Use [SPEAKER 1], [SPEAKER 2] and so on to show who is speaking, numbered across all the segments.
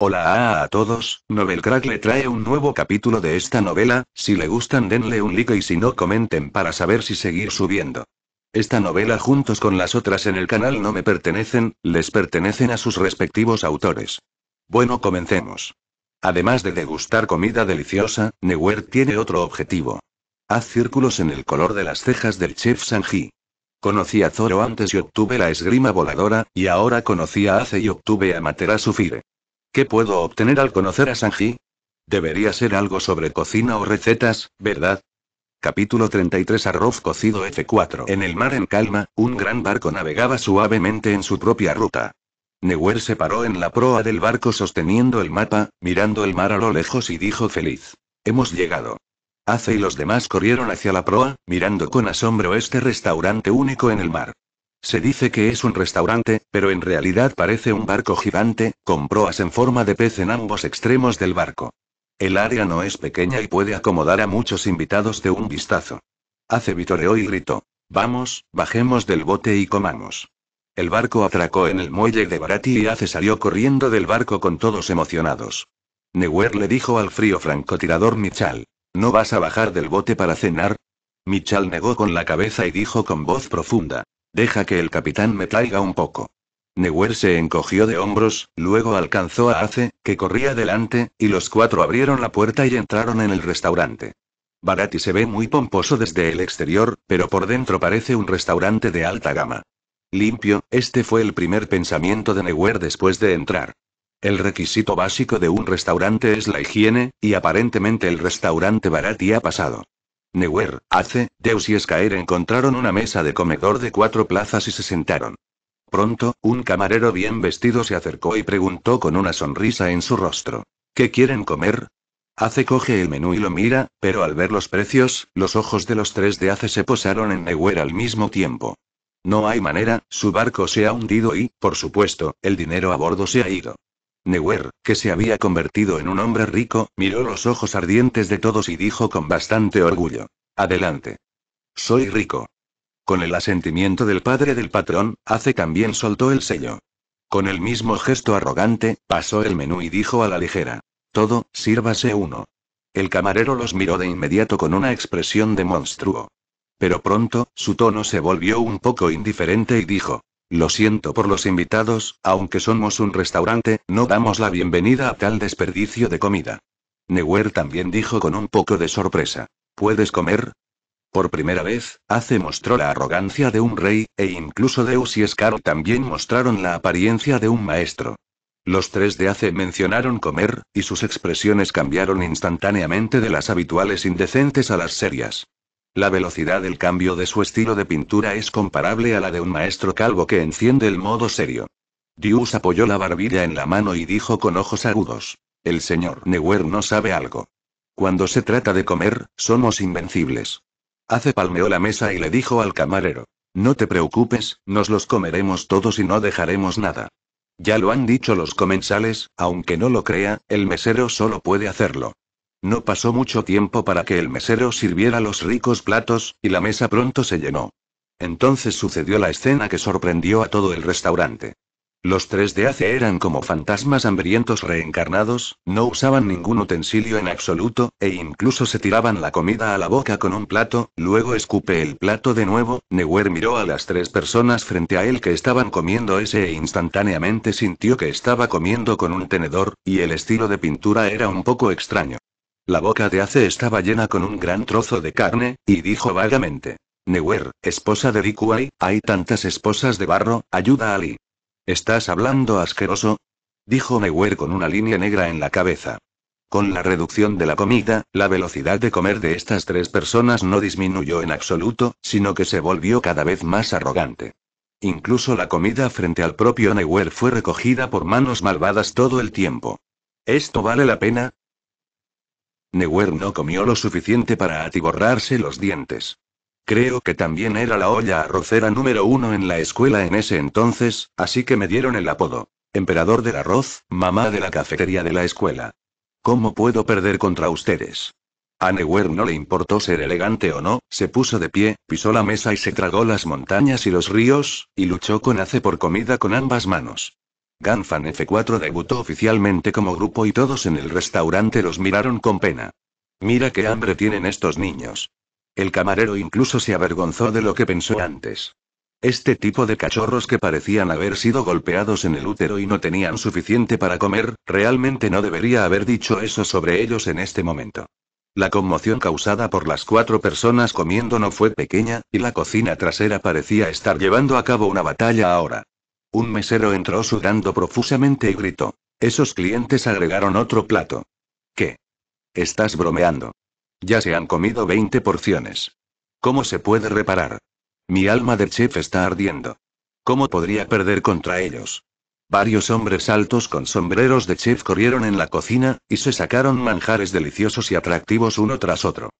[SPEAKER 1] Hola a, todos, Novelcrack Crack le trae un nuevo capítulo de esta novela, si le gustan denle un like y si no comenten para saber si seguir subiendo. Esta novela juntos con las otras en el canal no me pertenecen, les pertenecen a sus respectivos autores. Bueno, comencemos. Además de degustar comida deliciosa, Neuer tiene otro objetivo. Haz círculos en el color de las cejas del chef Sanji. Conocí a Zoro antes y obtuve la esgrima voladora, y ahora conocí a Ace y obtuve a Matera Fire. ¿Qué puedo obtener al conocer a Sanji? Debería ser algo sobre cocina o recetas, ¿verdad? Capítulo 33 Arroz cocido F4 En el mar en calma, un gran barco navegaba suavemente en su propia ruta. Neuer se paró en la proa del barco sosteniendo el mapa, mirando el mar a lo lejos y dijo feliz. Hemos llegado. Ace y los demás corrieron hacia la proa, mirando con asombro este restaurante único en el mar. Se dice que es un restaurante, pero en realidad parece un barco gigante, con proas en forma de pez en ambos extremos del barco. El área no es pequeña y puede acomodar a muchos invitados de un vistazo. Hace vitoreó y gritó. Vamos, bajemos del bote y comamos. El barco atracó en el muelle de Barati y Ace salió corriendo del barco con todos emocionados. Neuer le dijo al frío francotirador Michal. ¿No vas a bajar del bote para cenar? Michal negó con la cabeza y dijo con voz profunda. Deja que el capitán me traiga un poco. Neuer se encogió de hombros, luego alcanzó a Ace, que corría delante, y los cuatro abrieron la puerta y entraron en el restaurante. Barati se ve muy pomposo desde el exterior, pero por dentro parece un restaurante de alta gama. Limpio, este fue el primer pensamiento de Neuer después de entrar. El requisito básico de un restaurante es la higiene, y aparentemente el restaurante Barati ha pasado. Neuer, Ace, Deus y Escaer encontraron una mesa de comedor de cuatro plazas y se sentaron. Pronto, un camarero bien vestido se acercó y preguntó con una sonrisa en su rostro. ¿Qué quieren comer? Ace coge el menú y lo mira, pero al ver los precios, los ojos de los tres de Ace se posaron en Neuer al mismo tiempo. No hay manera, su barco se ha hundido y, por supuesto, el dinero a bordo se ha ido. Neuer, que se había convertido en un hombre rico, miró los ojos ardientes de todos y dijo con bastante orgullo. Adelante. Soy rico. Con el asentimiento del padre del patrón, Hace también soltó el sello. Con el mismo gesto arrogante, pasó el menú y dijo a la ligera. Todo, sírvase uno. El camarero los miró de inmediato con una expresión de monstruo. Pero pronto, su tono se volvió un poco indiferente y dijo. Lo siento por los invitados, aunque somos un restaurante, no damos la bienvenida a tal desperdicio de comida. Neuer también dijo con un poco de sorpresa. ¿Puedes comer? Por primera vez, Ace mostró la arrogancia de un rey, e incluso Deus y Scar también mostraron la apariencia de un maestro. Los tres de Hace mencionaron comer, y sus expresiones cambiaron instantáneamente de las habituales indecentes a las serias. La velocidad del cambio de su estilo de pintura es comparable a la de un maestro calvo que enciende el modo serio. Dius apoyó la barbilla en la mano y dijo con ojos agudos. El señor Neuer no sabe algo. Cuando se trata de comer, somos invencibles. Hace palmeó la mesa y le dijo al camarero. No te preocupes, nos los comeremos todos y no dejaremos nada. Ya lo han dicho los comensales, aunque no lo crea, el mesero solo puede hacerlo. No pasó mucho tiempo para que el mesero sirviera los ricos platos, y la mesa pronto se llenó. Entonces sucedió la escena que sorprendió a todo el restaurante. Los tres de hace eran como fantasmas hambrientos reencarnados, no usaban ningún utensilio en absoluto, e incluso se tiraban la comida a la boca con un plato, luego escupe el plato de nuevo, Neuer miró a las tres personas frente a él que estaban comiendo ese e instantáneamente sintió que estaba comiendo con un tenedor, y el estilo de pintura era un poco extraño. La boca de Ace estaba llena con un gran trozo de carne, y dijo vagamente. Newer, esposa de Rikuai, hay tantas esposas de barro, ayuda a Ali. ¿Estás hablando asqueroso? Dijo Newer con una línea negra en la cabeza. Con la reducción de la comida, la velocidad de comer de estas tres personas no disminuyó en absoluto, sino que se volvió cada vez más arrogante. Incluso la comida frente al propio Newer fue recogida por manos malvadas todo el tiempo. ¿Esto vale la pena? Neuer no comió lo suficiente para atiborrarse los dientes. Creo que también era la olla arrocera número uno en la escuela en ese entonces, así que me dieron el apodo. Emperador del arroz, mamá de la cafetería de la escuela. ¿Cómo puedo perder contra ustedes? A Neuer no le importó ser elegante o no, se puso de pie, pisó la mesa y se tragó las montañas y los ríos, y luchó con hace por comida con ambas manos. Ganfan F4 debutó oficialmente como grupo y todos en el restaurante los miraron con pena. Mira qué hambre tienen estos niños. El camarero incluso se avergonzó de lo que pensó antes. Este tipo de cachorros que parecían haber sido golpeados en el útero y no tenían suficiente para comer, realmente no debería haber dicho eso sobre ellos en este momento. La conmoción causada por las cuatro personas comiendo no fue pequeña, y la cocina trasera parecía estar llevando a cabo una batalla ahora. Un mesero entró sudando profusamente y gritó. Esos clientes agregaron otro plato. ¿Qué? Estás bromeando. Ya se han comido 20 porciones. ¿Cómo se puede reparar? Mi alma de chef está ardiendo. ¿Cómo podría perder contra ellos? Varios hombres altos con sombreros de chef corrieron en la cocina, y se sacaron manjares deliciosos y atractivos uno tras otro.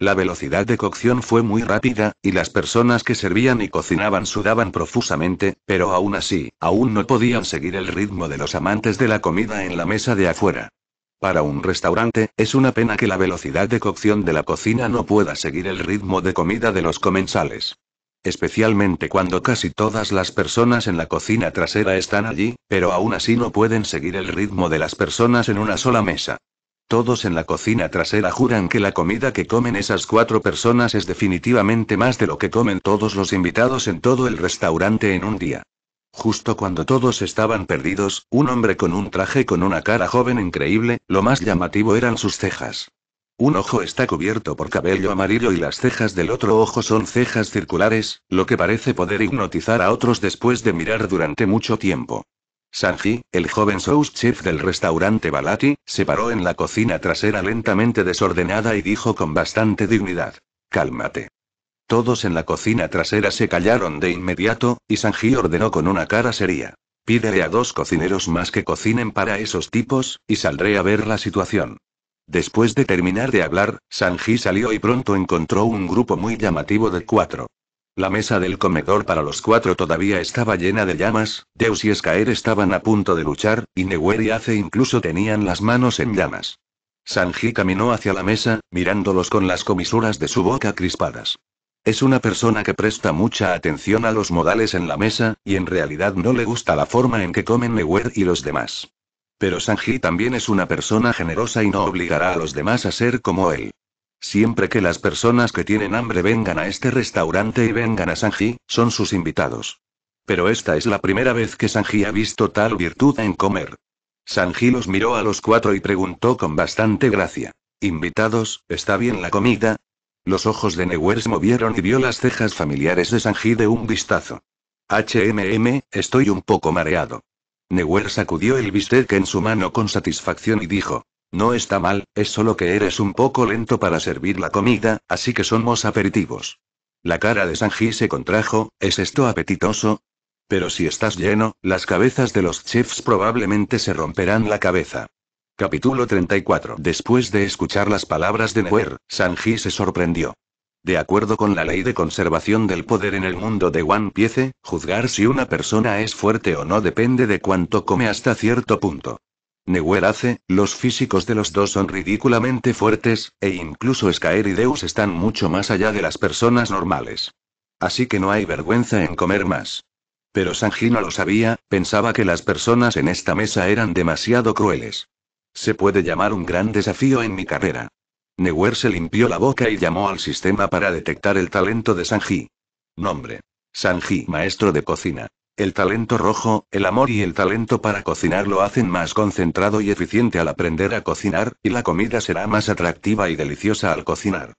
[SPEAKER 1] La velocidad de cocción fue muy rápida, y las personas que servían y cocinaban sudaban profusamente, pero aún así, aún no podían seguir el ritmo de los amantes de la comida en la mesa de afuera. Para un restaurante, es una pena que la velocidad de cocción de la cocina no pueda seguir el ritmo de comida de los comensales. Especialmente cuando casi todas las personas en la cocina trasera están allí, pero aún así no pueden seguir el ritmo de las personas en una sola mesa. Todos en la cocina trasera juran que la comida que comen esas cuatro personas es definitivamente más de lo que comen todos los invitados en todo el restaurante en un día. Justo cuando todos estaban perdidos, un hombre con un traje con una cara joven increíble, lo más llamativo eran sus cejas. Un ojo está cubierto por cabello amarillo y las cejas del otro ojo son cejas circulares, lo que parece poder hipnotizar a otros después de mirar durante mucho tiempo. Sanji, el joven sous chef del restaurante Balati, se paró en la cocina trasera lentamente desordenada y dijo con bastante dignidad: Cálmate. Todos en la cocina trasera se callaron de inmediato, y Sanji ordenó con una cara seria: Pídele a dos cocineros más que cocinen para esos tipos, y saldré a ver la situación. Después de terminar de hablar, Sanji salió y pronto encontró un grupo muy llamativo de cuatro. La mesa del comedor para los cuatro todavía estaba llena de llamas, Deus y Escaer estaban a punto de luchar, y Newer y Ace incluso tenían las manos en llamas. Sanji caminó hacia la mesa, mirándolos con las comisuras de su boca crispadas. Es una persona que presta mucha atención a los modales en la mesa, y en realidad no le gusta la forma en que comen Neuer y los demás. Pero Sanji también es una persona generosa y no obligará a los demás a ser como él. Siempre que las personas que tienen hambre vengan a este restaurante y vengan a Sanji, son sus invitados. Pero esta es la primera vez que Sanji ha visto tal virtud en comer. Sanji los miró a los cuatro y preguntó con bastante gracia. Invitados, ¿está bien la comida? Los ojos de se movieron y vio las cejas familiares de Sanji de un vistazo. HMM, estoy un poco mareado. Newer sacudió el bistec en su mano con satisfacción y dijo, no está mal, es solo que eres un poco lento para servir la comida, así que somos aperitivos. La cara de Sanji se contrajo, ¿es esto apetitoso? Pero si estás lleno, las cabezas de los chefs probablemente se romperán la cabeza. Capítulo 34 Después de escuchar las palabras de Neuer, Sanji se sorprendió. De acuerdo con la ley de conservación del poder en el mundo de One Piece, juzgar si una persona es fuerte o no depende de cuánto come hasta cierto punto. Newell hace, los físicos de los dos son ridículamente fuertes, e incluso Skaer y Deus están mucho más allá de las personas normales. Así que no hay vergüenza en comer más. Pero no lo sabía, pensaba que las personas en esta mesa eran demasiado crueles. Se puede llamar un gran desafío en mi carrera. Newer se limpió la boca y llamó al sistema para detectar el talento de Sanji. Nombre. Sanji, maestro de cocina. El talento rojo, el amor y el talento para cocinar lo hacen más concentrado y eficiente al aprender a cocinar, y la comida será más atractiva y deliciosa al cocinar.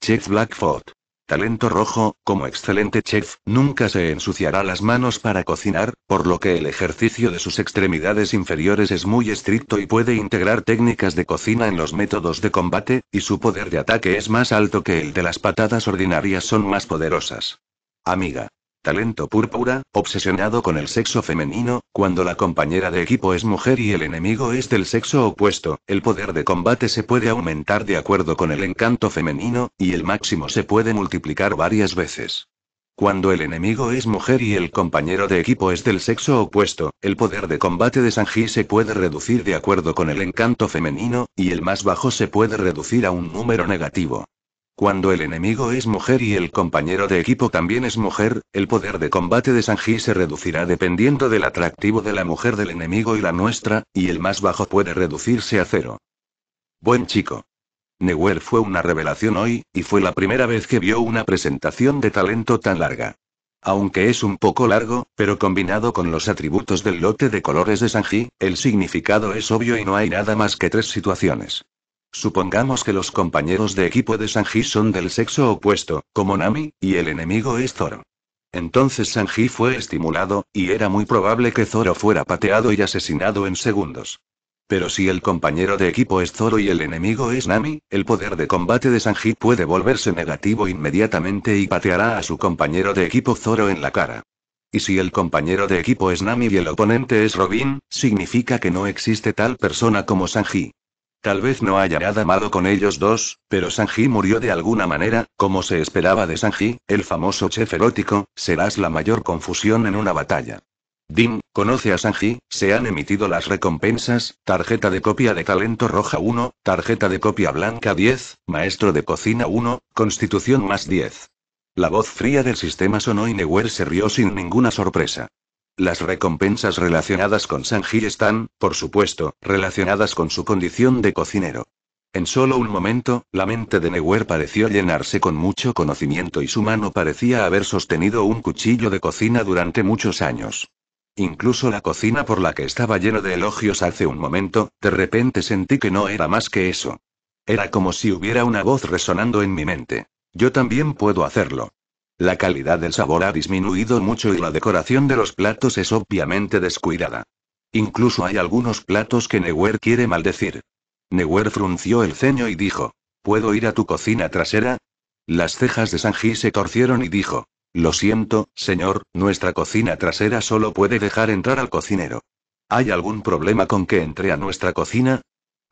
[SPEAKER 1] Chef Blackfoot. Talento rojo, como excelente chef, nunca se ensuciará las manos para cocinar, por lo que el ejercicio de sus extremidades inferiores es muy estricto y puede integrar técnicas de cocina en los métodos de combate, y su poder de ataque es más alto que el de las patadas ordinarias son más poderosas. Amiga talento púrpura, obsesionado con el sexo femenino, cuando la compañera de equipo es mujer y el enemigo es del sexo opuesto, el poder de combate se puede aumentar de acuerdo con el encanto femenino, y el máximo se puede multiplicar varias veces. Cuando el enemigo es mujer y el compañero de equipo es del sexo opuesto, el poder de combate de Sanji se puede reducir de acuerdo con el encanto femenino, y el más bajo se puede reducir a un número negativo. Cuando el enemigo es mujer y el compañero de equipo también es mujer, el poder de combate de Sanji se reducirá dependiendo del atractivo de la mujer del enemigo y la nuestra, y el más bajo puede reducirse a cero. Buen chico. Newell fue una revelación hoy, y fue la primera vez que vio una presentación de talento tan larga. Aunque es un poco largo, pero combinado con los atributos del lote de colores de Sanji, el significado es obvio y no hay nada más que tres situaciones. Supongamos que los compañeros de equipo de Sanji son del sexo opuesto, como Nami, y el enemigo es Zoro. Entonces Sanji fue estimulado, y era muy probable que Zoro fuera pateado y asesinado en segundos. Pero si el compañero de equipo es Zoro y el enemigo es Nami, el poder de combate de Sanji puede volverse negativo inmediatamente y pateará a su compañero de equipo Zoro en la cara. Y si el compañero de equipo es Nami y el oponente es Robin, significa que no existe tal persona como Sanji. Tal vez no haya nada malo con ellos dos, pero Sanji murió de alguna manera, como se esperaba de Sanji, el famoso chef erótico, serás la mayor confusión en una batalla. Dim, conoce a Sanji, se han emitido las recompensas, tarjeta de copia de talento roja 1, tarjeta de copia blanca 10, maestro de cocina 1, constitución más 10. La voz fría del sistema sonó y Newer se rió sin ninguna sorpresa. Las recompensas relacionadas con Sanji están, por supuesto, relacionadas con su condición de cocinero. En solo un momento, la mente de Neuer pareció llenarse con mucho conocimiento y su mano parecía haber sostenido un cuchillo de cocina durante muchos años. Incluso la cocina por la que estaba lleno de elogios hace un momento, de repente sentí que no era más que eso. Era como si hubiera una voz resonando en mi mente. Yo también puedo hacerlo. La calidad del sabor ha disminuido mucho y la decoración de los platos es obviamente descuidada. Incluso hay algunos platos que Neuer quiere maldecir. Neuer frunció el ceño y dijo, ¿puedo ir a tu cocina trasera? Las cejas de Sanji se torcieron y dijo, lo siento, señor, nuestra cocina trasera solo puede dejar entrar al cocinero. ¿Hay algún problema con que entre a nuestra cocina?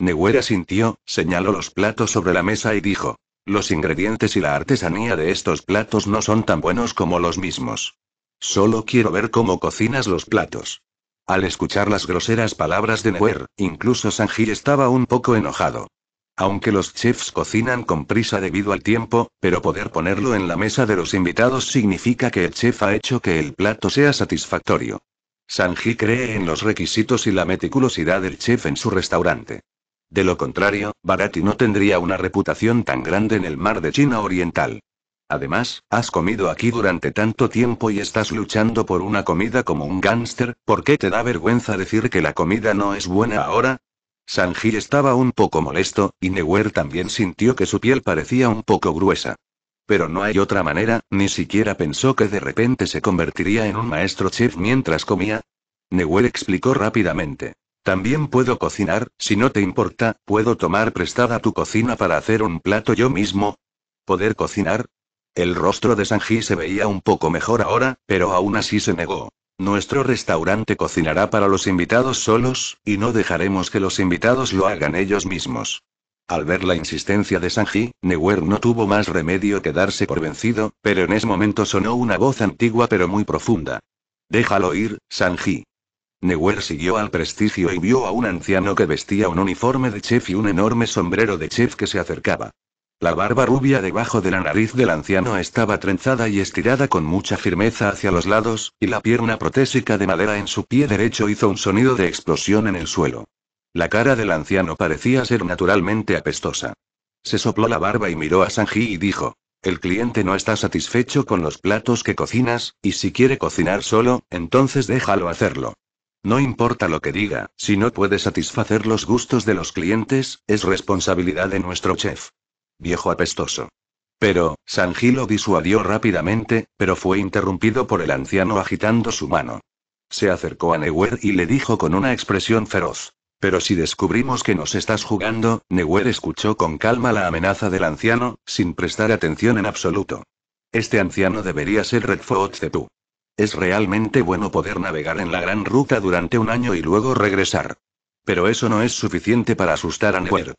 [SPEAKER 1] Neuer asintió, señaló los platos sobre la mesa y dijo, los ingredientes y la artesanía de estos platos no son tan buenos como los mismos. Solo quiero ver cómo cocinas los platos. Al escuchar las groseras palabras de Neuer, incluso Sanji estaba un poco enojado. Aunque los chefs cocinan con prisa debido al tiempo, pero poder ponerlo en la mesa de los invitados significa que el chef ha hecho que el plato sea satisfactorio. Sanji cree en los requisitos y la meticulosidad del chef en su restaurante. De lo contrario, Barati no tendría una reputación tan grande en el mar de China Oriental. Además, has comido aquí durante tanto tiempo y estás luchando por una comida como un gángster, ¿por qué te da vergüenza decir que la comida no es buena ahora? Sanji estaba un poco molesto, y Newer también sintió que su piel parecía un poco gruesa. Pero no hay otra manera, ni siquiera pensó que de repente se convertiría en un maestro chef mientras comía. Newell explicó rápidamente. También puedo cocinar, si no te importa, puedo tomar prestada tu cocina para hacer un plato yo mismo. ¿Poder cocinar? El rostro de Sanji se veía un poco mejor ahora, pero aún así se negó. Nuestro restaurante cocinará para los invitados solos, y no dejaremos que los invitados lo hagan ellos mismos. Al ver la insistencia de Sanji, Newer no tuvo más remedio que darse por vencido, pero en ese momento sonó una voz antigua pero muy profunda. Déjalo ir, Sanji. Newer siguió al prestigio y vio a un anciano que vestía un uniforme de chef y un enorme sombrero de chef que se acercaba. La barba rubia debajo de la nariz del anciano estaba trenzada y estirada con mucha firmeza hacia los lados, y la pierna protésica de madera en su pie derecho hizo un sonido de explosión en el suelo. La cara del anciano parecía ser naturalmente apestosa. Se sopló la barba y miró a Sanji y dijo, el cliente no está satisfecho con los platos que cocinas, y si quiere cocinar solo, entonces déjalo hacerlo. No importa lo que diga, si no puede satisfacer los gustos de los clientes, es responsabilidad de nuestro chef. Viejo apestoso. Pero, Sanji lo disuadió rápidamente, pero fue interrumpido por el anciano agitando su mano. Se acercó a Neuer y le dijo con una expresión feroz. Pero si descubrimos que nos estás jugando, Newer escuchó con calma la amenaza del anciano, sin prestar atención en absoluto. Este anciano debería ser Red Fox de tú. Es realmente bueno poder navegar en la gran ruta durante un año y luego regresar. Pero eso no es suficiente para asustar a Newer.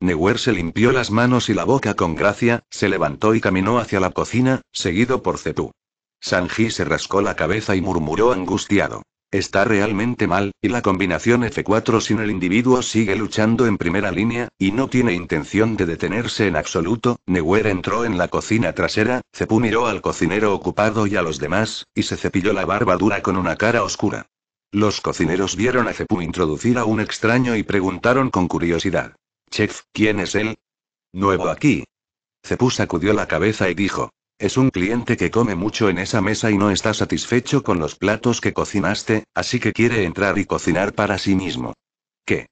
[SPEAKER 1] Newer se limpió las manos y la boca con gracia, se levantó y caminó hacia la cocina, seguido por Cetú. Sanji se rascó la cabeza y murmuró angustiado. Está realmente mal, y la combinación F4 sin el individuo sigue luchando en primera línea, y no tiene intención de detenerse en absoluto. Neuer entró en la cocina trasera, Cepu miró al cocinero ocupado y a los demás, y se cepilló la barba dura con una cara oscura. Los cocineros vieron a Cepu introducir a un extraño y preguntaron con curiosidad. Chef, ¿quién es él? Nuevo aquí. Cepu sacudió la cabeza y dijo. Es un cliente que come mucho en esa mesa y no está satisfecho con los platos que cocinaste, así que quiere entrar y cocinar para sí mismo. ¿Qué?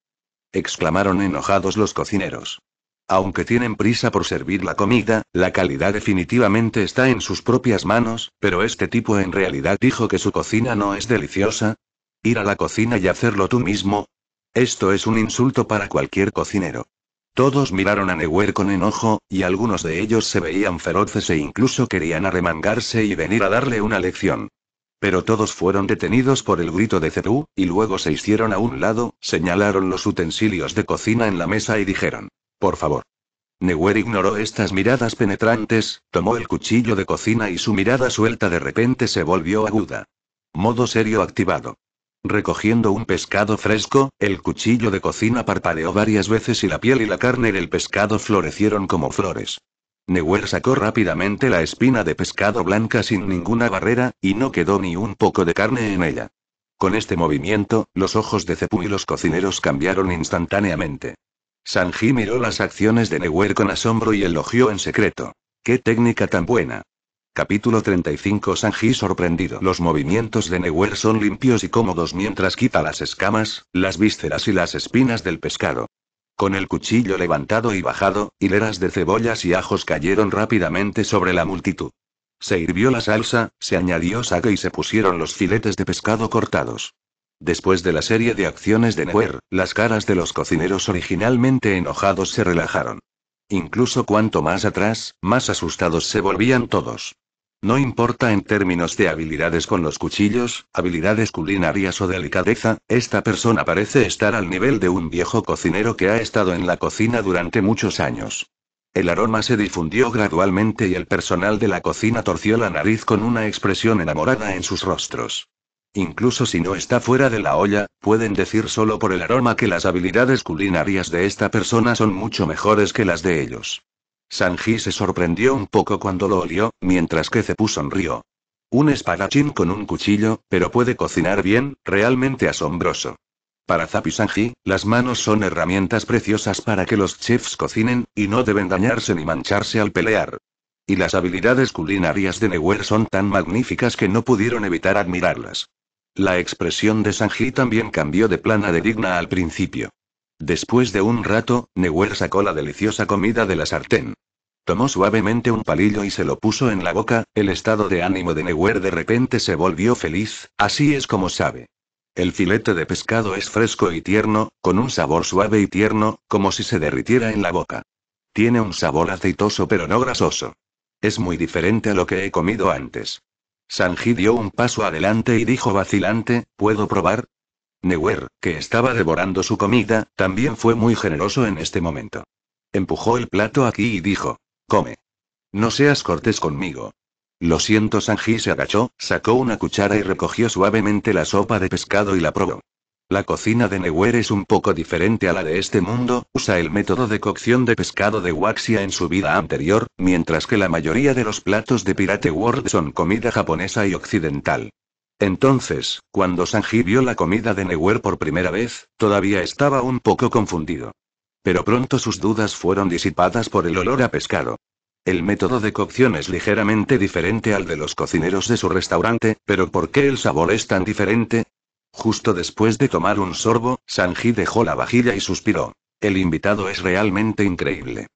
[SPEAKER 1] exclamaron enojados los cocineros. Aunque tienen prisa por servir la comida, la calidad definitivamente está en sus propias manos, pero este tipo en realidad dijo que su cocina no es deliciosa. Ir a la cocina y hacerlo tú mismo. Esto es un insulto para cualquier cocinero. Todos miraron a Neuer con enojo, y algunos de ellos se veían feroces e incluso querían arremangarse y venir a darle una lección. Pero todos fueron detenidos por el grito de Zeru, y luego se hicieron a un lado, señalaron los utensilios de cocina en la mesa y dijeron, por favor. Neuer ignoró estas miradas penetrantes, tomó el cuchillo de cocina y su mirada suelta de repente se volvió aguda. Modo serio activado. Recogiendo un pescado fresco, el cuchillo de cocina parpadeó varias veces y la piel y la carne del pescado florecieron como flores. Neuer sacó rápidamente la espina de pescado blanca sin ninguna barrera, y no quedó ni un poco de carne en ella. Con este movimiento, los ojos de Cepu y los cocineros cambiaron instantáneamente. Sanji miró las acciones de Neuer con asombro y elogió en secreto. ¡Qué técnica tan buena! Capítulo 35 Sanji sorprendido. Los movimientos de Neuer son limpios y cómodos mientras quita las escamas, las vísceras y las espinas del pescado. Con el cuchillo levantado y bajado, hileras de cebollas y ajos cayeron rápidamente sobre la multitud. Se hirvió la salsa, se añadió sake y se pusieron los filetes de pescado cortados. Después de la serie de acciones de Neuer, las caras de los cocineros originalmente enojados se relajaron. Incluso cuanto más atrás, más asustados se volvían todos. No importa en términos de habilidades con los cuchillos, habilidades culinarias o delicadeza, esta persona parece estar al nivel de un viejo cocinero que ha estado en la cocina durante muchos años. El aroma se difundió gradualmente y el personal de la cocina torció la nariz con una expresión enamorada en sus rostros. Incluso si no está fuera de la olla, pueden decir solo por el aroma que las habilidades culinarias de esta persona son mucho mejores que las de ellos. Sanji se sorprendió un poco cuando lo olió, mientras que Cepu sonrió. Un espadachín con un cuchillo, pero puede cocinar bien, realmente asombroso. Para Zapi Sanji, las manos son herramientas preciosas para que los chefs cocinen, y no deben dañarse ni mancharse al pelear. Y las habilidades culinarias de Newer son tan magníficas que no pudieron evitar admirarlas. La expresión de Sanji también cambió de plana de digna al principio. Después de un rato, Neuer sacó la deliciosa comida de la sartén. Tomó suavemente un palillo y se lo puso en la boca, el estado de ánimo de Neuer de repente se volvió feliz, así es como sabe. El filete de pescado es fresco y tierno, con un sabor suave y tierno, como si se derritiera en la boca. Tiene un sabor aceitoso pero no grasoso. Es muy diferente a lo que he comido antes. Sanji dio un paso adelante y dijo vacilante, ¿puedo probar? Newer, que estaba devorando su comida, también fue muy generoso en este momento. Empujó el plato aquí y dijo, come. No seas cortés conmigo. Lo siento, Sanji se agachó, sacó una cuchara y recogió suavemente la sopa de pescado y la probó. La cocina de Neuer es un poco diferente a la de este mundo, usa el método de cocción de pescado de Waxia en su vida anterior, mientras que la mayoría de los platos de Pirate World son comida japonesa y occidental. Entonces, cuando Sanji vio la comida de Neuer por primera vez, todavía estaba un poco confundido. Pero pronto sus dudas fueron disipadas por el olor a pescado. El método de cocción es ligeramente diferente al de los cocineros de su restaurante, pero ¿por qué el sabor es tan diferente? Justo después de tomar un sorbo, Sanji dejó la vajilla y suspiró. El invitado es realmente increíble.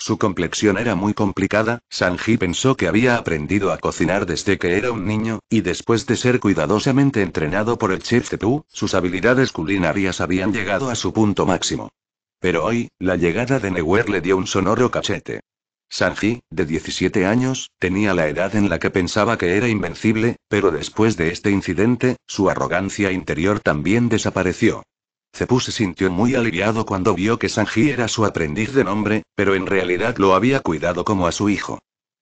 [SPEAKER 1] Su complexión era muy complicada, Sanji pensó que había aprendido a cocinar desde que era un niño, y después de ser cuidadosamente entrenado por el chef Tepu, sus habilidades culinarias habían llegado a su punto máximo. Pero hoy, la llegada de Neuer le dio un sonoro cachete. Sanji, de 17 años, tenía la edad en la que pensaba que era invencible, pero después de este incidente, su arrogancia interior también desapareció. Cepu se sintió muy aliviado cuando vio que Sanji era su aprendiz de nombre, pero en realidad lo había cuidado como a su hijo.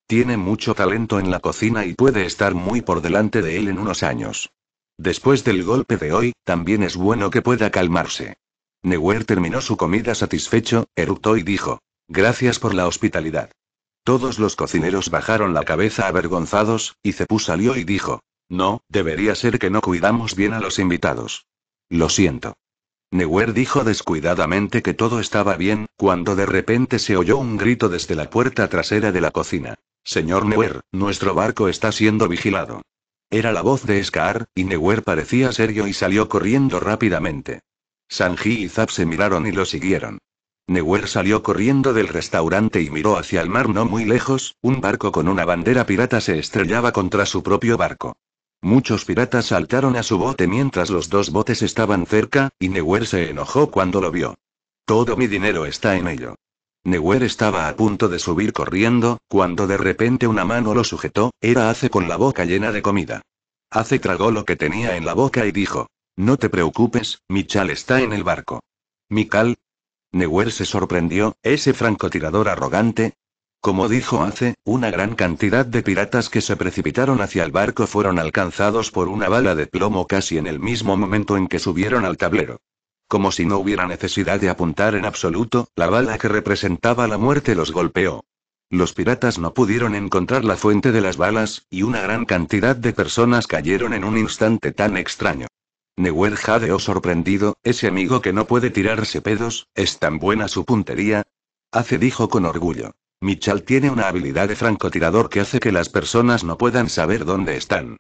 [SPEAKER 1] Tiene mucho talento en la cocina y puede estar muy por delante de él en unos años. Después del golpe de hoy, también es bueno que pueda calmarse. Neuer terminó su comida satisfecho, eructó y dijo, Gracias por la hospitalidad. Todos los cocineros bajaron la cabeza avergonzados, y Cepu salió y dijo, No, debería ser que no cuidamos bien a los invitados. Lo siento. Neuer dijo descuidadamente que todo estaba bien, cuando de repente se oyó un grito desde la puerta trasera de la cocina. Señor Neuer, nuestro barco está siendo vigilado. Era la voz de Scar, y Neuer parecía serio y salió corriendo rápidamente. Sanji y Zap se miraron y lo siguieron. Neuer salió corriendo del restaurante y miró hacia el mar no muy lejos, un barco con una bandera pirata se estrellaba contra su propio barco. Muchos piratas saltaron a su bote mientras los dos botes estaban cerca, y Newer se enojó cuando lo vio. Todo mi dinero está en ello. Newer estaba a punto de subir corriendo, cuando de repente una mano lo sujetó, era Ace con la boca llena de comida. Ace tragó lo que tenía en la boca y dijo, No te preocupes, mi está en el barco. ¿Mi Newer se sorprendió, ese francotirador arrogante, como dijo hace, una gran cantidad de piratas que se precipitaron hacia el barco fueron alcanzados por una bala de plomo casi en el mismo momento en que subieron al tablero. Como si no hubiera necesidad de apuntar en absoluto, la bala que representaba la muerte los golpeó. Los piratas no pudieron encontrar la fuente de las balas, y una gran cantidad de personas cayeron en un instante tan extraño. Newell jadeó sorprendido, ese amigo que no puede tirarse pedos, ¿es tan buena su puntería? Hace dijo con orgullo. Michal tiene una habilidad de francotirador que hace que las personas no puedan saber dónde están.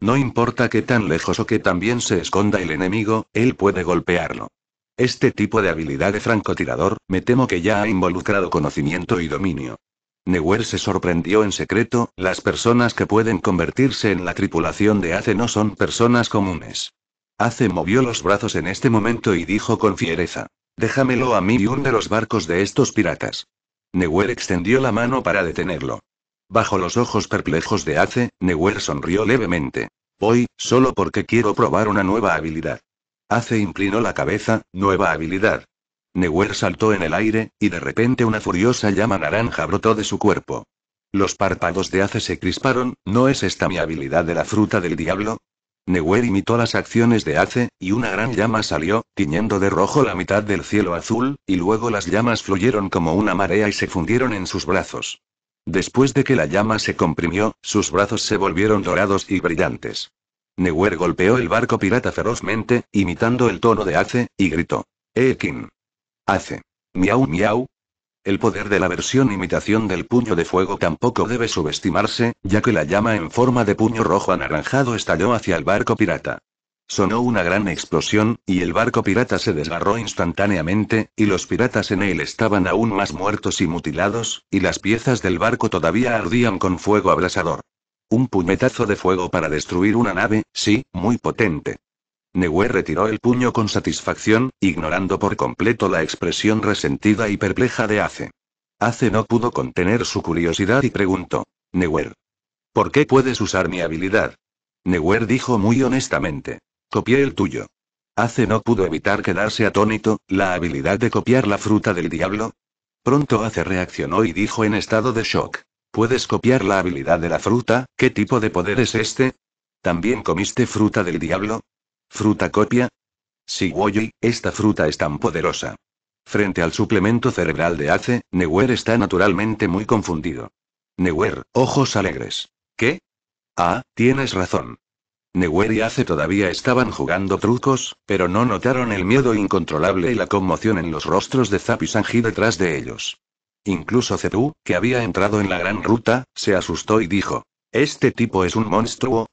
[SPEAKER 1] No importa qué tan lejos o qué tan bien se esconda el enemigo, él puede golpearlo. Este tipo de habilidad de francotirador, me temo que ya ha involucrado conocimiento y dominio. Newell se sorprendió en secreto, las personas que pueden convertirse en la tripulación de Ace no son personas comunes. Ace movió los brazos en este momento y dijo con fiereza. Déjamelo a mí y un de los barcos de estos piratas. Newell extendió la mano para detenerlo. Bajo los ojos perplejos de Ace, Newer sonrió levemente. Hoy, solo porque quiero probar una nueva habilidad. Ace inclinó la cabeza, nueva habilidad. Newer saltó en el aire, y de repente una furiosa llama naranja brotó de su cuerpo. Los párpados de Ace se crisparon, ¿no es esta mi habilidad de la fruta del diablo? Newer imitó las acciones de Ace, y una gran llama salió, tiñendo de rojo la mitad del cielo azul, y luego las llamas fluyeron como una marea y se fundieron en sus brazos. Después de que la llama se comprimió, sus brazos se volvieron dorados y brillantes. Newer golpeó el barco pirata ferozmente, imitando el tono de Ace, y gritó. Ekin. Eh, Ace. Miau miau, el poder de la versión imitación del puño de fuego tampoco debe subestimarse, ya que la llama en forma de puño rojo anaranjado estalló hacia el barco pirata. Sonó una gran explosión, y el barco pirata se desgarró instantáneamente, y los piratas en él estaban aún más muertos y mutilados, y las piezas del barco todavía ardían con fuego abrasador. Un puñetazo de fuego para destruir una nave, sí, muy potente. Newer retiró el puño con satisfacción, ignorando por completo la expresión resentida y perpleja de Ace. Ace no pudo contener su curiosidad y preguntó. Newer. ¿Por qué puedes usar mi habilidad? Newer dijo muy honestamente. Copié el tuyo. Ace no pudo evitar quedarse atónito, la habilidad de copiar la fruta del diablo. Pronto Ace reaccionó y dijo en estado de shock. ¿Puedes copiar la habilidad de la fruta? ¿Qué tipo de poder es este? ¿También comiste fruta del diablo? Fruta copia. Woyi, esta fruta es tan poderosa. Frente al suplemento cerebral de Ace, Newer está naturalmente muy confundido. Newer, ojos alegres. ¿Qué? Ah, tienes razón. Newer y Ace todavía estaban jugando trucos, pero no notaron el miedo incontrolable y la conmoción en los rostros de Zap y Sanji detrás de ellos. Incluso Zetu, que había entrado en la gran ruta, se asustó y dijo: Este tipo es un monstruo,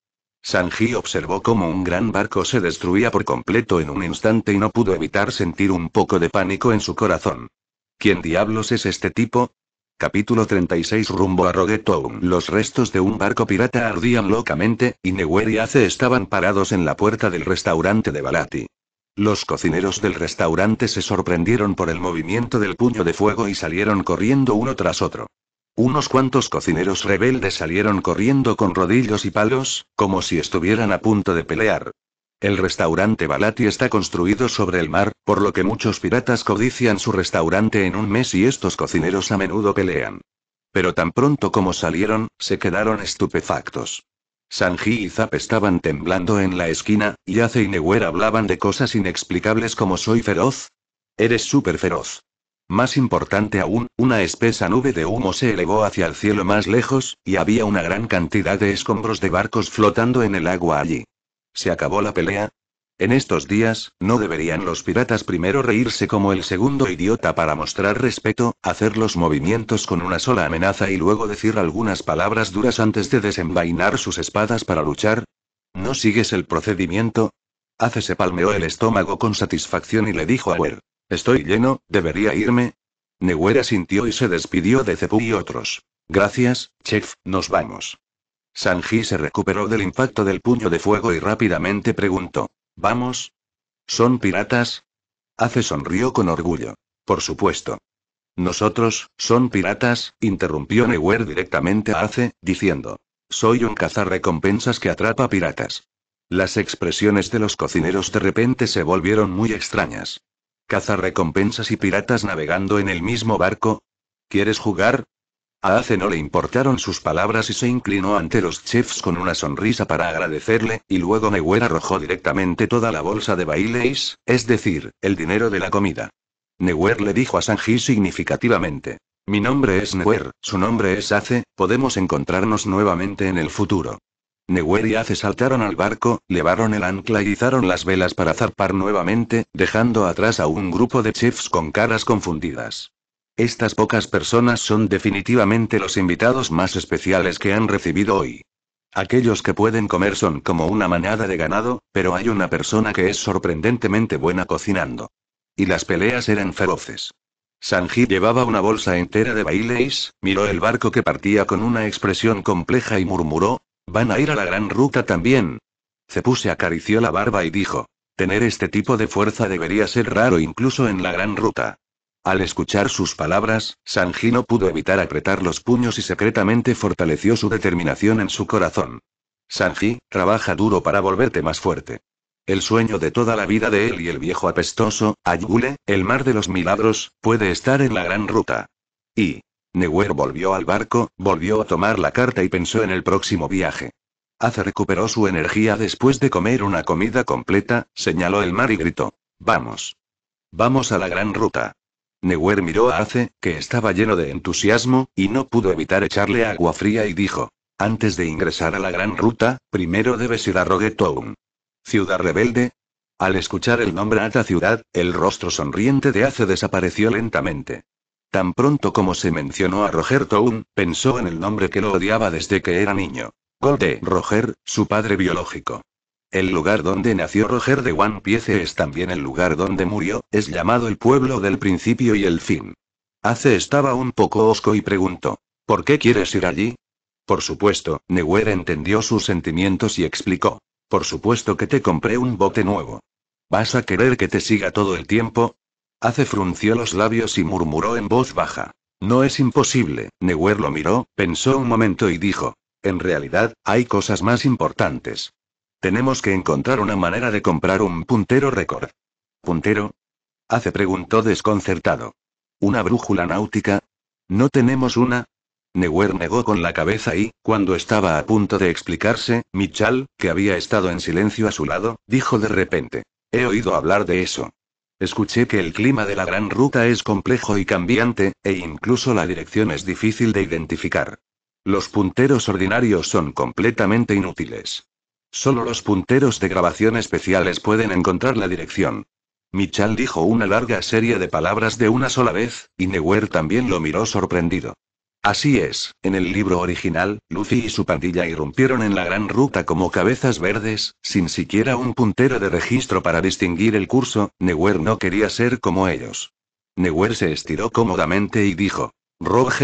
[SPEAKER 1] Sanji observó cómo un gran barco se destruía por completo en un instante y no pudo evitar sentir un poco de pánico en su corazón. ¿Quién diablos es este tipo? Capítulo 36 Rumbo a Roguetown. Los restos de un barco pirata ardían locamente, y Newer y Ace estaban parados en la puerta del restaurante de Balati. Los cocineros del restaurante se sorprendieron por el movimiento del puño de fuego y salieron corriendo uno tras otro. Unos cuantos cocineros rebeldes salieron corriendo con rodillos y palos, como si estuvieran a punto de pelear. El restaurante Balati está construido sobre el mar, por lo que muchos piratas codician su restaurante en un mes y estos cocineros a menudo pelean. Pero tan pronto como salieron, se quedaron estupefactos. Sanji y Zap estaban temblando en la esquina, y Ace y hablaban de cosas inexplicables como soy feroz. Eres súper feroz. Más importante aún, una espesa nube de humo se elevó hacia el cielo más lejos, y había una gran cantidad de escombros de barcos flotando en el agua allí. ¿Se acabó la pelea? En estos días, ¿no deberían los piratas primero reírse como el segundo idiota para mostrar respeto, hacer los movimientos con una sola amenaza y luego decir algunas palabras duras antes de desenvainar sus espadas para luchar? ¿No sigues el procedimiento? Hace se palmeó el estómago con satisfacción y le dijo a Wer. Estoy lleno, debería irme. Neguera sintió y se despidió de Cepu y otros. Gracias, chef, nos vamos. Sanji se recuperó del impacto del puño de fuego y rápidamente preguntó. ¿Vamos? ¿Son piratas? Hace sonrió con orgullo. Por supuesto. Nosotros, son piratas, interrumpió Newer directamente a Ace, diciendo. Soy un cazarrecompensas que atrapa piratas. Las expresiones de los cocineros de repente se volvieron muy extrañas. Caza recompensas y piratas navegando en el mismo barco. ¿Quieres jugar? A Ace no le importaron sus palabras y se inclinó ante los chefs con una sonrisa para agradecerle, y luego newer arrojó directamente toda la bolsa de baileis, es decir, el dinero de la comida. Newer le dijo a Sanji significativamente. Mi nombre es Newer, su nombre es Ace, podemos encontrarnos nuevamente en el futuro. Newer y Ace saltaron al barco, levaron el ancla y izaron las velas para zarpar nuevamente, dejando atrás a un grupo de chefs con caras confundidas. Estas pocas personas son definitivamente los invitados más especiales que han recibido hoy. Aquellos que pueden comer son como una manada de ganado, pero hay una persona que es sorprendentemente buena cocinando. Y las peleas eran feroces. Sanji llevaba una bolsa entera de baileys, miró el barco que partía con una expresión compleja y murmuró, Van a ir a la gran ruta también. Cepú se acarició la barba y dijo. Tener este tipo de fuerza debería ser raro incluso en la gran ruta. Al escuchar sus palabras, Sanji no pudo evitar apretar los puños y secretamente fortaleció su determinación en su corazón. Sanji, trabaja duro para volverte más fuerte. El sueño de toda la vida de él y el viejo apestoso, Ayule, el mar de los milagros, puede estar en la gran ruta. Y, Neuer volvió al barco, volvió a tomar la carta y pensó en el próximo viaje. Ace recuperó su energía después de comer una comida completa, señaló el mar y gritó. Vamos. Vamos a la gran ruta. Neuer miró a Ace, que estaba lleno de entusiasmo, y no pudo evitar echarle agua fría y dijo. Antes de ingresar a la gran ruta, primero debes ir a Roguetown. Ciudad rebelde. Al escuchar el nombre Ata Ciudad, el rostro sonriente de Ace desapareció lentamente. Tan pronto como se mencionó a Roger Town, pensó en el nombre que lo odiaba desde que era niño. Golde Roger, su padre biológico. El lugar donde nació Roger de One Piece es también el lugar donde murió, es llamado el pueblo del principio y el fin. Hace estaba un poco osco y preguntó, ¿por qué quieres ir allí? Por supuesto, Newer entendió sus sentimientos y explicó, por supuesto que te compré un bote nuevo. ¿Vas a querer que te siga todo el tiempo? Hace frunció los labios y murmuró en voz baja. No es imposible. Neuer lo miró, pensó un momento y dijo. En realidad, hay cosas más importantes. Tenemos que encontrar una manera de comprar un puntero récord. ¿Puntero? Hace preguntó desconcertado. ¿Una brújula náutica? ¿No tenemos una? Neuer negó con la cabeza y, cuando estaba a punto de explicarse, Michal, que había estado en silencio a su lado, dijo de repente. He oído hablar de eso. Escuché que el clima de la gran ruta es complejo y cambiante, e incluso la dirección es difícil de identificar. Los punteros ordinarios son completamente inútiles. Solo los punteros de grabación especiales pueden encontrar la dirección. Michal dijo una larga serie de palabras de una sola vez, y Neuer también lo miró sorprendido. Así es, en el libro original, Lucy y su pandilla irrumpieron en la gran ruta como cabezas verdes, sin siquiera un puntero de registro para distinguir el curso, Newer no quería ser como ellos. Newer se estiró cómodamente y dijo,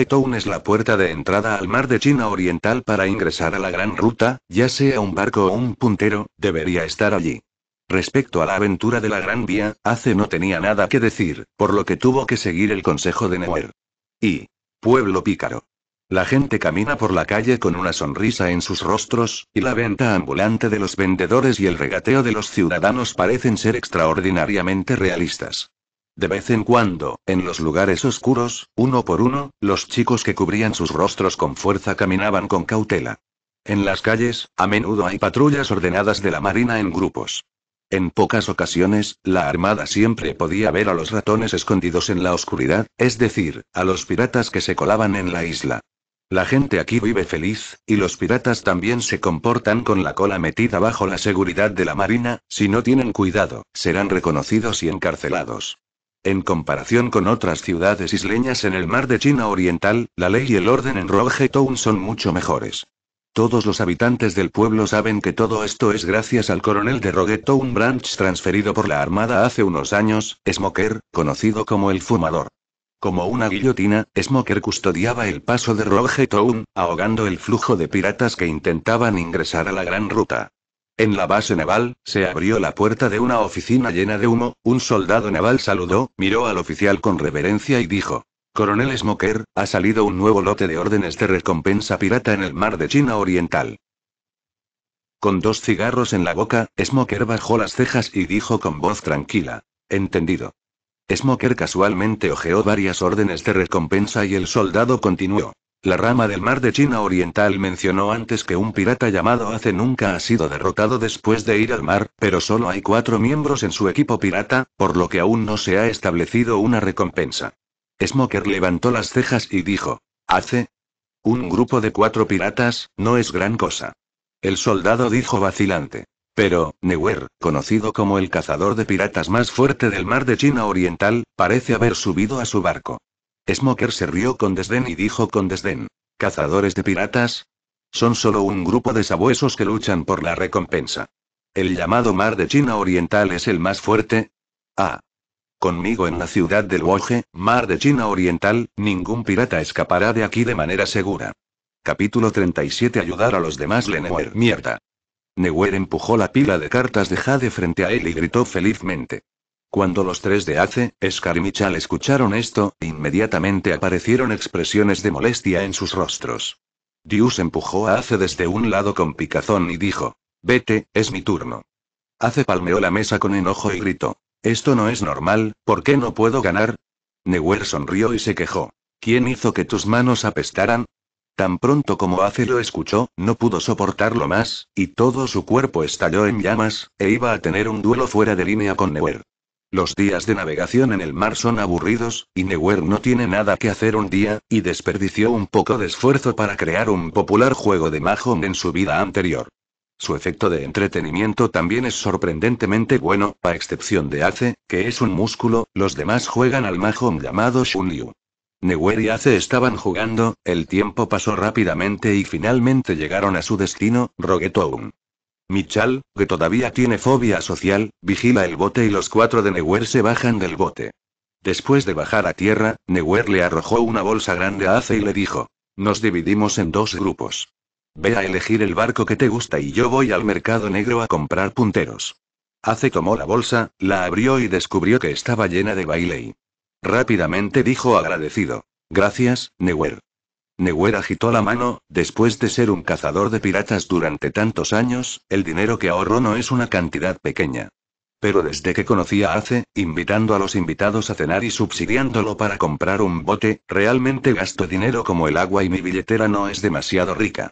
[SPEAKER 1] Town es la puerta de entrada al mar de China Oriental para ingresar a la gran ruta, ya sea un barco o un puntero, debería estar allí. Respecto a la aventura de la Gran Vía, Ace no tenía nada que decir, por lo que tuvo que seguir el consejo de Neuer. Y, Pueblo pícaro. La gente camina por la calle con una sonrisa en sus rostros, y la venta ambulante de los vendedores y el regateo de los ciudadanos parecen ser extraordinariamente realistas. De vez en cuando, en los lugares oscuros, uno por uno, los chicos que cubrían sus rostros con fuerza caminaban con cautela. En las calles, a menudo hay patrullas ordenadas de la Marina en grupos. En pocas ocasiones, la Armada siempre podía ver a los ratones escondidos en la oscuridad, es decir, a los piratas que se colaban en la isla. La gente aquí vive feliz, y los piratas también se comportan con la cola metida bajo la seguridad de la Marina, si no tienen cuidado, serán reconocidos y encarcelados. En comparación con otras ciudades isleñas en el mar de China Oriental, la ley y el orden en Rogetown son mucho mejores. Todos los habitantes del pueblo saben que todo esto es gracias al coronel de Rogetown Branch transferido por la Armada hace unos años, Smoker, conocido como el fumador. Como una guillotina, Smoker custodiaba el paso de Rogetown, ahogando el flujo de piratas que intentaban ingresar a la gran ruta. En la base naval, se abrió la puerta de una oficina llena de humo, un soldado naval saludó, miró al oficial con reverencia y dijo, Coronel Smoker, ha salido un nuevo lote de órdenes de recompensa pirata en el mar de China Oriental. Con dos cigarros en la boca, Smoker bajó las cejas y dijo con voz tranquila. Entendido. Smoker casualmente ojeó varias órdenes de recompensa y el soldado continuó. La rama del mar de China Oriental mencionó antes que un pirata llamado Ace nunca ha sido derrotado después de ir al mar, pero solo hay cuatro miembros en su equipo pirata, por lo que aún no se ha establecido una recompensa. Smoker levantó las cejas y dijo. ¿Hace? Un grupo de cuatro piratas, no es gran cosa. El soldado dijo vacilante. Pero, Newer, conocido como el cazador de piratas más fuerte del mar de China Oriental, parece haber subido a su barco. Smoker se rió con desdén y dijo con desdén. ¿Cazadores de piratas? Son solo un grupo de sabuesos que luchan por la recompensa. El llamado mar de China Oriental es el más fuerte. Ah, Conmigo en la ciudad del Woje, mar de China Oriental, ningún pirata escapará de aquí de manera segura. Capítulo 37 Ayudar a los demás Lennewer. Mierda. Newer empujó la pila de cartas de Jade frente a él y gritó felizmente. Cuando los tres de Ace, Scar escucharon esto, inmediatamente aparecieron expresiones de molestia en sus rostros. Dius empujó a Ace desde un lado con picazón y dijo: Vete, es mi turno. Ace palmeó la mesa con enojo y gritó: esto no es normal, ¿por qué no puedo ganar? Newer sonrió y se quejó. ¿Quién hizo que tus manos apestaran? Tan pronto como Ace lo escuchó, no pudo soportarlo más, y todo su cuerpo estalló en llamas, e iba a tener un duelo fuera de línea con Neuer. Los días de navegación en el mar son aburridos, y Neuer no tiene nada que hacer un día, y desperdició un poco de esfuerzo para crear un popular juego de Mahon en su vida anterior. Su efecto de entretenimiento también es sorprendentemente bueno, a excepción de Ace, que es un músculo, los demás juegan al mahjong llamado Shunyu. Neuer y Ace estaban jugando, el tiempo pasó rápidamente y finalmente llegaron a su destino, Roguetown. Michal, que todavía tiene fobia social, vigila el bote y los cuatro de Newer se bajan del bote. Después de bajar a tierra, Newer le arrojó una bolsa grande a Ace y le dijo, nos dividimos en dos grupos. Ve a elegir el barco que te gusta y yo voy al mercado negro a comprar punteros. Ace tomó la bolsa, la abrió y descubrió que estaba llena de bailey. Rápidamente dijo agradecido. Gracias, Newer. Newer agitó la mano, después de ser un cazador de piratas durante tantos años, el dinero que ahorró no es una cantidad pequeña. Pero desde que conocí a Ace, invitando a los invitados a cenar y subsidiándolo para comprar un bote, realmente gasto dinero como el agua y mi billetera no es demasiado rica.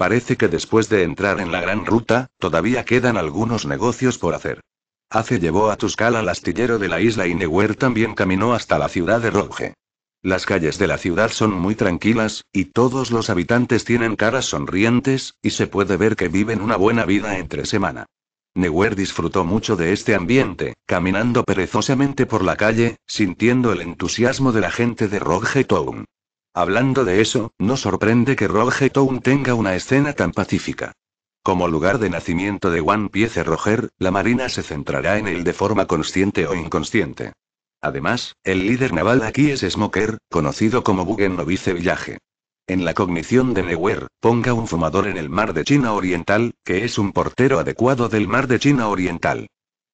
[SPEAKER 1] Parece que después de entrar en la gran ruta, todavía quedan algunos negocios por hacer. Hace llevó a Tuscal al astillero de la isla y Newer también caminó hasta la ciudad de Roge. Las calles de la ciudad son muy tranquilas, y todos los habitantes tienen caras sonrientes, y se puede ver que viven una buena vida entre semana. Newer disfrutó mucho de este ambiente, caminando perezosamente por la calle, sintiendo el entusiasmo de la gente de Roge Town. Hablando de eso, no sorprende que Roger Town tenga una escena tan pacífica. Como lugar de nacimiento de One Piece Roger, la Marina se centrará en él de forma consciente o inconsciente. Además, el líder naval aquí es Smoker, conocido como Bugen Novice Village. En la cognición de Neuer, ponga un fumador en el mar de China Oriental, que es un portero adecuado del mar de China Oriental.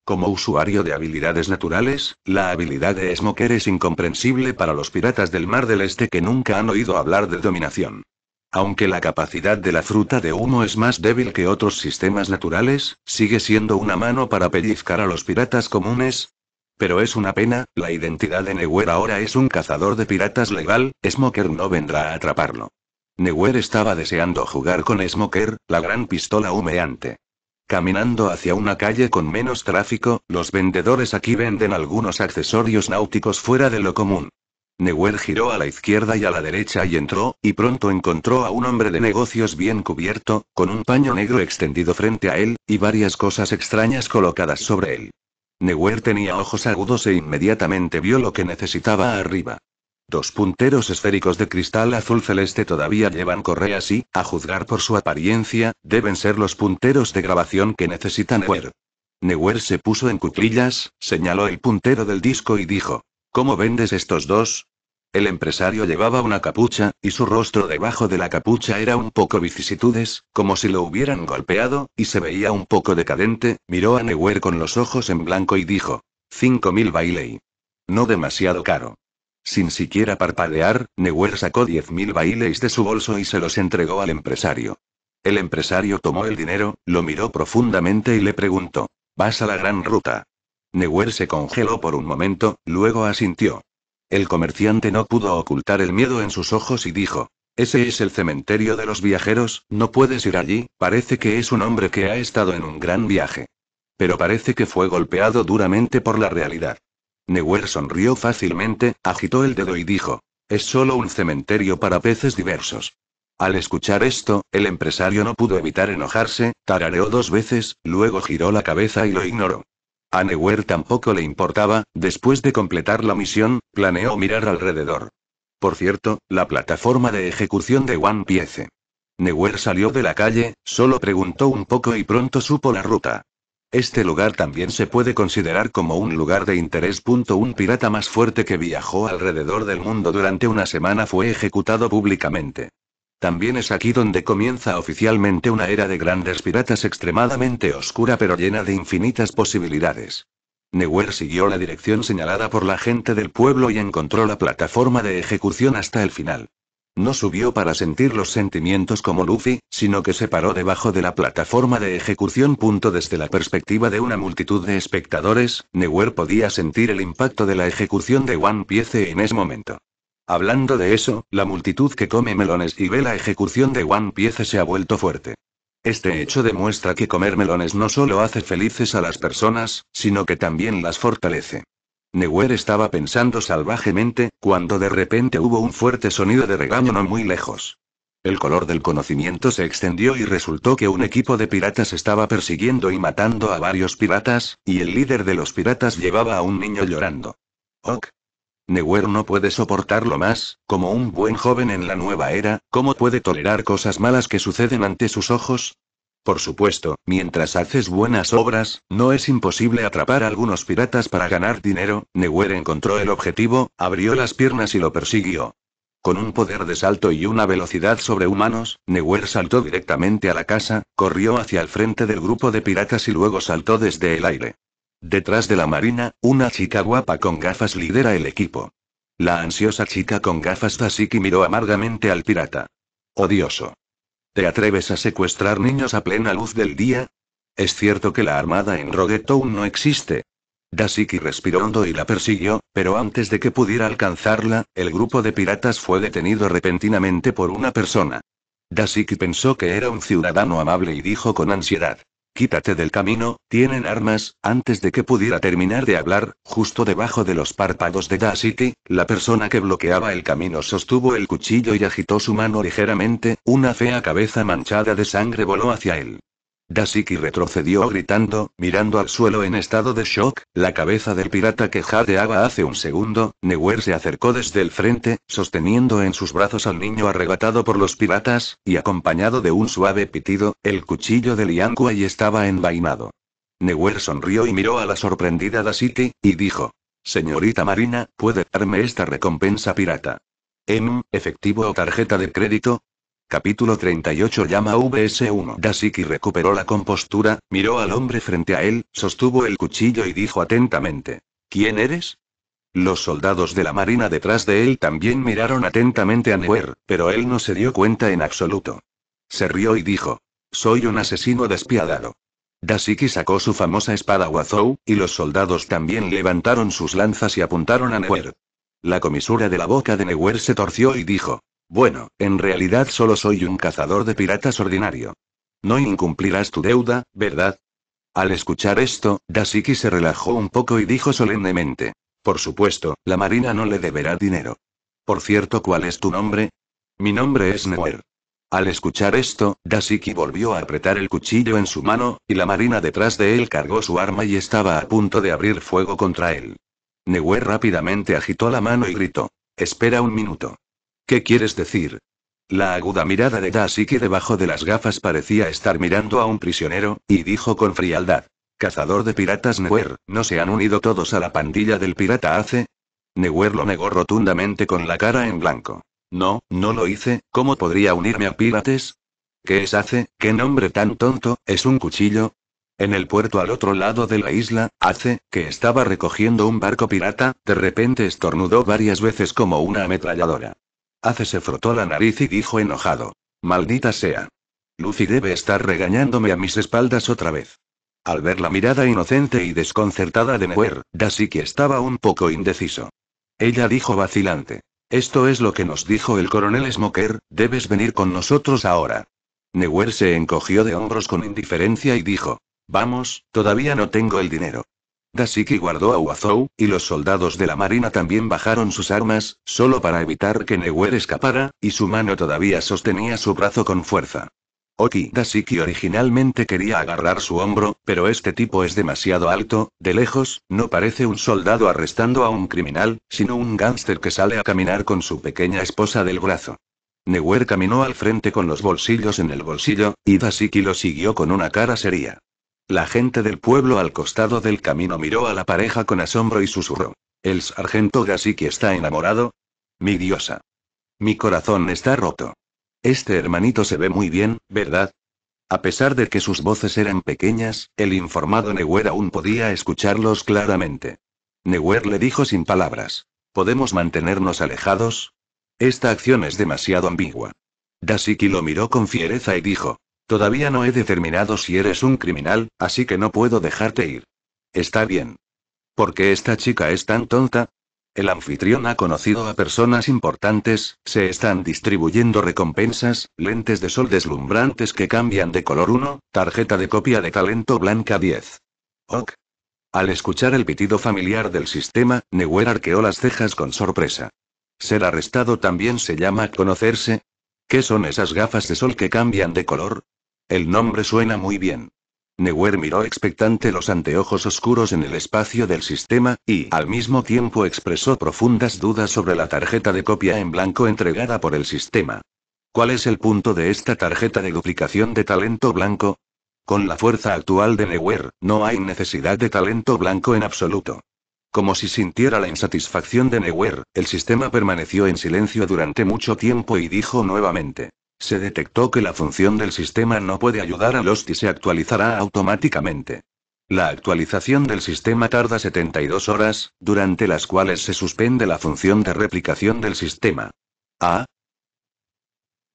[SPEAKER 1] Como usuario de habilidades naturales, la habilidad de Smoker es incomprensible para los piratas del Mar del Este que nunca han oído hablar de dominación. Aunque la capacidad de la fruta de humo es más débil que otros sistemas naturales, sigue siendo una mano para pellizcar a los piratas comunes. Pero es una pena, la identidad de newer ahora es un cazador de piratas legal, Smoker no vendrá a atraparlo. newer estaba deseando jugar con Smoker, la gran pistola humeante. Caminando hacia una calle con menos tráfico, los vendedores aquí venden algunos accesorios náuticos fuera de lo común. Newell giró a la izquierda y a la derecha y entró, y pronto encontró a un hombre de negocios bien cubierto, con un paño negro extendido frente a él, y varias cosas extrañas colocadas sobre él. Newell tenía ojos agudos e inmediatamente vio lo que necesitaba arriba. Dos punteros esféricos de cristal azul celeste todavía llevan correas y, a juzgar por su apariencia, deben ser los punteros de grabación que necesitan Neuer. Neuer se puso en cuclillas, señaló el puntero del disco y dijo: ¿Cómo vendes estos dos? El empresario llevaba una capucha, y su rostro debajo de la capucha era un poco vicisitudes, como si lo hubieran golpeado, y se veía un poco decadente, miró a Neuer con los ojos en blanco y dijo. 5.000 bailey. No demasiado caro. Sin siquiera parpadear, Newell sacó 10.000 bailes de su bolso y se los entregó al empresario. El empresario tomó el dinero, lo miró profundamente y le preguntó, ¿vas a la gran ruta? Newell se congeló por un momento, luego asintió. El comerciante no pudo ocultar el miedo en sus ojos y dijo, ese es el cementerio de los viajeros, no puedes ir allí, parece que es un hombre que ha estado en un gran viaje. Pero parece que fue golpeado duramente por la realidad. Newell sonrió fácilmente, agitó el dedo y dijo. Es solo un cementerio para peces diversos. Al escuchar esto, el empresario no pudo evitar enojarse, tarareó dos veces, luego giró la cabeza y lo ignoró. A Newer tampoco le importaba, después de completar la misión, planeó mirar alrededor. Por cierto, la plataforma de ejecución de One Piece. Neuer salió de la calle, solo preguntó un poco y pronto supo la ruta. Este lugar también se puede considerar como un lugar de interés. Un pirata más fuerte que viajó alrededor del mundo durante una semana fue ejecutado públicamente. También es aquí donde comienza oficialmente una era de grandes piratas extremadamente oscura pero llena de infinitas posibilidades. Newer siguió la dirección señalada por la gente del pueblo y encontró la plataforma de ejecución hasta el final. No subió para sentir los sentimientos como Luffy, sino que se paró debajo de la plataforma de ejecución. Desde la perspectiva de una multitud de espectadores, newer podía sentir el impacto de la ejecución de One Piece en ese momento. Hablando de eso, la multitud que come melones y ve la ejecución de One Piece se ha vuelto fuerte. Este hecho demuestra que comer melones no solo hace felices a las personas, sino que también las fortalece. Neuer estaba pensando salvajemente, cuando de repente hubo un fuerte sonido de regaño no muy lejos. El color del conocimiento se extendió y resultó que un equipo de piratas estaba persiguiendo y matando a varios piratas, y el líder de los piratas llevaba a un niño llorando. Ok. Neuer no puede soportarlo más, como un buen joven en la nueva era, ¿cómo puede tolerar cosas malas que suceden ante sus ojos? Por supuesto, mientras haces buenas obras, no es imposible atrapar a algunos piratas para ganar dinero. Neuer encontró el objetivo, abrió las piernas y lo persiguió. Con un poder de salto y una velocidad humanos, Neuer saltó directamente a la casa, corrió hacia el frente del grupo de piratas y luego saltó desde el aire. Detrás de la marina, una chica guapa con gafas lidera el equipo. La ansiosa chica con gafas Tasiki miró amargamente al pirata. Odioso. ¿Te atreves a secuestrar niños a plena luz del día? Es cierto que la armada en Roguetown no existe. Dasiki respiró hondo y la persiguió, pero antes de que pudiera alcanzarla, el grupo de piratas fue detenido repentinamente por una persona. Dasiki pensó que era un ciudadano amable y dijo con ansiedad. Quítate del camino, tienen armas. Antes de que pudiera terminar de hablar, justo debajo de los párpados de City, la persona que bloqueaba el camino sostuvo el cuchillo y agitó su mano ligeramente, una fea cabeza manchada de sangre voló hacia él. Dasiki retrocedió gritando, mirando al suelo en estado de shock, la cabeza del pirata que jadeaba hace un segundo, Newer se acercó desde el frente, sosteniendo en sus brazos al niño arrebatado por los piratas, y acompañado de un suave pitido, el cuchillo de Liangua y estaba envainado. Newer sonrió y miró a la sorprendida Dasiki, y dijo, Señorita Marina, ¿puede darme esta recompensa pirata? ¿Em, efectivo o tarjeta de crédito? Capítulo 38 Llama VS1 Dasiki recuperó la compostura, miró al hombre frente a él, sostuvo el cuchillo y dijo atentamente. ¿Quién eres? Los soldados de la marina detrás de él también miraron atentamente a Neuer, pero él no se dio cuenta en absoluto. Se rió y dijo. Soy un asesino despiadado. Dasiki sacó su famosa espada Wazou, y los soldados también levantaron sus lanzas y apuntaron a Neuer. La comisura de la boca de Neuer se torció y dijo. Bueno, en realidad solo soy un cazador de piratas ordinario. No incumplirás tu deuda, ¿verdad? Al escuchar esto, Dasiki se relajó un poco y dijo solemnemente. Por supuesto, la Marina no le deberá dinero. Por cierto, ¿cuál es tu nombre? Mi nombre es Neuer. Al escuchar esto, Dasiki volvió a apretar el cuchillo en su mano, y la marina detrás de él cargó su arma y estaba a punto de abrir fuego contra él. Neuer rápidamente agitó la mano y gritó. Espera un minuto. ¿Qué quieres decir? La aguda mirada de que debajo de las gafas parecía estar mirando a un prisionero, y dijo con frialdad. Cazador de piratas Neuer, ¿no se han unido todos a la pandilla del pirata Ace? Neuer lo negó rotundamente con la cara en blanco. No, no lo hice, ¿cómo podría unirme a pirates? ¿Qué es Ace? ¿Qué nombre tan tonto? ¿Es un cuchillo? En el puerto al otro lado de la isla, Ace, que estaba recogiendo un barco pirata, de repente estornudó varias veces como una ametralladora. Hace se frotó la nariz y dijo enojado. Maldita sea. Lucy debe estar regañándome a mis espaldas otra vez. Al ver la mirada inocente y desconcertada de Neuer, que estaba un poco indeciso. Ella dijo vacilante. Esto es lo que nos dijo el coronel Smoker, debes venir con nosotros ahora. Neuer se encogió de hombros con indiferencia y dijo. Vamos, todavía no tengo el dinero. Dasiki guardó a Wazou, y los soldados de la marina también bajaron sus armas, solo para evitar que Newer escapara, y su mano todavía sostenía su brazo con fuerza. Oki Dasiki originalmente quería agarrar su hombro, pero este tipo es demasiado alto, de lejos, no parece un soldado arrestando a un criminal, sino un gángster que sale a caminar con su pequeña esposa del brazo. Newer caminó al frente con los bolsillos en el bolsillo, y Dasiki lo siguió con una cara seria. La gente del pueblo al costado del camino miró a la pareja con asombro y susurró. El sargento Dasiki está enamorado. Mi diosa. Mi corazón está roto. Este hermanito se ve muy bien, ¿verdad? A pesar de que sus voces eran pequeñas, el informado Neuer aún podía escucharlos claramente. Neuer le dijo sin palabras. ¿Podemos mantenernos alejados? Esta acción es demasiado ambigua. Dasiki lo miró con fiereza y dijo. Todavía no he determinado si eres un criminal, así que no puedo dejarte ir. Está bien. ¿Por qué esta chica es tan tonta? El anfitrión ha conocido a personas importantes, se están distribuyendo recompensas, lentes de sol deslumbrantes que cambian de color 1, tarjeta de copia de talento blanca 10. Ok. Al escuchar el pitido familiar del sistema, Newell arqueó las cejas con sorpresa. ¿Ser arrestado también se llama conocerse? ¿Qué son esas gafas de sol que cambian de color? El nombre suena muy bien. Neuer miró expectante los anteojos oscuros en el espacio del sistema, y al mismo tiempo expresó profundas dudas sobre la tarjeta de copia en blanco entregada por el sistema. ¿Cuál es el punto de esta tarjeta de duplicación de talento blanco? Con la fuerza actual de Neuer, no hay necesidad de talento blanco en absoluto. Como si sintiera la insatisfacción de Neuer, el sistema permaneció en silencio durante mucho tiempo y dijo nuevamente. Se detectó que la función del sistema no puede ayudar a los y se actualizará automáticamente. La actualización del sistema tarda 72 horas, durante las cuales se suspende la función de replicación del sistema. ¿Ah?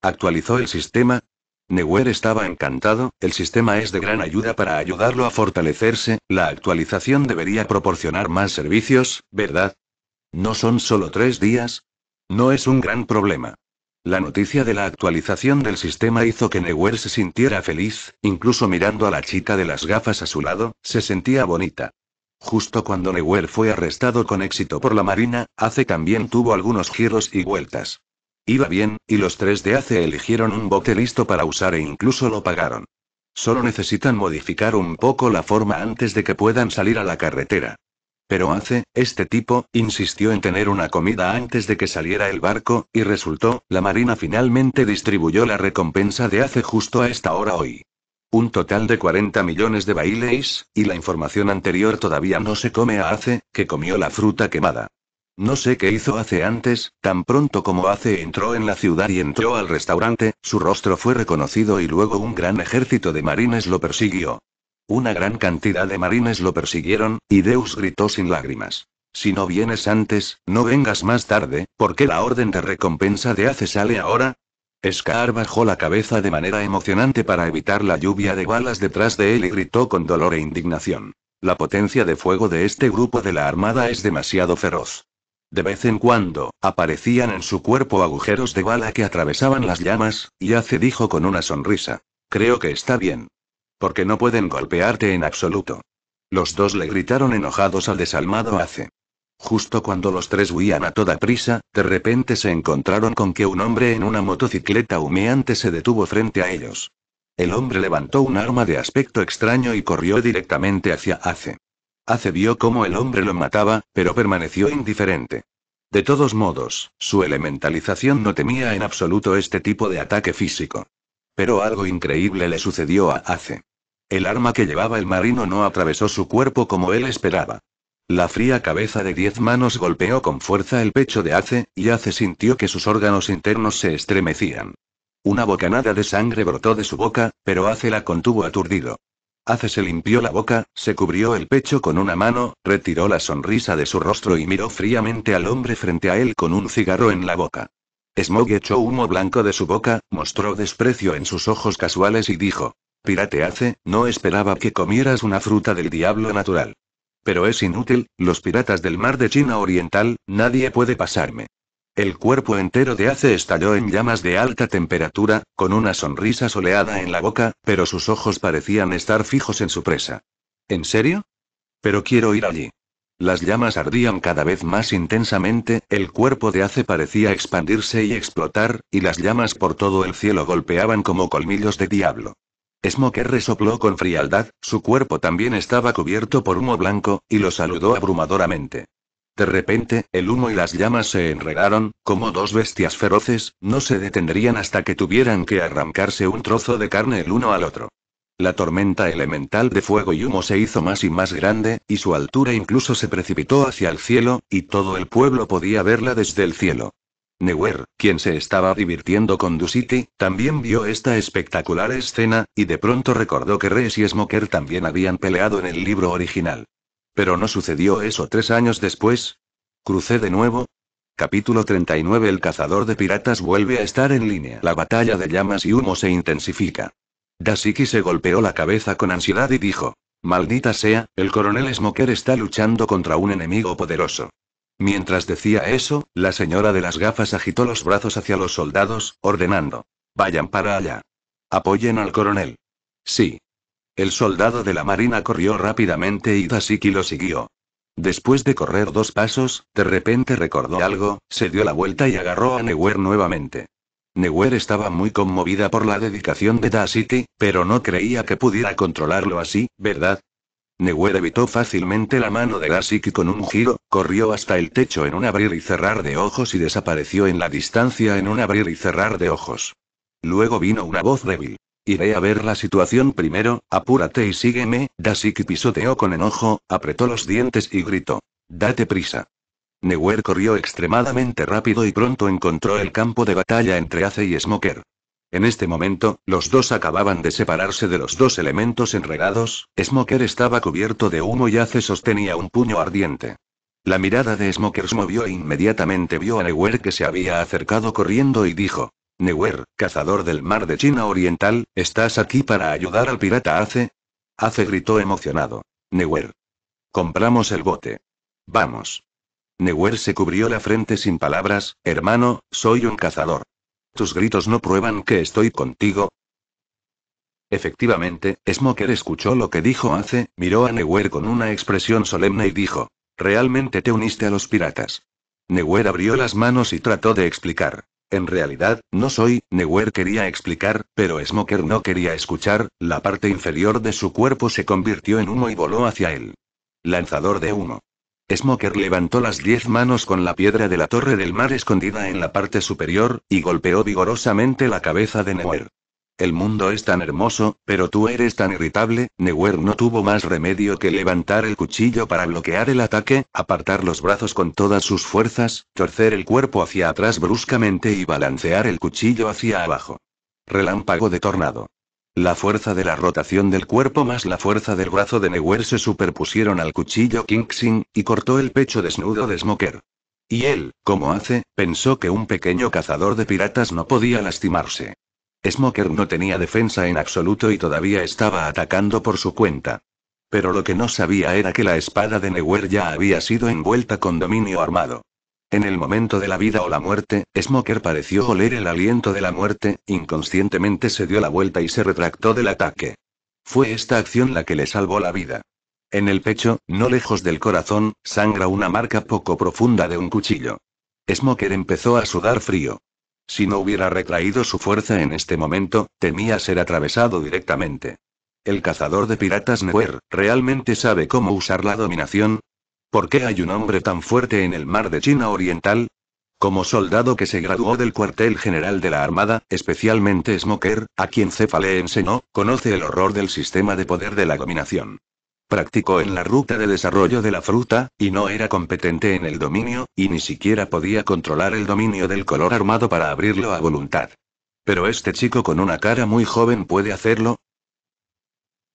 [SPEAKER 1] ¿Actualizó el sistema? Neuer estaba encantado, el sistema es de gran ayuda para ayudarlo a fortalecerse, la actualización debería proporcionar más servicios, ¿verdad? No son solo tres días. No es un gran problema. La noticia de la actualización del sistema hizo que Neuer se sintiera feliz, incluso mirando a la chica de las gafas a su lado, se sentía bonita. Justo cuando Newell fue arrestado con éxito por la Marina, ACE también tuvo algunos giros y vueltas. Iba bien, y los tres de ACE eligieron un bote listo para usar e incluso lo pagaron. Solo necesitan modificar un poco la forma antes de que puedan salir a la carretera. Pero hace, este tipo, insistió en tener una comida antes de que saliera el barco, y resultó, la Marina finalmente distribuyó la recompensa de hace justo a esta hora hoy. Un total de 40 millones de bailes, y la información anterior todavía no se come a Ace, que comió la fruta quemada. No sé qué hizo Ace antes, tan pronto como Ace entró en la ciudad y entró al restaurante, su rostro fue reconocido y luego un gran ejército de marines lo persiguió. Una gran cantidad de marines lo persiguieron, y Deus gritó sin lágrimas. Si no vienes antes, no vengas más tarde, porque la orden de recompensa de Ace sale ahora. Scar bajó la cabeza de manera emocionante para evitar la lluvia de balas detrás de él y gritó con dolor e indignación. La potencia de fuego de este grupo de la Armada es demasiado feroz. De vez en cuando, aparecían en su cuerpo agujeros de bala que atravesaban las llamas, y Ace dijo con una sonrisa. Creo que está bien. Porque no pueden golpearte en absoluto. Los dos le gritaron enojados al desalmado Ace. Justo cuando los tres huían a toda prisa, de repente se encontraron con que un hombre en una motocicleta humeante se detuvo frente a ellos. El hombre levantó un arma de aspecto extraño y corrió directamente hacia Ace. Ace vio cómo el hombre lo mataba, pero permaneció indiferente. De todos modos, su elementalización no temía en absoluto este tipo de ataque físico. Pero algo increíble le sucedió a Ace. El arma que llevaba el marino no atravesó su cuerpo como él esperaba. La fría cabeza de diez manos golpeó con fuerza el pecho de Ace, y Ace sintió que sus órganos internos se estremecían. Una bocanada de sangre brotó de su boca, pero Ace la contuvo aturdido. Ace se limpió la boca, se cubrió el pecho con una mano, retiró la sonrisa de su rostro y miró fríamente al hombre frente a él con un cigarro en la boca. Smog echó humo blanco de su boca, mostró desprecio en sus ojos casuales y dijo, Pirate hace, no esperaba que comieras una fruta del diablo natural. Pero es inútil, los piratas del mar de China Oriental, nadie puede pasarme. El cuerpo entero de Ace estalló en llamas de alta temperatura, con una sonrisa soleada en la boca, pero sus ojos parecían estar fijos en su presa. ¿En serio? Pero quiero ir allí. Las llamas ardían cada vez más intensamente, el cuerpo de Ace parecía expandirse y explotar, y las llamas por todo el cielo golpeaban como colmillos de diablo. Smoker resopló con frialdad, su cuerpo también estaba cubierto por humo blanco, y lo saludó abrumadoramente. De repente, el humo y las llamas se enredaron, como dos bestias feroces, no se detendrían hasta que tuvieran que arrancarse un trozo de carne el uno al otro. La tormenta elemental de fuego y humo se hizo más y más grande, y su altura incluso se precipitó hacia el cielo, y todo el pueblo podía verla desde el cielo. Newer, quien se estaba divirtiendo con Dusiti, también vio esta espectacular escena, y de pronto recordó que Reyes y Smoker también habían peleado en el libro original. Pero no sucedió eso tres años después. Crucé de nuevo, Capítulo 39 El cazador de piratas vuelve a estar en línea. La batalla de llamas y humo se intensifica. Dasiki se golpeó la cabeza con ansiedad y dijo. Maldita sea, el coronel Smoker está luchando contra un enemigo poderoso. Mientras decía eso, la señora de las gafas agitó los brazos hacia los soldados, ordenando. Vayan para allá. Apoyen al coronel. Sí. El soldado de la marina corrió rápidamente y Dasiki lo siguió. Después de correr dos pasos, de repente recordó algo, se dio la vuelta y agarró a Newer nuevamente. Newer estaba muy conmovida por la dedicación de Dasiki, pero no creía que pudiera controlarlo así, ¿verdad? Newer evitó fácilmente la mano de Dasik y con un giro, corrió hasta el techo en un abrir y cerrar de ojos y desapareció en la distancia en un abrir y cerrar de ojos. Luego vino una voz débil. Iré a ver la situación primero, apúrate y sígueme, Dasik pisoteó con enojo, apretó los dientes y gritó. Date prisa. Newer corrió extremadamente rápido y pronto encontró el campo de batalla entre Ace y Smoker. En este momento, los dos acababan de separarse de los dos elementos enredados, Smoker estaba cubierto de humo y Ace sostenía un puño ardiente. La mirada de Smoker se movió e inmediatamente vio a Newer que se había acercado corriendo y dijo, Newer, cazador del mar de China Oriental, ¿estás aquí para ayudar al pirata Ace? Ace gritó emocionado. Newer. Compramos el bote. Vamos. Newer se cubrió la frente sin palabras, hermano, soy un cazador. Tus gritos no prueban que estoy contigo. Efectivamente, Smoker escuchó lo que dijo hace, miró a Newer con una expresión solemne y dijo, Realmente te uniste a los piratas. Newer abrió las manos y trató de explicar. En realidad, no soy, Newer quería explicar, pero Smoker no quería escuchar, la parte inferior de su cuerpo se convirtió en humo y voló hacia él. Lanzador de humo. Smoker levantó las diez manos con la piedra de la torre del mar escondida en la parte superior, y golpeó vigorosamente la cabeza de Neuer. El mundo es tan hermoso, pero tú eres tan irritable, Neuer no tuvo más remedio que levantar el cuchillo para bloquear el ataque, apartar los brazos con todas sus fuerzas, torcer el cuerpo hacia atrás bruscamente y balancear el cuchillo hacia abajo. Relámpago de tornado. La fuerza de la rotación del cuerpo más la fuerza del brazo de Newer se superpusieron al cuchillo Kingsing, y cortó el pecho desnudo de Smoker. Y él, como hace, pensó que un pequeño cazador de piratas no podía lastimarse. Smoker no tenía defensa en absoluto y todavía estaba atacando por su cuenta. Pero lo que no sabía era que la espada de Newer ya había sido envuelta con dominio armado. En el momento de la vida o la muerte, Smoker pareció oler el aliento de la muerte, inconscientemente se dio la vuelta y se retractó del ataque. Fue esta acción la que le salvó la vida. En el pecho, no lejos del corazón, sangra una marca poco profunda de un cuchillo. Smoker empezó a sudar frío. Si no hubiera retraído su fuerza en este momento, temía ser atravesado directamente. El cazador de piratas Neuer, ¿realmente sabe cómo usar la dominación? ¿Por qué hay un hombre tan fuerte en el mar de China Oriental? Como soldado que se graduó del cuartel general de la Armada, especialmente Smoker, a quien Cefa le enseñó, conoce el horror del sistema de poder de la dominación. Practicó en la ruta de desarrollo de la fruta, y no era competente en el dominio, y ni siquiera podía controlar el dominio del color armado para abrirlo a voluntad. Pero este chico con una cara muy joven puede hacerlo,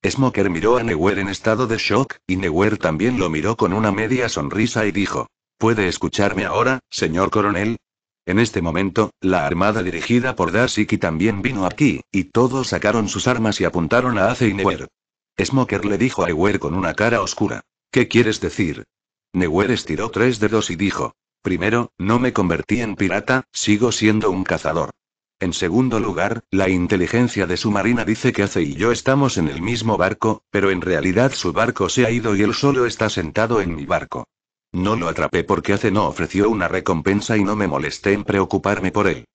[SPEAKER 1] Smoker miró a Newer en estado de shock, y Newer también lo miró con una media sonrisa y dijo, ¿Puede escucharme ahora, señor coronel? En este momento, la armada dirigida por Dasiki también vino aquí, y todos sacaron sus armas y apuntaron a Ace y Newer. Smoker le dijo a Newer con una cara oscura, ¿qué quieres decir? Newer estiró tres dedos y dijo, primero, no me convertí en pirata, sigo siendo un cazador. En segundo lugar, la inteligencia de su marina dice que Ace y yo estamos en el mismo barco, pero en realidad su barco se ha ido y él solo está sentado en mi barco. No lo atrapé porque Ace no ofreció una recompensa y no me molesté en preocuparme por él.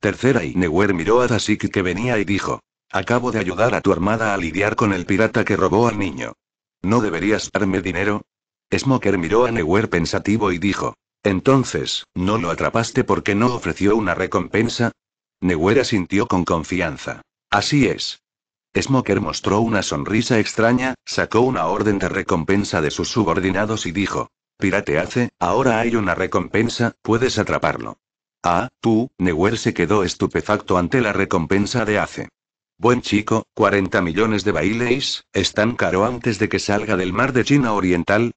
[SPEAKER 1] Tercera y Newer miró a Zasik que venía y dijo. Acabo de ayudar a tu armada a lidiar con el pirata que robó al niño. ¿No deberías darme dinero? Smoker miró a Newer pensativo y dijo. Entonces, ¿no lo atrapaste porque no ofreció una recompensa? Newell sintió con confianza. Así es. Smoker mostró una sonrisa extraña, sacó una orden de recompensa de sus subordinados y dijo: Pirate hace, ahora hay una recompensa, puedes atraparlo. Ah, tú, Newell se quedó estupefacto ante la recompensa de Ace. Buen chico, 40 millones de bailes, es tan caro antes de que salga del mar de China Oriental.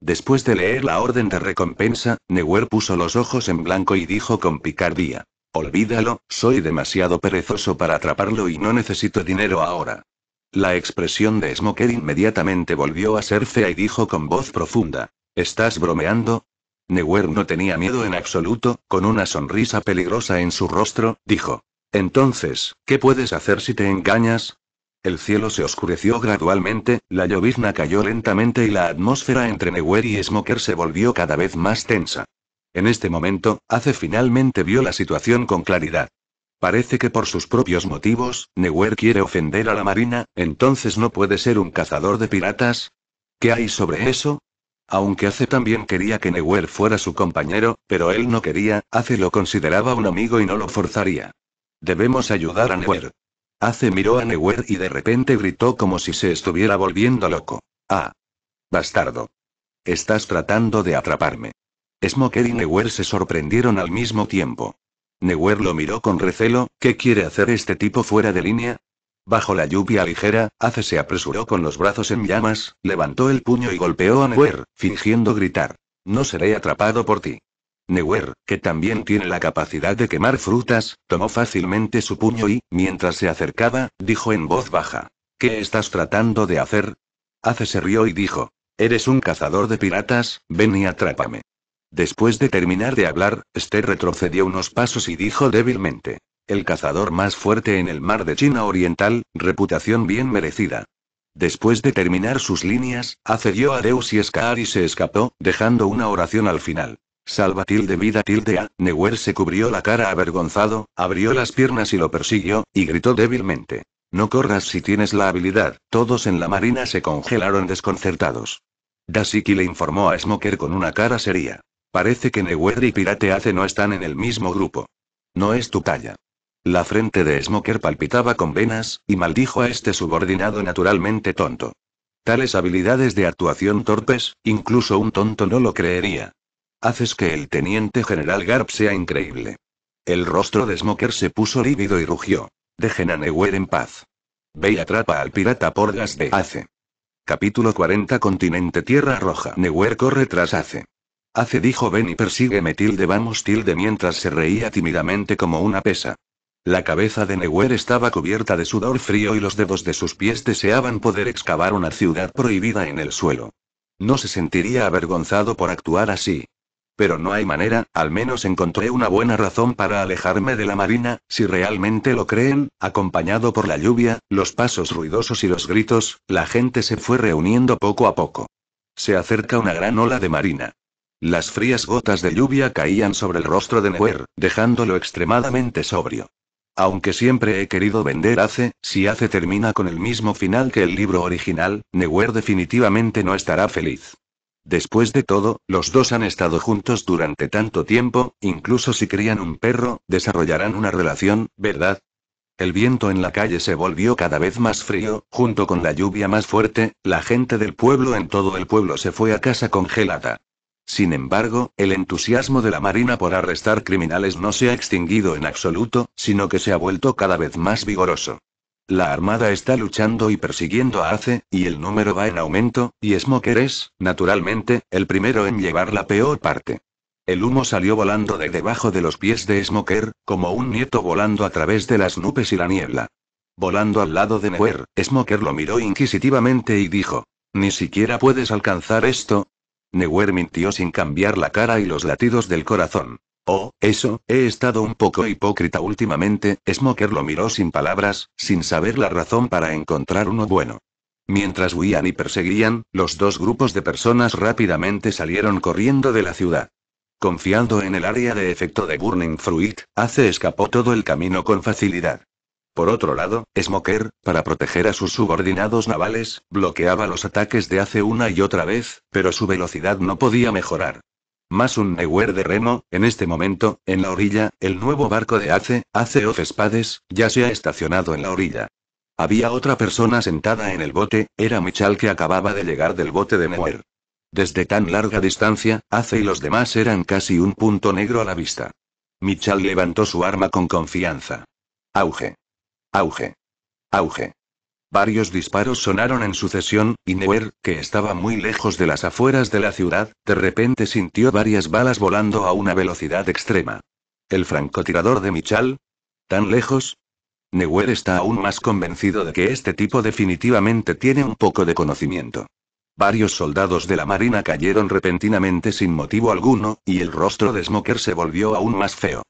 [SPEAKER 1] Después de leer la orden de recompensa, Newell puso los ojos en blanco y dijo con picardía. Olvídalo, soy demasiado perezoso para atraparlo y no necesito dinero ahora. La expresión de Smoker inmediatamente volvió a ser fea y dijo con voz profunda. ¿Estás bromeando? Newer no tenía miedo en absoluto, con una sonrisa peligrosa en su rostro, dijo. Entonces, ¿qué puedes hacer si te engañas? El cielo se oscureció gradualmente, la llovizna cayó lentamente y la atmósfera entre Newer y Smoker se volvió cada vez más tensa. En este momento, Ace finalmente vio la situación con claridad. Parece que por sus propios motivos, Newer quiere ofender a la Marina, entonces no puede ser un cazador de piratas. ¿Qué hay sobre eso? Aunque Ace también quería que Newer fuera su compañero, pero él no quería, Ace lo consideraba un amigo y no lo forzaría. Debemos ayudar a Newer. Ace miró a Newer y de repente gritó como si se estuviera volviendo loco. Ah. Bastardo. Estás tratando de atraparme. Smoker y Newer se sorprendieron al mismo tiempo. Newer lo miró con recelo, ¿qué quiere hacer este tipo fuera de línea? Bajo la lluvia ligera, Ace se apresuró con los brazos en llamas, levantó el puño y golpeó a Newer, fingiendo gritar. No seré atrapado por ti. Newer, que también tiene la capacidad de quemar frutas, tomó fácilmente su puño y, mientras se acercaba, dijo en voz baja. ¿Qué estás tratando de hacer? Ace se rió y dijo. Eres un cazador de piratas, ven y atrápame. Después de terminar de hablar, este retrocedió unos pasos y dijo débilmente. El cazador más fuerte en el mar de China Oriental, reputación bien merecida. Después de terminar sus líneas, accedió a Deus y Scar y se escapó, dejando una oración al final. Salva de vida tilde a. Neuer se cubrió la cara avergonzado, abrió las piernas y lo persiguió, y gritó débilmente. No corras si tienes la habilidad. Todos en la marina se congelaron desconcertados. Dasiki le informó a Smoker con una cara seria. Parece que Newer y Pirate Ace no están en el mismo grupo. No es tu talla. La frente de Smoker palpitaba con venas, y maldijo a este subordinado naturalmente tonto. Tales habilidades de actuación torpes, incluso un tonto no lo creería. Haces que el teniente general Garp sea increíble. El rostro de Smoker se puso lívido y rugió. Dejen a Newer en paz. Ve y atrapa al pirata por gas de Ace. Capítulo 40 Continente Tierra Roja. Newer corre tras Ace. Hace dijo Ben y persígueme tilde vamos tilde mientras se reía tímidamente como una pesa. La cabeza de Newer estaba cubierta de sudor frío y los dedos de sus pies deseaban poder excavar una ciudad prohibida en el suelo. No se sentiría avergonzado por actuar así. Pero no hay manera, al menos encontré una buena razón para alejarme de la marina, si realmente lo creen, acompañado por la lluvia, los pasos ruidosos y los gritos, la gente se fue reuniendo poco a poco. Se acerca una gran ola de marina. Las frías gotas de lluvia caían sobre el rostro de Neuer, dejándolo extremadamente sobrio. Aunque siempre he querido vender Ace, si hace termina con el mismo final que el libro original, Neuer definitivamente no estará feliz. Después de todo, los dos han estado juntos durante tanto tiempo, incluso si crían un perro, desarrollarán una relación, ¿verdad? El viento en la calle se volvió cada vez más frío, junto con la lluvia más fuerte, la gente del pueblo en todo el pueblo se fue a casa congelada. Sin embargo, el entusiasmo de la Marina por arrestar criminales no se ha extinguido en absoluto, sino que se ha vuelto cada vez más vigoroso. La Armada está luchando y persiguiendo a ACE, y el número va en aumento, y Smoker es, naturalmente, el primero en llevar la peor parte. El humo salió volando de debajo de los pies de Smoker, como un nieto volando a través de las nubes y la niebla. Volando al lado de Neuer, Smoker lo miró inquisitivamente y dijo, Ni siquiera puedes alcanzar esto, Newer mintió sin cambiar la cara y los latidos del corazón. Oh, eso, he estado un poco hipócrita últimamente, Smoker lo miró sin palabras, sin saber la razón para encontrar uno bueno. Mientras huían y perseguían, los dos grupos de personas rápidamente salieron corriendo de la ciudad. Confiando en el área de efecto de Burning Fruit, Ace escapó todo el camino con facilidad. Por otro lado, Smoker, para proteger a sus subordinados navales, bloqueaba los ataques de hace una y otra vez, pero su velocidad no podía mejorar. Más un Neuer de Remo, en este momento, en la orilla, el nuevo barco de Ace, Ace of Spades, ya se ha estacionado en la orilla. Había otra persona sentada en el bote, era Michal que acababa de llegar del bote de Neuer. Desde tan larga distancia, Ace y los demás eran casi un punto negro a la vista. Michal levantó su arma con confianza. Auge. Auge. Auge. Varios disparos sonaron en sucesión, y Neuer, que estaba muy lejos de las afueras de la ciudad, de repente sintió varias balas volando a una velocidad extrema. ¿El francotirador de Michal? ¿Tan lejos? Neuer está aún más convencido de que este tipo definitivamente tiene un poco de conocimiento. Varios soldados de la Marina cayeron repentinamente sin motivo alguno, y el rostro de Smoker se volvió aún más feo.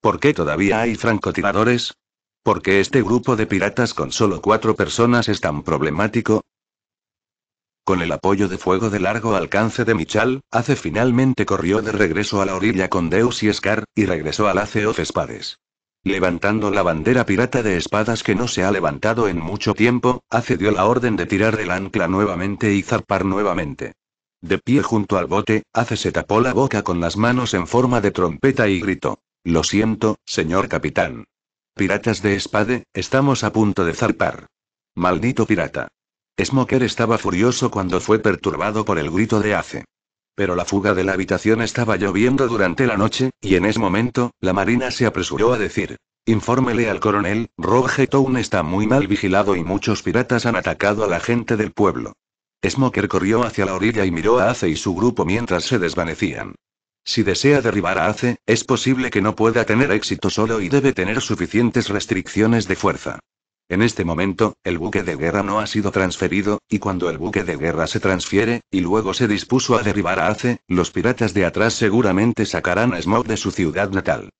[SPEAKER 1] ¿Por qué todavía hay francotiradores? ¿Por qué este grupo de piratas con solo cuatro personas es tan problemático, con el apoyo de fuego de largo alcance de Michal, Ace finalmente corrió de regreso a la orilla con Deus y Scar, y regresó al Ace of Spades. Levantando la bandera pirata de espadas que no se ha levantado en mucho tiempo, Ace dio la orden de tirar el ancla nuevamente y zarpar nuevamente. De pie junto al bote, Ace se tapó la boca con las manos en forma de trompeta y gritó. Lo siento, señor capitán. Piratas de espade, estamos a punto de zarpar. Maldito pirata. Smoker estaba furioso cuando fue perturbado por el grito de Ace. Pero la fuga de la habitación estaba lloviendo durante la noche, y en ese momento, la marina se apresuró a decir. Infórmele al coronel, Roger Town está muy mal vigilado y muchos piratas han atacado a la gente del pueblo. Smoker corrió hacia la orilla y miró a Ace y su grupo mientras se desvanecían. Si desea derribar a Ace, es posible que no pueda tener éxito solo y debe tener suficientes restricciones de fuerza. En este momento, el buque de guerra no ha sido transferido, y cuando el buque de guerra se transfiere, y luego se dispuso a derribar a Ace, los piratas de atrás seguramente sacarán a Smoke de su ciudad natal.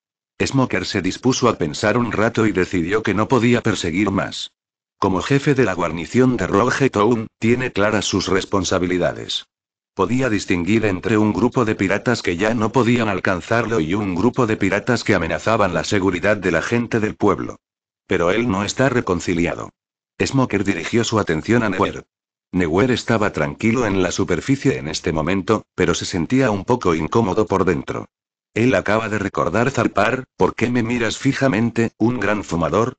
[SPEAKER 1] Smoker se dispuso a pensar un rato y decidió que no podía perseguir más. Como jefe de la guarnición de Rogue Town, tiene claras sus responsabilidades podía distinguir entre un grupo de piratas que ya no podían alcanzarlo y un grupo de piratas que amenazaban la seguridad de la gente del pueblo. Pero él no está reconciliado. Smoker dirigió su atención a Newer. Newer estaba tranquilo en la superficie en este momento, pero se sentía un poco incómodo por dentro. Él acaba de recordar zarpar, ¿por qué me miras fijamente, un gran fumador?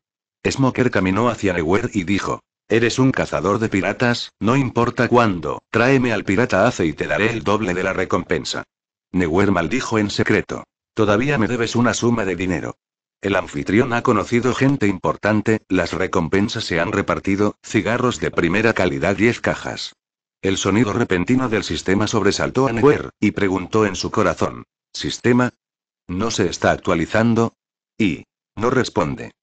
[SPEAKER 1] Smoker caminó hacia Newer y dijo, Eres un cazador de piratas, no importa cuándo, tráeme al pirata Ace y te daré el doble de la recompensa. Newer maldijo en secreto. Todavía me debes una suma de dinero. El anfitrión ha conocido gente importante, las recompensas se han repartido, cigarros de primera calidad 10 cajas. El sonido repentino del sistema sobresaltó a Neuer, y preguntó en su corazón. ¿Sistema? ¿No se está actualizando? Y... No responde.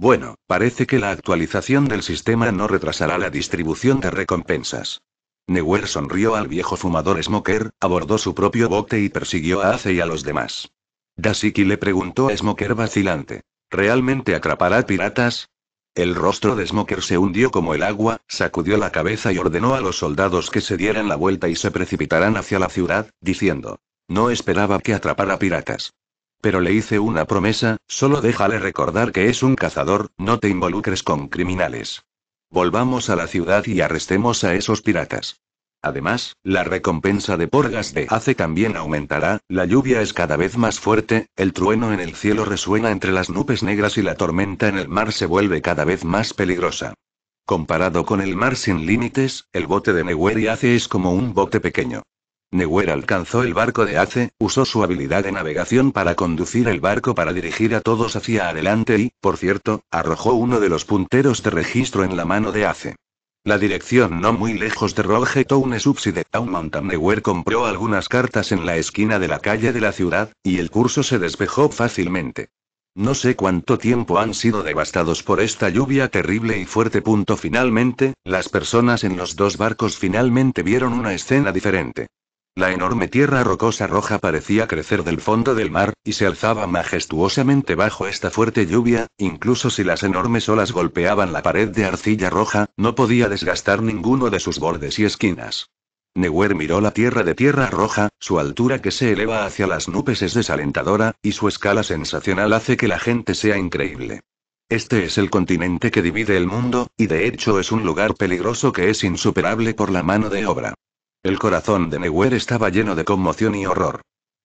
[SPEAKER 1] Bueno, parece que la actualización del sistema no retrasará la distribución de recompensas. Neuer sonrió al viejo fumador Smoker, abordó su propio bote y persiguió a Ace y a los demás. Dasiki le preguntó a Smoker vacilante. ¿Realmente atrapará piratas? El rostro de Smoker se hundió como el agua, sacudió la cabeza y ordenó a los soldados que se dieran la vuelta y se precipitaran hacia la ciudad, diciendo. No esperaba que atrapara piratas. Pero le hice una promesa, solo déjale recordar que es un cazador, no te involucres con criminales. Volvamos a la ciudad y arrestemos a esos piratas. Además, la recompensa de Porgas de Hace también aumentará, la lluvia es cada vez más fuerte, el trueno en el cielo resuena entre las nubes negras y la tormenta en el mar se vuelve cada vez más peligrosa. Comparado con el mar sin límites, el bote de Neweri Hace es como un bote pequeño. Neuer alcanzó el barco de Ace, usó su habilidad de navegación para conducir el barco para dirigir a todos hacia adelante y, por cierto, arrojó uno de los punteros de registro en la mano de Ace. La dirección no muy lejos de es subside Town Mountain Neuer compró algunas cartas en la esquina de la calle de la ciudad, y el curso se despejó fácilmente. No sé cuánto tiempo han sido devastados por esta lluvia terrible y fuerte. Punto. Finalmente, las personas en los dos barcos finalmente vieron una escena diferente. La enorme tierra rocosa roja parecía crecer del fondo del mar, y se alzaba majestuosamente bajo esta fuerte lluvia, incluso si las enormes olas golpeaban la pared de arcilla roja, no podía desgastar ninguno de sus bordes y esquinas. Neuer miró la tierra de tierra roja, su altura que se eleva hacia las nubes es desalentadora, y su escala sensacional hace que la gente sea increíble. Este es el continente que divide el mundo, y de hecho es un lugar peligroso que es insuperable por la mano de obra. El corazón de Neuer estaba lleno de conmoción y horror.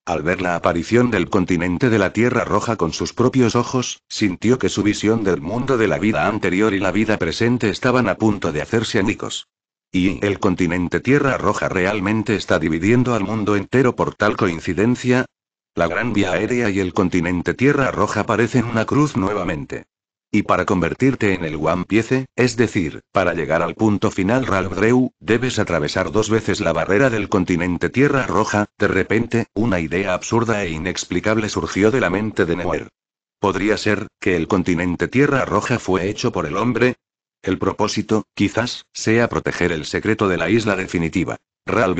[SPEAKER 1] Al ver la aparición del continente de la Tierra Roja con sus propios ojos, sintió que su visión del mundo de la vida anterior y la vida presente estaban a punto de hacerse amigos. Y el continente Tierra Roja realmente está dividiendo al mundo entero por tal coincidencia. La gran vía aérea y el continente Tierra Roja parecen una cruz nuevamente. Y para convertirte en el One Piece, es decir, para llegar al punto final Ralph debes atravesar dos veces la barrera del continente Tierra Roja, de repente, una idea absurda e inexplicable surgió de la mente de Neuer. ¿Podría ser, que el continente Tierra Roja fue hecho por el hombre? El propósito, quizás, sea proteger el secreto de la isla definitiva. Ralph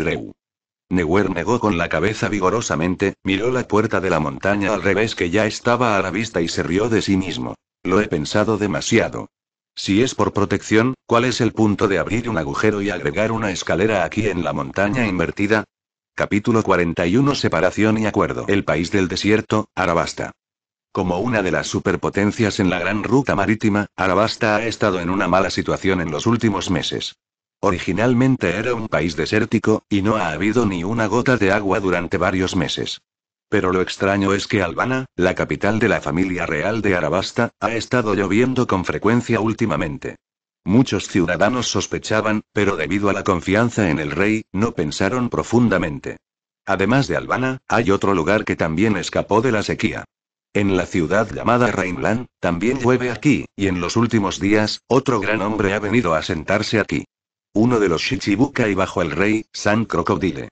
[SPEAKER 1] Neuer negó con la cabeza vigorosamente, miró la puerta de la montaña al revés que ya estaba a la vista y se rió de sí mismo. Lo he pensado demasiado. Si es por protección, ¿cuál es el punto de abrir un agujero y agregar una escalera aquí en la montaña invertida? Capítulo 41 Separación y acuerdo. El país del desierto, Arabasta. Como una de las superpotencias en la gran ruta marítima, Arabasta ha estado en una mala situación en los últimos meses. Originalmente era un país desértico, y no ha habido ni una gota de agua durante varios meses. Pero lo extraño es que Albana, la capital de la familia real de Arabasta, ha estado lloviendo con frecuencia últimamente. Muchos ciudadanos sospechaban, pero debido a la confianza en el rey, no pensaron profundamente. Además de Albana, hay otro lugar que también escapó de la sequía. En la ciudad llamada Rainland también llueve aquí, y en los últimos días, otro gran hombre ha venido a sentarse aquí. Uno de los y bajo el rey, San Crocodile.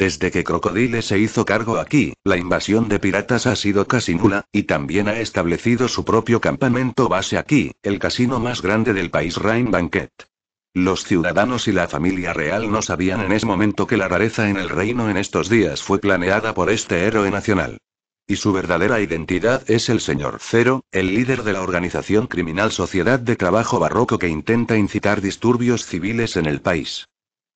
[SPEAKER 1] Desde que Crocodile se hizo cargo aquí, la invasión de piratas ha sido casi nula, y también ha establecido su propio campamento base aquí, el casino más grande del país Rain Banquet. Los ciudadanos y la familia real no sabían en ese momento que la rareza en el reino en estos días fue planeada por este héroe nacional. Y su verdadera identidad es el señor Cero, el líder de la organización criminal Sociedad de Trabajo Barroco que intenta incitar disturbios civiles en el país.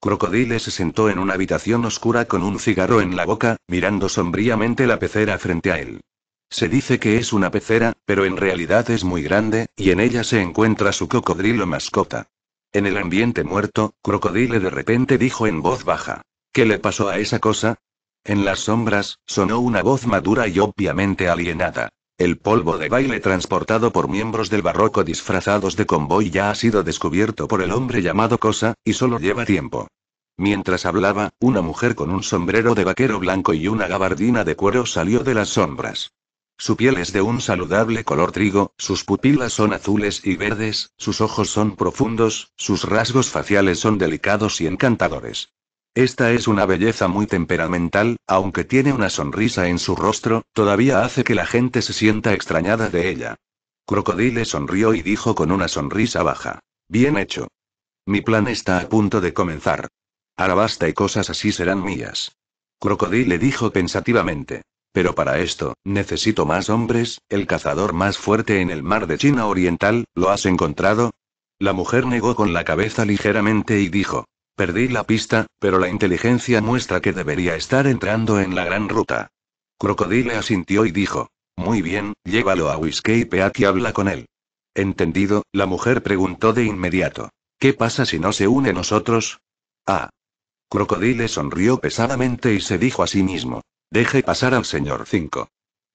[SPEAKER 1] Crocodile se sentó en una habitación oscura con un cigarro en la boca, mirando sombríamente la pecera frente a él. Se dice que es una pecera, pero en realidad es muy grande, y en ella se encuentra su cocodrilo mascota. En el ambiente muerto, Crocodile de repente dijo en voz baja. ¿Qué le pasó a esa cosa? En las sombras, sonó una voz madura y obviamente alienada. El polvo de baile transportado por miembros del barroco disfrazados de convoy ya ha sido descubierto por el hombre llamado Cosa, y solo lleva tiempo. Mientras hablaba, una mujer con un sombrero de vaquero blanco y una gabardina de cuero salió de las sombras. Su piel es de un saludable color trigo, sus pupilas son azules y verdes, sus ojos son profundos, sus rasgos faciales son delicados y encantadores. Esta es una belleza muy temperamental, aunque tiene una sonrisa en su rostro, todavía hace que la gente se sienta extrañada de ella. Crocodile sonrió y dijo con una sonrisa baja. Bien hecho. Mi plan está a punto de comenzar. Arabasta y cosas así serán mías. Crocodile dijo pensativamente. Pero para esto, necesito más hombres, el cazador más fuerte en el mar de China Oriental, ¿lo has encontrado? La mujer negó con la cabeza ligeramente y dijo, Perdí la pista, pero la inteligencia muestra que debería estar entrando en la gran ruta. Crocodile asintió y dijo. Muy bien, llévalo a Whiskey Peak y habla con él. Entendido, la mujer preguntó de inmediato. ¿Qué pasa si no se une nosotros? Ah. Crocodile sonrió pesadamente y se dijo a sí mismo. Deje pasar al señor 5.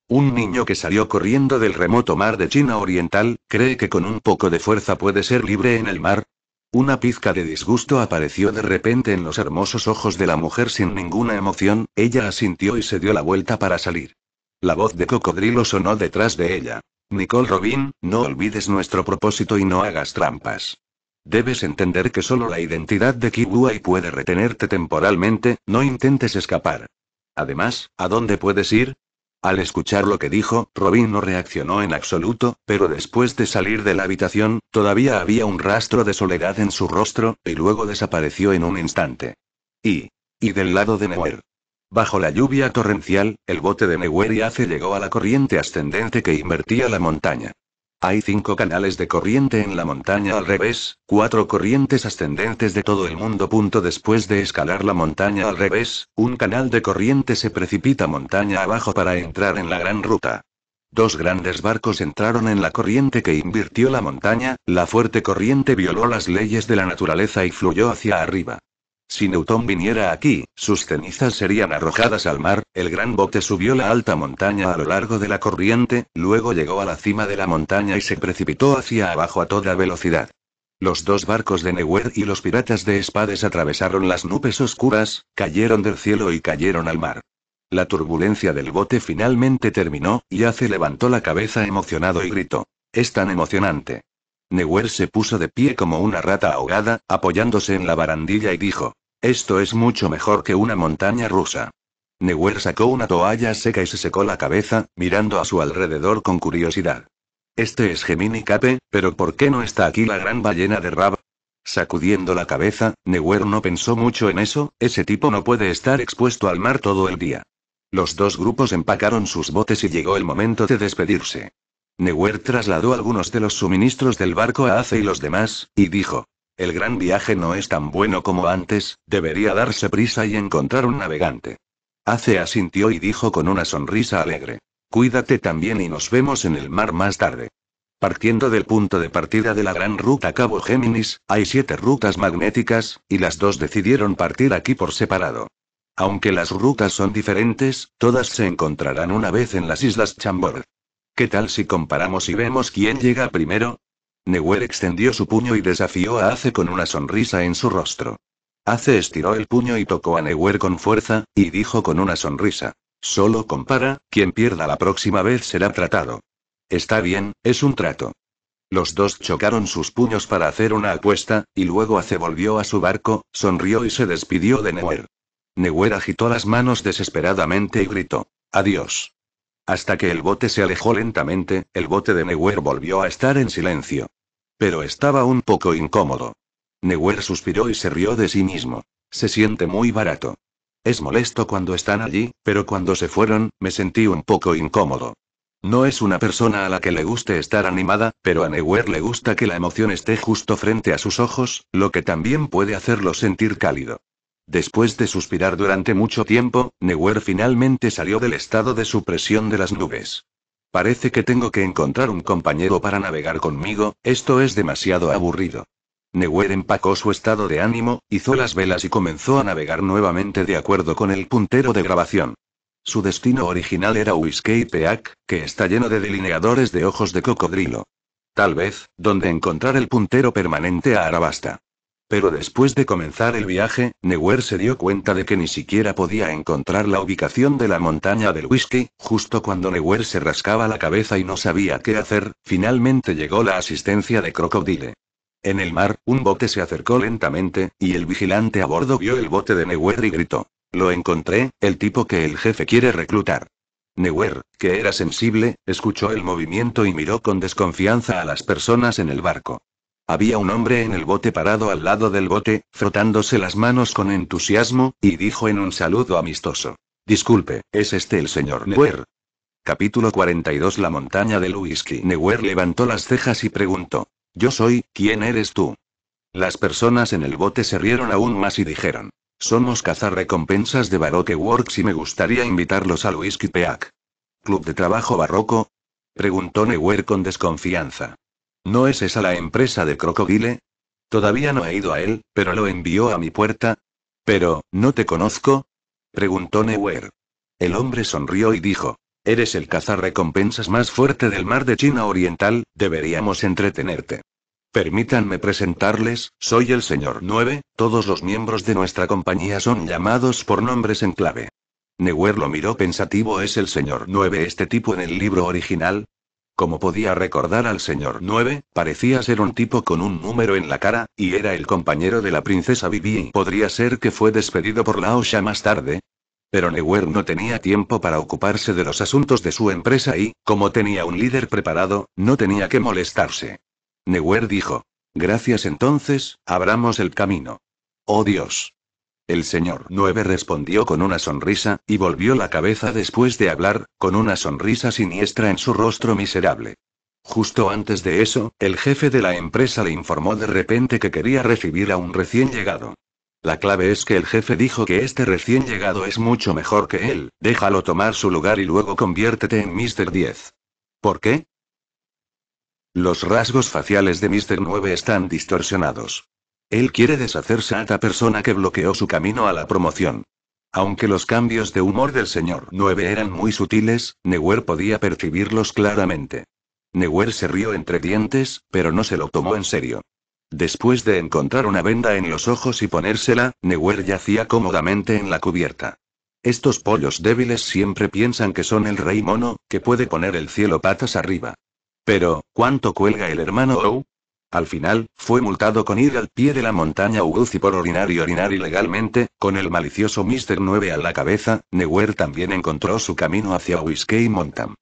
[SPEAKER 1] Un niño que salió corriendo del remoto mar de China Oriental, cree que con un poco de fuerza puede ser libre en el mar, una pizca de disgusto apareció de repente en los hermosos ojos de la mujer sin ninguna emoción, ella asintió y se dio la vuelta para salir. La voz de cocodrilo sonó detrás de ella. Nicole Robin, no olvides nuestro propósito y no hagas trampas. Debes entender que solo la identidad de y puede retenerte temporalmente, no intentes escapar. Además, ¿a dónde puedes ir? Al escuchar lo que dijo, Robin no reaccionó en absoluto, pero después de salir de la habitación, todavía había un rastro de soledad en su rostro, y luego desapareció en un instante. Y. y del lado de Neuer. Bajo la lluvia torrencial, el bote de Neuer y Ace llegó a la corriente ascendente que invertía la montaña. Hay cinco canales de corriente en la montaña al revés, cuatro corrientes ascendentes de todo el mundo. Punto después de escalar la montaña al revés, un canal de corriente se precipita montaña abajo para entrar en la gran ruta. Dos grandes barcos entraron en la corriente que invirtió la montaña, la fuerte corriente violó las leyes de la naturaleza y fluyó hacia arriba. Si Newton viniera aquí, sus cenizas serían arrojadas al mar, el gran bote subió la alta montaña a lo largo de la corriente, luego llegó a la cima de la montaña y se precipitó hacia abajo a toda velocidad. Los dos barcos de Newer y los piratas de espades atravesaron las nubes oscuras, cayeron del cielo y cayeron al mar. La turbulencia del bote finalmente terminó, y Ace levantó la cabeza emocionado y gritó. Es tan emocionante. Newer se puso de pie como una rata ahogada, apoyándose en la barandilla y dijo, esto es mucho mejor que una montaña rusa. Newer sacó una toalla seca y se secó la cabeza, mirando a su alrededor con curiosidad. Este es Gemini Cape, pero ¿por qué no está aquí la gran ballena de Rab? Sacudiendo la cabeza, Newer no pensó mucho en eso, ese tipo no puede estar expuesto al mar todo el día. Los dos grupos empacaron sus botes y llegó el momento de despedirse. Neuer trasladó algunos de los suministros del barco a Ace y los demás, y dijo, el gran viaje no es tan bueno como antes, debería darse prisa y encontrar un navegante. Ace asintió y dijo con una sonrisa alegre, cuídate también y nos vemos en el mar más tarde. Partiendo del punto de partida de la gran ruta Cabo Géminis, hay siete rutas magnéticas, y las dos decidieron partir aquí por separado. Aunque las rutas son diferentes, todas se encontrarán una vez en las Islas Chambord. ¿Qué tal si comparamos y vemos quién llega primero? Neuer extendió su puño y desafió a Ace con una sonrisa en su rostro. Ace estiró el puño y tocó a Neuer con fuerza, y dijo con una sonrisa. Solo compara, quien pierda la próxima vez será tratado. Está bien, es un trato. Los dos chocaron sus puños para hacer una apuesta, y luego Ace volvió a su barco, sonrió y se despidió de Neuer. Neuer agitó las manos desesperadamente y gritó. Adiós. Hasta que el bote se alejó lentamente, el bote de Neuer volvió a estar en silencio. Pero estaba un poco incómodo. Neuer suspiró y se rió de sí mismo. Se siente muy barato. Es molesto cuando están allí, pero cuando se fueron, me sentí un poco incómodo. No es una persona a la que le guste estar animada, pero a Neuer le gusta que la emoción esté justo frente a sus ojos, lo que también puede hacerlo sentir cálido. Después de suspirar durante mucho tiempo, Newer finalmente salió del estado de supresión de las nubes. Parece que tengo que encontrar un compañero para navegar conmigo, esto es demasiado aburrido. Newer empacó su estado de ánimo, hizo las velas y comenzó a navegar nuevamente de acuerdo con el puntero de grabación. Su destino original era Whiskey Peak, que está lleno de delineadores de ojos de cocodrilo. Tal vez, donde encontrar el puntero permanente a Arabasta. Pero después de comenzar el viaje, Neuer se dio cuenta de que ni siquiera podía encontrar la ubicación de la montaña del whisky, justo cuando Neuer se rascaba la cabeza y no sabía qué hacer, finalmente llegó la asistencia de Crocodile. En el mar, un bote se acercó lentamente, y el vigilante a bordo vio el bote de Neuer y gritó. Lo encontré, el tipo que el jefe quiere reclutar. Neuer, que era sensible, escuchó el movimiento y miró con desconfianza a las personas en el barco. Había un hombre en el bote parado al lado del bote, frotándose las manos con entusiasmo, y dijo en un saludo amistoso. Disculpe, ¿es este el señor Neuer? Capítulo 42 La montaña de whisky. Neuer levantó las cejas y preguntó. Yo soy, ¿quién eres tú? Las personas en el bote se rieron aún más y dijeron. Somos recompensas de Baroque Works y me gustaría invitarlos al Whisky Peak. ¿Club de trabajo barroco? Preguntó Neuer con desconfianza. ¿No es esa la empresa de Crocodile? Todavía no he ido a él, pero lo envió a mi puerta. Pero, ¿no te conozco? preguntó Neuer. El hombre sonrió y dijo, Eres el cazarrecompensas más fuerte del mar de China Oriental, deberíamos entretenerte. Permítanme presentarles, soy el señor 9, todos los miembros de nuestra compañía son llamados por nombres en clave. Neuer lo miró pensativo, ¿es el señor 9 este tipo en el libro original? Como podía recordar al señor 9, parecía ser un tipo con un número en la cara, y era el compañero de la princesa Vivi. Podría ser que fue despedido por la OSHA más tarde, pero Neuer no tenía tiempo para ocuparse de los asuntos de su empresa y, como tenía un líder preparado, no tenía que molestarse. Neuer dijo. Gracias entonces, abramos el camino. Oh Dios. El señor 9 respondió con una sonrisa, y volvió la cabeza después de hablar, con una sonrisa siniestra en su rostro miserable. Justo antes de eso, el jefe de la empresa le informó de repente que quería recibir a un recién llegado. La clave es que el jefe dijo que este recién llegado es mucho mejor que él, déjalo tomar su lugar y luego conviértete en Mr. 10. ¿Por qué? Los rasgos faciales de Mr. 9 están distorsionados. Él quiere deshacerse a la persona que bloqueó su camino a la promoción. Aunque los cambios de humor del señor 9 eran muy sutiles, Newer podía percibirlos claramente. Newer se rió entre dientes, pero no se lo tomó en serio. Después de encontrar una venda en los ojos y ponérsela, Newer yacía cómodamente en la cubierta. Estos pollos débiles siempre piensan que son el rey mono, que puede poner el cielo patas arriba. Pero, ¿cuánto cuelga el hermano O? Al final, fue multado con ir al pie de la montaña Uguzi por orinar y orinar ilegalmente, con el malicioso Mr. 9 a la cabeza, Newer también encontró su camino hacia Whiskey Mountain.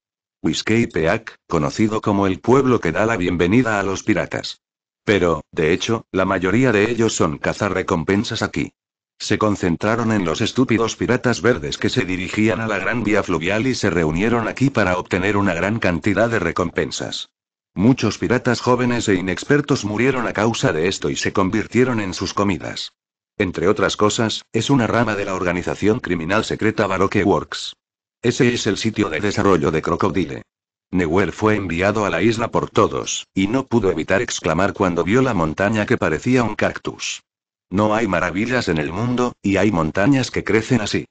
[SPEAKER 1] Whiskey Peak, conocido como el pueblo que da la bienvenida a los piratas. Pero, de hecho, la mayoría de ellos son recompensas aquí. Se concentraron en los estúpidos piratas verdes que se dirigían a la gran vía fluvial y se reunieron aquí para obtener una gran cantidad de recompensas. Muchos piratas jóvenes e inexpertos murieron a causa de esto y se convirtieron en sus comidas. Entre otras cosas, es una rama de la organización criminal secreta Baroque Works. Ese es el sitio de desarrollo de Crocodile. Newell fue enviado a la isla por todos, y no pudo evitar exclamar cuando vio la montaña que parecía un cactus. No hay maravillas en el mundo, y hay montañas que crecen así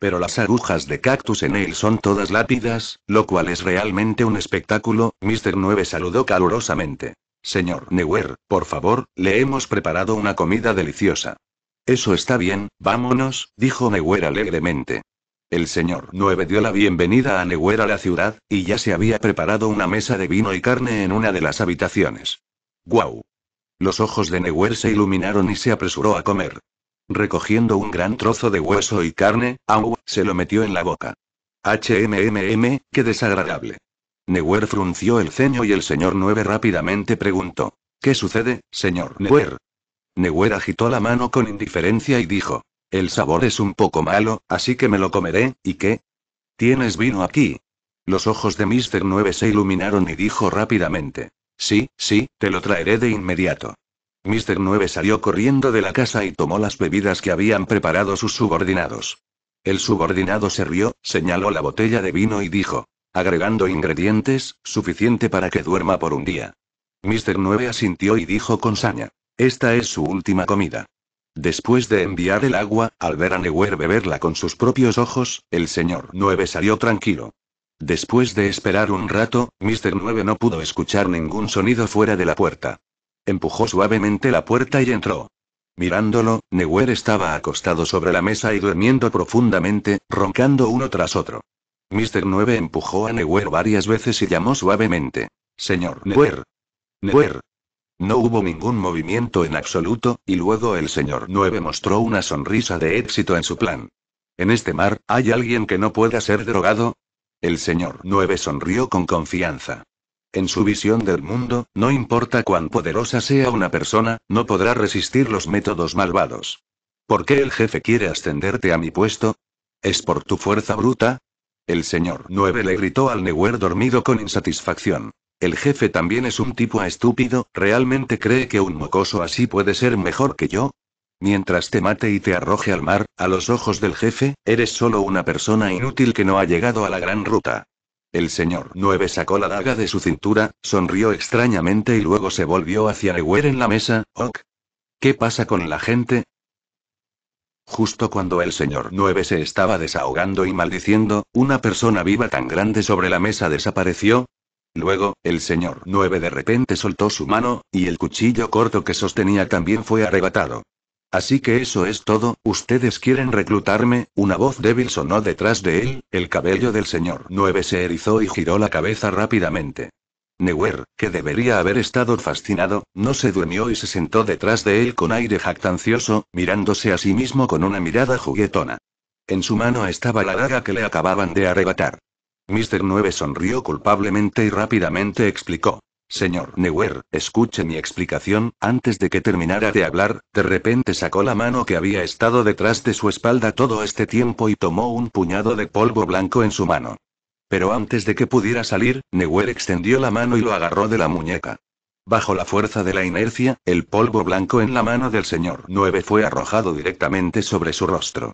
[SPEAKER 1] pero las agujas de Cactus en él son todas lápidas, lo cual es realmente un espectáculo, Mr. 9 saludó calurosamente. Señor Neuer, por favor, le hemos preparado una comida deliciosa. Eso está bien, vámonos, dijo Neuer alegremente. El señor 9 dio la bienvenida a Neuer a la ciudad, y ya se había preparado una mesa de vino y carne en una de las habitaciones. ¡Guau! Los ojos de Neuer se iluminaron y se apresuró a comer. Recogiendo un gran trozo de hueso y carne, Au se lo metió en la boca. HMMM, qué desagradable. Newer frunció el ceño y el señor Nueve rápidamente preguntó. ¿Qué sucede, señor Newer? Neuer agitó la mano con indiferencia y dijo. El sabor es un poco malo, así que me lo comeré, ¿y qué? ¿Tienes vino aquí? Los ojos de Mr. 9 se iluminaron y dijo rápidamente. Sí, sí, te lo traeré de inmediato. Mister 9 salió corriendo de la casa y tomó las bebidas que habían preparado sus subordinados. El subordinado se rió, señaló la botella de vino y dijo, agregando ingredientes, suficiente para que duerma por un día. Mister 9 asintió y dijo con saña, esta es su última comida. Después de enviar el agua, al ver a Neuer beberla con sus propios ojos, el señor 9 salió tranquilo. Después de esperar un rato, Mister 9 no pudo escuchar ningún sonido fuera de la puerta. Empujó suavemente la puerta y entró. Mirándolo, Neuer estaba acostado sobre la mesa y durmiendo profundamente, roncando uno tras otro. Mr. 9 empujó a Neuer varias veces y llamó suavemente. Señor Neuer. Neuer. No hubo ningún movimiento en absoluto, y luego el señor 9 mostró una sonrisa de éxito en su plan. En este mar, ¿hay alguien que no pueda ser drogado? El señor 9 sonrió con confianza. En su visión del mundo, no importa cuán poderosa sea una persona, no podrá resistir los métodos malvados. ¿Por qué el jefe quiere ascenderte a mi puesto? ¿Es por tu fuerza bruta? El señor 9 le gritó al newer dormido con insatisfacción. El jefe también es un tipo estúpido, ¿realmente cree que un mocoso así puede ser mejor que yo? Mientras te mate y te arroje al mar, a los ojos del jefe, eres solo una persona inútil que no ha llegado a la gran ruta. El señor 9 sacó la daga de su cintura, sonrió extrañamente y luego se volvió hacia Ewer en la mesa. Ok. ¿Qué pasa con la gente? Justo cuando el señor 9 se estaba desahogando y maldiciendo, una persona viva tan grande sobre la mesa desapareció. Luego, el señor 9 de repente soltó su mano, y el cuchillo corto que sostenía también fue arrebatado. Así que eso es todo, ustedes quieren reclutarme, una voz débil sonó detrás de él, el cabello del señor 9 se erizó y giró la cabeza rápidamente. Neuer, que debería haber estado fascinado, no se durmió y se sentó detrás de él con aire jactancioso, mirándose a sí mismo con una mirada juguetona. En su mano estaba la daga que le acababan de arrebatar. Mr. 9 sonrió culpablemente y rápidamente explicó. Señor Neuer, escuche mi explicación, antes de que terminara de hablar, de repente sacó la mano que había estado detrás de su espalda todo este tiempo y tomó un puñado de polvo blanco en su mano. Pero antes de que pudiera salir, Neuer extendió la mano y lo agarró de la muñeca. Bajo la fuerza de la inercia, el polvo blanco en la mano del señor 9 fue arrojado directamente sobre su rostro.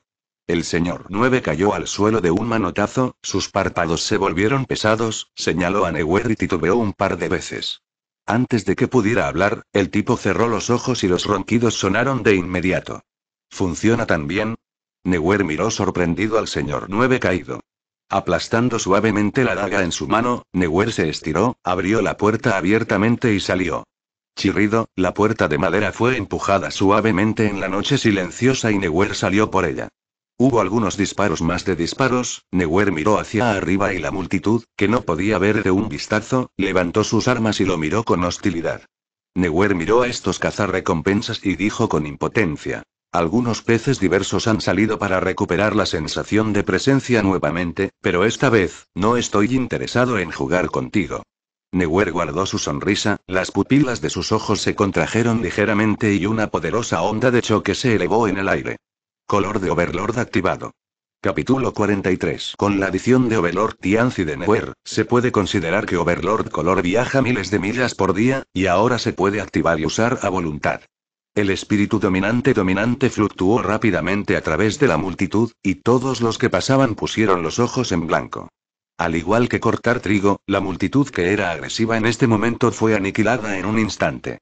[SPEAKER 1] El señor 9 cayó al suelo de un manotazo, sus párpados se volvieron pesados, señaló a Newer y titubeó un par de veces. Antes de que pudiera hablar, el tipo cerró los ojos y los ronquidos sonaron de inmediato. ¿Funciona tan bien? Newer miró sorprendido al señor 9 caído. Aplastando suavemente la daga en su mano, Newer se estiró, abrió la puerta abiertamente y salió. Chirrido, la puerta de madera fue empujada suavemente en la noche silenciosa y Newer salió por ella. Hubo algunos disparos más de disparos, Neuer miró hacia arriba y la multitud, que no podía ver de un vistazo, levantó sus armas y lo miró con hostilidad. Neuer miró a estos cazar recompensas y dijo con impotencia. Algunos peces diversos han salido para recuperar la sensación de presencia nuevamente, pero esta vez, no estoy interesado en jugar contigo. Neuer guardó su sonrisa, las pupilas de sus ojos se contrajeron ligeramente y una poderosa onda de choque se elevó en el aire. Color de Overlord activado. Capítulo 43. Con la adición de Overlord Tianzi de Neuer, se puede considerar que Overlord Color viaja miles de millas por día, y ahora se puede activar y usar a voluntad. El espíritu dominante dominante fluctuó rápidamente a través de la multitud, y todos los que pasaban pusieron los ojos en blanco. Al igual que cortar trigo, la multitud que era agresiva en este momento fue aniquilada en un instante.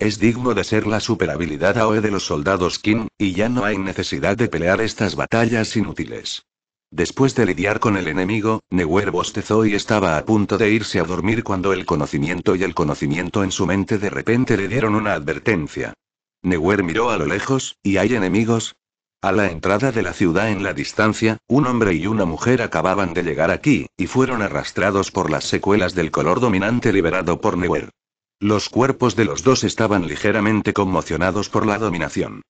[SPEAKER 1] Es digno de ser la superhabilidad AOE de los soldados Kim, y ya no hay necesidad de pelear estas batallas inútiles. Después de lidiar con el enemigo, Neuer bostezó y estaba a punto de irse a dormir cuando el conocimiento y el conocimiento en su mente de repente le dieron una advertencia. Neuer miró a lo lejos, ¿y hay enemigos? A la entrada de la ciudad en la distancia, un hombre y una mujer acababan de llegar aquí, y fueron arrastrados por las secuelas del color dominante liberado por Neuer. Los cuerpos de los dos estaban ligeramente conmocionados por la dominación.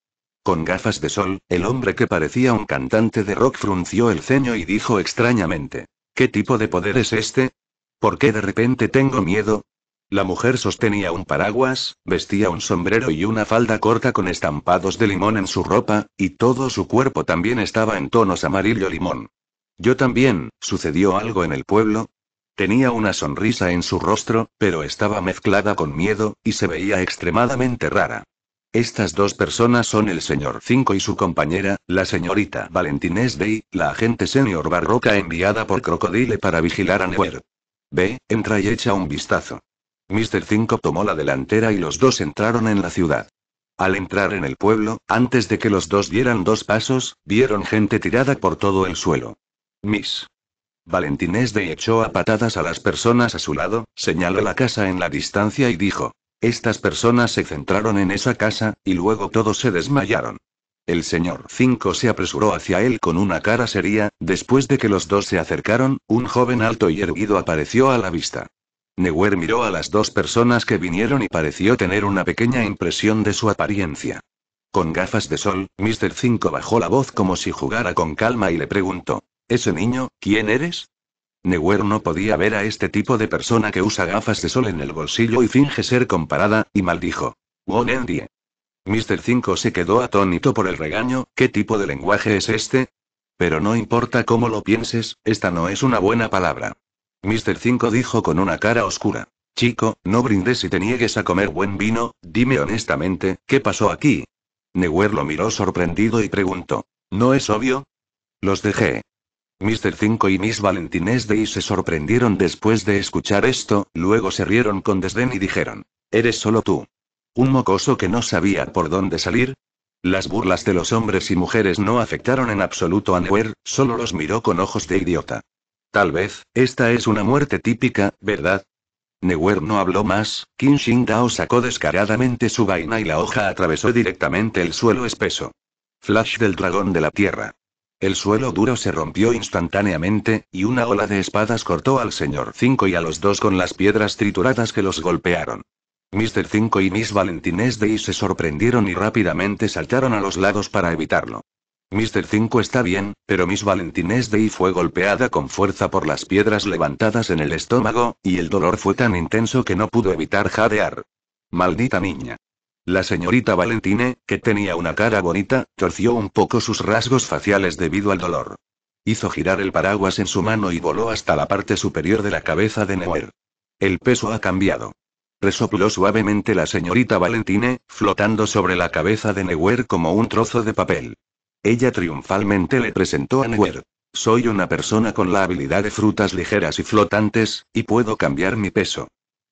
[SPEAKER 1] Con gafas de sol, el hombre que parecía un cantante de rock frunció el ceño y dijo extrañamente, ¿Qué tipo de poder es este? ¿Por qué de repente tengo miedo? La mujer sostenía un paraguas, vestía un sombrero y una falda corta con estampados de limón en su ropa, y todo su cuerpo también estaba en tonos amarillo limón. Yo también, sucedió algo en el pueblo, Tenía una sonrisa en su rostro, pero estaba mezclada con miedo, y se veía extremadamente rara. Estas dos personas son el señor 5 y su compañera, la señorita Valentines Day, la agente senior barroca enviada por Crocodile para vigilar a Newer. Ve, entra y echa un vistazo. Mr. 5 tomó la delantera y los dos entraron en la ciudad. Al entrar en el pueblo, antes de que los dos dieran dos pasos, vieron gente tirada por todo el suelo. Miss Valentinés de echó a patadas a las personas a su lado, señaló la casa en la distancia y dijo. Estas personas se centraron en esa casa, y luego todos se desmayaron. El señor 5 se apresuró hacia él con una cara seria, después de que los dos se acercaron, un joven alto y erguido apareció a la vista. Neuer miró a las dos personas que vinieron y pareció tener una pequeña impresión de su apariencia. Con gafas de sol, Mr. 5 bajó la voz como si jugara con calma y le preguntó. Ese niño, ¿quién eres? newer no podía ver a este tipo de persona que usa gafas de sol en el bolsillo y finge ser comparada, y maldijo. Won Endie. Mr. 5 se quedó atónito por el regaño, ¿qué tipo de lenguaje es este? Pero no importa cómo lo pienses, esta no es una buena palabra. Mr. 5 dijo con una cara oscura. Chico, no brindes y te niegues a comer buen vino, dime honestamente, ¿qué pasó aquí? Newer lo miró sorprendido y preguntó. ¿No es obvio? Los dejé. Mr. 5 y Miss Valentines Day se sorprendieron después de escuchar esto, luego se rieron con desdén y dijeron, Eres solo tú. Un mocoso que no sabía por dónde salir. Las burlas de los hombres y mujeres no afectaron en absoluto a Neuer, solo los miró con ojos de idiota. Tal vez, esta es una muerte típica, ¿verdad? Neuer no habló más, Qin Xing Dao sacó descaradamente su vaina y la hoja atravesó directamente el suelo espeso. Flash del dragón de la tierra. El suelo duro se rompió instantáneamente, y una ola de espadas cortó al señor 5 y a los dos con las piedras trituradas que los golpearon. Mr. 5 y Miss Valentines Day se sorprendieron y rápidamente saltaron a los lados para evitarlo. Mr. 5 está bien, pero Miss Valentines Day fue golpeada con fuerza por las piedras levantadas en el estómago, y el dolor fue tan intenso que no pudo evitar jadear. Maldita niña. La señorita Valentine, que tenía una cara bonita, torció un poco sus rasgos faciales debido al dolor. Hizo girar el paraguas en su mano y voló hasta la parte superior de la cabeza de Neuer. El peso ha cambiado. Resopló suavemente la señorita Valentine, flotando sobre la cabeza de Neuer como un trozo de papel. Ella triunfalmente le presentó a Neuer. Soy una persona con la habilidad de frutas ligeras y flotantes, y puedo cambiar mi peso.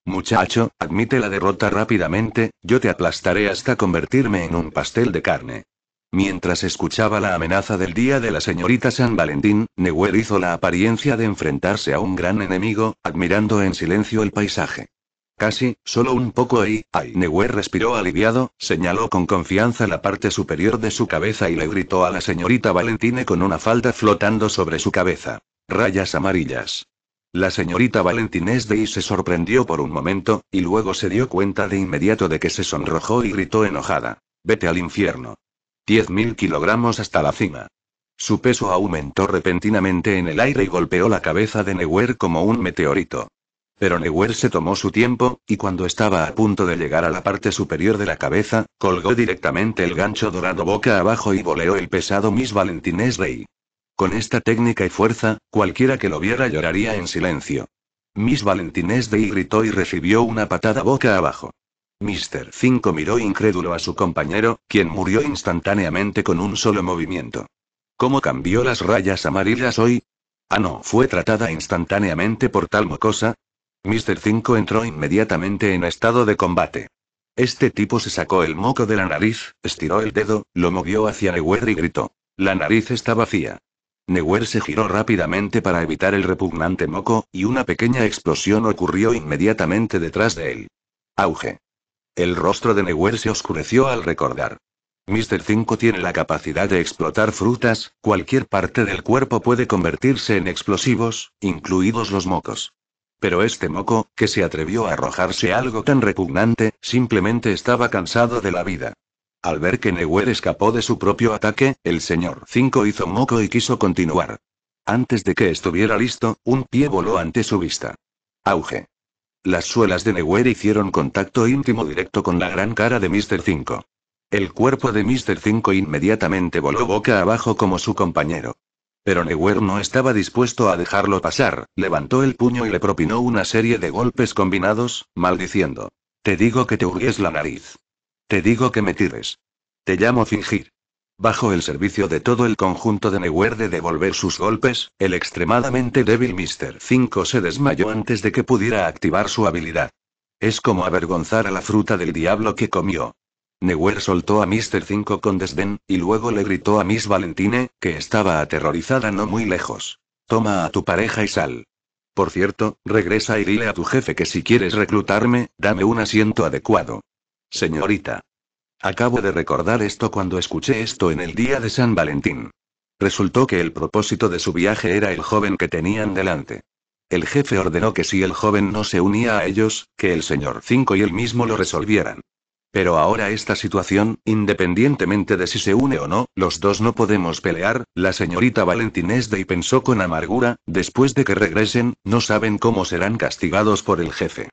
[SPEAKER 1] Muchacho, admite la derrota rápidamente, yo te aplastaré hasta convertirme en un pastel de carne. Mientras escuchaba la amenaza del día de la señorita San Valentín, Neuer hizo la apariencia de enfrentarse a un gran enemigo, admirando en silencio el paisaje. Casi, solo un poco ahí, ay, Neuer respiró aliviado, señaló con confianza la parte superior de su cabeza y le gritó a la señorita Valentine con una falda flotando sobre su cabeza. Rayas amarillas. La señorita Valentinés Day se sorprendió por un momento, y luego se dio cuenta de inmediato de que se sonrojó y gritó enojada. Vete al infierno. Diez mil kilogramos hasta la cima. Su peso aumentó repentinamente en el aire y golpeó la cabeza de Neuer como un meteorito. Pero Neuer se tomó su tiempo, y cuando estaba a punto de llegar a la parte superior de la cabeza, colgó directamente el gancho dorado boca abajo y voleó el pesado Miss Valentinés Rey. Con esta técnica y fuerza, cualquiera que lo viera lloraría en silencio. Miss Valentines de gritó y recibió una patada boca abajo. Mr. 5 miró incrédulo a su compañero, quien murió instantáneamente con un solo movimiento. ¿Cómo cambió las rayas amarillas hoy? Ah, no, fue tratada instantáneamente por tal mocosa. Mr. 5 entró inmediatamente en estado de combate. Este tipo se sacó el moco de la nariz, estiró el dedo, lo movió hacia Newer y gritó. La nariz está vacía. Newer se giró rápidamente para evitar el repugnante moco, y una pequeña explosión ocurrió inmediatamente detrás de él. Auge. El rostro de Newer se oscureció al recordar. Mr. 5 tiene la capacidad de explotar frutas, cualquier parte del cuerpo puede convertirse en explosivos, incluidos los mocos. Pero este moco, que se atrevió a arrojarse algo tan repugnante, simplemente estaba cansado de la vida. Al ver que Newell escapó de su propio ataque, el señor 5 hizo moco y quiso continuar. Antes de que estuviera listo, un pie voló ante su vista. Auge. Las suelas de Newell hicieron contacto íntimo directo con la gran cara de Mr. 5. El cuerpo de Mr. 5 inmediatamente voló boca abajo como su compañero. Pero Newell no estaba dispuesto a dejarlo pasar, levantó el puño y le propinó una serie de golpes combinados, maldiciendo. Te digo que te hurgues la nariz. Te digo que me tires. Te llamo fingir. Bajo el servicio de todo el conjunto de Newer de devolver sus golpes, el extremadamente débil Mr. 5 se desmayó antes de que pudiera activar su habilidad. Es como avergonzar a la fruta del diablo que comió. Newer soltó a Mr. 5 con desdén, y luego le gritó a Miss Valentine, que estaba aterrorizada no muy lejos. Toma a tu pareja y sal. Por cierto, regresa y dile a tu jefe que si quieres reclutarme, dame un asiento adecuado. Señorita. Acabo de recordar esto cuando escuché esto en el día de San Valentín. Resultó que el propósito de su viaje era el joven que tenían delante. El jefe ordenó que si el joven no se unía a ellos, que el señor 5 y él mismo lo resolvieran. Pero ahora esta situación, independientemente de si se une o no, los dos no podemos pelear, la señorita de y pensó con amargura, después de que regresen, no saben cómo serán castigados por el jefe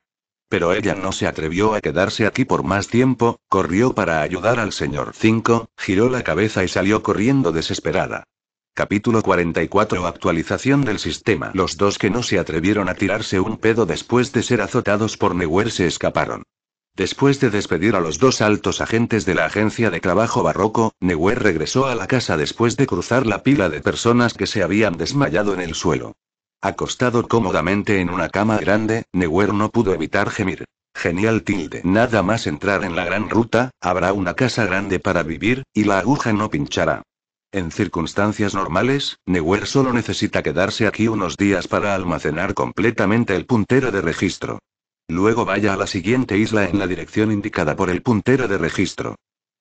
[SPEAKER 1] pero ella no se atrevió a quedarse aquí por más tiempo, corrió para ayudar al señor 5, giró la cabeza y salió corriendo desesperada. Capítulo 44 Actualización del sistema Los dos que no se atrevieron a tirarse un pedo después de ser azotados por Neuer se escaparon. Después de despedir a los dos altos agentes de la agencia de trabajo barroco, Neuer regresó a la casa después de cruzar la pila de personas que se habían desmayado en el suelo. Acostado cómodamente en una cama grande, Neuer no pudo evitar gemir. Genial tilde. Nada más entrar en la gran ruta, habrá una casa grande para vivir, y la aguja no pinchará. En circunstancias normales, Neuer solo necesita quedarse aquí unos días para almacenar completamente el puntero de registro. Luego vaya a la siguiente isla en la dirección indicada por el puntero de registro.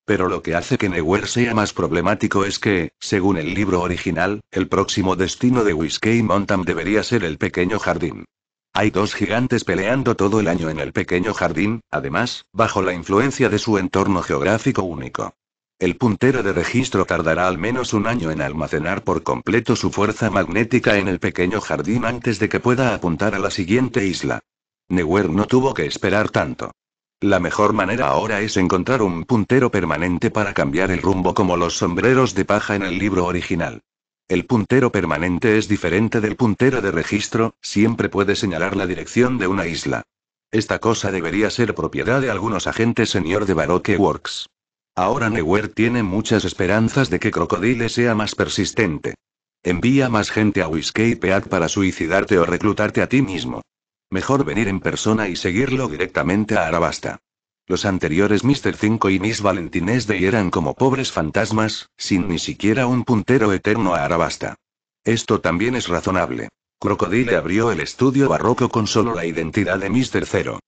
[SPEAKER 1] Pero lo que hace que Newer sea más problemático es que, según el libro original, el próximo destino de Whiskey Mountain debería ser el pequeño jardín. Hay dos gigantes peleando todo el año en el pequeño jardín, además, bajo la influencia de su entorno geográfico único. El puntero de registro tardará al menos un año en almacenar por completo su fuerza magnética en el pequeño jardín antes de que pueda apuntar a la siguiente isla. Newer no tuvo que esperar tanto. La mejor manera ahora es encontrar un puntero permanente para cambiar el rumbo como los sombreros de paja en el libro original. El puntero permanente es diferente del puntero de registro, siempre puede señalar la dirección de una isla. Esta cosa debería ser propiedad de algunos agentes señor de Baroque Works. Ahora Newer tiene muchas esperanzas de que Crocodile sea más persistente. Envía más gente a Whiskey Peak para suicidarte o reclutarte a ti mismo. Mejor venir en persona y seguirlo directamente a Arabasta. Los anteriores Mr. 5 y Miss Valentines de eran como pobres fantasmas, sin ni siquiera un puntero eterno a Arabasta. Esto también es razonable. Crocodile abrió el estudio barroco con solo la identidad de Mr. 0.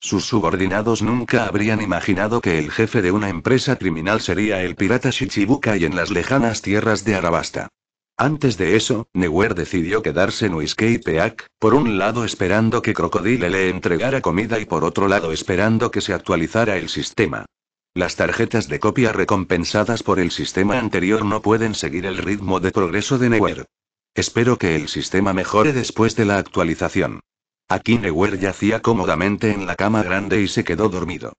[SPEAKER 1] Sus subordinados nunca habrían imaginado que el jefe de una empresa criminal sería el pirata y en las lejanas tierras de Arabasta. Antes de eso, Newer decidió quedarse en Whiskey Peak, por un lado esperando que Crocodile le entregara comida y por otro lado esperando que se actualizara el sistema. Las tarjetas de copia recompensadas por el sistema anterior no pueden seguir el ritmo de progreso de Newer. Espero que el sistema mejore después de la actualización. Aquí Newer yacía cómodamente en la cama grande y se quedó dormido.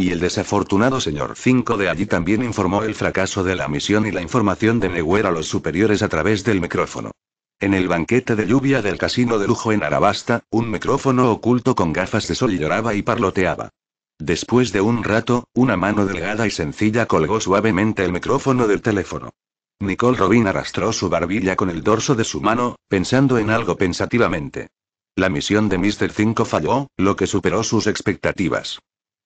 [SPEAKER 1] Y el desafortunado señor 5 de allí también informó el fracaso de la misión y la información de Neuer a los superiores a través del micrófono. En el banquete de lluvia del casino de lujo en Arabasta, un micrófono oculto con gafas de sol lloraba y parloteaba. Después de un rato, una mano delgada y sencilla colgó suavemente el micrófono del teléfono. Nicole Robin arrastró su barbilla con el dorso de su mano, pensando en algo pensativamente. La misión de Mr. 5 falló, lo que superó sus expectativas.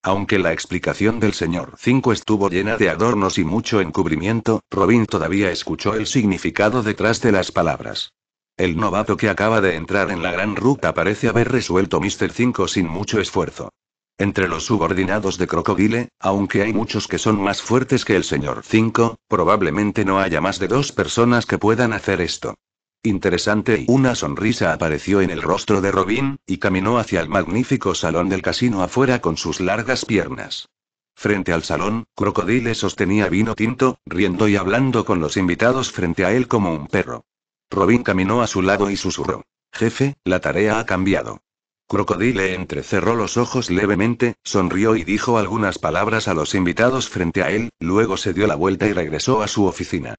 [SPEAKER 1] Aunque la explicación del señor 5 estuvo llena de adornos y mucho encubrimiento, Robin todavía escuchó el significado detrás de las palabras. El novato que acaba de entrar en la gran ruta parece haber resuelto Mr. 5 sin mucho esfuerzo. Entre los subordinados de Crocodile, aunque hay muchos que son más fuertes que el señor 5, probablemente no haya más de dos personas que puedan hacer esto. Interesante y una sonrisa apareció en el rostro de Robin, y caminó hacia el magnífico salón del casino afuera con sus largas piernas. Frente al salón, Crocodile sostenía vino tinto, riendo y hablando con los invitados frente a él como un perro. Robin caminó a su lado y susurró. Jefe, la tarea ha cambiado. Crocodile entrecerró los ojos levemente, sonrió y dijo algunas palabras a los invitados frente a él, luego se dio la vuelta y regresó a su oficina.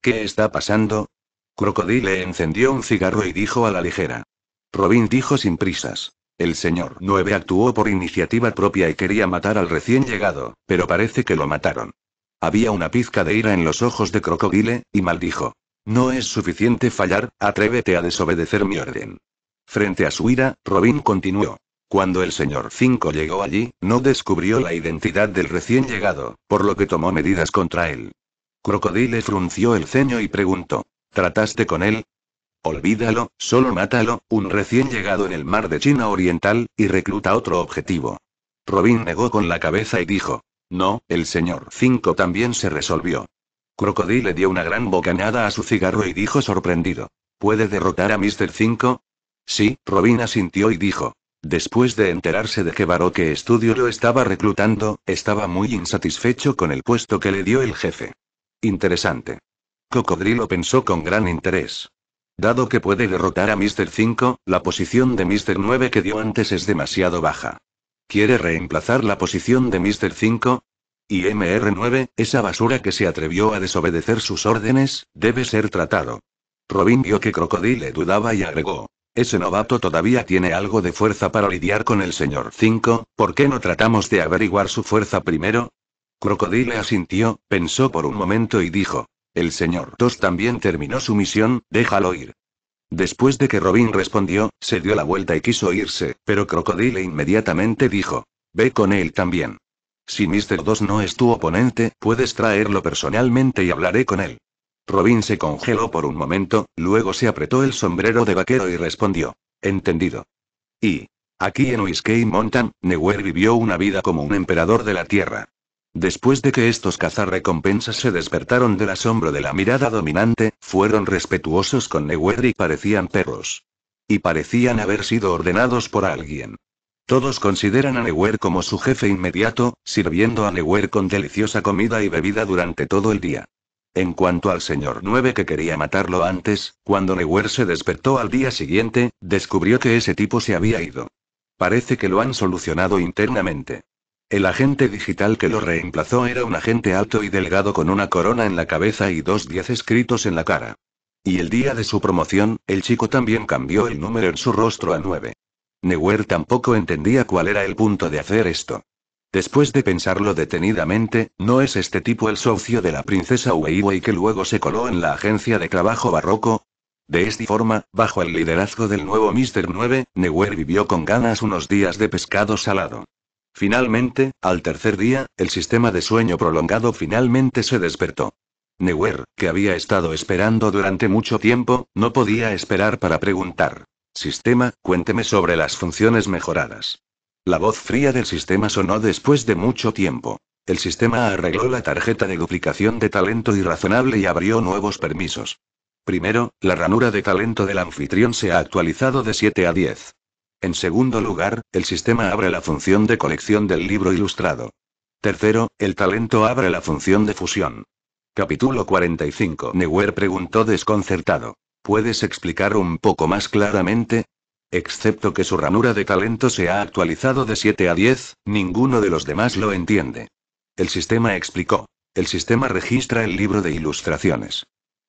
[SPEAKER 1] ¿Qué está pasando? Crocodile encendió un cigarro y dijo a la ligera. Robin dijo sin prisas. El señor 9 actuó por iniciativa propia y quería matar al recién llegado, pero parece que lo mataron. Había una pizca de ira en los ojos de Crocodile, y maldijo. No es suficiente fallar, atrévete a desobedecer mi orden. Frente a su ira, Robin continuó. Cuando el señor 5 llegó allí, no descubrió la identidad del recién llegado, por lo que tomó medidas contra él. Crocodile frunció el ceño y preguntó. ¿Trataste con él? Olvídalo, solo mátalo, un recién llegado en el mar de China Oriental, y recluta otro objetivo. Robin negó con la cabeza y dijo, no, el señor 5 también se resolvió. Crocodile dio una gran bocanada a su cigarro y dijo sorprendido, ¿puede derrotar a Mr. 5? Sí, Robin asintió y dijo, Después de enterarse de que Baroque Estudio lo estaba reclutando, estaba muy insatisfecho con el puesto que le dio el jefe. Interesante. Cocodrilo pensó con gran interés. Dado que puede derrotar a Mr. 5, la posición de Mr. 9 que dio antes es demasiado baja. ¿Quiere reemplazar la posición de Mr. 5? Y MR9, esa basura que se atrevió a desobedecer sus órdenes, debe ser tratado. Robin vio que Crocodile dudaba y agregó. Ese novato todavía tiene algo de fuerza para lidiar con el señor 5, ¿por qué no tratamos de averiguar su fuerza primero? Crocodile asintió, pensó por un momento y dijo. El señor Dos también terminó su misión, déjalo ir. Después de que Robin respondió, se dio la vuelta y quiso irse, pero Crocodile inmediatamente dijo. Ve con él también. Si Mr. Dos no es tu oponente, puedes traerlo personalmente y hablaré con él. Robin se congeló por un momento, luego se apretó el sombrero de vaquero y respondió. Entendido. Y. Aquí en Whiskey Mountain, Newer vivió una vida como un emperador de la Tierra. Después de que estos cazarrecompensas se despertaron del asombro de la mirada dominante, fueron respetuosos con Newer y parecían perros. Y parecían haber sido ordenados por alguien. Todos consideran a Newer como su jefe inmediato, sirviendo a Newer con deliciosa comida y bebida durante todo el día. En cuanto al señor 9 que quería matarlo antes, cuando Newer se despertó al día siguiente, descubrió que ese tipo se había ido. Parece que lo han solucionado internamente. El agente digital que lo reemplazó era un agente alto y delgado con una corona en la cabeza y dos diez escritos en la cara. Y el día de su promoción, el chico también cambió el número en su rostro a 9. Neuer tampoco entendía cuál era el punto de hacer esto. Después de pensarlo detenidamente, ¿no es este tipo el socio de la princesa Weiwei que luego se coló en la agencia de trabajo barroco? De esta forma, bajo el liderazgo del nuevo Mr. 9, Neuer vivió con ganas unos días de pescado salado. Finalmente, al tercer día, el sistema de sueño prolongado finalmente se despertó. Neuer, que había estado esperando durante mucho tiempo, no podía esperar para preguntar. Sistema, cuénteme sobre las funciones mejoradas. La voz fría del sistema sonó después de mucho tiempo. El sistema arregló la tarjeta de duplicación de talento irrazonable y abrió nuevos permisos. Primero, la ranura de talento del anfitrión se ha actualizado de 7 a 10. En segundo lugar, el sistema abre la función de colección del libro ilustrado. Tercero, el talento abre la función de fusión. Capítulo 45. Neuer preguntó desconcertado. ¿Puedes explicar un poco más claramente? Excepto que su ranura de talento se ha actualizado de 7 a 10, ninguno de los demás lo entiende. El sistema explicó. El sistema registra el libro de ilustraciones.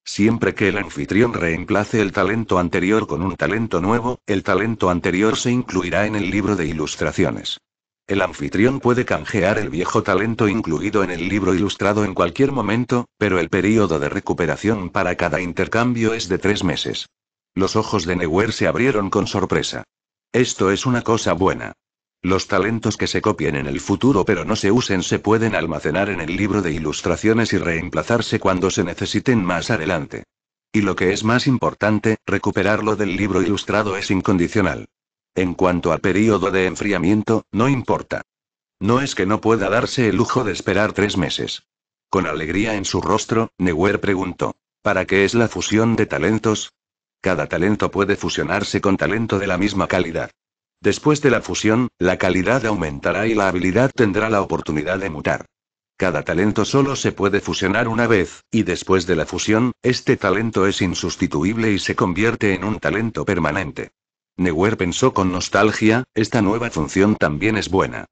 [SPEAKER 1] Siempre que el anfitrión reemplace el talento anterior con un talento nuevo, el talento anterior se incluirá en el libro de ilustraciones. El anfitrión puede canjear el viejo talento incluido en el libro ilustrado en cualquier momento, pero el período de recuperación para cada intercambio es de tres meses. Los ojos de Neuer se abrieron con sorpresa. Esto es una cosa buena. Los talentos que se copien en el futuro pero no se usen se pueden almacenar en el libro de ilustraciones y reemplazarse cuando se necesiten más adelante. Y lo que es más importante, recuperarlo del libro ilustrado es incondicional. En cuanto al período de enfriamiento, no importa. No es que no pueda darse el lujo de esperar tres meses. Con alegría en su rostro, Neuer preguntó, ¿para qué es la fusión de talentos? Cada talento puede fusionarse con talento de la misma calidad. Después de la fusión, la calidad aumentará y la habilidad tendrá la oportunidad de mutar. Cada talento solo se puede fusionar una vez, y después de la fusión, este talento es insustituible y se convierte en un talento permanente. Neuer pensó con nostalgia, esta nueva función también es buena.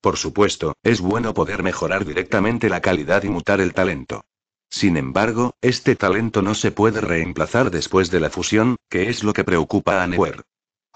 [SPEAKER 1] Por supuesto, es bueno poder mejorar directamente la calidad y mutar el talento. Sin embargo, este talento no se puede reemplazar después de la fusión, que es lo que preocupa a Neuer.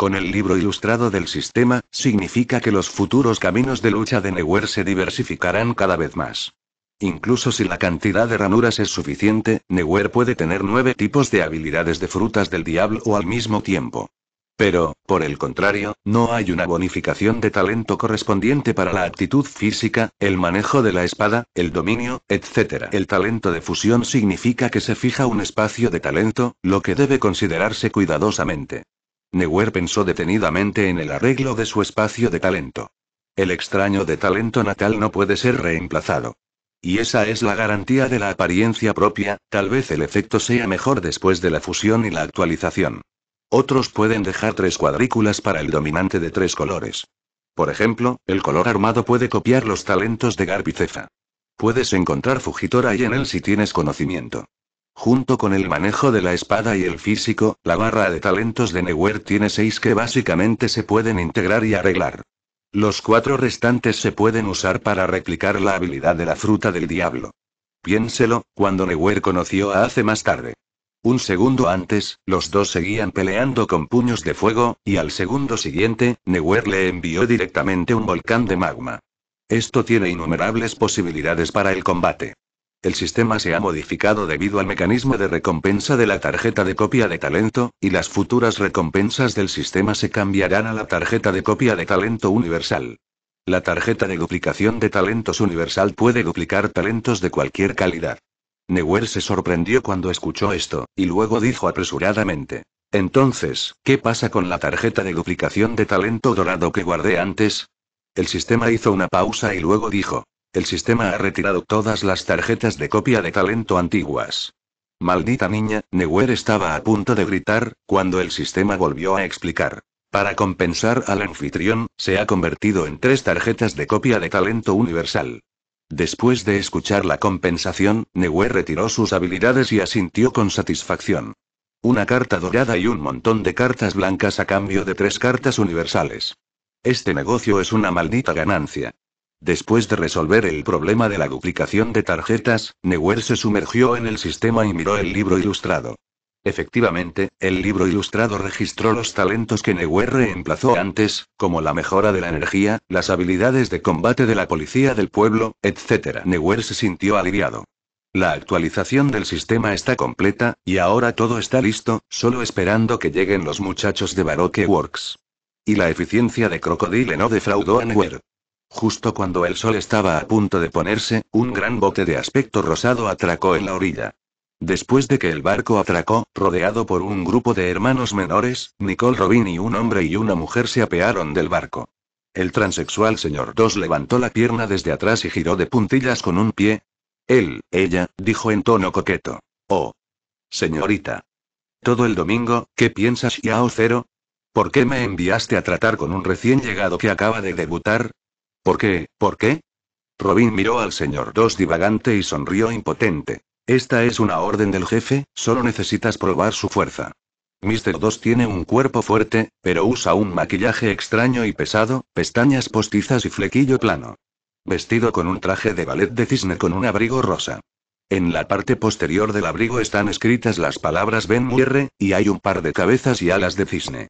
[SPEAKER 1] Con el libro ilustrado del sistema, significa que los futuros caminos de lucha de newer se diversificarán cada vez más. Incluso si la cantidad de ranuras es suficiente, Newer puede tener nueve tipos de habilidades de frutas del diablo o al mismo tiempo. Pero, por el contrario, no hay una bonificación de talento correspondiente para la actitud física, el manejo de la espada, el dominio, etc. El talento de fusión significa que se fija un espacio de talento, lo que debe considerarse cuidadosamente. Neuer pensó detenidamente en el arreglo de su espacio de talento. El extraño de talento natal no puede ser reemplazado. Y esa es la garantía de la apariencia propia, tal vez el efecto sea mejor después de la fusión y la actualización. Otros pueden dejar tres cuadrículas para el dominante de tres colores. Por ejemplo, el color armado puede copiar los talentos de Garbicefa. Puedes encontrar Fugitora y en él si tienes conocimiento. Junto con el manejo de la espada y el físico, la barra de talentos de Newer tiene seis que básicamente se pueden integrar y arreglar. Los cuatro restantes se pueden usar para replicar la habilidad de la fruta del diablo. Piénselo, cuando Newer conoció a Hace más tarde. Un segundo antes, los dos seguían peleando con puños de fuego, y al segundo siguiente, Neuer le envió directamente un volcán de magma. Esto tiene innumerables posibilidades para el combate. El sistema se ha modificado debido al mecanismo de recompensa de la tarjeta de copia de talento, y las futuras recompensas del sistema se cambiarán a la tarjeta de copia de talento universal. La tarjeta de duplicación de talentos universal puede duplicar talentos de cualquier calidad. Neuer se sorprendió cuando escuchó esto, y luego dijo apresuradamente. Entonces, ¿qué pasa con la tarjeta de duplicación de talento dorado que guardé antes? El sistema hizo una pausa y luego dijo, el sistema ha retirado todas las tarjetas de copia de talento antiguas. Maldita niña, Neuer estaba a punto de gritar, cuando el sistema volvió a explicar. Para compensar al anfitrión, se ha convertido en tres tarjetas de copia de talento universal. Después de escuchar la compensación, Neuer retiró sus habilidades y asintió con satisfacción. Una carta dorada y un montón de cartas blancas a cambio de tres cartas universales. Este negocio es una maldita ganancia. Después de resolver el problema de la duplicación de tarjetas, Newell se sumergió en el sistema y miró el libro ilustrado. Efectivamente, el libro ilustrado registró los talentos que Newell reemplazó antes, como la mejora de la energía, las habilidades de combate de la policía del pueblo, etc. Newell se sintió aliviado. La actualización del sistema está completa, y ahora todo está listo, solo esperando que lleguen los muchachos de Baroque Works. Y la eficiencia de Crocodile no defraudó a Newell. Justo cuando el sol estaba a punto de ponerse, un gran bote de aspecto rosado atracó en la orilla. Después de que el barco atracó, rodeado por un grupo de hermanos menores, Nicole Robin y un hombre y una mujer se apearon del barco. El transexual señor Dos levantó la pierna desde atrás y giró de puntillas con un pie. Él, ella, dijo en tono coqueto. Oh. Señorita. Todo el domingo, ¿qué piensas, Yao Cero? ¿Por qué me enviaste a tratar con un recién llegado que acaba de debutar? ¿Por qué? ¿Por qué? Robin miró al señor Dos divagante y sonrió impotente. Esta es una orden del jefe, solo necesitas probar su fuerza. Mr. Dos tiene un cuerpo fuerte, pero usa un maquillaje extraño y pesado, pestañas postizas y flequillo plano. Vestido con un traje de ballet de cisne con un abrigo rosa. En la parte posterior del abrigo están escritas las palabras Ben Muirre, y hay un par de cabezas y alas de cisne.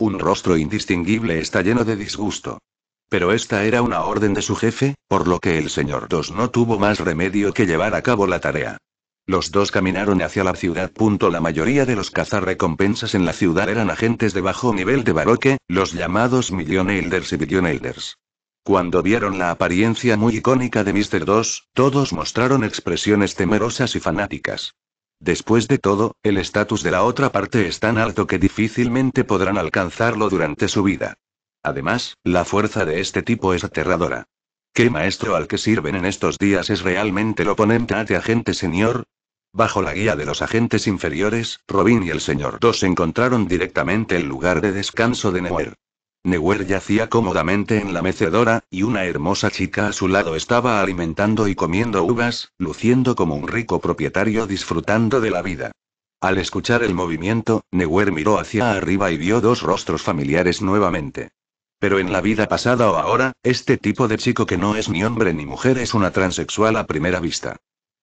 [SPEAKER 1] Un rostro indistinguible está lleno de disgusto. Pero esta era una orden de su jefe, por lo que el señor Dos no tuvo más remedio que llevar a cabo la tarea. Los dos caminaron hacia la ciudad. La mayoría de los cazarrecompensas en la ciudad eran agentes de bajo nivel de baroque, los llamados Million Elders y Billion Cuando vieron la apariencia muy icónica de Mr. 2, todos mostraron expresiones temerosas y fanáticas. Después de todo, el estatus de la otra parte es tan alto que difícilmente podrán alcanzarlo durante su vida. Además, la fuerza de este tipo es aterradora. ¿Qué maestro al que sirven en estos días es realmente el a este agente señor? Bajo la guía de los agentes inferiores, Robin y el señor dos encontraron directamente el lugar de descanso de Neuer. Neuer yacía cómodamente en la mecedora, y una hermosa chica a su lado estaba alimentando y comiendo uvas, luciendo como un rico propietario disfrutando de la vida. Al escuchar el movimiento, Neuer miró hacia arriba y vio dos rostros familiares nuevamente. Pero en la vida pasada o ahora, este tipo de chico que no es ni hombre ni mujer es una transexual a primera vista.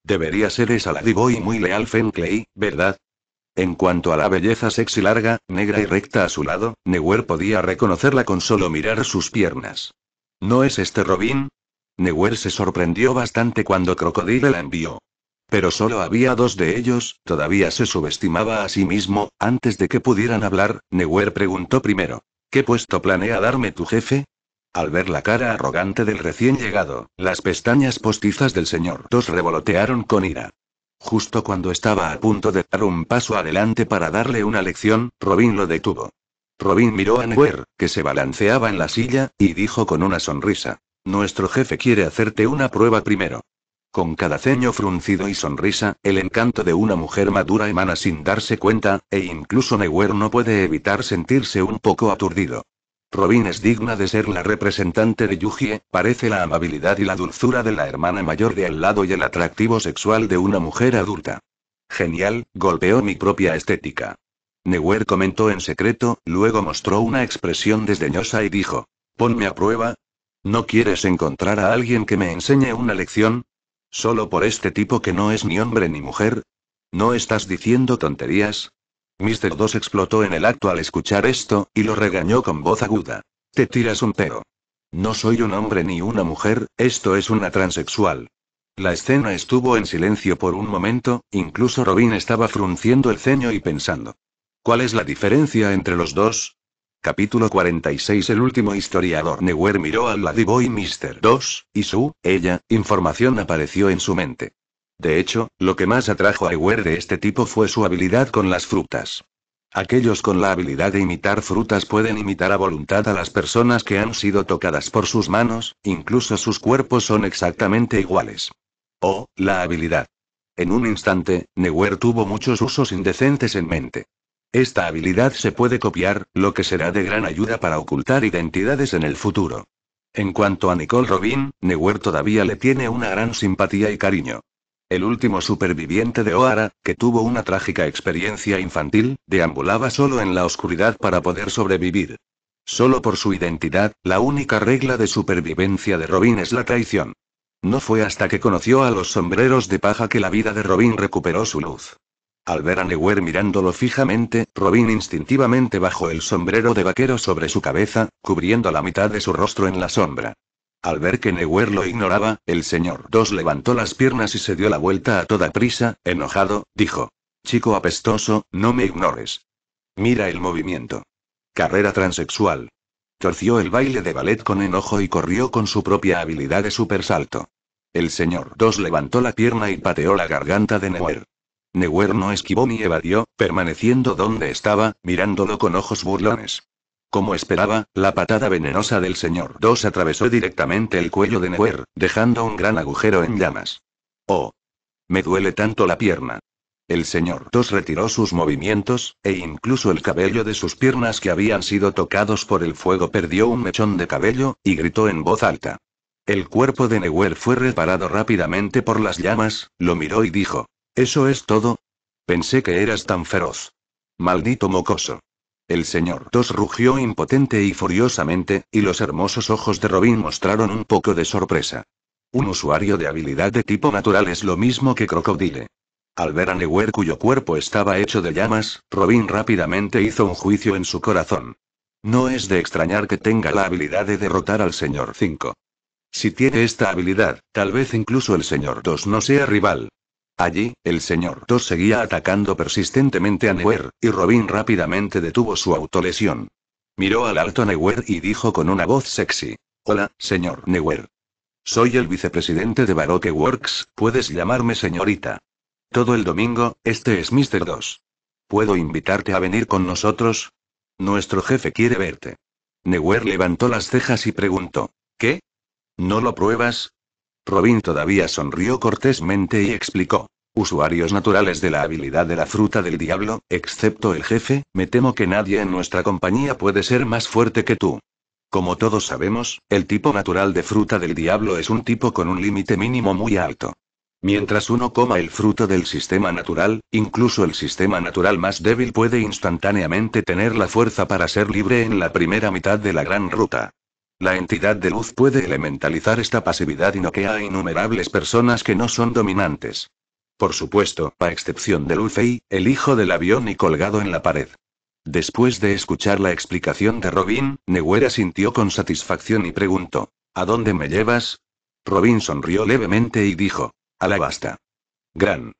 [SPEAKER 1] Debería ser esa la muy leal Fenclay, ¿verdad? En cuanto a la belleza sexy larga, negra y recta a su lado, Newer podía reconocerla con solo mirar sus piernas. ¿No es este Robin? Newer se sorprendió bastante cuando Crocodile la envió. Pero solo había dos de ellos, todavía se subestimaba a sí mismo, antes de que pudieran hablar, Newer preguntó primero. ¿Qué puesto planea darme tu jefe? Al ver la cara arrogante del recién llegado, las pestañas postizas del señor Dos revolotearon con ira. Justo cuando estaba a punto de dar un paso adelante para darle una lección, Robin lo detuvo. Robin miró a Neuer, que se balanceaba en la silla, y dijo con una sonrisa. Nuestro jefe quiere hacerte una prueba primero. Con cada ceño fruncido y sonrisa, el encanto de una mujer madura emana sin darse cuenta, e incluso Neuer no puede evitar sentirse un poco aturdido. Robin es digna de ser la representante de Yugie, parece la amabilidad y la dulzura de la hermana mayor de al lado y el atractivo sexual de una mujer adulta. Genial, golpeó mi propia estética. Neuer comentó en secreto, luego mostró una expresión desdeñosa y dijo, ponme a prueba. ¿No quieres encontrar a alguien que me enseñe una lección? Solo por este tipo que no es ni hombre ni mujer. ¿No estás diciendo tonterías? Mr. 2 explotó en el acto al escuchar esto, y lo regañó con voz aguda. Te tiras un peo. No soy un hombre ni una mujer, esto es una transexual. La escena estuvo en silencio por un momento, incluso Robin estaba frunciendo el ceño y pensando. ¿Cuál es la diferencia entre los dos? Capítulo 46 El último historiador Newer miró al Ladyboy Mr. 2, y su, ella, información apareció en su mente. De hecho, lo que más atrajo a Ewer de este tipo fue su habilidad con las frutas. Aquellos con la habilidad de imitar frutas pueden imitar a voluntad a las personas que han sido tocadas por sus manos, incluso sus cuerpos son exactamente iguales. Oh, la habilidad. En un instante, Newer tuvo muchos usos indecentes en mente. Esta habilidad se puede copiar, lo que será de gran ayuda para ocultar identidades en el futuro. En cuanto a Nicole Robin, Newer todavía le tiene una gran simpatía y cariño. El último superviviente de O'Hara, que tuvo una trágica experiencia infantil, deambulaba solo en la oscuridad para poder sobrevivir. Solo por su identidad, la única regla de supervivencia de Robin es la traición. No fue hasta que conoció a los sombreros de paja que la vida de Robin recuperó su luz. Al ver a Newer mirándolo fijamente, Robin instintivamente bajó el sombrero de vaquero sobre su cabeza, cubriendo la mitad de su rostro en la sombra. Al ver que Newer lo ignoraba, el señor Dos levantó las piernas y se dio la vuelta a toda prisa, enojado, dijo. Chico apestoso, no me ignores. Mira el movimiento. Carrera transexual. Torció el baile de ballet con enojo y corrió con su propia habilidad de supersalto. El señor Dos levantó la pierna y pateó la garganta de Neuer. Neuer no esquivó ni evadió, permaneciendo donde estaba, mirándolo con ojos burlones. Como esperaba, la patada venenosa del señor dos atravesó directamente el cuello de Neuer, dejando un gran agujero en llamas. ¡Oh! Me duele tanto la pierna. El señor dos retiró sus movimientos, e incluso el cabello de sus piernas que habían sido tocados por el fuego perdió un mechón de cabello, y gritó en voz alta. El cuerpo de Neuer fue reparado rápidamente por las llamas, lo miró y dijo, ¿Eso es todo? Pensé que eras tan feroz. Maldito mocoso. El señor 2 rugió impotente y furiosamente, y los hermosos ojos de Robin mostraron un poco de sorpresa. Un usuario de habilidad de tipo natural es lo mismo que Crocodile. Al ver a Newer cuyo cuerpo estaba hecho de llamas, Robin rápidamente hizo un juicio en su corazón. No es de extrañar que tenga la habilidad de derrotar al señor 5. Si tiene esta habilidad, tal vez incluso el señor 2 no sea rival, Allí, el señor dos seguía atacando persistentemente a Neuer, y Robin rápidamente detuvo su autolesión. Miró al alto Neuer y dijo con una voz sexy. Hola, señor Neuer. Soy el vicepresidente de Baroque Works, puedes llamarme señorita. Todo el domingo, este es Mr. 2. ¿Puedo invitarte a venir con nosotros? Nuestro jefe quiere verte. Neuer levantó las cejas y preguntó. ¿Qué? ¿No lo pruebas? Robin todavía sonrió cortésmente y explicó. Usuarios naturales de la habilidad de la fruta del diablo, excepto el jefe, me temo que nadie en nuestra compañía puede ser más fuerte que tú. Como todos sabemos, el tipo natural de fruta del diablo es un tipo con un límite mínimo muy alto. Mientras uno coma el fruto del sistema natural, incluso el sistema natural más débil puede instantáneamente tener la fuerza para ser libre en la primera mitad de la gran ruta. La entidad de luz puede elementalizar esta pasividad y noquea a innumerables personas que no son dominantes. Por supuesto, a excepción de Luffy, el hijo del avión y colgado en la pared. Después de escuchar la explicación de Robin, Neguera sintió con satisfacción y preguntó: ¿A dónde me llevas? Robin sonrió levemente y dijo: A la basta. Gran.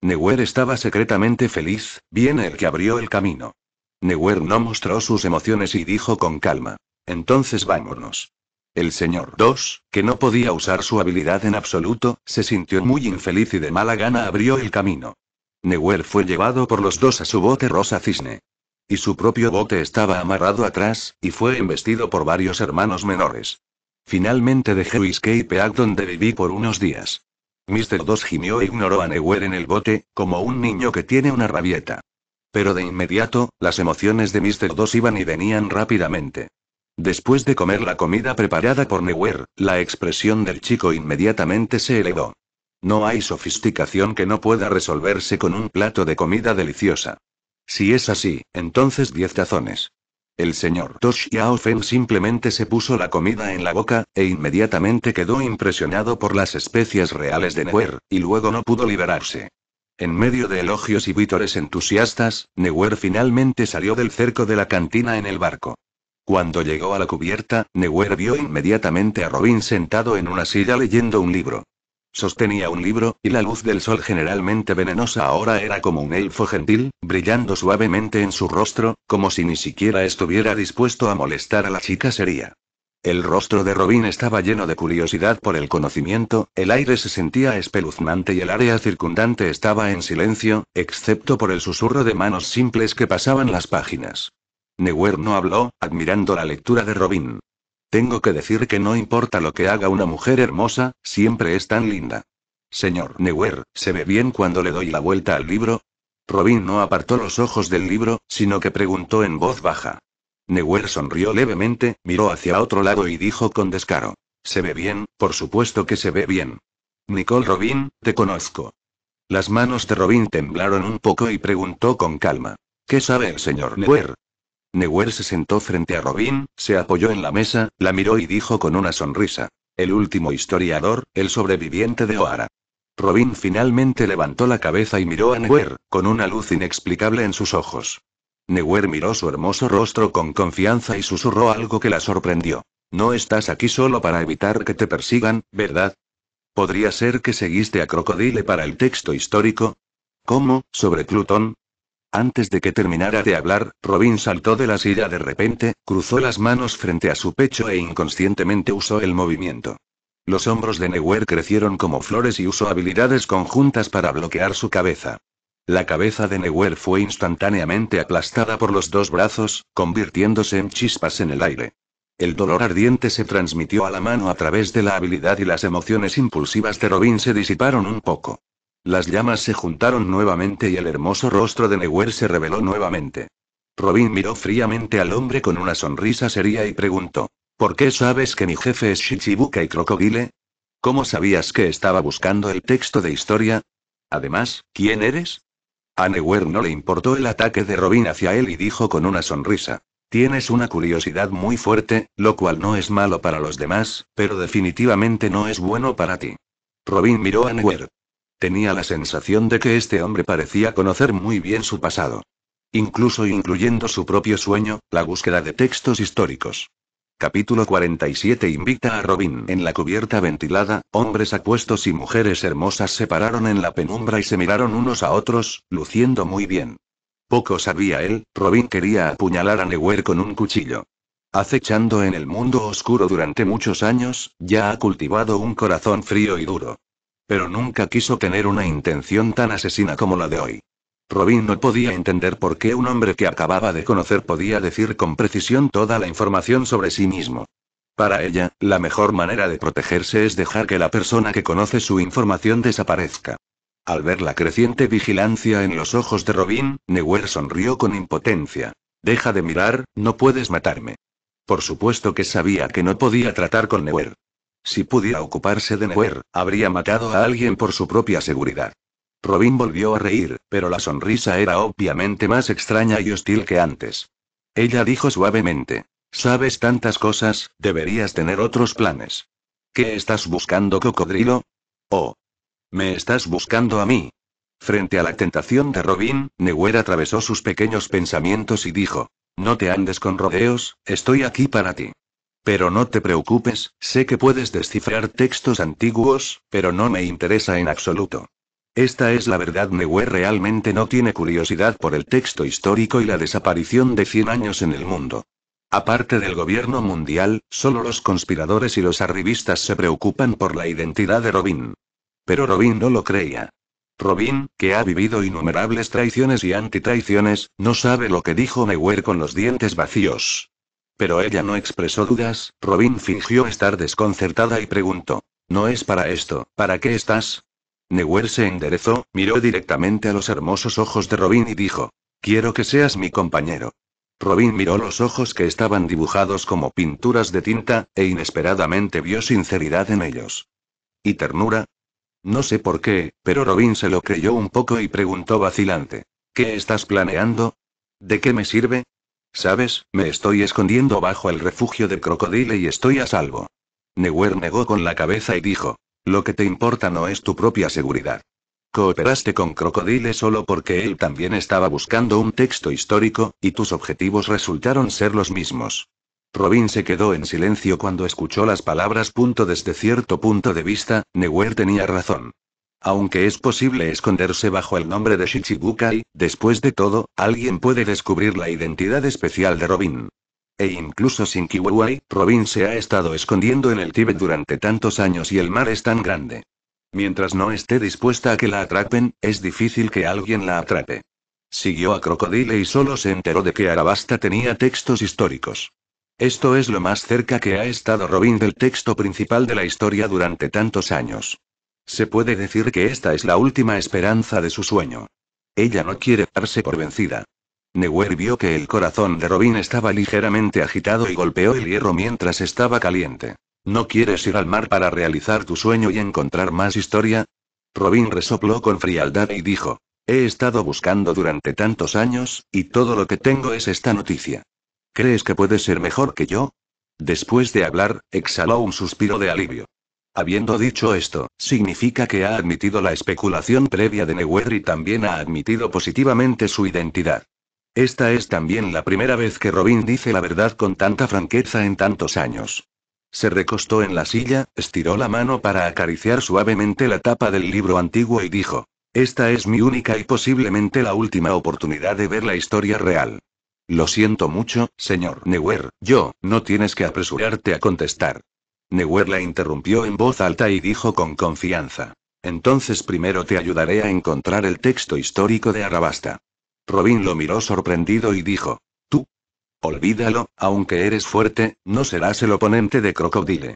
[SPEAKER 1] Neguer estaba secretamente feliz, bien el que abrió el camino. Neguer no mostró sus emociones y dijo con calma: entonces vámonos. El señor 2, que no podía usar su habilidad en absoluto, se sintió muy infeliz y de mala gana abrió el camino. Newell fue llevado por los dos a su bote rosa cisne. Y su propio bote estaba amarrado atrás, y fue embestido por varios hermanos menores. Finalmente dejé Escape donde viví por unos días. Mr. 2 gimió e ignoró a Newell en el bote, como un niño que tiene una rabieta. Pero de inmediato, las emociones de Mr. 2 iban y venían rápidamente. Después de comer la comida preparada por Neuer, la expresión del chico inmediatamente se elevó. No hay sofisticación que no pueda resolverse con un plato de comida deliciosa. Si es así, entonces diez tazones. El señor Tosh Yaofen simplemente se puso la comida en la boca, e inmediatamente quedó impresionado por las especias reales de Neuer, y luego no pudo liberarse. En medio de elogios y vítores entusiastas, Neuer finalmente salió del cerco de la cantina en el barco. Cuando llegó a la cubierta, Newer vio inmediatamente a Robin sentado en una silla leyendo un libro. Sostenía un libro, y la luz del sol generalmente venenosa ahora era como un elfo gentil, brillando suavemente en su rostro, como si ni siquiera estuviera dispuesto a molestar a la chica sería. El rostro de Robin estaba lleno de curiosidad por el conocimiento, el aire se sentía espeluznante y el área circundante estaba en silencio, excepto por el susurro de manos simples que pasaban las páginas. Newer no habló, admirando la lectura de Robin. Tengo que decir que no importa lo que haga una mujer hermosa, siempre es tan linda. Señor Newer, ¿se ve bien cuando le doy la vuelta al libro? Robin no apartó los ojos del libro, sino que preguntó en voz baja. Newer sonrió levemente, miró hacia otro lado y dijo con descaro. Se ve bien, por supuesto que se ve bien. Nicole Robin, te conozco. Las manos de Robin temblaron un poco y preguntó con calma. ¿Qué sabe el señor Newer? Newell se sentó frente a Robin, se apoyó en la mesa, la miró y dijo con una sonrisa. El último historiador, el sobreviviente de O'Hara. Robin finalmente levantó la cabeza y miró a Newell, con una luz inexplicable en sus ojos. Newer miró su hermoso rostro con confianza y susurró algo que la sorprendió. No estás aquí solo para evitar que te persigan, ¿verdad? Podría ser que seguiste a Crocodile para el texto histórico, ¿Cómo? ¿Sobre Plutón? Antes de que terminara de hablar, Robin saltó de la silla de repente, cruzó las manos frente a su pecho e inconscientemente usó el movimiento. Los hombros de Neuer crecieron como flores y usó habilidades conjuntas para bloquear su cabeza. La cabeza de Neuer fue instantáneamente aplastada por los dos brazos, convirtiéndose en chispas en el aire. El dolor ardiente se transmitió a la mano a través de la habilidad y las emociones impulsivas de Robin se disiparon un poco. Las llamas se juntaron nuevamente y el hermoso rostro de Newer se reveló nuevamente. Robin miró fríamente al hombre con una sonrisa seria y preguntó: ¿Por qué sabes que mi jefe es Shichibuka y Crocodile? ¿Cómo sabías que estaba buscando el texto de historia? Además, ¿quién eres? A Newer no le importó el ataque de Robin hacia él y dijo con una sonrisa: Tienes una curiosidad muy fuerte, lo cual no es malo para los demás, pero definitivamente no es bueno para ti. Robin miró a Newer. Tenía la sensación de que este hombre parecía conocer muy bien su pasado. Incluso incluyendo su propio sueño, la búsqueda de textos históricos. Capítulo 47 Invita a Robin. En la cubierta ventilada, hombres apuestos y mujeres hermosas se pararon en la penumbra y se miraron unos a otros, luciendo muy bien. Poco sabía él, Robin quería apuñalar a Neuer con un cuchillo. Acechando en el mundo oscuro durante muchos años, ya ha cultivado un corazón frío y duro. Pero nunca quiso tener una intención tan asesina como la de hoy. Robin no podía entender por qué un hombre que acababa de conocer podía decir con precisión toda la información sobre sí mismo. Para ella, la mejor manera de protegerse es dejar que la persona que conoce su información desaparezca. Al ver la creciente vigilancia en los ojos de Robin, Neuer sonrió con impotencia. Deja de mirar, no puedes matarme. Por supuesto que sabía que no podía tratar con Neuer. Si pudiera ocuparse de Neuer, habría matado a alguien por su propia seguridad. Robin volvió a reír, pero la sonrisa era obviamente más extraña y hostil que antes. Ella dijo suavemente. Sabes tantas cosas, deberías tener otros planes. ¿Qué estás buscando, cocodrilo? ¿O oh, me estás buscando a mí? Frente a la tentación de Robin, Neuer atravesó sus pequeños pensamientos y dijo. No te andes con rodeos, estoy aquí para ti. Pero no te preocupes, sé que puedes descifrar textos antiguos, pero no me interesa en absoluto. Esta es la verdad. Newe realmente no tiene curiosidad por el texto histórico y la desaparición de 100 años en el mundo. Aparte del gobierno mundial, solo los conspiradores y los arribistas se preocupan por la identidad de Robin. Pero Robin no lo creía. Robin, que ha vivido innumerables traiciones y antitraiciones, no sabe lo que dijo Neuer con los dientes vacíos. Pero ella no expresó dudas, Robin fingió estar desconcertada y preguntó. No es para esto, ¿para qué estás? Newer se enderezó, miró directamente a los hermosos ojos de Robin y dijo. Quiero que seas mi compañero. Robin miró los ojos que estaban dibujados como pinturas de tinta, e inesperadamente vio sinceridad en ellos. ¿Y ternura? No sé por qué, pero Robin se lo creyó un poco y preguntó vacilante. ¿Qué estás planeando? ¿De qué me sirve? Sabes, me estoy escondiendo bajo el refugio de Crocodile y estoy a salvo. Neuer negó con la cabeza y dijo, lo que te importa no es tu propia seguridad. Cooperaste con Crocodile solo porque él también estaba buscando un texto histórico, y tus objetivos resultaron ser los mismos. Robin se quedó en silencio cuando escuchó las palabras. Desde cierto punto de vista, Neuer tenía razón. Aunque es posible esconderse bajo el nombre de Shichibukai, después de todo, alguien puede descubrir la identidad especial de Robin. E incluso sin Kiwai, Robin se ha estado escondiendo en el Tíbet durante tantos años y el mar es tan grande. Mientras no esté dispuesta a que la atrapen, es difícil que alguien la atrape. Siguió a Crocodile y solo se enteró de que Arabasta tenía textos históricos. Esto es lo más cerca que ha estado Robin del texto principal de la historia durante tantos años. Se puede decir que esta es la última esperanza de su sueño. Ella no quiere darse por vencida. Neuer vio que el corazón de Robin estaba ligeramente agitado y golpeó el hierro mientras estaba caliente. ¿No quieres ir al mar para realizar tu sueño y encontrar más historia? Robin resopló con frialdad y dijo, He estado buscando durante tantos años, y todo lo que tengo es esta noticia. ¿Crees que puede ser mejor que yo? Después de hablar, exhaló un suspiro de alivio. Habiendo dicho esto, significa que ha admitido la especulación previa de Neuer y también ha admitido positivamente su identidad. Esta es también la primera vez que Robin dice la verdad con tanta franqueza en tantos años. Se recostó en la silla, estiró la mano para acariciar suavemente la tapa del libro antiguo y dijo, Esta es mi única y posiblemente la última oportunidad de ver la historia real. Lo siento mucho, señor Neuer, yo, no tienes que apresurarte a contestar. Newer la interrumpió en voz alta y dijo con confianza. Entonces primero te ayudaré a encontrar el texto histórico de Arabasta. Robin lo miró sorprendido y dijo. Tú. Olvídalo, aunque eres fuerte, no serás el oponente de Crocodile.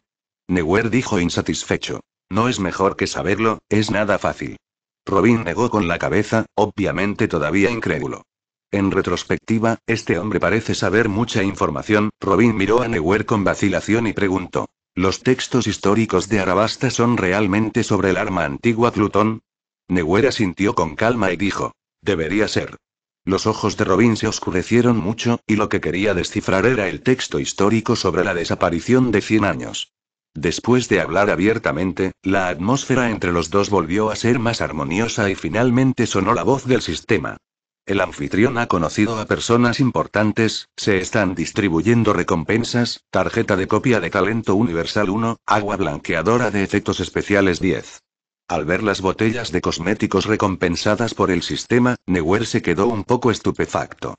[SPEAKER 1] Newer dijo insatisfecho. No es mejor que saberlo, es nada fácil. Robin negó con la cabeza, obviamente todavía incrédulo. En retrospectiva, este hombre parece saber mucha información. Robin miró a Newer con vacilación y preguntó. Los textos históricos de Arabasta son realmente sobre el arma antigua Plutón. Nehuera sintió con calma y dijo: Debería ser. Los ojos de Robin se oscurecieron mucho, y lo que quería descifrar era el texto histórico sobre la desaparición de cien años. Después de hablar abiertamente, la atmósfera entre los dos volvió a ser más armoniosa y finalmente sonó la voz del sistema. El anfitrión ha conocido a personas importantes, se están distribuyendo recompensas, tarjeta de copia de talento universal 1, agua blanqueadora de efectos especiales 10. Al ver las botellas de cosméticos recompensadas por el sistema, Neuer se quedó un poco estupefacto.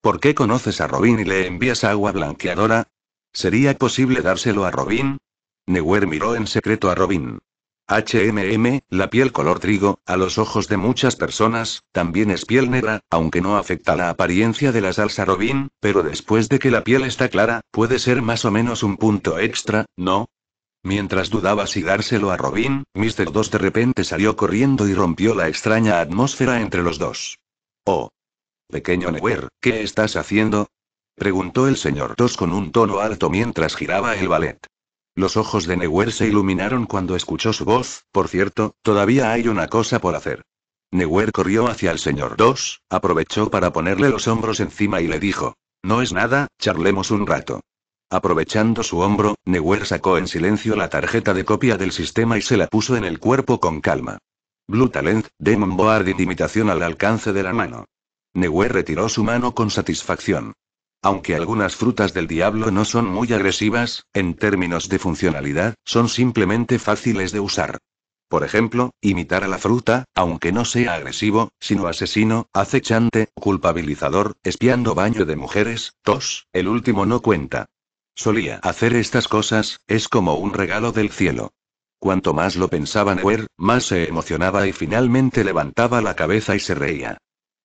[SPEAKER 1] ¿Por qué conoces a Robin y le envías agua blanqueadora? ¿Sería posible dárselo a Robin? Neuer miró en secreto a Robin. HMM, la piel color trigo, a los ojos de muchas personas, también es piel negra, aunque no afecta la apariencia de la salsa robin, pero después de que la piel está clara, puede ser más o menos un punto extra, ¿no? Mientras dudaba si dárselo a Robin, Mr. 2 de repente salió corriendo y rompió la extraña atmósfera entre los dos. Oh. Pequeño Newer, ¿qué estás haciendo? preguntó el señor 2 con un tono alto mientras giraba el ballet. Los ojos de Newer se iluminaron cuando escuchó su voz, por cierto, todavía hay una cosa por hacer. Newer corrió hacia el señor 2, aprovechó para ponerle los hombros encima y le dijo, no es nada, charlemos un rato. Aprovechando su hombro, Newer sacó en silencio la tarjeta de copia del sistema y se la puso en el cuerpo con calma. Blue Talent, Demon Board imitación al alcance de la mano. Newer retiró su mano con satisfacción. Aunque algunas frutas del diablo no son muy agresivas, en términos de funcionalidad, son simplemente fáciles de usar. Por ejemplo, imitar a la fruta, aunque no sea agresivo, sino asesino, acechante, culpabilizador, espiando baño de mujeres, tos, el último no cuenta. Solía hacer estas cosas, es como un regalo del cielo. Cuanto más lo pensaba Neuer, más se emocionaba y finalmente levantaba la cabeza y se reía.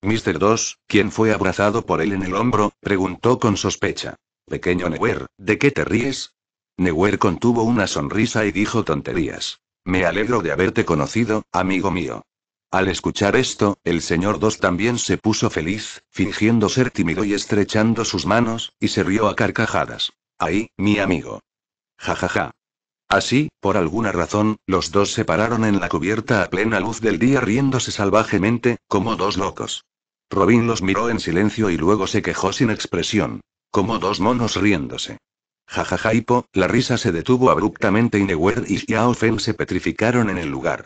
[SPEAKER 1] Mr. 2, quien fue abrazado por él en el hombro, preguntó con sospecha. Pequeño Newer, ¿de qué te ríes? Newer contuvo una sonrisa y dijo tonterías. Me alegro de haberte conocido, amigo mío. Al escuchar esto, el señor 2 también se puso feliz, fingiendo ser tímido y estrechando sus manos, y se rió a carcajadas. Ahí, mi amigo. Ja ja ja. Así, por alguna razón, los dos se pararon en la cubierta a plena luz del día riéndose salvajemente, como dos locos. Robin los miró en silencio y luego se quejó sin expresión. Como dos monos riéndose. Jajaja hipo, la risa se detuvo abruptamente y Newer y Xiao se petrificaron en el lugar.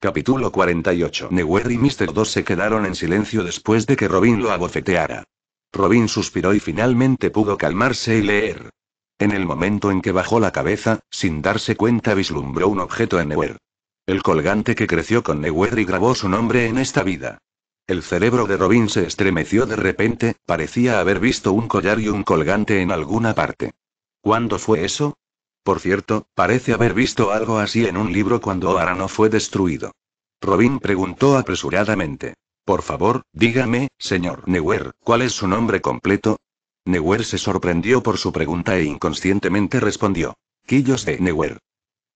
[SPEAKER 1] Capítulo 48 Newer y Mr. 2 se quedaron en silencio después de que Robin lo abofeteara. Robin suspiró y finalmente pudo calmarse y leer. En el momento en que bajó la cabeza, sin darse cuenta vislumbró un objeto en Newer. El colgante que creció con Newer y grabó su nombre en esta vida. El cerebro de Robin se estremeció de repente, parecía haber visto un collar y un colgante en alguna parte. ¿Cuándo fue eso? Por cierto, parece haber visto algo así en un libro cuando no fue destruido. Robin preguntó apresuradamente. Por favor, dígame, señor Neuer, ¿cuál es su nombre completo? Neuer se sorprendió por su pregunta e inconscientemente respondió. Quillos de Neuer.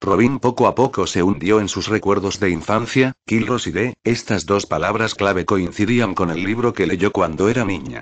[SPEAKER 1] Robin poco a poco se hundió en sus recuerdos de infancia, Kilros y de, estas dos palabras clave coincidían con el libro que leyó cuando era niña.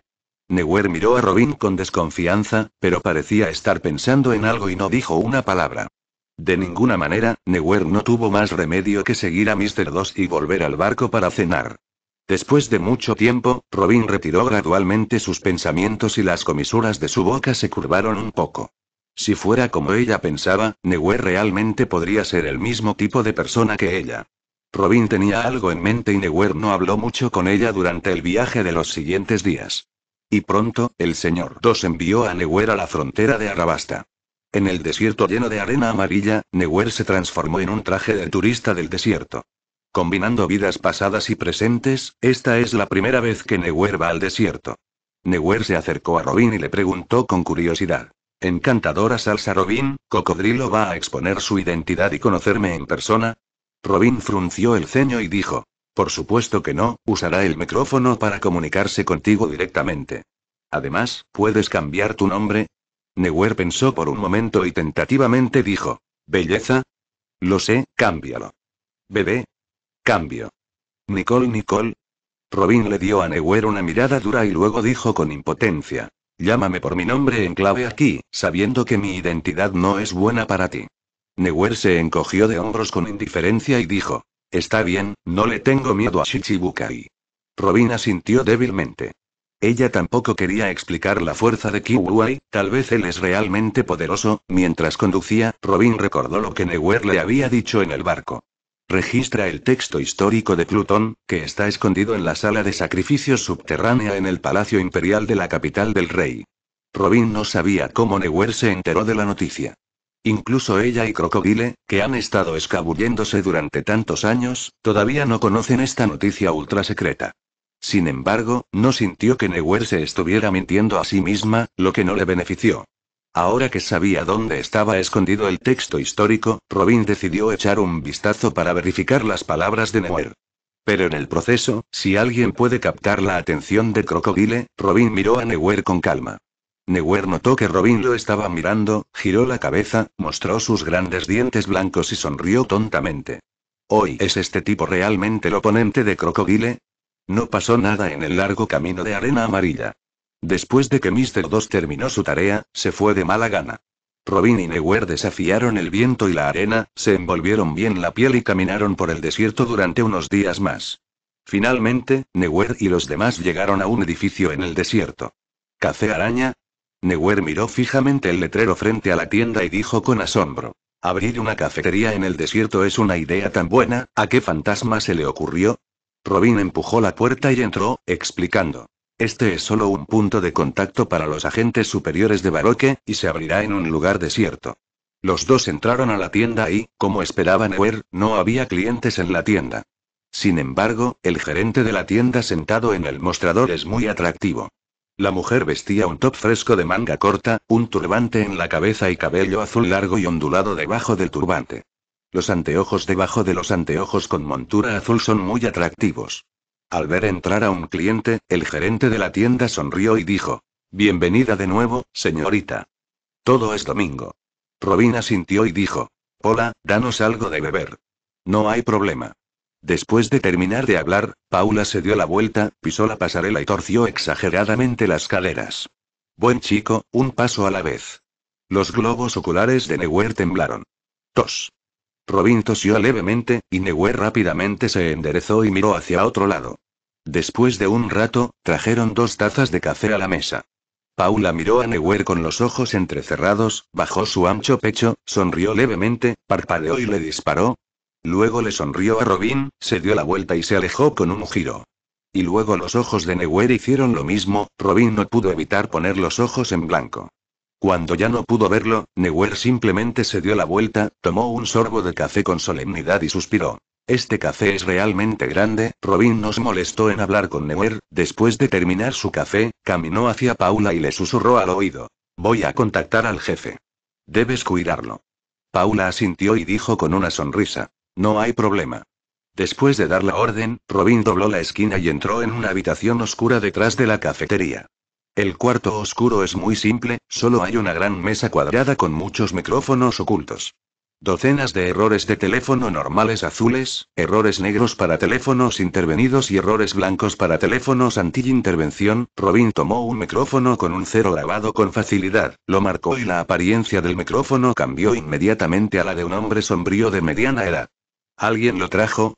[SPEAKER 1] Newer miró a Robin con desconfianza, pero parecía estar pensando en algo y no dijo una palabra. De ninguna manera, Newer no tuvo más remedio que seguir a Mr. 2 y volver al barco para cenar. Después de mucho tiempo, Robin retiró gradualmente sus pensamientos y las comisuras de su boca se curvaron un poco. Si fuera como ella pensaba, Newe realmente podría ser el mismo tipo de persona que ella. Robin tenía algo en mente y Newer no habló mucho con ella durante el viaje de los siguientes días. Y pronto, el señor Dos envió a Newer a la frontera de Arabasta. En el desierto lleno de arena amarilla, Newer se transformó en un traje de turista del desierto. Combinando vidas pasadas y presentes, esta es la primera vez que Newer va al desierto. Newer se acercó a Robin y le preguntó con curiosidad. Encantadora Salsa Robin, Cocodrilo va a exponer su identidad y conocerme en persona. Robin frunció el ceño y dijo. Por supuesto que no, usará el micrófono para comunicarse contigo directamente. Además, ¿puedes cambiar tu nombre? Neuer pensó por un momento y tentativamente dijo. ¿Belleza? Lo sé, cámbialo. ¿Bebé? Cambio. Nicole, Nicole. Robin le dio a Neuer una mirada dura y luego dijo con impotencia. Llámame por mi nombre en clave aquí, sabiendo que mi identidad no es buena para ti. Newer se encogió de hombros con indiferencia y dijo: Está bien, no le tengo miedo a Shichibukai. Robin asintió débilmente. Ella tampoco quería explicar la fuerza de Kiwai, tal vez él es realmente poderoso. Mientras conducía, Robin recordó lo que Newer le había dicho en el barco. Registra el texto histórico de Plutón, que está escondido en la sala de sacrificios subterránea en el Palacio Imperial de la capital del rey. Robin no sabía cómo Newer se enteró de la noticia. Incluso ella y Crocodile, que han estado escabulléndose durante tantos años, todavía no conocen esta noticia ultra secreta. Sin embargo, no sintió que Newer se estuviera mintiendo a sí misma, lo que no le benefició. Ahora que sabía dónde estaba escondido el texto histórico, Robin decidió echar un vistazo para verificar las palabras de Neuer. Pero en el proceso, si alguien puede captar la atención de Crocodile, Robin miró a Neuer con calma. Neuer notó que Robin lo estaba mirando, giró la cabeza, mostró sus grandes dientes blancos y sonrió tontamente. ¿Hoy es este tipo realmente el oponente de Crocodile? No pasó nada en el largo camino de arena amarilla. Después de que Mr. 2 terminó su tarea, se fue de mala gana. Robin y Newer desafiaron el viento y la arena, se envolvieron bien la piel y caminaron por el desierto durante unos días más. Finalmente, Newer y los demás llegaron a un edificio en el desierto. ¿Café araña? Newer miró fijamente el letrero frente a la tienda y dijo con asombro. Abrir una cafetería en el desierto es una idea tan buena, ¿a qué fantasma se le ocurrió? Robin empujó la puerta y entró, explicando. Este es solo un punto de contacto para los agentes superiores de Baroque, y se abrirá en un lugar desierto. Los dos entraron a la tienda y, como esperaban Neuer, no había clientes en la tienda. Sin embargo, el gerente de la tienda sentado en el mostrador es muy atractivo. La mujer vestía un top fresco de manga corta, un turbante en la cabeza y cabello azul largo y ondulado debajo del turbante. Los anteojos debajo de los anteojos con montura azul son muy atractivos. Al ver entrar a un cliente, el gerente de la tienda sonrió y dijo, Bienvenida de nuevo, señorita. Todo es domingo. Robina sintió y dijo, Hola, danos algo de beber. No hay problema. Después de terminar de hablar, Paula se dio la vuelta, pisó la pasarela y torció exageradamente las caderas. Buen chico, un paso a la vez. Los globos oculares de Neuer temblaron. Tos. Robin tosió levemente, y Newe rápidamente se enderezó y miró hacia otro lado. Después de un rato, trajeron dos tazas de café a la mesa. Paula miró a newer con los ojos entrecerrados, bajó su ancho pecho, sonrió levemente, parpadeó y le disparó. Luego le sonrió a Robin, se dio la vuelta y se alejó con un giro. Y luego los ojos de newer hicieron lo mismo, Robin no pudo evitar poner los ojos en blanco. Cuando ya no pudo verlo, Neuer simplemente se dio la vuelta, tomó un sorbo de café con solemnidad y suspiró. Este café es realmente grande, Robin nos molestó en hablar con Neuer, después de terminar su café, caminó hacia Paula y le susurró al oído. Voy a contactar al jefe. Debes cuidarlo. Paula asintió y dijo con una sonrisa. No hay problema. Después de dar la orden, Robin dobló la esquina y entró en una habitación oscura detrás de la cafetería. El cuarto oscuro es muy simple, solo hay una gran mesa cuadrada con muchos micrófonos ocultos. Docenas de errores de teléfono normales azules, errores negros para teléfonos intervenidos y errores blancos para teléfonos anti-intervención. Robin tomó un micrófono con un cero grabado con facilidad, lo marcó y la apariencia del micrófono cambió inmediatamente a la de un hombre sombrío de mediana edad. ¿Alguien lo trajo?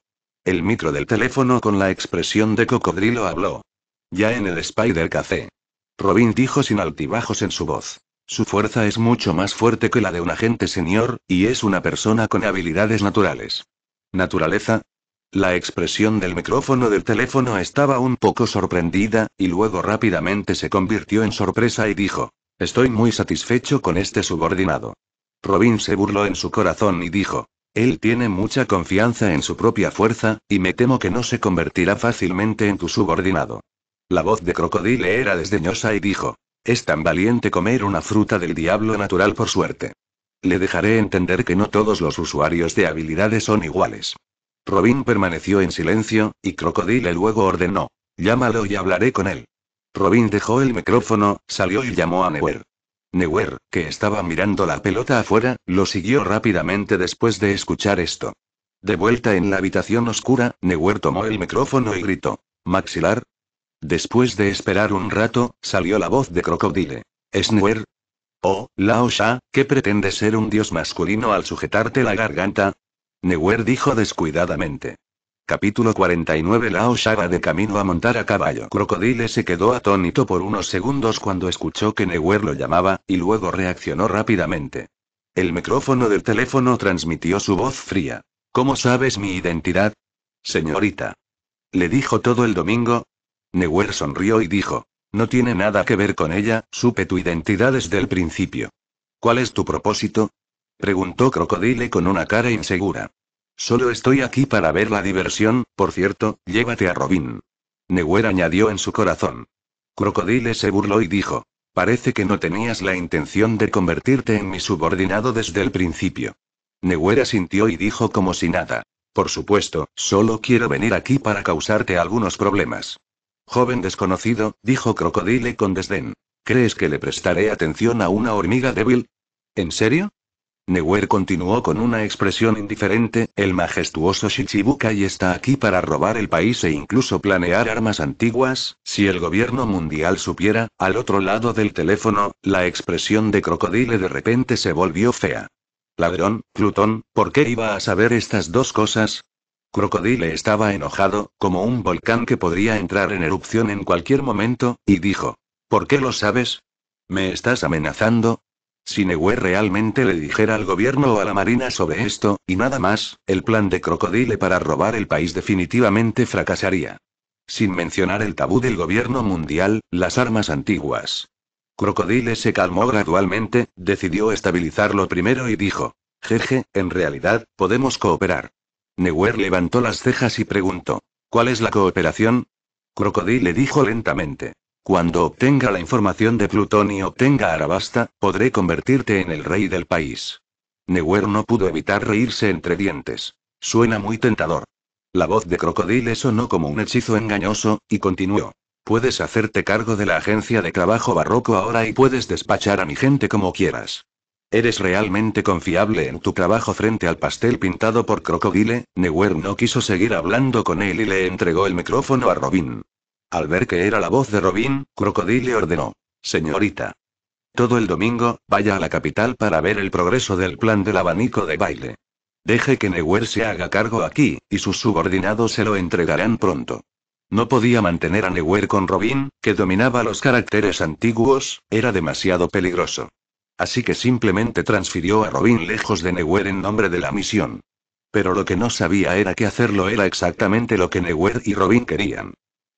[SPEAKER 1] El micro del teléfono con la expresión de cocodrilo habló. Ya en el Spider Café. Robin dijo sin altibajos en su voz. Su fuerza es mucho más fuerte que la de un agente señor, y es una persona con habilidades naturales. ¿Naturaleza? La expresión del micrófono del teléfono estaba un poco sorprendida, y luego rápidamente se convirtió en sorpresa y dijo, Estoy muy satisfecho con este subordinado. Robin se burló en su corazón y dijo, Él tiene mucha confianza en su propia fuerza, y me temo que no se convertirá fácilmente en tu subordinado. La voz de Crocodile era desdeñosa y dijo, es tan valiente comer una fruta del diablo natural por suerte. Le dejaré entender que no todos los usuarios de habilidades son iguales. Robin permaneció en silencio, y Crocodile luego ordenó, llámalo y hablaré con él. Robin dejó el micrófono, salió y llamó a Newer. Newer, que estaba mirando la pelota afuera, lo siguió rápidamente después de escuchar esto. De vuelta en la habitación oscura, Newer tomó el micrófono y gritó. Maxilar, Después de esperar un rato, salió la voz de Crocodile. Neuer? Oh, Lao Sha, ¿qué pretende ser un dios masculino al sujetarte la garganta? Neuer dijo descuidadamente. Capítulo 49 Lao va de camino a montar a caballo. Crocodile se quedó atónito por unos segundos cuando escuchó que Neuer lo llamaba, y luego reaccionó rápidamente. El micrófono del teléfono transmitió su voz fría. ¿Cómo sabes mi identidad? Señorita. Le dijo todo el domingo, Newell sonrió y dijo. No tiene nada que ver con ella, supe tu identidad desde el principio. ¿Cuál es tu propósito? Preguntó Crocodile con una cara insegura. Solo estoy aquí para ver la diversión, por cierto, llévate a Robin. Newell añadió en su corazón. Crocodile se burló y dijo. Parece que no tenías la intención de convertirte en mi subordinado desde el principio. Newell asintió y dijo como si nada. Por supuesto, solo quiero venir aquí para causarte algunos problemas. Joven desconocido, dijo Crocodile con desdén. ¿Crees que le prestaré atención a una hormiga débil? ¿En serio? Neuer continuó con una expresión indiferente, el majestuoso Shichibukai está aquí para robar el país e incluso planear armas antiguas, si el gobierno mundial supiera, al otro lado del teléfono, la expresión de crocodile de repente se volvió fea. Ladrón, Plutón, ¿por qué iba a saber estas dos cosas? Crocodile estaba enojado, como un volcán que podría entrar en erupción en cualquier momento, y dijo, ¿Por qué lo sabes? ¿Me estás amenazando? Si Newe realmente le dijera al gobierno o a la marina sobre esto, y nada más, el plan de Crocodile para robar el país definitivamente fracasaría. Sin mencionar el tabú del gobierno mundial, las armas antiguas. Crocodile se calmó gradualmente, decidió estabilizarlo primero y dijo, Jeje, en realidad, podemos cooperar. Neuer levantó las cejas y preguntó. ¿Cuál es la cooperación? Crocodile le dijo lentamente. Cuando obtenga la información de Plutón y obtenga Arabasta, podré convertirte en el rey del país. Neuer no pudo evitar reírse entre dientes. Suena muy tentador. La voz de Crocodile sonó como un hechizo engañoso, y continuó. Puedes hacerte cargo de la agencia de trabajo barroco ahora y puedes despachar a mi gente como quieras. ¿Eres realmente confiable en tu trabajo frente al pastel pintado por Crocodile? Newer no quiso seguir hablando con él y le entregó el micrófono a Robin. Al ver que era la voz de Robin, Crocodile ordenó. Señorita. Todo el domingo, vaya a la capital para ver el progreso del plan del abanico de baile. Deje que Newer se haga cargo aquí, y sus subordinados se lo entregarán pronto. No podía mantener a Newer con Robin, que dominaba los caracteres antiguos, era demasiado peligroso así que simplemente transfirió a Robin lejos de Newer en nombre de la misión. Pero lo que no sabía era que hacerlo era exactamente lo que Newer y Robin querían.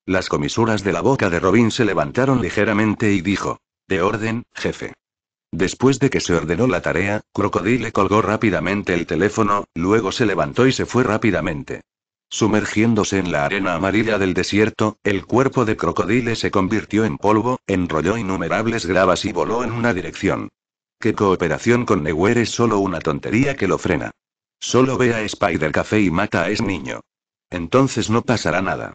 [SPEAKER 1] Las comisuras de la boca de Robin se levantaron ligeramente y dijo, De orden, jefe. Después de que se ordenó la tarea, Crocodile colgó rápidamente el teléfono, luego se levantó y se fue rápidamente. Sumergiéndose en la arena amarilla del desierto, el cuerpo de Crocodile se convirtió en polvo, enrolló innumerables gravas y voló en una dirección que cooperación con Newell es solo una tontería que lo frena. Solo ve a Spider Café y mata a ese niño. Entonces no pasará nada.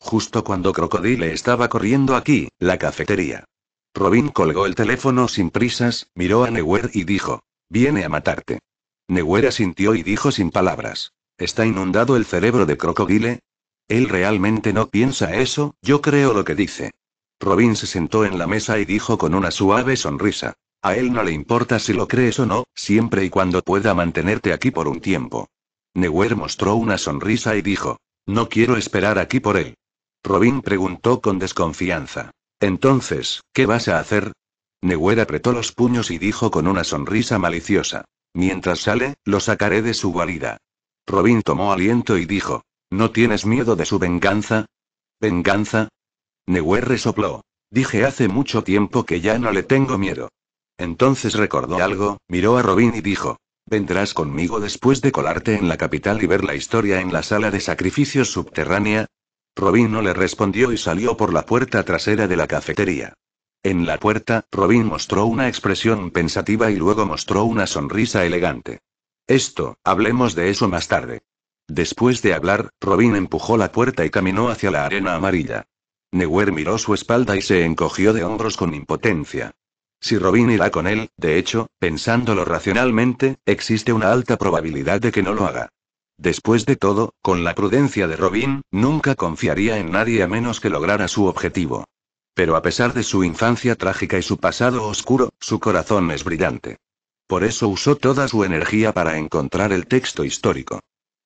[SPEAKER 1] Justo cuando Crocodile estaba corriendo aquí, la cafetería. Robin colgó el teléfono sin prisas, miró a newer y dijo: Viene a matarte. Newell asintió y dijo sin palabras: ¿Está inundado el cerebro de Crocodile? Él realmente no piensa eso, yo creo lo que dice. Robin se sentó en la mesa y dijo con una suave sonrisa: a él no le importa si lo crees o no, siempre y cuando pueda mantenerte aquí por un tiempo. Neuer mostró una sonrisa y dijo, no quiero esperar aquí por él. Robin preguntó con desconfianza. Entonces, ¿qué vas a hacer? Neuer apretó los puños y dijo con una sonrisa maliciosa. Mientras sale, lo sacaré de su guarida. Robin tomó aliento y dijo. ¿No tienes miedo de su venganza? ¿Venganza? Neuer resopló. Dije hace mucho tiempo que ya no le tengo miedo. Entonces recordó algo, miró a Robin y dijo, ¿vendrás conmigo después de colarte en la capital y ver la historia en la sala de sacrificios subterránea? Robin no le respondió y salió por la puerta trasera de la cafetería. En la puerta, Robin mostró una expresión pensativa y luego mostró una sonrisa elegante. Esto, hablemos de eso más tarde. Después de hablar, Robin empujó la puerta y caminó hacia la arena amarilla. Newer miró su espalda y se encogió de hombros con impotencia. Si Robin irá con él, de hecho, pensándolo racionalmente, existe una alta probabilidad de que no lo haga. Después de todo, con la prudencia de Robin, nunca confiaría en nadie a menos que lograra su objetivo. Pero a pesar de su infancia trágica y su pasado oscuro, su corazón es brillante. Por eso usó toda su energía para encontrar el texto histórico.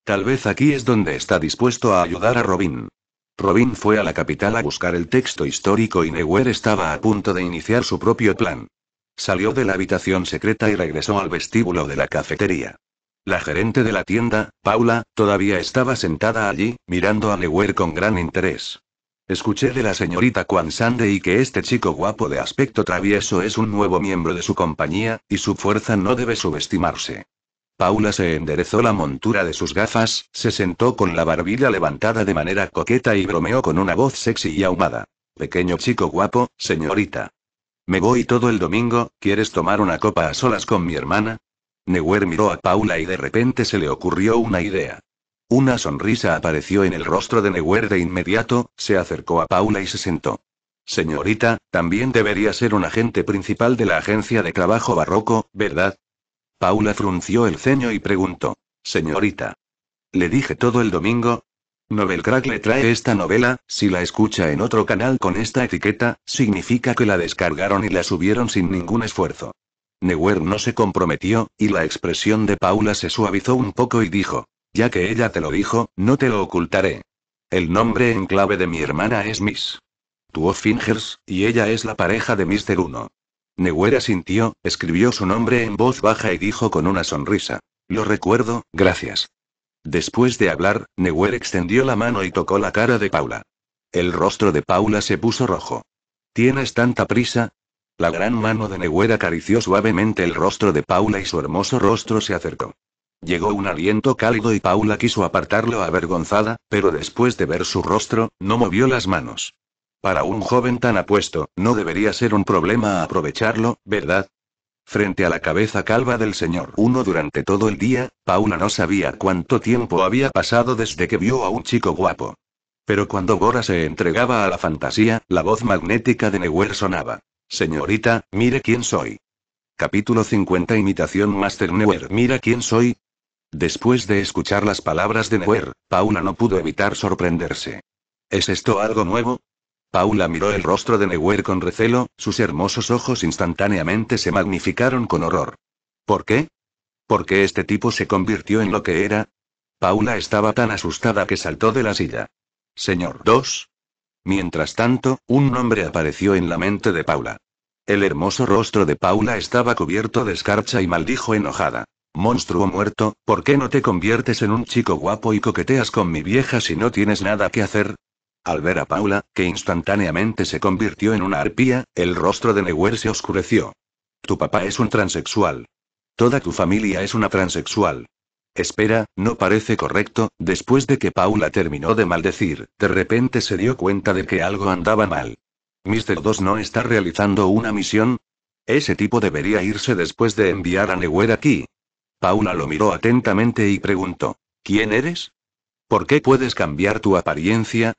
[SPEAKER 1] Tal vez aquí es donde está dispuesto a ayudar a Robin. Robin fue a la capital a buscar el texto histórico y Newell estaba a punto de iniciar su propio plan. Salió de la habitación secreta y regresó al vestíbulo de la cafetería. La gerente de la tienda, Paula, todavía estaba sentada allí, mirando a Newell con gran interés. Escuché de la señorita Quansande y que este chico guapo de aspecto travieso es un nuevo miembro de su compañía, y su fuerza no debe subestimarse. Paula se enderezó la montura de sus gafas, se sentó con la barbilla levantada de manera coqueta y bromeó con una voz sexy y ahumada. Pequeño chico guapo, señorita. Me voy todo el domingo, ¿quieres tomar una copa a solas con mi hermana? Neuer miró a Paula y de repente se le ocurrió una idea. Una sonrisa apareció en el rostro de Neuer de inmediato, se acercó a Paula y se sentó. Señorita, también debería ser un agente principal de la agencia de trabajo barroco, ¿verdad? Paula frunció el ceño y preguntó. Señorita. Le dije todo el domingo. Novelcrack le trae esta novela, si la escucha en otro canal con esta etiqueta, significa que la descargaron y la subieron sin ningún esfuerzo. Neuer no se comprometió, y la expresión de Paula se suavizó un poco y dijo, ya que ella te lo dijo, no te lo ocultaré. El nombre en clave de mi hermana es Miss. Two Fingers, y ella es la pareja de Mr. Uno. Neguera sintió, escribió su nombre en voz baja y dijo con una sonrisa. Lo recuerdo, gracias. Después de hablar, Neguera extendió la mano y tocó la cara de Paula. El rostro de Paula se puso rojo. ¿Tienes tanta prisa? La gran mano de Neguera acarició suavemente el rostro de Paula y su hermoso rostro se acercó. Llegó un aliento cálido y Paula quiso apartarlo avergonzada, pero después de ver su rostro, no movió las manos. Para un joven tan apuesto, no debería ser un problema aprovecharlo, ¿verdad? Frente a la cabeza calva del señor Uno durante todo el día, Paula no sabía cuánto tiempo había pasado desde que vio a un chico guapo. Pero cuando Gora se entregaba a la fantasía, la voz magnética de Neuer sonaba. Señorita, mire quién soy. Capítulo 50 Imitación Master Neuer Mira quién soy. Después de escuchar las palabras de Neuer, Paula no pudo evitar sorprenderse. ¿Es esto algo nuevo? Paula miró el rostro de Neuer con recelo, sus hermosos ojos instantáneamente se magnificaron con horror. ¿Por qué? ¿Por qué este tipo se convirtió en lo que era? Paula estaba tan asustada que saltó de la silla. Señor 2. Mientras tanto, un nombre apareció en la mente de Paula. El hermoso rostro de Paula estaba cubierto de escarcha y maldijo enojada. Monstruo muerto, ¿por qué no te conviertes en un chico guapo y coqueteas con mi vieja si no tienes nada que hacer? Al ver a Paula, que instantáneamente se convirtió en una arpía, el rostro de Neuer se oscureció. Tu papá es un transexual. Toda tu familia es una transexual. Espera, no parece correcto, después de que Paula terminó de maldecir, de repente se dio cuenta de que algo andaba mal. Mr. 2 no está realizando una misión. Ese tipo debería irse después de enviar a Neuer aquí. Paula lo miró atentamente y preguntó, ¿quién eres? ¿Por qué puedes cambiar tu apariencia?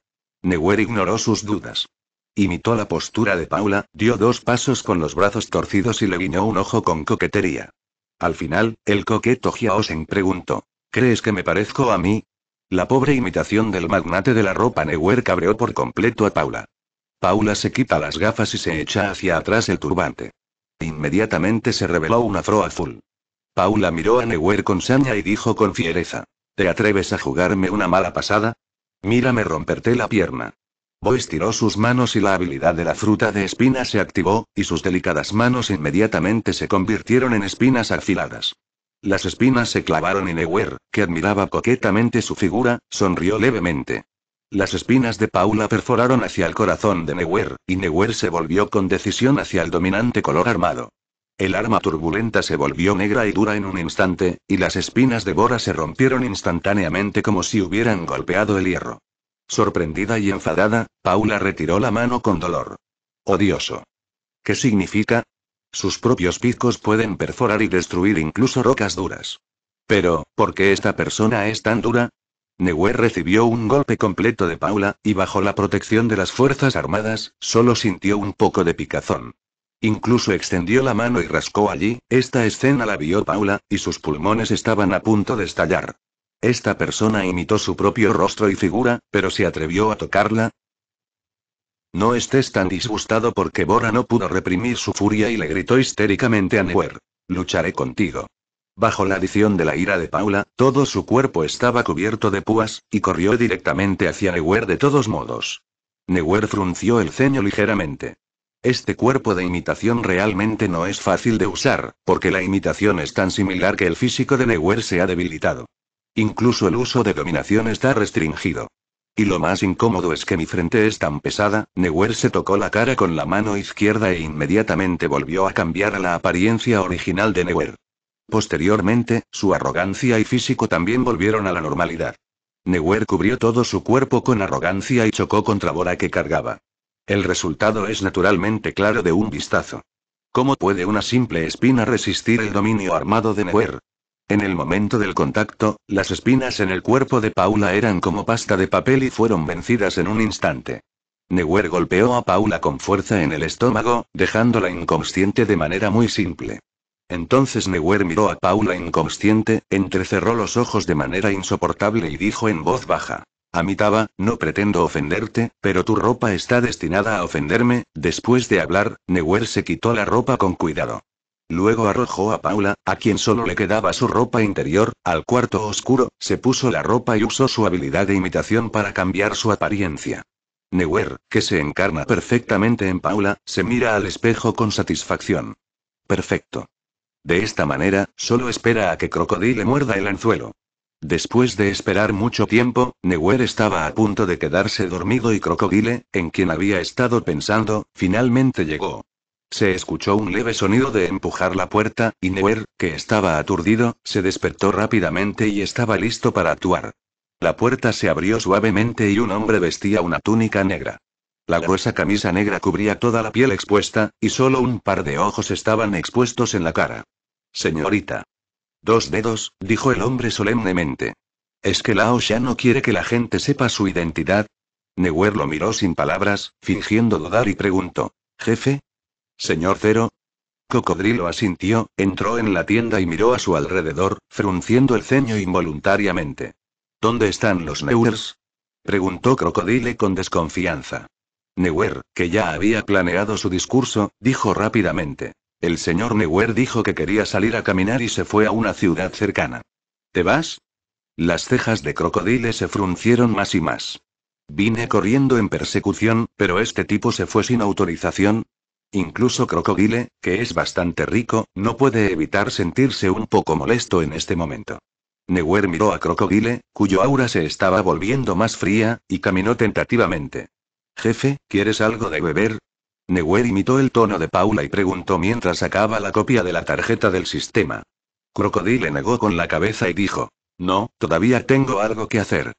[SPEAKER 1] Neuer ignoró sus dudas. Imitó la postura de Paula, dio dos pasos con los brazos torcidos y le guiñó un ojo con coquetería. Al final, el coqueto Giaosen preguntó: ¿Crees que me parezco a mí? La pobre imitación del magnate de la ropa Newer cabreó por completo a Paula. Paula se quita las gafas y se echa hacia atrás el turbante. Inmediatamente se reveló una afro azul. Paula miró a Newer con saña y dijo con fiereza: ¿Te atreves a jugarme una mala pasada? Mírame romperte la pierna. Boyce tiró sus manos y la habilidad de la fruta de espinas se activó, y sus delicadas manos inmediatamente se convirtieron en espinas afiladas. Las espinas se clavaron en Neuer, que admiraba coquetamente su figura, sonrió levemente. Las espinas de Paula perforaron hacia el corazón de Neuer, y Neuer se volvió con decisión hacia el dominante color armado. El arma turbulenta se volvió negra y dura en un instante, y las espinas de Bora se rompieron instantáneamente como si hubieran golpeado el hierro. Sorprendida y enfadada, Paula retiró la mano con dolor. Odioso. ¿Qué significa? Sus propios picos pueden perforar y destruir incluso rocas duras. Pero, ¿por qué esta persona es tan dura? negue recibió un golpe completo de Paula, y bajo la protección de las Fuerzas Armadas, solo sintió un poco de picazón. Incluso extendió la mano y rascó allí, esta escena la vio Paula, y sus pulmones estaban a punto de estallar. Esta persona imitó su propio rostro y figura, pero se atrevió a tocarla. No estés tan disgustado porque Bora no pudo reprimir su furia y le gritó histéricamente a Neuer. Lucharé contigo. Bajo la adición de la ira de Paula, todo su cuerpo estaba cubierto de púas, y corrió directamente hacia Neuer de todos modos. Neuer frunció el ceño ligeramente. Este cuerpo de imitación realmente no es fácil de usar, porque la imitación es tan similar que el físico de Neuer se ha debilitado. Incluso el uso de dominación está restringido. Y lo más incómodo es que mi frente es tan pesada, Neuer se tocó la cara con la mano izquierda e inmediatamente volvió a cambiar a la apariencia original de Neuer. Posteriormente, su arrogancia y físico también volvieron a la normalidad. Neuer cubrió todo su cuerpo con arrogancia y chocó contra Bora que cargaba. El resultado es naturalmente claro de un vistazo. ¿Cómo puede una simple espina resistir el dominio armado de Neuer? En el momento del contacto, las espinas en el cuerpo de Paula eran como pasta de papel y fueron vencidas en un instante. Neuer golpeó a Paula con fuerza en el estómago, dejándola inconsciente de manera muy simple. Entonces Neuer miró a Paula inconsciente, entrecerró los ojos de manera insoportable y dijo en voz baja, Amitaba, no pretendo ofenderte, pero tu ropa está destinada a ofenderme. Después de hablar, Newell se quitó la ropa con cuidado. Luego arrojó a Paula, a quien solo le quedaba su ropa interior, al cuarto oscuro, se puso la ropa y usó su habilidad de imitación para cambiar su apariencia. Neuer, que se encarna perfectamente en Paula, se mira al espejo con satisfacción. Perfecto. De esta manera, solo espera a que Crocodile muerda el anzuelo. Después de esperar mucho tiempo, Neuer estaba a punto de quedarse dormido y Crocodile, en quien había estado pensando, finalmente llegó. Se escuchó un leve sonido de empujar la puerta, y Neuer, que estaba aturdido, se despertó rápidamente y estaba listo para actuar. La puerta se abrió suavemente y un hombre vestía una túnica negra. La gruesa camisa negra cubría toda la piel expuesta, y solo un par de ojos estaban expuestos en la cara. Señorita. Dos dedos, dijo el hombre solemnemente. ¿Es que Lao ya no quiere que la gente sepa su identidad? Neuer lo miró sin palabras, fingiendo dudar y preguntó. ¿Jefe? ¿Señor Cero? Cocodrilo asintió, entró en la tienda y miró a su alrededor, frunciendo el ceño involuntariamente. ¿Dónde están los Neuers? preguntó Crocodile con desconfianza. Neuer, que ya había planeado su discurso, dijo rápidamente. El señor Newer dijo que quería salir a caminar y se fue a una ciudad cercana. ¿Te vas? Las cejas de Crocodile se fruncieron más y más. Vine corriendo en persecución, pero este tipo se fue sin autorización. Incluso Crocodile, que es bastante rico, no puede evitar sentirse un poco molesto en este momento. Newer miró a Crocodile, cuyo aura se estaba volviendo más fría, y caminó tentativamente. Jefe, ¿quieres algo de beber? Newell imitó el tono de Paula y preguntó mientras sacaba la copia de la tarjeta del sistema. Crocodile negó con la cabeza y dijo, no, todavía tengo algo que hacer.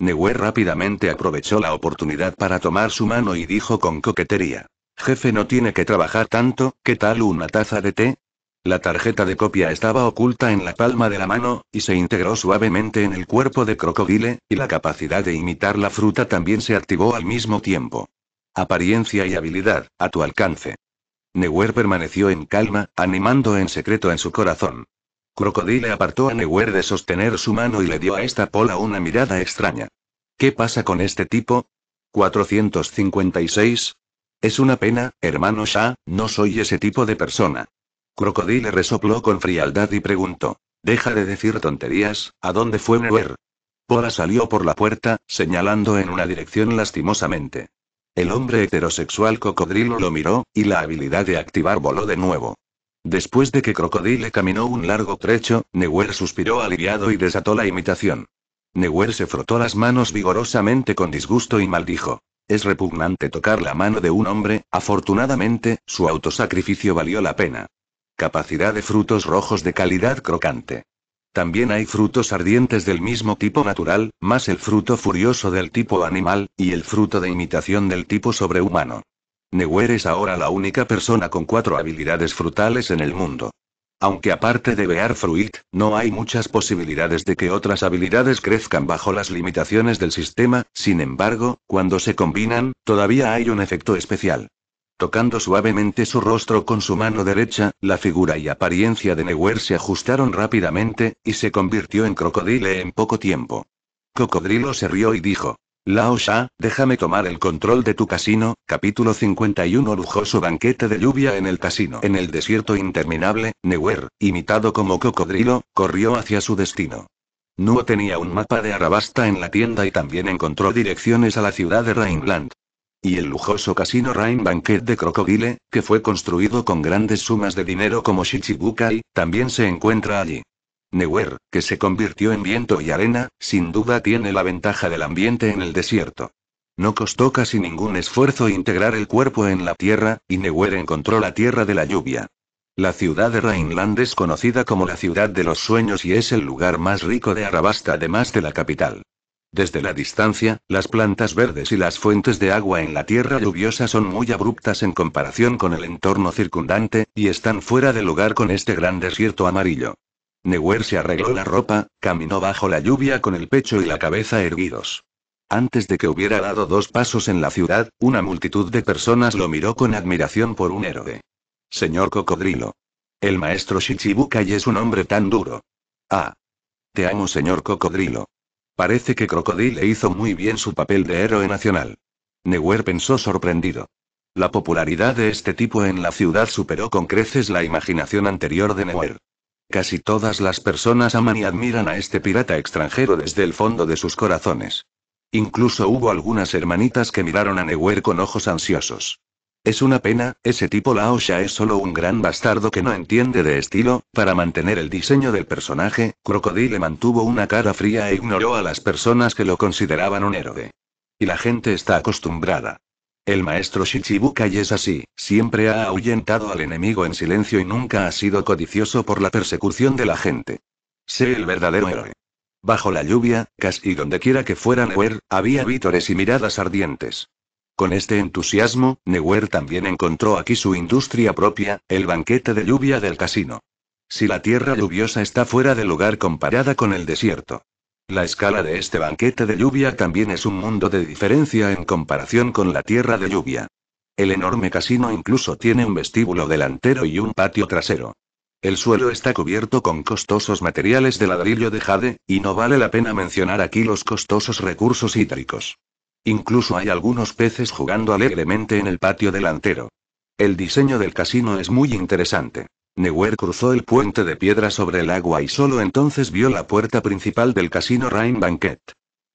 [SPEAKER 1] Newell rápidamente aprovechó la oportunidad para tomar su mano y dijo con coquetería, jefe no tiene que trabajar tanto, ¿qué tal una taza de té? La tarjeta de copia estaba oculta en la palma de la mano, y se integró suavemente en el cuerpo de Crocodile, y la capacidad de imitar la fruta también se activó al mismo tiempo apariencia y habilidad, a tu alcance. Newer permaneció en calma, animando en secreto en su corazón. Crocodile apartó a Newer de sostener su mano y le dio a esta pola una mirada extraña. ¿Qué pasa con este tipo? 456. Es una pena, hermano Shah, no soy ese tipo de persona. Crocodile resopló con frialdad y preguntó. Deja de decir tonterías, ¿a dónde fue Newer? Pola salió por la puerta, señalando en una dirección lastimosamente. El hombre heterosexual cocodrilo lo miró, y la habilidad de activar voló de nuevo. Después de que Crocodile caminó un largo trecho, Newer suspiró aliviado y desató la imitación. Newer se frotó las manos vigorosamente con disgusto y maldijo. Es repugnante tocar la mano de un hombre, afortunadamente, su autosacrificio valió la pena. Capacidad de frutos rojos de calidad crocante. También hay frutos ardientes del mismo tipo natural, más el fruto furioso del tipo animal, y el fruto de imitación del tipo sobrehumano. Neuer es ahora la única persona con cuatro habilidades frutales en el mundo. Aunque aparte de Bear Fruit, no hay muchas posibilidades de que otras habilidades crezcan bajo las limitaciones del sistema, sin embargo, cuando se combinan, todavía hay un efecto especial. Tocando suavemente su rostro con su mano derecha, la figura y apariencia de Neuer se ajustaron rápidamente, y se convirtió en crocodile en poco tiempo. Cocodrilo se rió y dijo. Lao déjame tomar el control de tu casino, capítulo 51 Lujoso banquete de lluvia en el casino. En el desierto interminable, Neuer, imitado como cocodrilo, corrió hacia su destino. Nuo tenía un mapa de Arabasta en la tienda y también encontró direcciones a la ciudad de Rainland y el lujoso casino Rain Banquet de Crocodile, que fue construido con grandes sumas de dinero como Shichibukai, también se encuentra allí. Neuer, que se convirtió en viento y arena, sin duda tiene la ventaja del ambiente en el desierto. No costó casi ningún esfuerzo integrar el cuerpo en la tierra, y Neuer encontró la tierra de la lluvia. La ciudad de Rheinland es conocida como la ciudad de los sueños y es el lugar más rico de Arabasta además de la capital. Desde la distancia, las plantas verdes y las fuentes de agua en la tierra lluviosa son muy abruptas en comparación con el entorno circundante, y están fuera de lugar con este gran desierto amarillo. Newer se arregló la ropa, caminó bajo la lluvia con el pecho y la cabeza erguidos. Antes de que hubiera dado dos pasos en la ciudad, una multitud de personas lo miró con admiración por un héroe. Señor Cocodrilo. El maestro Shichibukai es un hombre tan duro. Ah. Te amo, señor Cocodrilo. Parece que Crocodile hizo muy bien su papel de héroe nacional. Neuer pensó sorprendido. La popularidad de este tipo en la ciudad superó con creces la imaginación anterior de Neuer. Casi todas las personas aman y admiran a este pirata extranjero desde el fondo de sus corazones. Incluso hubo algunas hermanitas que miraron a Neuer con ojos ansiosos. Es una pena, ese tipo Laosha es solo un gran bastardo que no entiende de estilo, para mantener el diseño del personaje, Crocodile mantuvo una cara fría e ignoró a las personas que lo consideraban un héroe. Y la gente está acostumbrada. El maestro Shichibukai es así, siempre ha ahuyentado al enemigo en silencio y nunca ha sido codicioso por la persecución de la gente. Sé el verdadero héroe. Bajo la lluvia, casi donde quiera que fueran Ewer, había vítores y miradas ardientes. Con este entusiasmo, Neuer también encontró aquí su industria propia, el banquete de lluvia del casino. Si la tierra lluviosa está fuera de lugar comparada con el desierto. La escala de este banquete de lluvia también es un mundo de diferencia en comparación con la tierra de lluvia. El enorme casino incluso tiene un vestíbulo delantero y un patio trasero. El suelo está cubierto con costosos materiales de ladrillo de jade, y no vale la pena mencionar aquí los costosos recursos hídricos. Incluso hay algunos peces jugando alegremente en el patio delantero. El diseño del casino es muy interesante. Neuer cruzó el puente de piedra sobre el agua y solo entonces vio la puerta principal del casino Rain Banquet.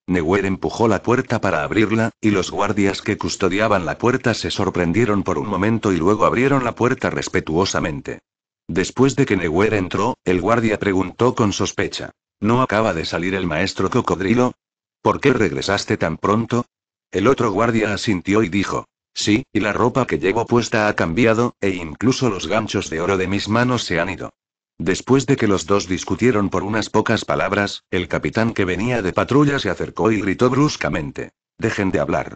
[SPEAKER 1] Neuer empujó la puerta para abrirla, y los guardias que custodiaban la puerta se sorprendieron por un momento y luego abrieron la puerta respetuosamente. Después de que Neuer entró, el guardia preguntó con sospecha. ¿No acaba de salir el maestro cocodrilo? ¿Por qué regresaste tan pronto? El otro guardia asintió y dijo. Sí, y la ropa que llevo puesta ha cambiado, e incluso los ganchos de oro de mis manos se han ido. Después de que los dos discutieron por unas pocas palabras, el capitán que venía de patrulla se acercó y gritó bruscamente. Dejen de hablar.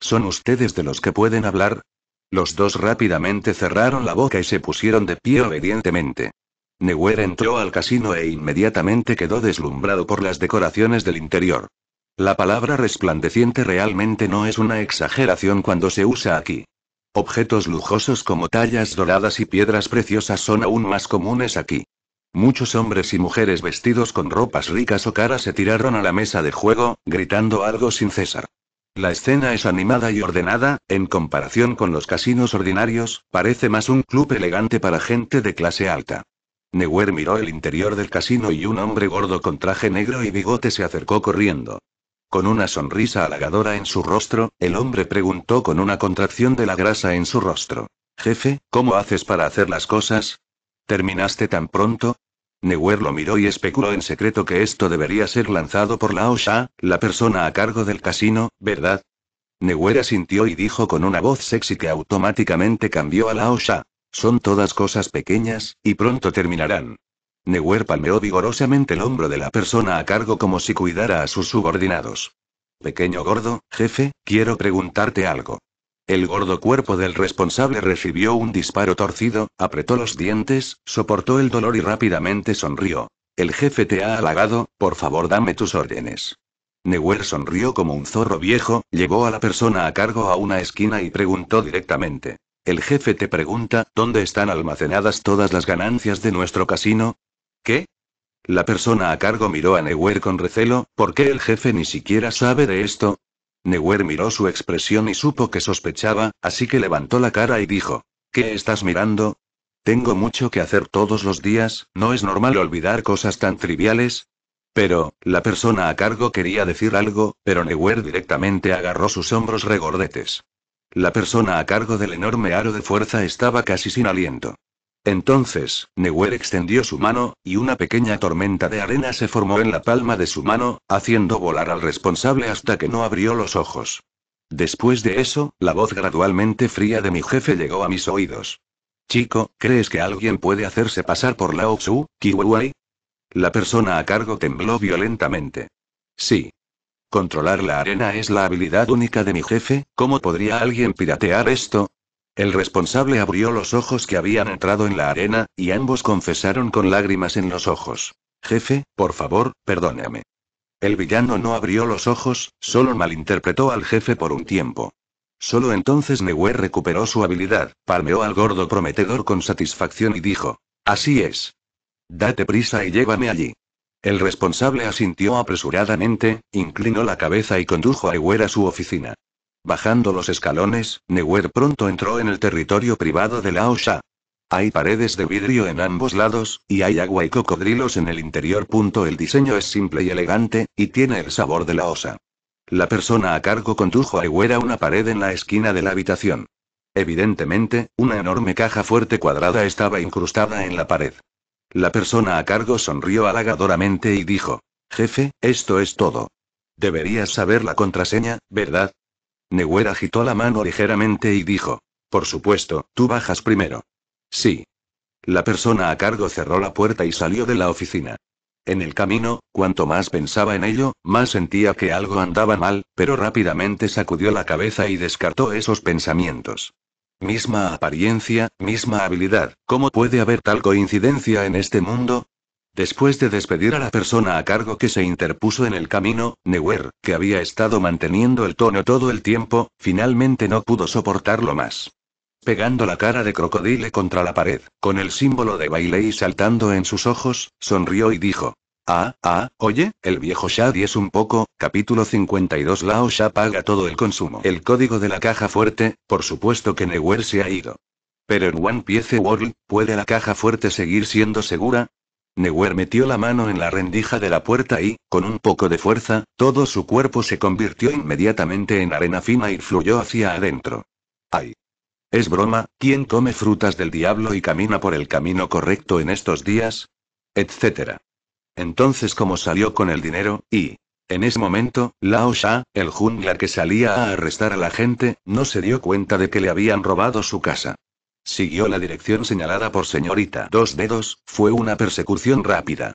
[SPEAKER 1] ¿Son ustedes de los que pueden hablar? Los dos rápidamente cerraron la boca y se pusieron de pie obedientemente. Neuer entró al casino e inmediatamente quedó deslumbrado por las decoraciones del interior. La palabra resplandeciente realmente no es una exageración cuando se usa aquí. Objetos lujosos como tallas doradas y piedras preciosas son aún más comunes aquí. Muchos hombres y mujeres vestidos con ropas ricas o caras se tiraron a la mesa de juego, gritando algo sin cesar. La escena es animada y ordenada, en comparación con los casinos ordinarios, parece más un club elegante para gente de clase alta. Neuer miró el interior del casino y un hombre gordo con traje negro y bigote se acercó corriendo. Con una sonrisa halagadora en su rostro, el hombre preguntó con una contracción de la grasa en su rostro. Jefe, ¿cómo haces para hacer las cosas? ¿Terminaste tan pronto? Neuer lo miró y especuló en secreto que esto debería ser lanzado por la OSHA, la persona a cargo del casino, ¿verdad? Neuer asintió y dijo con una voz sexy que automáticamente cambió a la OSHA. Son todas cosas pequeñas, y pronto terminarán. Neuer palmeó vigorosamente el hombro de la persona a cargo como si cuidara a sus subordinados. Pequeño gordo, jefe, quiero preguntarte algo. El gordo cuerpo del responsable recibió un disparo torcido, apretó los dientes, soportó el dolor y rápidamente sonrió. El jefe te ha halagado, por favor dame tus órdenes. Neuer sonrió como un zorro viejo, llevó a la persona a cargo a una esquina y preguntó directamente. El jefe te pregunta, ¿dónde están almacenadas todas las ganancias de nuestro casino? ¿Qué? La persona a cargo miró a Neuer con recelo, ¿por qué el jefe ni siquiera sabe de esto? Newer miró su expresión y supo que sospechaba, así que levantó la cara y dijo, ¿qué estás mirando? Tengo mucho que hacer todos los días, no es normal olvidar cosas tan triviales. Pero, la persona a cargo quería decir algo, pero Newer directamente agarró sus hombros regordetes. La persona a cargo del enorme aro de fuerza estaba casi sin aliento. Entonces, Newell extendió su mano, y una pequeña tormenta de arena se formó en la palma de su mano, haciendo volar al responsable hasta que no abrió los ojos. Después de eso, la voz gradualmente fría de mi jefe llegó a mis oídos. Chico, ¿crees que alguien puede hacerse pasar por Lao Tzu, Kiwai? La persona a cargo tembló violentamente. Sí. Controlar la arena es la habilidad única de mi jefe, ¿cómo podría alguien piratear esto? El responsable abrió los ojos que habían entrado en la arena, y ambos confesaron con lágrimas en los ojos. Jefe, por favor, perdóname. El villano no abrió los ojos, solo malinterpretó al jefe por un tiempo. Solo entonces Nehue recuperó su habilidad, palmeó al gordo prometedor con satisfacción y dijo: Así es. Date prisa y llévame allí. El responsable asintió apresuradamente, inclinó la cabeza y condujo a Ewer a su oficina. Bajando los escalones, Newer pronto entró en el territorio privado de la OSHA. Hay paredes de vidrio en ambos lados, y hay agua y cocodrilos en el interior. El diseño es simple y elegante, y tiene el sabor de la osa. La persona a cargo condujo a a una pared en la esquina de la habitación. Evidentemente, una enorme caja fuerte cuadrada estaba incrustada en la pared. La persona a cargo sonrió halagadoramente y dijo, Jefe, esto es todo. Deberías saber la contraseña, ¿verdad? Nehuer agitó la mano ligeramente y dijo. Por supuesto, tú bajas primero. Sí. La persona a cargo cerró la puerta y salió de la oficina. En el camino, cuanto más pensaba en ello, más sentía que algo andaba mal, pero rápidamente sacudió la cabeza y descartó esos pensamientos. Misma apariencia, misma habilidad, ¿cómo puede haber tal coincidencia en este mundo? Después de despedir a la persona a cargo que se interpuso en el camino, Neuer, que había estado manteniendo el tono todo el tiempo, finalmente no pudo soportarlo más. Pegando la cara de crocodile contra la pared, con el símbolo de baile y saltando en sus ojos, sonrió y dijo, Ah, ah, oye, el viejo Shadi es un poco, capítulo 52 Lao Sha paga todo el consumo. El código de la caja fuerte, por supuesto que Neuer se ha ido. Pero en One Piece World, ¿puede la caja fuerte seguir siendo segura? Neuer metió la mano en la rendija de la puerta y, con un poco de fuerza, todo su cuerpo se convirtió inmediatamente en arena fina y fluyó hacia adentro. ¡Ay! Es broma, ¿quién come frutas del diablo y camina por el camino correcto en estos días? Etcétera. Entonces, como salió con el dinero, y. En ese momento, Lao Sha, el jungla que salía a arrestar a la gente, no se dio cuenta de que le habían robado su casa. Siguió la dirección señalada por señorita Dos Dedos, fue una persecución rápida.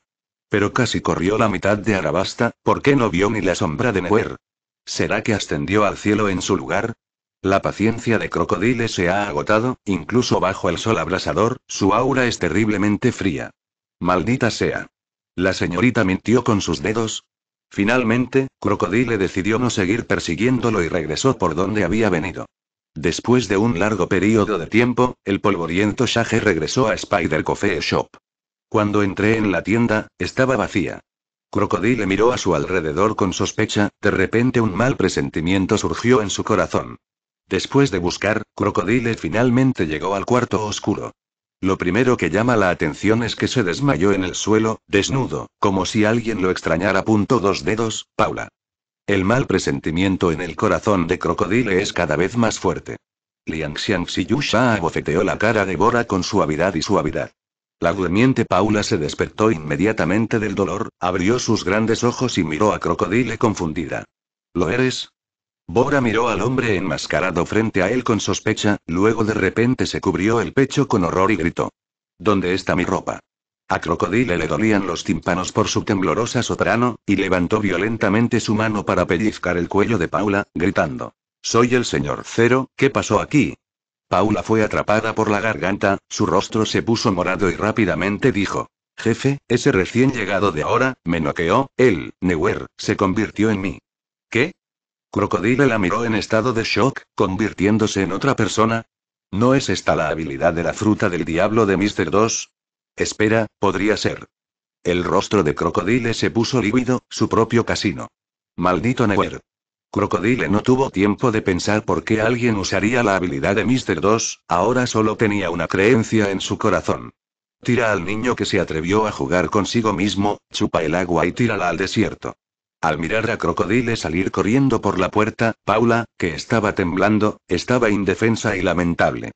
[SPEAKER 1] Pero casi corrió la mitad de Arabasta, ¿por qué no vio ni la sombra de Neuer? ¿Será que ascendió al cielo en su lugar? La paciencia de Crocodile se ha agotado, incluso bajo el sol abrasador, su aura es terriblemente fría. Maldita sea. La señorita mintió con sus dedos. Finalmente, Crocodile decidió no seguir persiguiéndolo y regresó por donde había venido. Después de un largo periodo de tiempo, el polvoriento Shaje regresó a Spider Coffee Shop. Cuando entré en la tienda, estaba vacía. Crocodile miró a su alrededor con sospecha, de repente un mal presentimiento surgió en su corazón. Después de buscar, Crocodile finalmente llegó al cuarto oscuro. Lo primero que llama la atención es que se desmayó en el suelo, desnudo, como si alguien lo extrañara. Punto dos dedos, Paula. El mal presentimiento en el corazón de Crocodile es cada vez más fuerte. Liang Xiangxiyusha abofeteó la cara de Bora con suavidad y suavidad. La durmiente Paula se despertó inmediatamente del dolor, abrió sus grandes ojos y miró a Crocodile confundida. ¿Lo eres? Bora miró al hombre enmascarado frente a él con sospecha, luego de repente se cubrió el pecho con horror y gritó. ¿Dónde está mi ropa? A Crocodile le dolían los tímpanos por su temblorosa soprano, y levantó violentamente su mano para pellizcar el cuello de Paula, gritando. Soy el señor Cero, ¿qué pasó aquí? Paula fue atrapada por la garganta, su rostro se puso morado y rápidamente dijo. Jefe, ese recién llegado de ahora, me noqueó, él, Neuer, se convirtió en mí. ¿Qué? Crocodile la miró en estado de shock, convirtiéndose en otra persona. ¿No es esta la habilidad de la fruta del diablo de Mr. 2? Espera, podría ser. El rostro de Crocodile se puso lívido, su propio casino. Maldito Neuer. Crocodile no tuvo tiempo de pensar por qué alguien usaría la habilidad de Mr. 2, ahora solo tenía una creencia en su corazón. Tira al niño que se atrevió a jugar consigo mismo, chupa el agua y tírala al desierto. Al mirar a Crocodile salir corriendo por la puerta, Paula, que estaba temblando, estaba indefensa y lamentable.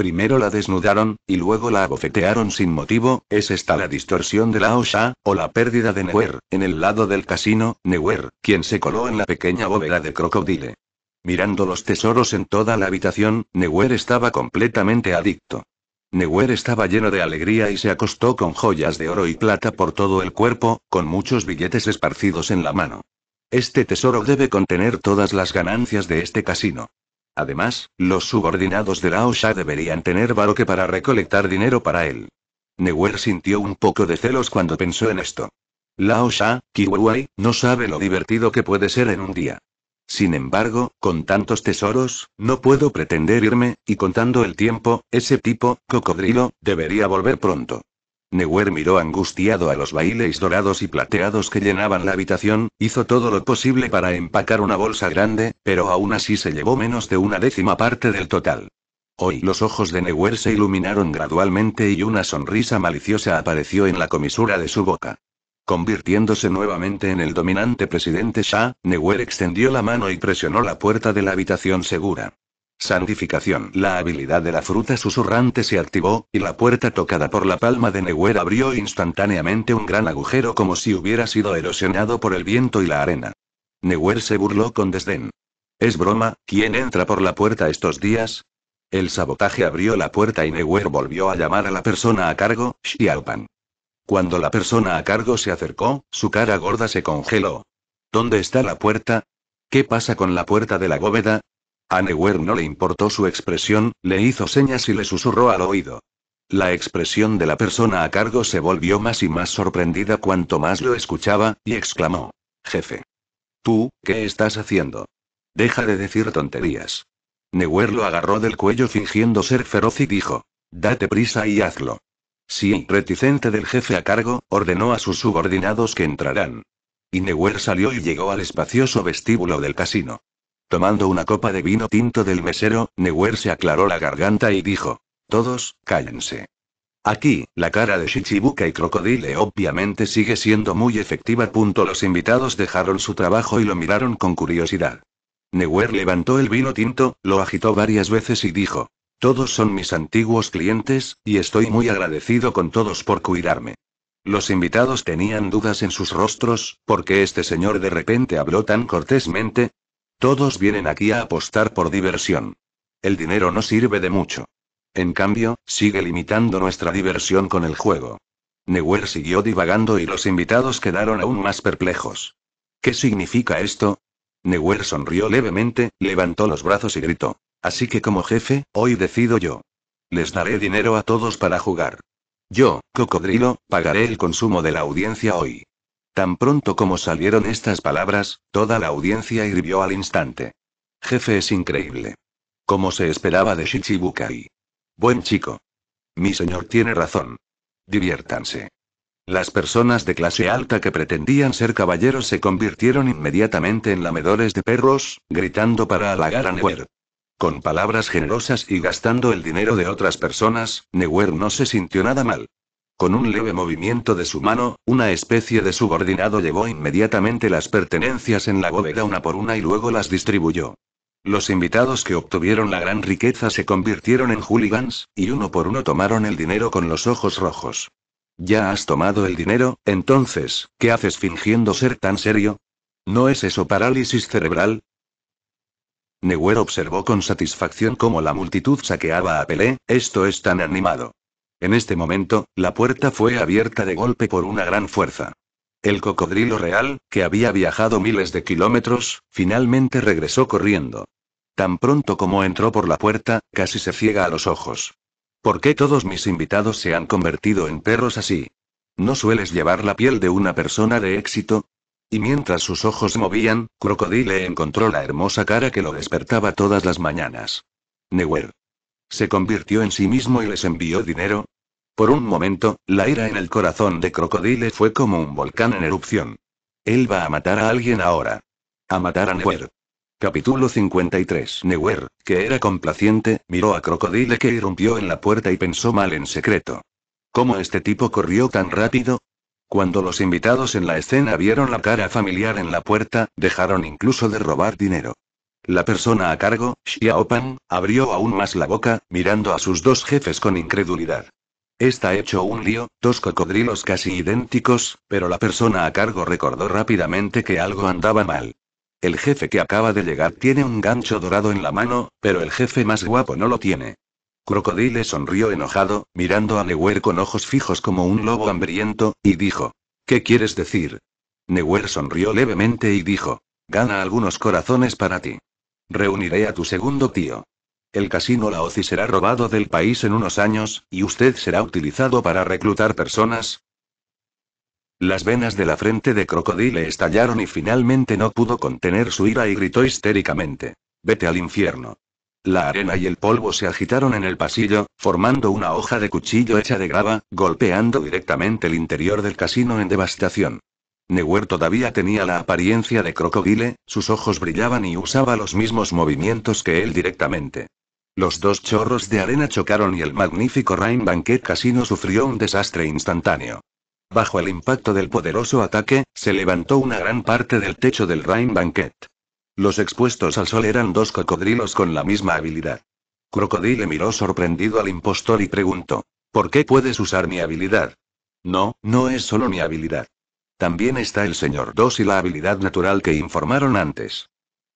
[SPEAKER 1] Primero la desnudaron, y luego la abofetearon sin motivo, es esta la distorsión de la OSHA, o la pérdida de Neuer, en el lado del casino, Neuer, quien se coló en la pequeña bóveda de Crocodile. Mirando los tesoros en toda la habitación, Neuer estaba completamente adicto. Neuer estaba lleno de alegría y se acostó con joyas de oro y plata por todo el cuerpo, con muchos billetes esparcidos en la mano. Este tesoro debe contener todas las ganancias de este casino. Además, los subordinados de Lao Sha deberían tener baroque para recolectar dinero para él. Neuer sintió un poco de celos cuando pensó en esto. Lao Sha, Kiwai, no sabe lo divertido que puede ser en un día. Sin embargo, con tantos tesoros, no puedo pretender irme, y contando el tiempo, ese tipo, cocodrilo, debería volver pronto. Neuer miró angustiado a los bailes dorados y plateados que llenaban la habitación, hizo todo lo posible para empacar una bolsa grande, pero aún así se llevó menos de una décima parte del total. Hoy los ojos de Newer se iluminaron gradualmente y una sonrisa maliciosa apareció en la comisura de su boca. Convirtiéndose nuevamente en el dominante presidente Shah, Newer extendió la mano y presionó la puerta de la habitación segura. Santificación. La habilidad de la fruta susurrante se activó, y la puerta tocada por la palma de Neuer abrió instantáneamente un gran agujero como si hubiera sido erosionado por el viento y la arena. Neuer se burló con desdén. Es broma, ¿quién entra por la puerta estos días? El sabotaje abrió la puerta y Neuer volvió a llamar a la persona a cargo, Xiaopan. Cuando la persona a cargo se acercó, su cara gorda se congeló. ¿Dónde está la puerta? ¿Qué pasa con la puerta de la bóveda? A Newer no le importó su expresión, le hizo señas y le susurró al oído. La expresión de la persona a cargo se volvió más y más sorprendida cuanto más lo escuchaba, y exclamó. Jefe. Tú, ¿qué estás haciendo? Deja de decir tonterías. Newer lo agarró del cuello fingiendo ser feroz y dijo. Date prisa y hazlo. Sí, reticente del jefe a cargo, ordenó a sus subordinados que entrarán. Y Newer salió y llegó al espacioso vestíbulo del casino. Tomando una copa de vino tinto del mesero, Neuer se aclaró la garganta y dijo. Todos, cállense. Aquí, la cara de Shichibuka y Crocodile obviamente sigue siendo muy efectiva. Los invitados dejaron su trabajo y lo miraron con curiosidad. Neuer levantó el vino tinto, lo agitó varias veces y dijo. Todos son mis antiguos clientes, y estoy muy agradecido con todos por cuidarme. Los invitados tenían dudas en sus rostros, porque este señor de repente habló tan cortésmente, todos vienen aquí a apostar por diversión. El dinero no sirve de mucho. En cambio, sigue limitando nuestra diversión con el juego. Newer siguió divagando y los invitados quedaron aún más perplejos. ¿Qué significa esto? Newer sonrió levemente, levantó los brazos y gritó. Así que como jefe, hoy decido yo. Les daré dinero a todos para jugar. Yo, cocodrilo, pagaré el consumo de la audiencia hoy. Tan pronto como salieron estas palabras, toda la audiencia hirvió al instante. Jefe es increíble. Como se esperaba de Shichibukai. Buen chico. Mi señor tiene razón. Diviértanse. Las personas de clase alta que pretendían ser caballeros se convirtieron inmediatamente en lamedores de perros, gritando para halagar a Neuer. Con palabras generosas y gastando el dinero de otras personas, Newer no se sintió nada mal. Con un leve movimiento de su mano, una especie de subordinado llevó inmediatamente las pertenencias en la bóveda una por una y luego las distribuyó. Los invitados que obtuvieron la gran riqueza se convirtieron en hooligans, y uno por uno tomaron el dinero con los ojos rojos. Ya has tomado el dinero, entonces, ¿qué haces fingiendo ser tan serio? ¿No es eso parálisis cerebral? Neuer observó con satisfacción cómo la multitud saqueaba a Pelé, esto es tan animado. En este momento, la puerta fue abierta de golpe por una gran fuerza. El cocodrilo real, que había viajado miles de kilómetros, finalmente regresó corriendo. Tan pronto como entró por la puerta, casi se ciega a los ojos. ¿Por qué todos mis invitados se han convertido en perros así? ¿No sueles llevar la piel de una persona de éxito? Y mientras sus ojos movían, Crocodile encontró la hermosa cara que lo despertaba todas las mañanas. Newer. Se convirtió en sí mismo y les envió dinero, por un momento, la ira en el corazón de Crocodile fue como un volcán en erupción. Él va a matar a alguien ahora. A matar a Neuer. Capítulo 53. Neuer, que era complaciente, miró a Crocodile que irrumpió en la puerta y pensó mal en secreto. ¿Cómo este tipo corrió tan rápido? Cuando los invitados en la escena vieron la cara familiar en la puerta, dejaron incluso de robar dinero. La persona a cargo, Xiaopan, abrió aún más la boca, mirando a sus dos jefes con incredulidad. Está hecho un lío, dos cocodrilos casi idénticos, pero la persona a cargo recordó rápidamente que algo andaba mal. El jefe que acaba de llegar tiene un gancho dorado en la mano, pero el jefe más guapo no lo tiene. Crocodile sonrió enojado, mirando a Newer con ojos fijos como un lobo hambriento, y dijo: ¿Qué quieres decir? Newer sonrió levemente y dijo: Gana algunos corazones para ti. Reuniré a tu segundo tío. El casino Laozi será robado del país en unos años, y usted será utilizado para reclutar personas. Las venas de la frente de Crocodile estallaron y finalmente no pudo contener su ira y gritó histéricamente. Vete al infierno. La arena y el polvo se agitaron en el pasillo, formando una hoja de cuchillo hecha de grava, golpeando directamente el interior del casino en devastación. Neuer todavía tenía la apariencia de crocodile, sus ojos brillaban y usaba los mismos movimientos que él directamente. Los dos chorros de arena chocaron y el magnífico Rain Banquet Casino sufrió un desastre instantáneo. Bajo el impacto del poderoso ataque, se levantó una gran parte del techo del Rain Banquet. Los expuestos al sol eran dos cocodrilos con la misma habilidad. Crocodile miró sorprendido al impostor y preguntó, ¿por qué puedes usar mi habilidad? No, no es solo mi habilidad. También está el señor 2 y la habilidad natural que informaron antes.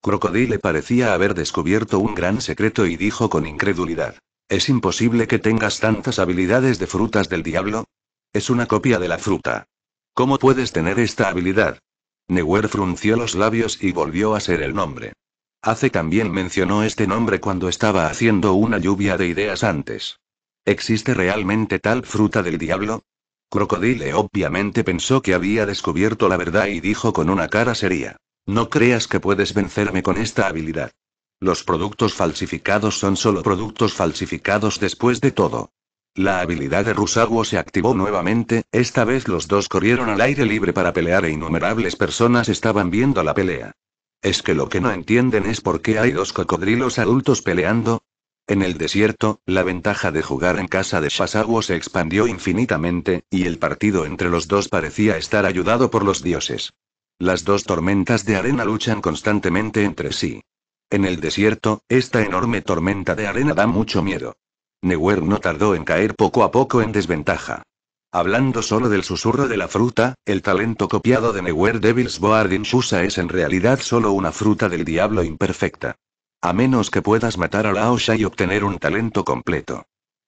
[SPEAKER 1] Crocodile parecía haber descubierto un gran secreto y dijo con incredulidad. Es imposible que tengas tantas habilidades de frutas del diablo. Es una copia de la fruta. ¿Cómo puedes tener esta habilidad? Neuer frunció los labios y volvió a ser el nombre. Hace también mencionó este nombre cuando estaba haciendo una lluvia de ideas antes. ¿Existe realmente tal fruta del diablo? Crocodile obviamente pensó que había descubierto la verdad y dijo con una cara seria. No creas que puedes vencerme con esta habilidad. Los productos falsificados son solo productos falsificados después de todo. La habilidad de Rusago se activó nuevamente, esta vez los dos corrieron al aire libre para pelear e innumerables personas estaban viendo la pelea. Es que lo que no entienden es por qué hay dos cocodrilos adultos peleando. En el desierto, la ventaja de jugar en casa de Shasawo se expandió infinitamente, y el partido entre los dos parecía estar ayudado por los dioses. Las dos tormentas de arena luchan constantemente entre sí. En el desierto, esta enorme tormenta de arena da mucho miedo. Newer no tardó en caer poco a poco en desventaja. Hablando solo del susurro de la fruta, el talento copiado de Newer Devil's Board Shusa es en realidad solo una fruta del diablo imperfecta. A menos que puedas matar a Laosha y obtener un talento completo.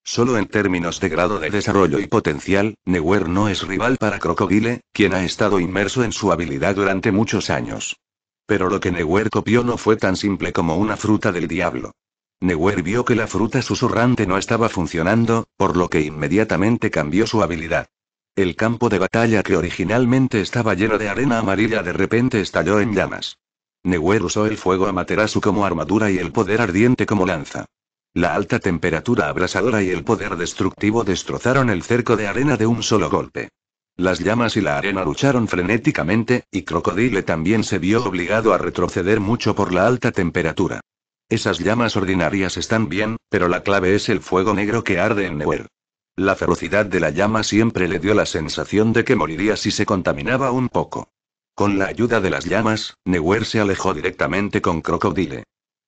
[SPEAKER 1] Solo en términos de grado de desarrollo y potencial, Neuer no es rival para Crocodile, quien ha estado inmerso en su habilidad durante muchos años. Pero lo que Newer copió no fue tan simple como una fruta del diablo. Neuer vio que la fruta susurrante no estaba funcionando, por lo que inmediatamente cambió su habilidad. El campo de batalla que originalmente estaba lleno de arena amarilla de repente estalló en llamas. Newer usó el fuego Amaterasu como armadura y el poder ardiente como lanza. La alta temperatura abrasadora y el poder destructivo destrozaron el cerco de arena de un solo golpe. Las llamas y la arena lucharon frenéticamente, y Crocodile también se vio obligado a retroceder mucho por la alta temperatura. Esas llamas ordinarias están bien, pero la clave es el fuego negro que arde en Neuer. La ferocidad de la llama siempre le dio la sensación de que moriría si se contaminaba un poco. Con la ayuda de las llamas, Neuer se alejó directamente con Crocodile.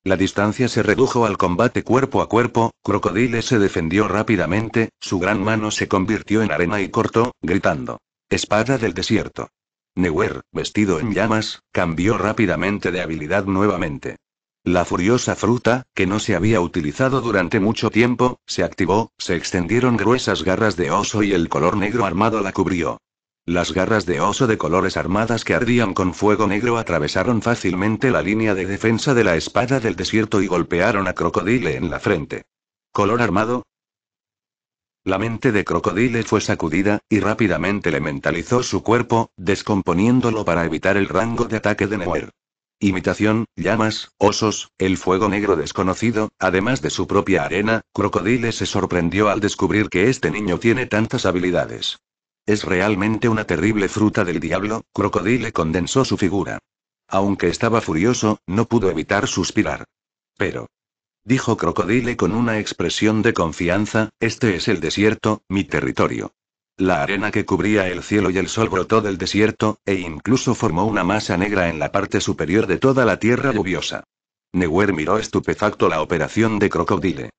[SPEAKER 1] La distancia se redujo al combate cuerpo a cuerpo, Crocodile se defendió rápidamente, su gran mano se convirtió en arena y cortó, gritando. Espada del desierto. Neuer, vestido en llamas, cambió rápidamente de habilidad nuevamente. La furiosa fruta, que no se había utilizado durante mucho tiempo, se activó, se extendieron gruesas garras de oso y el color negro armado la cubrió. Las garras de oso de colores armadas que ardían con fuego negro atravesaron fácilmente la línea de defensa de la espada del desierto y golpearon a Crocodile en la frente. ¿Color armado? La mente de Crocodile fue sacudida, y rápidamente le mentalizó su cuerpo, descomponiéndolo para evitar el rango de ataque de Neuer. Imitación, llamas, osos, el fuego negro desconocido, además de su propia arena, Crocodile se sorprendió al descubrir que este niño tiene tantas habilidades. Es realmente una terrible fruta del diablo, Crocodile condensó su figura. Aunque estaba furioso, no pudo evitar suspirar. Pero. Dijo Crocodile con una expresión de confianza, este es el desierto, mi territorio. La arena que cubría el cielo y el sol brotó del desierto, e incluso formó una masa negra en la parte superior de toda la tierra lluviosa. Newer miró estupefacto la operación de Crocodile.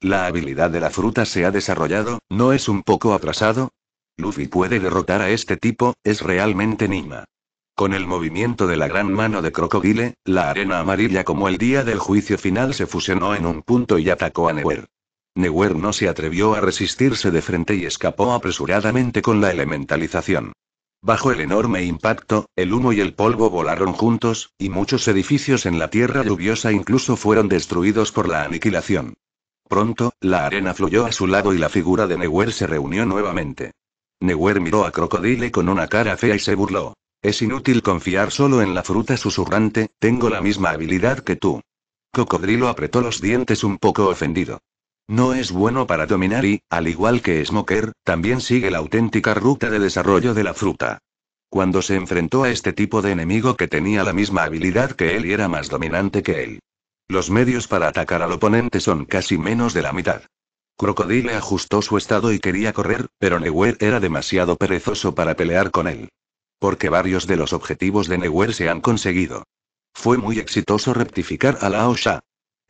[SPEAKER 1] La habilidad de la fruta se ha desarrollado, ¿no es un poco atrasado? Luffy puede derrotar a este tipo, es realmente Nima. Con el movimiento de la gran mano de Crocodile, la arena amarilla como el día del juicio final se fusionó en un punto y atacó a Newer. Newer no se atrevió a resistirse de frente y escapó apresuradamente con la elementalización. Bajo el enorme impacto, el humo y el polvo volaron juntos, y muchos edificios en la tierra lluviosa incluso fueron destruidos por la aniquilación. Pronto, la arena fluyó a su lado y la figura de Newer se reunió nuevamente. Newer miró a Crocodile con una cara fea y se burló. Es inútil confiar solo en la fruta susurrante, tengo la misma habilidad que tú. Cocodrilo apretó los dientes un poco ofendido. No es bueno para dominar y, al igual que Smoker, también sigue la auténtica ruta de desarrollo de la fruta. Cuando se enfrentó a este tipo de enemigo que tenía la misma habilidad que él y era más dominante que él. Los medios para atacar al oponente son casi menos de la mitad. Crocodile ajustó su estado y quería correr, pero Newer era demasiado perezoso para pelear con él. Porque varios de los objetivos de Newer se han conseguido. Fue muy exitoso rectificar a Laosha.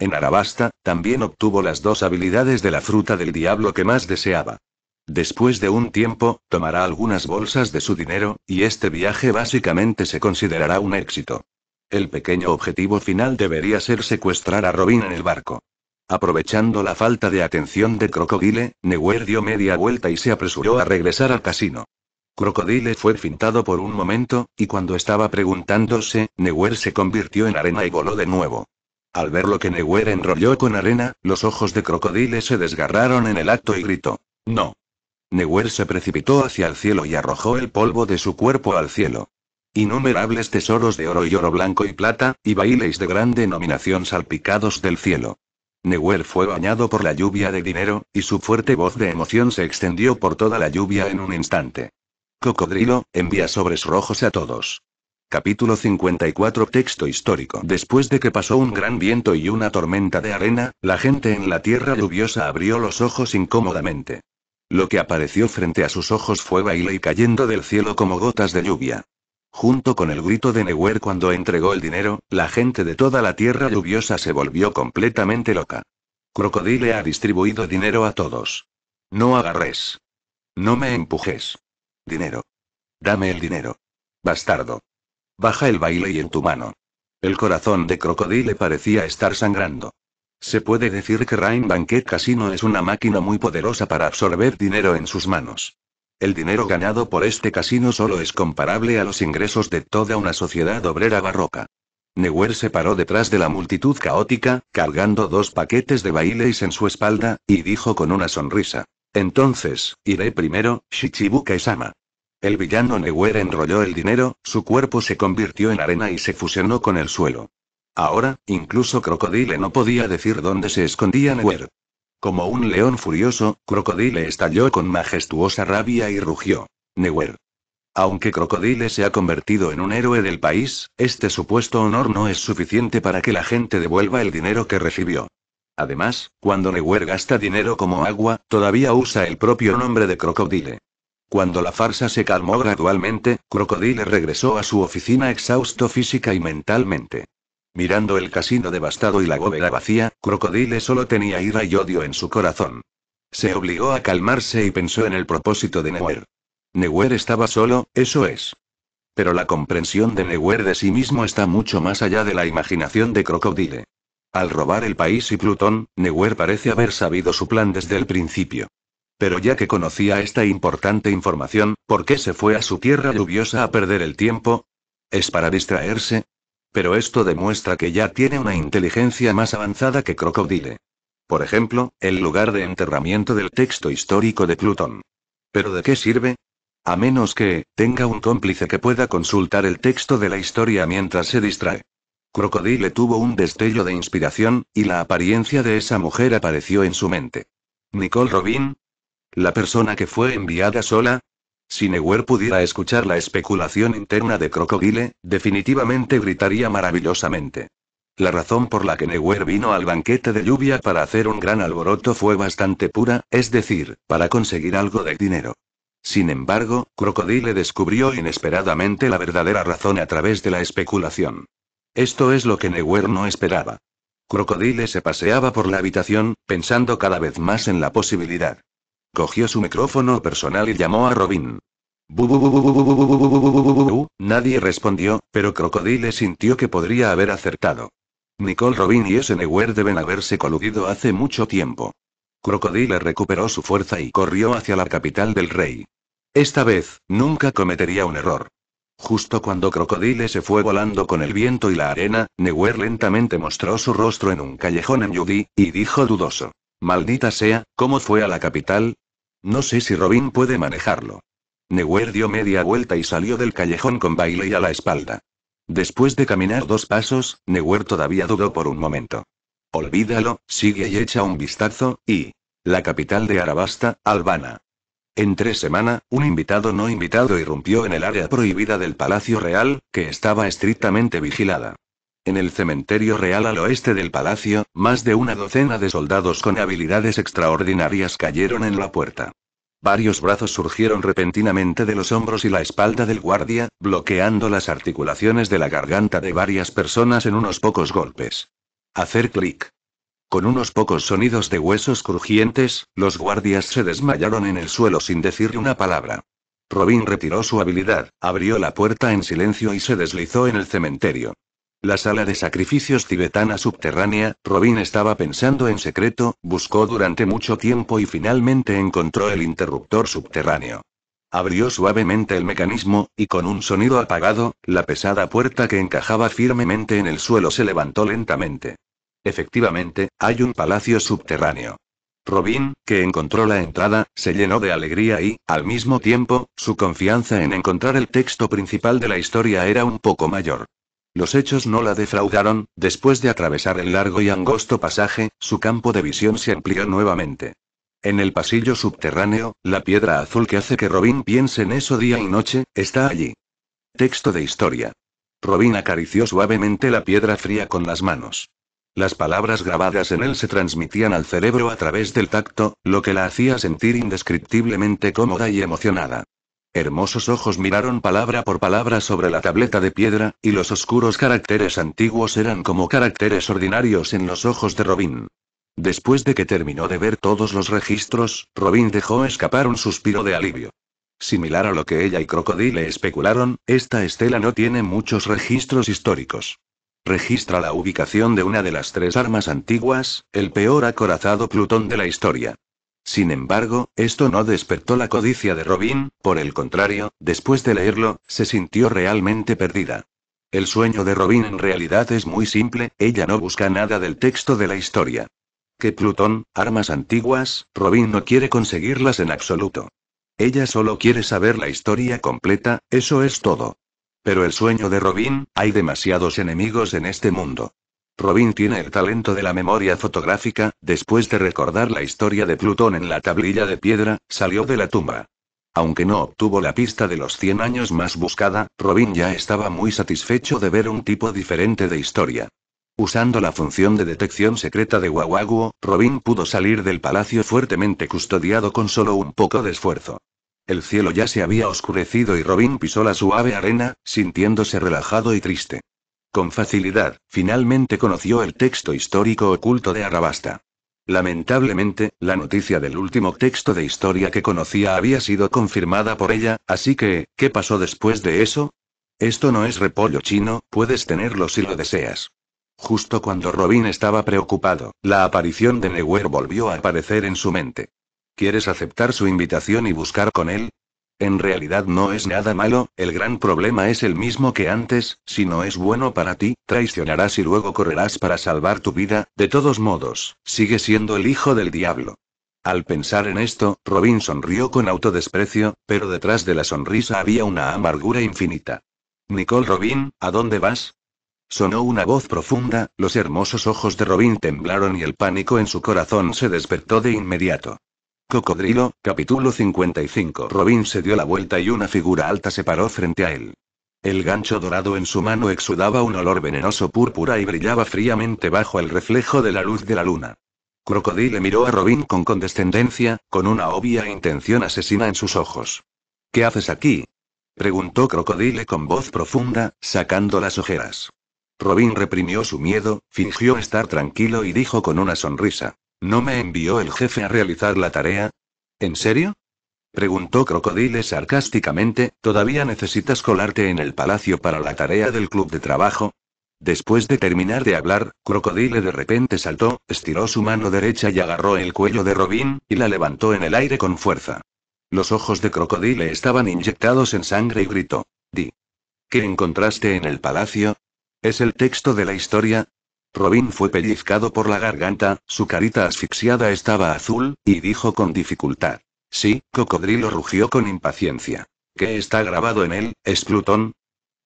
[SPEAKER 1] En Arabasta, también obtuvo las dos habilidades de la fruta del diablo que más deseaba. Después de un tiempo, tomará algunas bolsas de su dinero, y este viaje básicamente se considerará un éxito. El pequeño objetivo final debería ser secuestrar a Robin en el barco. Aprovechando la falta de atención de Crocodile, Newer dio media vuelta y se apresuró a regresar al casino. Crocodile fue fintado por un momento, y cuando estaba preguntándose, Newer se convirtió en arena y voló de nuevo. Al ver lo que Newer enrolló con arena, los ojos de Crocodile se desgarraron en el acto y gritó: ¡No! Newer se precipitó hacia el cielo y arrojó el polvo de su cuerpo al cielo. Innumerables tesoros de oro y oro blanco y plata, y bailes de gran denominación salpicados del cielo. Newell fue bañado por la lluvia de dinero, y su fuerte voz de emoción se extendió por toda la lluvia en un instante. Cocodrilo, envía sobres rojos a todos. Capítulo 54 Texto histórico Después de que pasó un gran viento y una tormenta de arena, la gente en la tierra lluviosa abrió los ojos incómodamente. Lo que apareció frente a sus ojos fue baile y cayendo del cielo como gotas de lluvia. Junto con el grito de Neuer cuando entregó el dinero, la gente de toda la tierra lluviosa se volvió completamente loca. Crocodile ha distribuido dinero a todos. No agarres. No me empujes. Dinero. Dame el dinero. Bastardo. Baja el baile y en tu mano. El corazón de Crocodile parecía estar sangrando. Se puede decir que Rain Banquet Casino es una máquina muy poderosa para absorber dinero en sus manos. El dinero ganado por este casino solo es comparable a los ingresos de toda una sociedad obrera barroca. Neuer se paró detrás de la multitud caótica, cargando dos paquetes de bailes en su espalda, y dijo con una sonrisa. Entonces, iré primero, Shichibu sama El villano Neuer enrolló el dinero, su cuerpo se convirtió en arena y se fusionó con el suelo. Ahora, incluso Crocodile no podía decir dónde se escondía Neuer. Como un león furioso, Crocodile estalló con majestuosa rabia y rugió. Newer. Aunque Crocodile se ha convertido en un héroe del país, este supuesto honor no es suficiente para que la gente devuelva el dinero que recibió. Además, cuando Newer gasta dinero como agua, todavía usa el propio nombre de Crocodile. Cuando la farsa se calmó gradualmente, Crocodile regresó a su oficina exhausto física y mentalmente. Mirando el casino devastado y la bóveda vacía, Crocodile solo tenía ira y odio en su corazón. Se obligó a calmarse y pensó en el propósito de Neuer. Neuer estaba solo, eso es. Pero la comprensión de Neuer de sí mismo está mucho más allá de la imaginación de Crocodile. Al robar el país y Plutón, Neuer parece haber sabido su plan desde el principio. Pero ya que conocía esta importante información, ¿por qué se fue a su tierra lluviosa a perder el tiempo? ¿Es para distraerse? Pero esto demuestra que ya tiene una inteligencia más avanzada que Crocodile. Por ejemplo, el lugar de enterramiento del texto histórico de Plutón. ¿Pero de qué sirve? A menos que, tenga un cómplice que pueda consultar el texto de la historia mientras se distrae. Crocodile tuvo un destello de inspiración, y la apariencia de esa mujer apareció en su mente. Nicole Robin. La persona que fue enviada sola, si Neuer pudiera escuchar la especulación interna de Crocodile, definitivamente gritaría maravillosamente. La razón por la que Neuer vino al banquete de lluvia para hacer un gran alboroto fue bastante pura, es decir, para conseguir algo de dinero. Sin embargo, Crocodile descubrió inesperadamente la verdadera razón a través de la especulación. Esto es lo que Neuer no esperaba. Crocodile se paseaba por la habitación, pensando cada vez más en la posibilidad. Cogió su micrófono personal y llamó a Robin. Nadie respondió, pero Crocodile sintió que podría haber acertado. Nicole Robin y ese Neuer deben haberse coludido hace mucho tiempo. Crocodile recuperó su fuerza y corrió hacia la capital del rey. Esta vez, nunca cometería un error. Justo cuando Crocodile se fue volando con el viento y la arena, Neuer lentamente mostró su rostro en un callejón en Yudi, y dijo dudoso. Maldita sea, ¿cómo fue a la capital? No sé si Robin puede manejarlo. Neuer dio media vuelta y salió del callejón con Bailey a la espalda. Después de caminar dos pasos, Neuer todavía dudó por un momento. Olvídalo, sigue y echa un vistazo, y... La capital de Arabasta, Albana. tres semanas, un invitado no invitado irrumpió en el área prohibida del Palacio Real, que estaba estrictamente vigilada. En el cementerio real al oeste del palacio, más de una docena de soldados con habilidades extraordinarias cayeron en la puerta. Varios brazos surgieron repentinamente de los hombros y la espalda del guardia, bloqueando las articulaciones de la garganta de varias personas en unos pocos golpes. Hacer clic. Con unos pocos sonidos de huesos crujientes, los guardias se desmayaron en el suelo sin decir una palabra. Robin retiró su habilidad, abrió la puerta en silencio y se deslizó en el cementerio. La sala de sacrificios tibetana subterránea, Robin estaba pensando en secreto, buscó durante mucho tiempo y finalmente encontró el interruptor subterráneo. Abrió suavemente el mecanismo, y con un sonido apagado, la pesada puerta que encajaba firmemente en el suelo se levantó lentamente. Efectivamente, hay un palacio subterráneo. Robin, que encontró la entrada, se llenó de alegría y, al mismo tiempo, su confianza en encontrar el texto principal de la historia era un poco mayor. Los hechos no la defraudaron, después de atravesar el largo y angosto pasaje, su campo de visión se amplió nuevamente. En el pasillo subterráneo, la piedra azul que hace que Robin piense en eso día y noche, está allí. Texto de historia. Robin acarició suavemente la piedra fría con las manos. Las palabras grabadas en él se transmitían al cerebro a través del tacto, lo que la hacía sentir indescriptiblemente cómoda y emocionada. Hermosos ojos miraron palabra por palabra sobre la tableta de piedra, y los oscuros caracteres antiguos eran como caracteres ordinarios en los ojos de Robin. Después de que terminó de ver todos los registros, Robin dejó escapar un suspiro de alivio. Similar a lo que ella y Crocodile especularon, esta estela no tiene muchos registros históricos. Registra la ubicación de una de las tres armas antiguas, el peor acorazado Plutón de la historia. Sin embargo, esto no despertó la codicia de Robin, por el contrario, después de leerlo, se sintió realmente perdida. El sueño de Robin en realidad es muy simple, ella no busca nada del texto de la historia. Que Plutón, armas antiguas, Robin no quiere conseguirlas en absoluto. Ella solo quiere saber la historia completa, eso es todo. Pero el sueño de Robin, hay demasiados enemigos en este mundo. Robin tiene el talento de la memoria fotográfica, después de recordar la historia de Plutón en la tablilla de piedra, salió de la tumba. Aunque no obtuvo la pista de los 100 años más buscada, Robin ya estaba muy satisfecho de ver un tipo diferente de historia. Usando la función de detección secreta de Wawagu, Robin pudo salir del palacio fuertemente custodiado con solo un poco de esfuerzo. El cielo ya se había oscurecido y Robin pisó la suave arena, sintiéndose relajado y triste. Con facilidad, finalmente conoció el texto histórico oculto de Arabasta. Lamentablemente, la noticia del último texto de historia que conocía había sido confirmada por ella, así que, ¿qué pasó después de eso? Esto no es repollo chino, puedes tenerlo si lo deseas. Justo cuando Robin estaba preocupado, la aparición de Neuer volvió a aparecer en su mente. ¿Quieres aceptar su invitación y buscar con él? En realidad no es nada malo, el gran problema es el mismo que antes, si no es bueno para ti, traicionarás y luego correrás para salvar tu vida, de todos modos, sigue siendo el hijo del diablo. Al pensar en esto, Robin sonrió con autodesprecio, pero detrás de la sonrisa había una amargura infinita. Nicole Robin, ¿a dónde vas? Sonó una voz profunda, los hermosos ojos de Robin temblaron y el pánico en su corazón se despertó de inmediato. Cocodrilo, capítulo 55. Robin se dio la vuelta y una figura alta se paró frente a él. El gancho dorado en su mano exudaba un olor venenoso púrpura y brillaba fríamente bajo el reflejo de la luz de la luna. Crocodile miró a Robin con condescendencia, con una obvia intención asesina en sus ojos. ¿Qué haces aquí? preguntó Crocodile con voz profunda, sacando las ojeras. Robin reprimió su miedo, fingió estar tranquilo y dijo con una sonrisa. ¿No me envió el jefe a realizar la tarea? ¿En serio? Preguntó Crocodile sarcásticamente, ¿todavía necesitas colarte en el palacio para la tarea del club de trabajo? Después de terminar de hablar, Crocodile de repente saltó, estiró su mano derecha y agarró el cuello de Robin, y la levantó en el aire con fuerza. Los ojos de Crocodile estaban inyectados en sangre y gritó. Di. ¿Qué encontraste en el palacio? ¿Es el texto de la historia? Robin fue pellizcado por la garganta, su carita asfixiada estaba azul, y dijo con dificultad. Sí, Cocodrilo rugió con impaciencia. ¿Qué está grabado en él, es Plutón?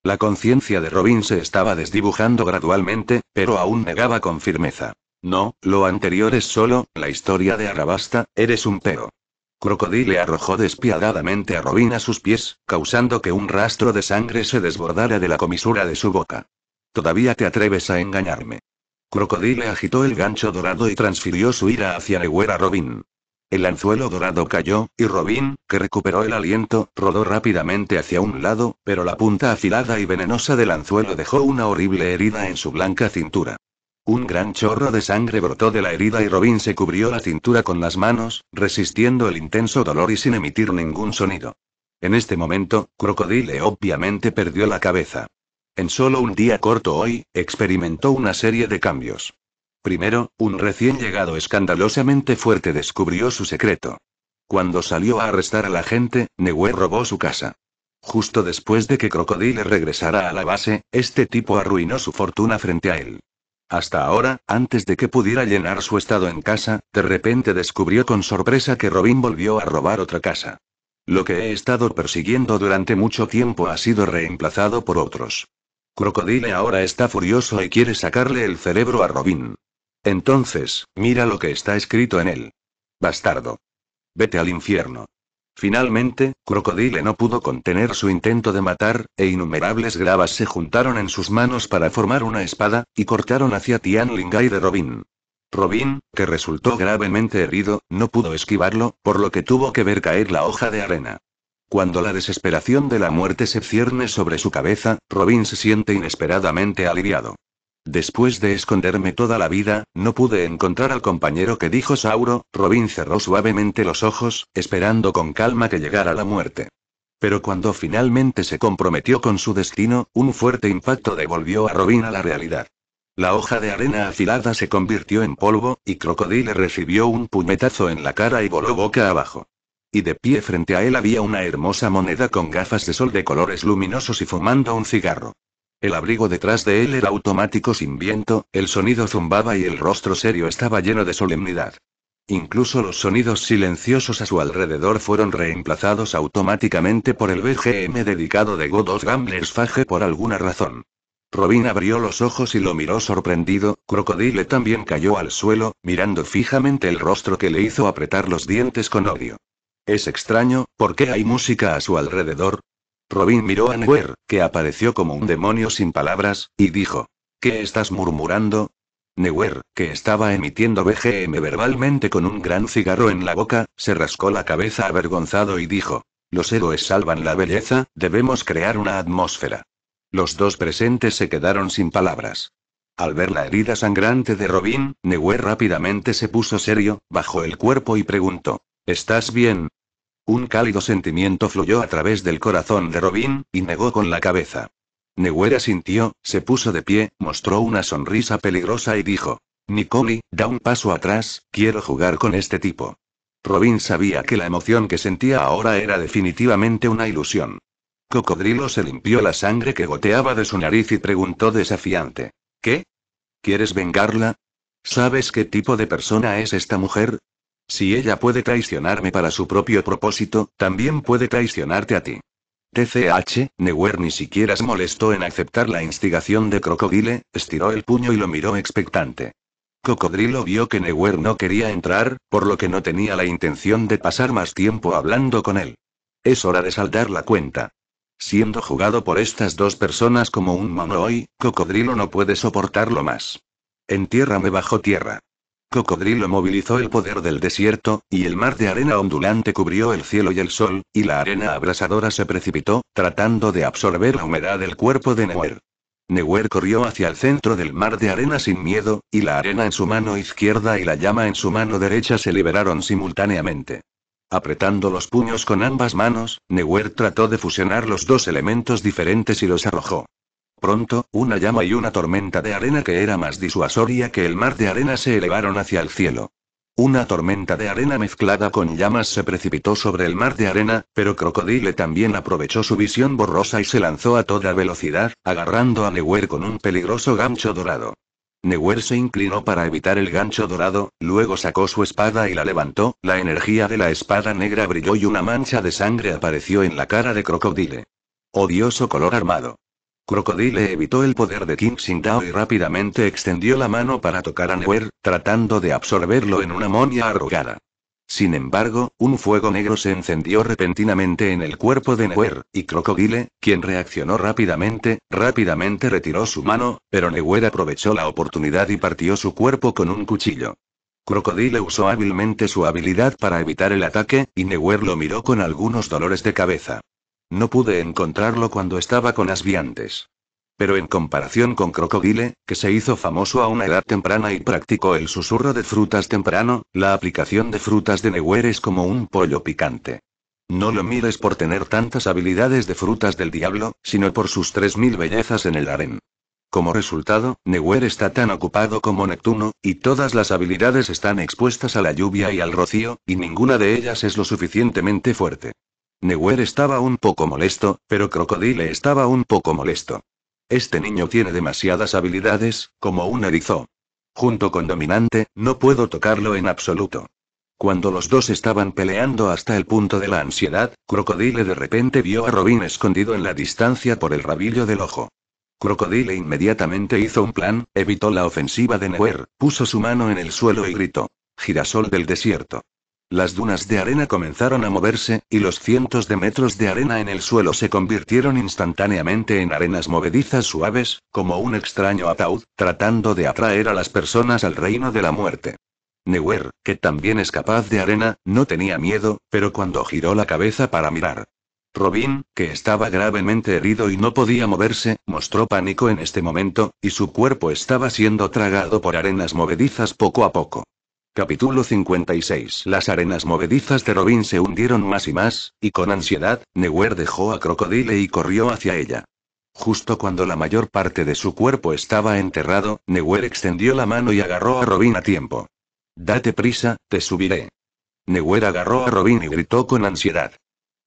[SPEAKER 1] La conciencia de Robin se estaba desdibujando gradualmente, pero aún negaba con firmeza. No, lo anterior es solo, la historia de Arabasta, eres un pero. Crocodile arrojó despiadadamente a Robin a sus pies, causando que un rastro de sangre se desbordara de la comisura de su boca. Todavía te atreves a engañarme. Crocodile agitó el gancho dorado y transfirió su ira hacia Neguera Robin. El anzuelo dorado cayó, y Robin, que recuperó el aliento, rodó rápidamente hacia un lado, pero la punta afilada y venenosa del anzuelo dejó una horrible herida en su blanca cintura. Un gran chorro de sangre brotó de la herida y Robin se cubrió la cintura con las manos, resistiendo el intenso dolor y sin emitir ningún sonido. En este momento, Crocodile obviamente perdió la cabeza. En solo un día corto hoy, experimentó una serie de cambios. Primero, un recién llegado escandalosamente fuerte descubrió su secreto. Cuando salió a arrestar a la gente, Newe robó su casa. Justo después de que Crocodile regresara a la base, este tipo arruinó su fortuna frente a él. Hasta ahora, antes de que pudiera llenar su estado en casa, de repente descubrió con sorpresa que Robin volvió a robar otra casa. Lo que he estado persiguiendo durante mucho tiempo ha sido reemplazado por otros. Crocodile ahora está furioso y quiere sacarle el cerebro a Robin. Entonces, mira lo que está escrito en él. Bastardo. Vete al infierno. Finalmente, Crocodile no pudo contener su intento de matar, e innumerables gravas se juntaron en sus manos para formar una espada, y cortaron hacia Tian de Robin. Robin, que resultó gravemente herido, no pudo esquivarlo, por lo que tuvo que ver caer la hoja de arena. Cuando la desesperación de la muerte se cierne sobre su cabeza, Robin se siente inesperadamente aliviado. Después de esconderme toda la vida, no pude encontrar al compañero que dijo Sauro, Robin cerró suavemente los ojos, esperando con calma que llegara la muerte. Pero cuando finalmente se comprometió con su destino, un fuerte impacto devolvió a Robin a la realidad. La hoja de arena afilada se convirtió en polvo, y Crocodile recibió un puñetazo en la cara y voló boca abajo y de pie frente a él había una hermosa moneda con gafas de sol de colores luminosos y fumando un cigarro. El abrigo detrás de él era automático sin viento, el sonido zumbaba y el rostro serio estaba lleno de solemnidad. Incluso los sonidos silenciosos a su alrededor fueron reemplazados automáticamente por el BGM dedicado de Godot Gamblers Fage por alguna razón. Robin abrió los ojos y lo miró sorprendido, Crocodile también cayó al suelo, mirando fijamente el rostro que le hizo apretar los dientes con odio. Es extraño, porque hay música a su alrededor? Robin miró a Newer, que apareció como un demonio sin palabras, y dijo: ¿Qué estás murmurando? Newer, que estaba emitiendo BGM verbalmente con un gran cigarro en la boca, se rascó la cabeza avergonzado y dijo: Los héroes salvan la belleza, debemos crear una atmósfera. Los dos presentes se quedaron sin palabras. Al ver la herida sangrante de Robin, Newer rápidamente se puso serio, bajó el cuerpo y preguntó: ¿Estás bien? Un cálido sentimiento fluyó a través del corazón de Robin, y negó con la cabeza. Neguera sintió, se puso de pie, mostró una sonrisa peligrosa y dijo, Nicoli, da un paso atrás, quiero jugar con este tipo. Robin sabía que la emoción que sentía ahora era definitivamente una ilusión. Cocodrilo se limpió la sangre que goteaba de su nariz y preguntó desafiante. ¿Qué? ¿Quieres vengarla? ¿Sabes qué tipo de persona es esta mujer? Si ella puede traicionarme para su propio propósito, también puede traicionarte a ti. TCH, Neuer ni siquiera se molestó en aceptar la instigación de Crocodile, estiró el puño y lo miró expectante. Cocodrilo vio que Neuer no quería entrar, por lo que no tenía la intención de pasar más tiempo hablando con él. Es hora de saldar la cuenta. Siendo jugado por estas dos personas como un mono hoy, Cocodrilo no puede soportarlo más. Entiérrame bajo tierra. Cocodrilo movilizó el poder del desierto, y el mar de arena ondulante cubrió el cielo y el sol, y la arena abrasadora se precipitó, tratando de absorber la humedad del cuerpo de Neuer. Neuer corrió hacia el centro del mar de arena sin miedo, y la arena en su mano izquierda y la llama en su mano derecha se liberaron simultáneamente. Apretando los puños con ambas manos, Neuer trató de fusionar los dos elementos diferentes y los arrojó. Pronto, una llama y una tormenta de arena que era más disuasoria que el mar de arena se elevaron hacia el cielo. Una tormenta de arena mezclada con llamas se precipitó sobre el mar de arena, pero Crocodile también aprovechó su visión borrosa y se lanzó a toda velocidad, agarrando a Newer con un peligroso gancho dorado. Newer se inclinó para evitar el gancho dorado, luego sacó su espada y la levantó, la energía de la espada negra brilló y una mancha de sangre apareció en la cara de Crocodile. Odioso color armado. Crocodile evitó el poder de King Tao y rápidamente extendió la mano para tocar a Neuer, tratando de absorberlo en una monia arrugada. Sin embargo, un fuego negro se encendió repentinamente en el cuerpo de Neuer, y Crocodile, quien reaccionó rápidamente, rápidamente retiró su mano, pero Neuer aprovechó la oportunidad y partió su cuerpo con un cuchillo. Crocodile usó hábilmente su habilidad para evitar el ataque, y Neuer lo miró con algunos dolores de cabeza. No pude encontrarlo cuando estaba con asbiantes. Pero en comparación con Crocodile, que se hizo famoso a una edad temprana y practicó el susurro de frutas temprano, la aplicación de frutas de Neuer es como un pollo picante. No lo mires por tener tantas habilidades de frutas del diablo, sino por sus 3.000 bellezas en el harén. Como resultado, Neuer está tan ocupado como Neptuno, y todas las habilidades están expuestas a la lluvia y al rocío, y ninguna de ellas es lo suficientemente fuerte. Newer estaba un poco molesto, pero Crocodile estaba un poco molesto. Este niño tiene demasiadas habilidades, como un erizo. Junto con Dominante, no puedo tocarlo en absoluto. Cuando los dos estaban peleando hasta el punto de la ansiedad, Crocodile de repente vio a Robin escondido en la distancia por el rabillo del ojo. Crocodile inmediatamente hizo un plan, evitó la ofensiva de Newer, puso su mano en el suelo y gritó. Girasol del desierto. Las dunas de arena comenzaron a moverse, y los cientos de metros de arena en el suelo se convirtieron instantáneamente en arenas movedizas suaves, como un extraño ataúd, tratando de atraer a las personas al reino de la muerte. Neuer, que también es capaz de arena, no tenía miedo, pero cuando giró la cabeza para mirar. Robin, que estaba gravemente herido y no podía moverse, mostró pánico en este momento, y su cuerpo estaba siendo tragado por arenas movedizas poco a poco. Capítulo 56 Las arenas movedizas de Robin se hundieron más y más, y con ansiedad, Newer dejó a Crocodile y corrió hacia ella. Justo cuando la mayor parte de su cuerpo estaba enterrado, Newer extendió la mano y agarró a Robin a tiempo. Date prisa, te subiré. Newer agarró a Robin y gritó con ansiedad.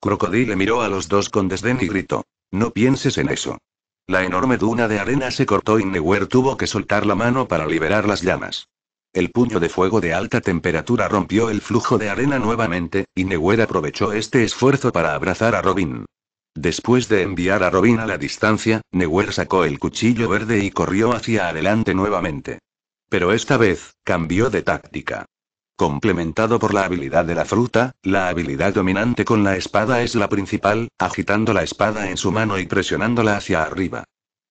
[SPEAKER 1] Crocodile miró a los dos con desdén y gritó. No pienses en eso. La enorme duna de arena se cortó y Newer tuvo que soltar la mano para liberar las llamas. El puño de fuego de alta temperatura rompió el flujo de arena nuevamente, y Newell aprovechó este esfuerzo para abrazar a Robin. Después de enviar a Robin a la distancia, Newer sacó el cuchillo verde y corrió hacia adelante nuevamente. Pero esta vez, cambió de táctica. Complementado por la habilidad de la fruta, la habilidad dominante con la espada es la principal, agitando la espada en su mano y presionándola hacia arriba.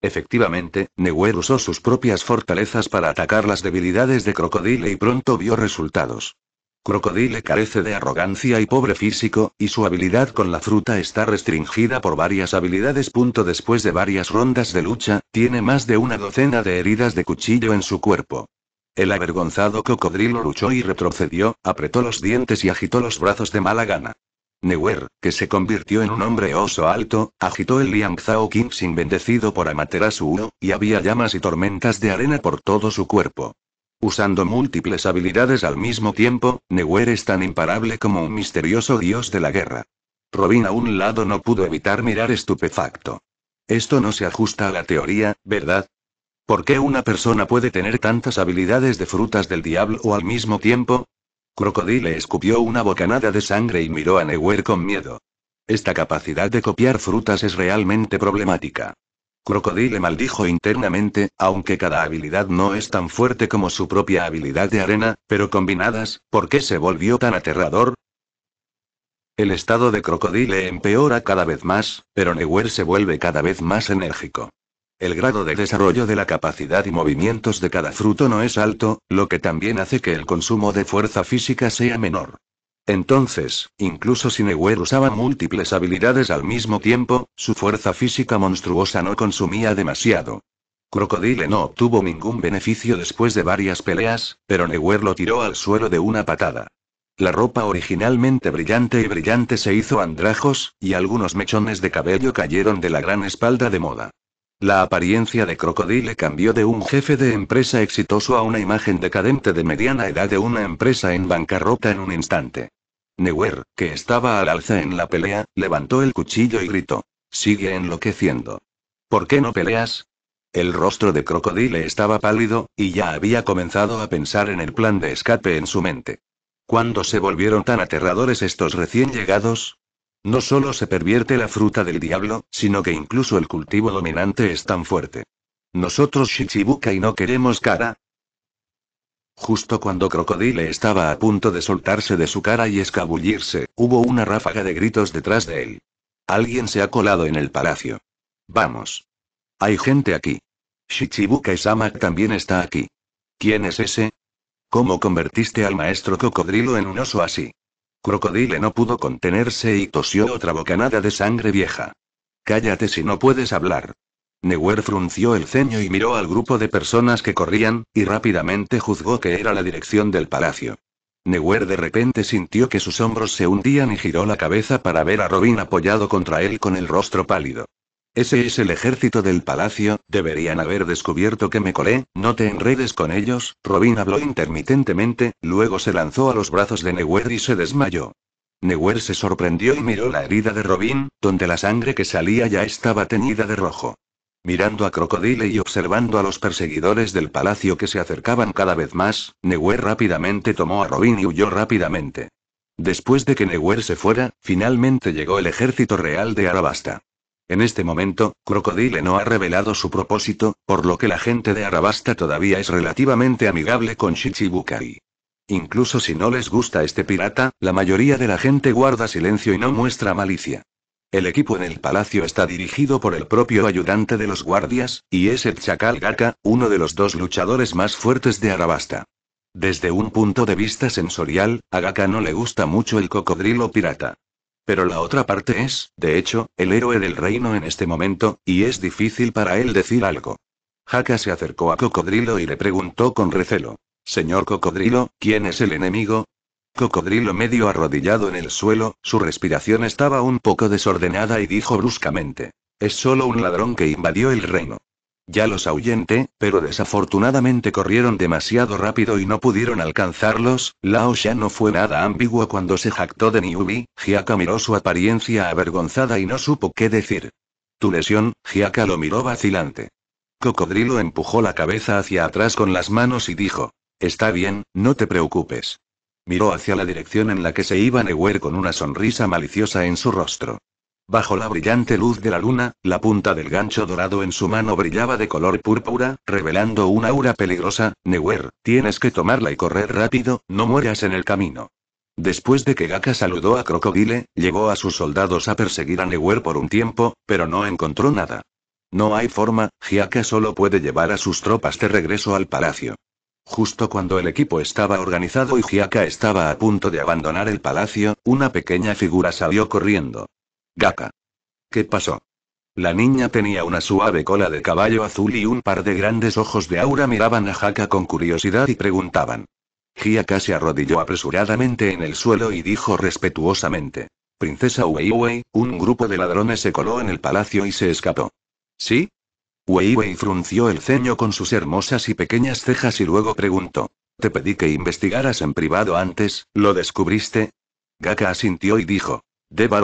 [SPEAKER 1] Efectivamente, Newer usó sus propias fortalezas para atacar las debilidades de Crocodile y pronto vio resultados. Crocodile carece de arrogancia y pobre físico, y su habilidad con la fruta está restringida por varias habilidades. Después de varias rondas de lucha, tiene más de una docena de heridas de cuchillo en su cuerpo. El avergonzado cocodrilo luchó y retrocedió, apretó los dientes y agitó los brazos de mala gana. Newer, que se convirtió en un hombre oso alto, agitó el Liang Zhao sin bendecido por Amaterasu Uno, y había llamas y tormentas de arena por todo su cuerpo. Usando múltiples habilidades al mismo tiempo, newer es tan imparable como un misterioso dios de la guerra. Robin a un lado no pudo evitar mirar estupefacto. Esto no se ajusta a la teoría, ¿verdad? ¿Por qué una persona puede tener tantas habilidades de frutas del diablo o al mismo tiempo? Crocodile escupió una bocanada de sangre y miró a Newer con miedo. Esta capacidad de copiar frutas es realmente problemática. Crocodile maldijo internamente, aunque cada habilidad no es tan fuerte como su propia habilidad de arena, pero combinadas, ¿por qué se volvió tan aterrador? El estado de Crocodile empeora cada vez más, pero Newer se vuelve cada vez más enérgico. El grado de desarrollo de la capacidad y movimientos de cada fruto no es alto, lo que también hace que el consumo de fuerza física sea menor. Entonces, incluso si Neuer usaba múltiples habilidades al mismo tiempo, su fuerza física monstruosa no consumía demasiado. Crocodile no obtuvo ningún beneficio después de varias peleas, pero Neuer lo tiró al suelo de una patada. La ropa originalmente brillante y brillante se hizo andrajos, y algunos mechones de cabello cayeron de la gran espalda de moda. La apariencia de Crocodile cambió de un jefe de empresa exitoso a una imagen decadente de mediana edad de una empresa en bancarrota en un instante. Neuer, que estaba al alza en la pelea, levantó el cuchillo y gritó. Sigue enloqueciendo. ¿Por qué no peleas? El rostro de Crocodile estaba pálido, y ya había comenzado a pensar en el plan de escape en su mente. ¿Cuándo se volvieron tan aterradores estos recién llegados? No solo se pervierte la fruta del diablo, sino que incluso el cultivo dominante es tan fuerte. Nosotros Shichibuka y no queremos cara. Justo cuando Crocodile estaba a punto de soltarse de su cara y escabullirse, hubo una ráfaga de gritos detrás de él. Alguien se ha colado en el palacio. Vamos. Hay gente aquí. Shichibuka Samak también está aquí. ¿Quién es ese? ¿Cómo convertiste al maestro cocodrilo en un oso así? Crocodile no pudo contenerse y tosió otra bocanada de sangre vieja. Cállate si no puedes hablar. Neuer frunció el ceño y miró al grupo de personas que corrían, y rápidamente juzgó que era la dirección del palacio. Neuer de repente sintió que sus hombros se hundían y giró la cabeza para ver a Robin apoyado contra él con el rostro pálido. Ese es el ejército del palacio, deberían haber descubierto que me colé, no te enredes con ellos, Robin habló intermitentemente, luego se lanzó a los brazos de Newer y se desmayó. Newer se sorprendió y miró la herida de Robin, donde la sangre que salía ya estaba teñida de rojo. Mirando a Crocodile y observando a los perseguidores del palacio que se acercaban cada vez más, Newer rápidamente tomó a Robin y huyó rápidamente. Después de que Newer se fuera, finalmente llegó el ejército real de Arabasta. En este momento, Crocodile no ha revelado su propósito, por lo que la gente de Arabasta todavía es relativamente amigable con Shichibukai. Incluso si no les gusta este pirata, la mayoría de la gente guarda silencio y no muestra malicia. El equipo en el palacio está dirigido por el propio ayudante de los guardias, y es el chakal Gaka, uno de los dos luchadores más fuertes de Arabasta. Desde un punto de vista sensorial, a Gaka no le gusta mucho el cocodrilo pirata. Pero la otra parte es, de hecho, el héroe del reino en este momento, y es difícil para él decir algo. Haka se acercó a Cocodrilo y le preguntó con recelo. Señor Cocodrilo, ¿quién es el enemigo? Cocodrilo medio arrodillado en el suelo, su respiración estaba un poco desordenada y dijo bruscamente. Es solo un ladrón que invadió el reino. Ya los ahuyenté, pero desafortunadamente corrieron demasiado rápido y no pudieron alcanzarlos. Lao ya no fue nada ambiguo cuando se jactó de Niubi. Giaca miró su apariencia avergonzada y no supo qué decir. Tu lesión, Jiaka lo miró vacilante. Cocodrilo empujó la cabeza hacia atrás con las manos y dijo: Está bien, no te preocupes. Miró hacia la dirección en la que se iba Neuer con una sonrisa maliciosa en su rostro. Bajo la brillante luz de la luna, la punta del gancho dorado en su mano brillaba de color púrpura, revelando una aura peligrosa. Newer, tienes que tomarla y correr rápido, no mueras en el camino. Después de que Gaka saludó a Crocodile, llegó a sus soldados a perseguir a Newer por un tiempo, pero no encontró nada. No hay forma, Giaka solo puede llevar a sus tropas de regreso al palacio. Justo cuando el equipo estaba organizado y Giaka estaba a punto de abandonar el palacio, una pequeña figura salió corriendo. Gaka, ¿Qué pasó? La niña tenía una suave cola de caballo azul y un par de grandes ojos de aura miraban a Jaca con curiosidad y preguntaban. Gaka se arrodilló apresuradamente en el suelo y dijo respetuosamente. Princesa Weiwei, un grupo de ladrones se coló en el palacio y se escapó. ¿Sí? Weiwei frunció el ceño con sus hermosas y pequeñas cejas y luego preguntó. Te pedí que investigaras en privado antes, ¿lo descubriste? Gaka asintió y dijo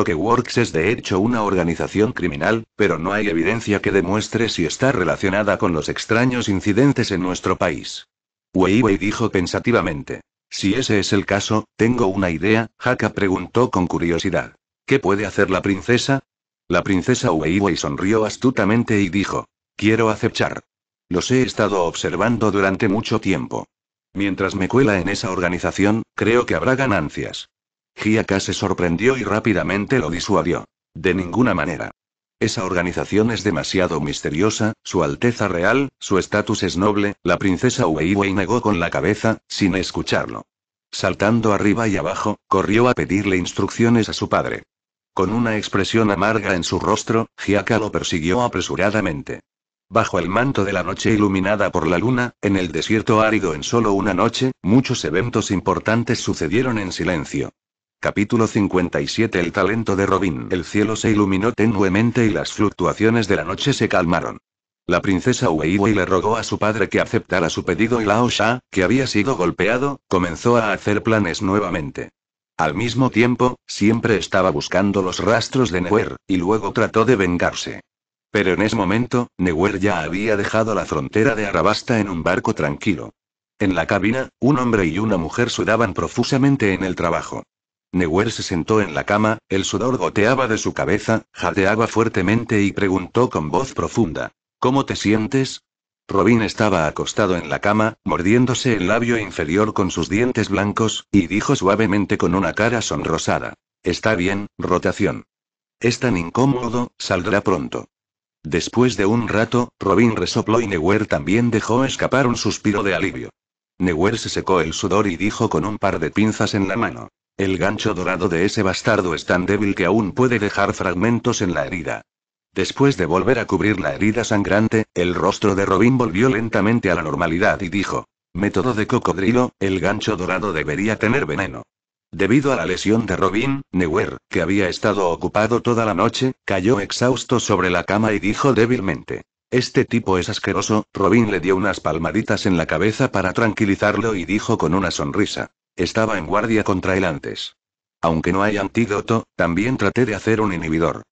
[SPEAKER 1] que Works es de hecho una organización criminal, pero no hay evidencia que demuestre si está relacionada con los extraños incidentes en nuestro país. Weiwei dijo pensativamente. Si ese es el caso, tengo una idea, Haka preguntó con curiosidad. ¿Qué puede hacer la princesa? La princesa Weiwei sonrió astutamente y dijo. Quiero acechar. Los he estado observando durante mucho tiempo. Mientras me cuela en esa organización, creo que habrá ganancias. Giaka se sorprendió y rápidamente lo disuadió. De ninguna manera. Esa organización es demasiado misteriosa, Su Alteza Real, su estatus es noble, la princesa Weiwei negó con la cabeza, sin escucharlo. Saltando arriba y abajo, corrió a pedirle instrucciones a su padre. Con una expresión amarga en su rostro, Giaka lo persiguió apresuradamente. Bajo el manto de la noche iluminada por la luna, en el desierto árido en solo una noche, muchos eventos importantes sucedieron en silencio. Capítulo 57 El talento de Robin El cielo se iluminó tenuemente y las fluctuaciones de la noche se calmaron. La princesa Weiwei le rogó a su padre que aceptara su pedido y Lao Sha, que había sido golpeado, comenzó a hacer planes nuevamente. Al mismo tiempo, siempre estaba buscando los rastros de Neuer, y luego trató de vengarse. Pero en ese momento, Newer ya había dejado la frontera de Arabasta en un barco tranquilo. En la cabina, un hombre y una mujer sudaban profusamente en el trabajo. Neuer se sentó en la cama, el sudor goteaba de su cabeza, jadeaba fuertemente y preguntó con voz profunda. ¿Cómo te sientes? Robin estaba acostado en la cama, mordiéndose el labio inferior con sus dientes blancos, y dijo suavemente con una cara sonrosada. Está bien, rotación. Es tan incómodo, saldrá pronto. Después de un rato, Robin resopló y Newer también dejó escapar un suspiro de alivio. Newer se secó el sudor y dijo con un par de pinzas en la mano. El gancho dorado de ese bastardo es tan débil que aún puede dejar fragmentos en la herida. Después de volver a cubrir la herida sangrante, el rostro de Robin volvió lentamente a la normalidad y dijo, Método de cocodrilo, el gancho dorado debería tener veneno. Debido a la lesión de Robin, Neuer, que había estado ocupado toda la noche, cayó exhausto sobre la cama y dijo débilmente. Este tipo es asqueroso, Robin le dio unas palmaditas en la cabeza para tranquilizarlo y dijo con una sonrisa. Estaba en guardia contra él antes. Aunque no hay antídoto, también traté de hacer un inhibidor.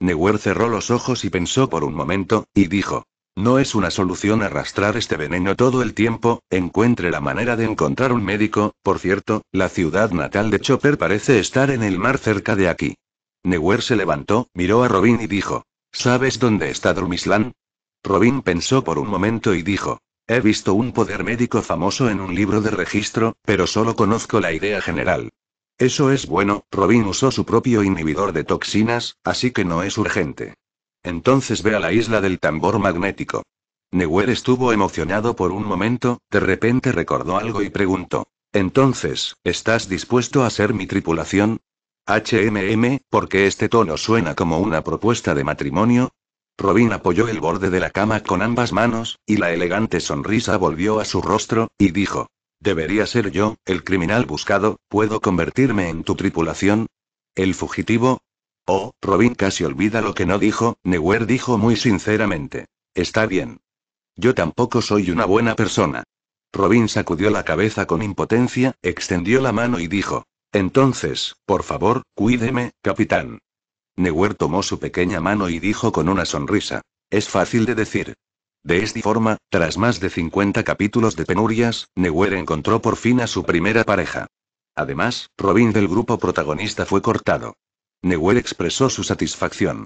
[SPEAKER 1] Neuer cerró los ojos y pensó por un momento, y dijo. No es una solución arrastrar este veneno todo el tiempo, encuentre la manera de encontrar un médico, por cierto, la ciudad natal de Chopper parece estar en el mar cerca de aquí. Neuer se levantó, miró a Robin y dijo. ¿Sabes dónde está Drumislan? Robin pensó por un momento y dijo. He visto un poder médico famoso en un libro de registro, pero solo conozco la idea general. Eso es bueno, Robin usó su propio inhibidor de toxinas, así que no es urgente. Entonces ve a la isla del tambor magnético. Neuer estuvo emocionado por un momento, de repente recordó algo y preguntó. Entonces, ¿estás dispuesto a ser mi tripulación? HMM, porque este tono suena como una propuesta de matrimonio, Robin apoyó el borde de la cama con ambas manos, y la elegante sonrisa volvió a su rostro, y dijo, Debería ser yo, el criminal buscado, ¿puedo convertirme en tu tripulación? ¿El fugitivo? Oh, Robin casi olvida lo que no dijo, Neuer dijo muy sinceramente. Está bien. Yo tampoco soy una buena persona. Robin sacudió la cabeza con impotencia, extendió la mano y dijo. Entonces, por favor, cuídeme, capitán. Neuer tomó su pequeña mano y dijo con una sonrisa. Es fácil de decir. De esta forma, tras más de 50 capítulos de penurias, Neuer encontró por fin a su primera pareja. Además, Robin del grupo protagonista fue cortado. Neuer expresó su satisfacción.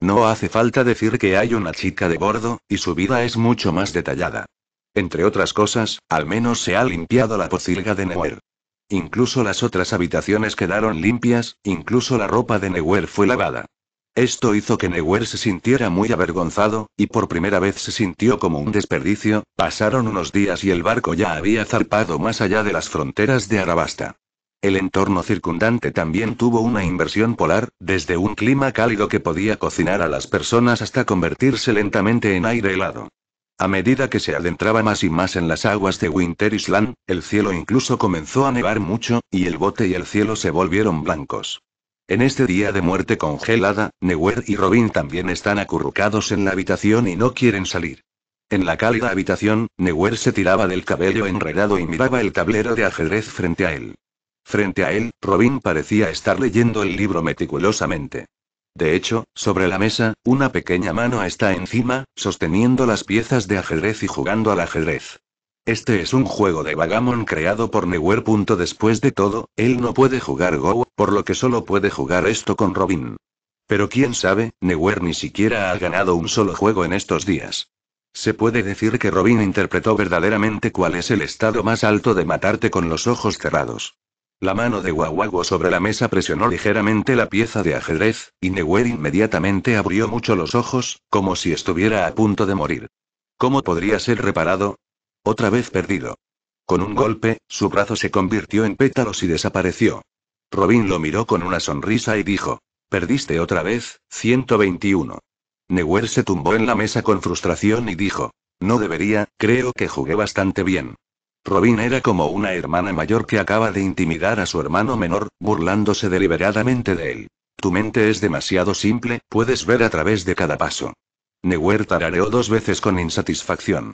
[SPEAKER 1] No hace falta decir que hay una chica de bordo, y su vida es mucho más detallada. Entre otras cosas, al menos se ha limpiado la pocilga de Neuer. Incluso las otras habitaciones quedaron limpias, incluso la ropa de Neuer fue lavada. Esto hizo que Neuer se sintiera muy avergonzado, y por primera vez se sintió como un desperdicio. Pasaron unos días y el barco ya había zarpado más allá de las fronteras de Arabasta. El entorno circundante también tuvo una inversión polar, desde un clima cálido que podía cocinar a las personas hasta convertirse lentamente en aire helado. A medida que se adentraba más y más en las aguas de Winter Island, el cielo incluso comenzó a nevar mucho, y el bote y el cielo se volvieron blancos. En este día de muerte congelada, Newer y Robin también están acurrucados en la habitación y no quieren salir. En la cálida habitación, Newer se tiraba del cabello enredado y miraba el tablero de ajedrez frente a él. Frente a él, Robin parecía estar leyendo el libro meticulosamente. De hecho, sobre la mesa, una pequeña mano está encima, sosteniendo las piezas de ajedrez y jugando al ajedrez. Este es un juego de Vagamon creado por Newer. Después de todo, él no puede jugar Go, por lo que solo puede jugar esto con Robin. Pero quién sabe, Newer ni siquiera ha ganado un solo juego en estos días. Se puede decir que Robin interpretó verdaderamente cuál es el estado más alto de matarte con los ojos cerrados. La mano de Guaguago sobre la mesa presionó ligeramente la pieza de ajedrez, y Newell inmediatamente abrió mucho los ojos, como si estuviera a punto de morir. ¿Cómo podría ser reparado? Otra vez perdido. Con un golpe, su brazo se convirtió en pétalos y desapareció. Robin lo miró con una sonrisa y dijo, Perdiste otra vez, 121. Newell se tumbó en la mesa con frustración y dijo, No debería, creo que jugué bastante bien. Robin era como una hermana mayor que acaba de intimidar a su hermano menor, burlándose deliberadamente de él. Tu mente es demasiado simple, puedes ver a través de cada paso. Neuer tarareó dos veces con insatisfacción.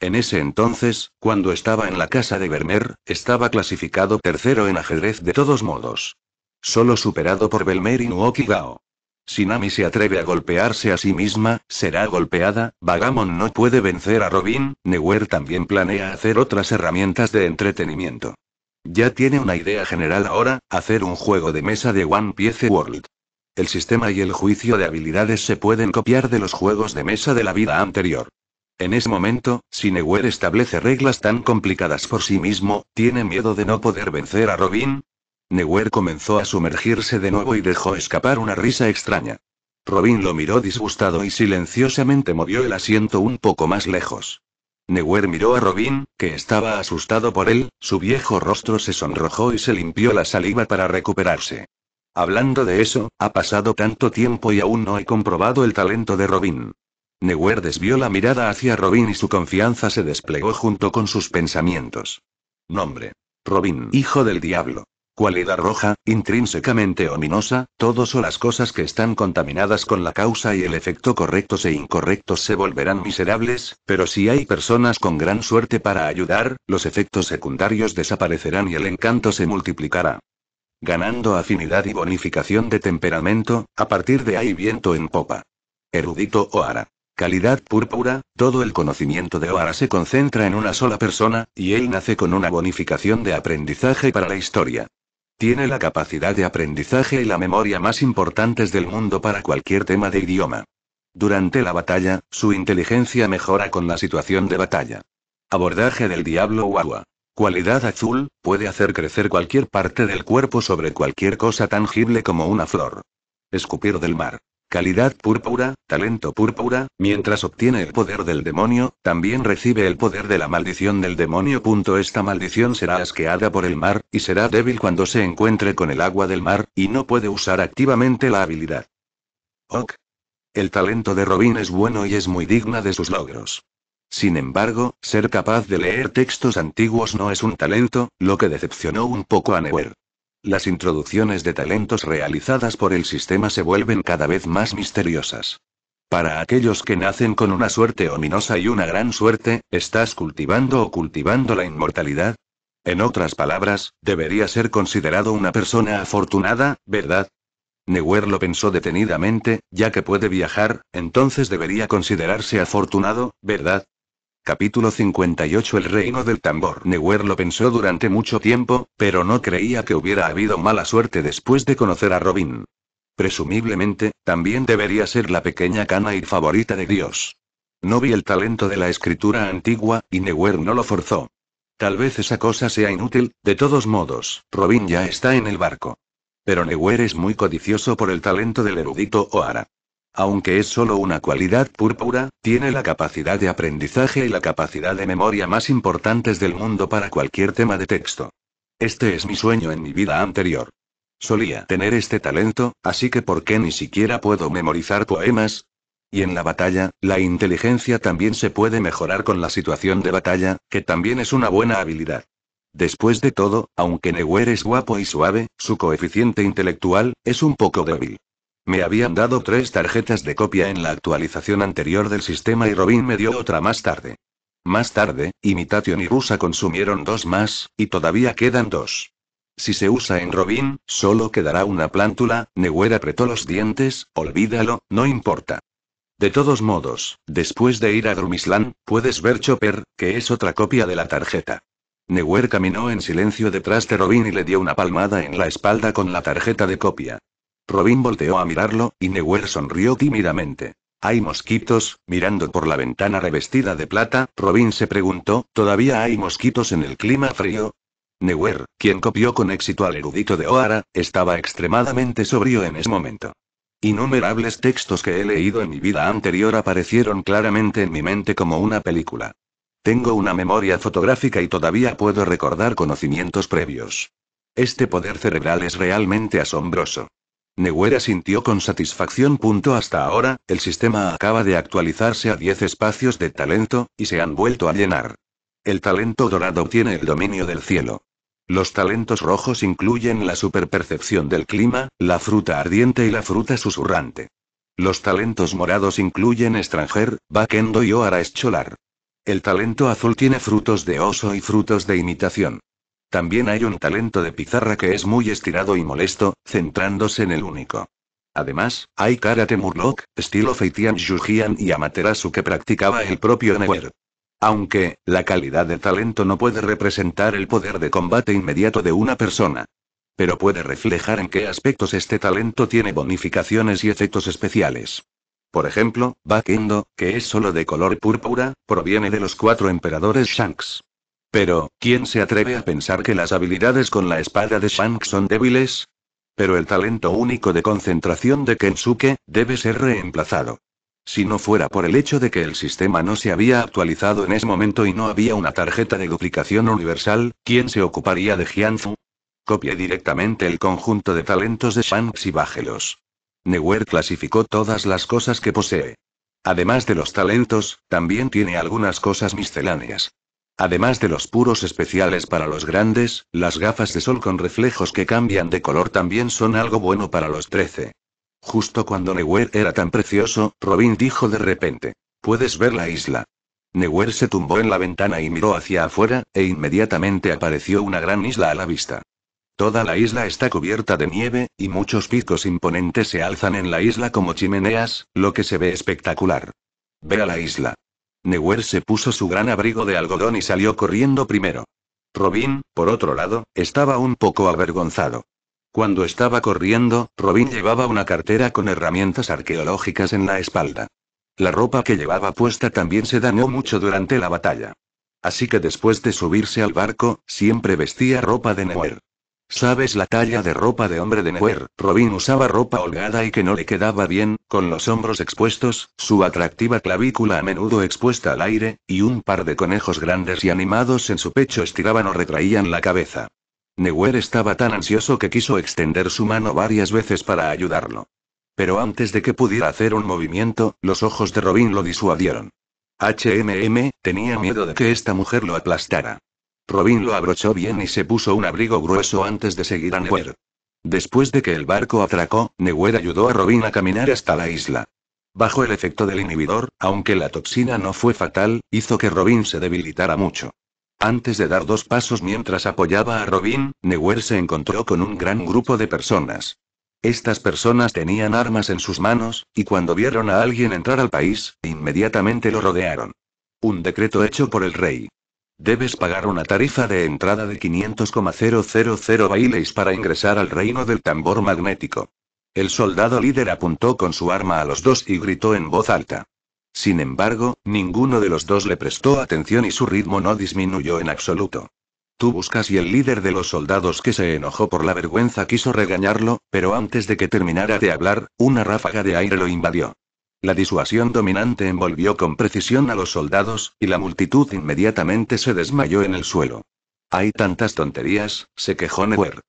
[SPEAKER 1] En ese entonces, cuando estaba en la casa de Vermeer, estaba clasificado tercero en ajedrez de todos modos. Solo superado por Belmer y Gao. Si Nami se atreve a golpearse a sí misma, será golpeada, Vagamon no puede vencer a Robin, Neuer también planea hacer otras herramientas de entretenimiento. Ya tiene una idea general ahora, hacer un juego de mesa de One Piece World. El sistema y el juicio de habilidades se pueden copiar de los juegos de mesa de la vida anterior. En ese momento, si Neuer establece reglas tan complicadas por sí mismo, tiene miedo de no poder vencer a Robin, Newer comenzó a sumergirse de nuevo y dejó escapar una risa extraña. Robin lo miró disgustado y silenciosamente movió el asiento un poco más lejos. Newer miró a Robin, que estaba asustado por él, su viejo rostro se sonrojó y se limpió la saliva para recuperarse. Hablando de eso, ha pasado tanto tiempo y aún no he comprobado el talento de Robin. Newer desvió la mirada hacia Robin y su confianza se desplegó junto con sus pensamientos. Nombre. Robin, hijo del diablo. Cualidad roja, intrínsecamente ominosa, todos o las cosas que están contaminadas con la causa y el efecto correctos e incorrectos se volverán miserables, pero si hay personas con gran suerte para ayudar, los efectos secundarios desaparecerán y el encanto se multiplicará. Ganando afinidad y bonificación de temperamento, a partir de ahí viento en popa. Erudito Oara. Calidad púrpura, todo el conocimiento de Oara se concentra en una sola persona, y él nace con una bonificación de aprendizaje para la historia. Tiene la capacidad de aprendizaje y la memoria más importantes del mundo para cualquier tema de idioma. Durante la batalla, su inteligencia mejora con la situación de batalla. Abordaje del Diablo guagua. Cualidad azul, puede hacer crecer cualquier parte del cuerpo sobre cualquier cosa tangible como una flor. Escupir del mar. Calidad púrpura, talento púrpura, mientras obtiene el poder del demonio, también recibe el poder de la maldición del demonio. Esta maldición será asqueada por el mar, y será débil cuando se encuentre con el agua del mar, y no puede usar activamente la habilidad. Ok. El talento de Robin es bueno y es muy digna de sus logros. Sin embargo, ser capaz de leer textos antiguos no es un talento, lo que decepcionó un poco a Neuer. Las introducciones de talentos realizadas por el sistema se vuelven cada vez más misteriosas. Para aquellos que nacen con una suerte ominosa y una gran suerte, ¿estás cultivando o cultivando la inmortalidad? En otras palabras, debería ser considerado una persona afortunada, ¿verdad? Neuer lo pensó detenidamente, ya que puede viajar, entonces debería considerarse afortunado, ¿verdad? Capítulo 58 El reino del tambor Newer lo pensó durante mucho tiempo, pero no creía que hubiera habido mala suerte después de conocer a Robin. Presumiblemente, también debería ser la pequeña cana y favorita de Dios. No vi el talento de la escritura antigua, y Newer no lo forzó. Tal vez esa cosa sea inútil, de todos modos, Robin ya está en el barco. Pero Newer es muy codicioso por el talento del erudito Oara. Aunque es solo una cualidad púrpura, tiene la capacidad de aprendizaje y la capacidad de memoria más importantes del mundo para cualquier tema de texto. Este es mi sueño en mi vida anterior. Solía tener este talento, así que ¿por qué ni siquiera puedo memorizar poemas? Y en la batalla, la inteligencia también se puede mejorar con la situación de batalla, que también es una buena habilidad. Después de todo, aunque Neuer es guapo y suave, su coeficiente intelectual es un poco débil. Me habían dado tres tarjetas de copia en la actualización anterior del sistema y Robin me dio otra más tarde. Más tarde, Imitation y Rusa consumieron dos más, y todavía quedan dos. Si se usa en Robin, solo quedará una plántula, Neuer apretó los dientes, olvídalo, no importa. De todos modos, después de ir a Drumislan, puedes ver Chopper, que es otra copia de la tarjeta. Neuer caminó en silencio detrás de Robin y le dio una palmada en la espalda con la tarjeta de copia. Robin volteó a mirarlo, y Newell sonrió tímidamente. ¿Hay mosquitos? Mirando por la ventana revestida de plata, Robin se preguntó, ¿todavía hay mosquitos en el clima frío? Newer, quien copió con éxito al erudito de O'Hara, estaba extremadamente sobrio en ese momento. Innumerables textos que he leído en mi vida anterior aparecieron claramente en mi mente como una película. Tengo una memoria fotográfica y todavía puedo recordar conocimientos previos. Este poder cerebral es realmente asombroso. Neguera sintió con satisfacción. Hasta ahora, el sistema acaba de actualizarse a 10 espacios de talento, y se han vuelto a llenar. El talento dorado tiene el dominio del cielo. Los talentos rojos incluyen la superpercepción del clima, la fruta ardiente y la fruta susurrante. Los talentos morados incluyen extranjer, vaquendo y oara cholar. El talento azul tiene frutos de oso y frutos de imitación. También hay un talento de pizarra que es muy estirado y molesto, centrándose en el único. Además, hay karate murloc, estilo Feitian Jujian y Amaterasu que practicaba el propio Newer. Aunque, la calidad de talento no puede representar el poder de combate inmediato de una persona. Pero puede reflejar en qué aspectos este talento tiene bonificaciones y efectos especiales. Por ejemplo, Bakendo, que es solo de color púrpura, proviene de los cuatro emperadores Shanks. Pero, ¿quién se atreve a pensar que las habilidades con la espada de Shanks son débiles? Pero el talento único de concentración de Kensuke, debe ser reemplazado. Si no fuera por el hecho de que el sistema no se había actualizado en ese momento y no había una tarjeta de duplicación universal, ¿quién se ocuparía de Jianzu? Copie directamente el conjunto de talentos de Shanks y bájelos. Neuer clasificó todas las cosas que posee. Además de los talentos, también tiene algunas cosas misceláneas. Además de los puros especiales para los grandes, las gafas de sol con reflejos que cambian de color también son algo bueno para los trece. Justo cuando Newer era tan precioso, Robin dijo de repente, puedes ver la isla. Newer se tumbó en la ventana y miró hacia afuera, e inmediatamente apareció una gran isla a la vista. Toda la isla está cubierta de nieve, y muchos picos imponentes se alzan en la isla como chimeneas, lo que se ve espectacular. Ve a la isla. Newer se puso su gran abrigo de algodón y salió corriendo primero. Robin, por otro lado, estaba un poco avergonzado. Cuando estaba corriendo, Robin llevaba una cartera con herramientas arqueológicas en la espalda. La ropa que llevaba puesta también se dañó mucho durante la batalla. Así que después de subirse al barco, siempre vestía ropa de Neuer. Sabes la talla de ropa de hombre de Newer. Robin usaba ropa holgada y que no le quedaba bien, con los hombros expuestos, su atractiva clavícula a menudo expuesta al aire, y un par de conejos grandes y animados en su pecho estiraban o retraían la cabeza. Newer estaba tan ansioso que quiso extender su mano varias veces para ayudarlo. Pero antes de que pudiera hacer un movimiento, los ojos de Robin lo disuadieron. HMM tenía miedo de que esta mujer lo aplastara. Robin lo abrochó bien y se puso un abrigo grueso antes de seguir a Newer. Después de que el barco atracó, Newer ayudó a Robin a caminar hasta la isla. Bajo el efecto del inhibidor, aunque la toxina no fue fatal, hizo que Robin se debilitara mucho. Antes de dar dos pasos mientras apoyaba a Robin, Newer se encontró con un gran grupo de personas. Estas personas tenían armas en sus manos, y cuando vieron a alguien entrar al país, inmediatamente lo rodearon. Un decreto hecho por el rey. Debes pagar una tarifa de entrada de 500,000 bailes para ingresar al reino del tambor magnético. El soldado líder apuntó con su arma a los dos y gritó en voz alta. Sin embargo, ninguno de los dos le prestó atención y su ritmo no disminuyó en absoluto. Tú buscas y el líder de los soldados que se enojó por la vergüenza quiso regañarlo, pero antes de que terminara de hablar, una ráfaga de aire lo invadió. La disuasión dominante envolvió con precisión a los soldados, y la multitud inmediatamente se desmayó en el suelo. Hay tantas tonterías, se quejó Neuer.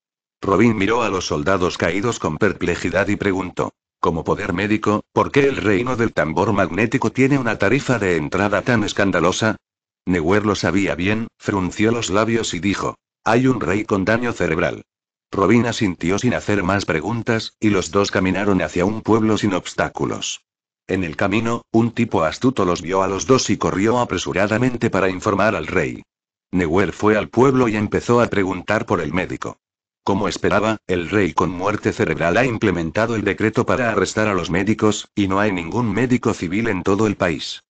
[SPEAKER 1] Robin miró a los soldados caídos con perplejidad y preguntó. Como poder médico, ¿por qué el reino del tambor magnético tiene una tarifa de entrada tan escandalosa? Neuer lo sabía bien, frunció los labios y dijo. Hay un rey con daño cerebral. Robin asintió sin hacer más preguntas, y los dos caminaron hacia un pueblo sin obstáculos. En el camino, un tipo astuto los vio a los dos y corrió apresuradamente para informar al rey. Neuer fue al pueblo y empezó a preguntar por el médico. Como esperaba, el rey con muerte cerebral ha implementado el decreto para arrestar a los médicos, y no hay ningún médico civil en todo el país.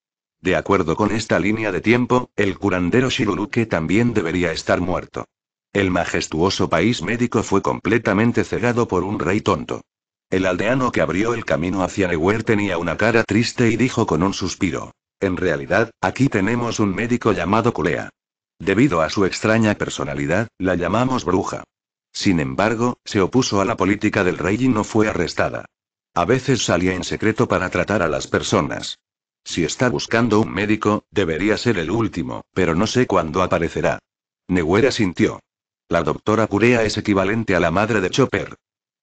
[SPEAKER 1] De acuerdo con esta línea de tiempo, el curandero Shiruruke también debería estar muerto. El majestuoso país médico fue completamente cegado por un rey tonto. El aldeano que abrió el camino hacia Neuer tenía una cara triste y dijo con un suspiro. En realidad, aquí tenemos un médico llamado Culea. Debido a su extraña personalidad, la llamamos bruja. Sin embargo, se opuso a la política del rey y no fue arrestada. A veces salía en secreto para tratar a las personas. Si está buscando un médico, debería ser el último, pero no sé cuándo aparecerá. Neuer sintió. La doctora Curea es equivalente a la madre de Chopper.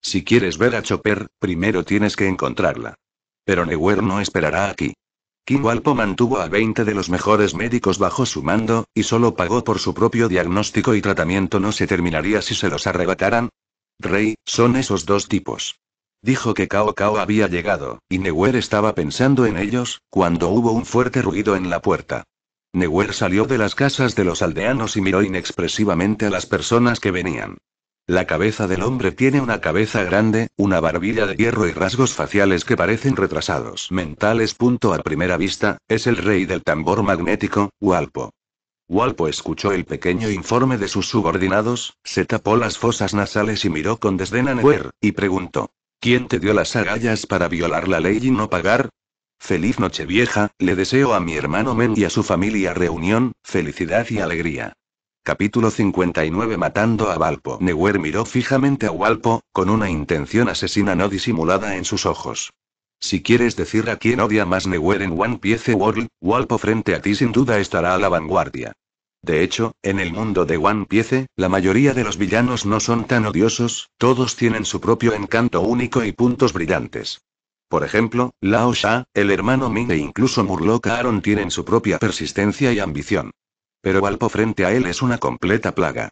[SPEAKER 1] Si quieres ver a Chopper, primero tienes que encontrarla. Pero newer no esperará aquí. Kim Walpo mantuvo a 20 de los mejores médicos bajo su mando, y solo pagó por su propio diagnóstico y tratamiento no se terminaría si se los arrebataran. Rey, son esos dos tipos. Dijo que Cao Cao había llegado, y Newer estaba pensando en ellos, cuando hubo un fuerte ruido en la puerta. Newer salió de las casas de los aldeanos y miró inexpresivamente a las personas que venían. La cabeza del hombre tiene una cabeza grande, una barbilla de hierro y rasgos faciales que parecen retrasados mentales. Punto a primera vista, es el rey del tambor magnético, Walpo. Walpo escuchó el pequeño informe de sus subordinados, se tapó las fosas nasales y miró con desdén a Neuer, y preguntó: ¿Quién te dio las agallas para violar la ley y no pagar? Feliz Nochevieja, le deseo a mi hermano Men y a su familia reunión, felicidad y alegría. Capítulo 59 Matando a Walpo Newer miró fijamente a Walpo, con una intención asesina no disimulada en sus ojos. Si quieres decir a quién odia más Newer en One Piece World, Walpo frente a ti sin duda estará a la vanguardia. De hecho, en el mundo de One Piece, la mayoría de los villanos no son tan odiosos, todos tienen su propio encanto único y puntos brillantes. Por ejemplo, Lao Sha, el hermano Ming e incluso Murloc Aaron tienen su propia persistencia y ambición. Pero Alpo frente a él es una completa plaga.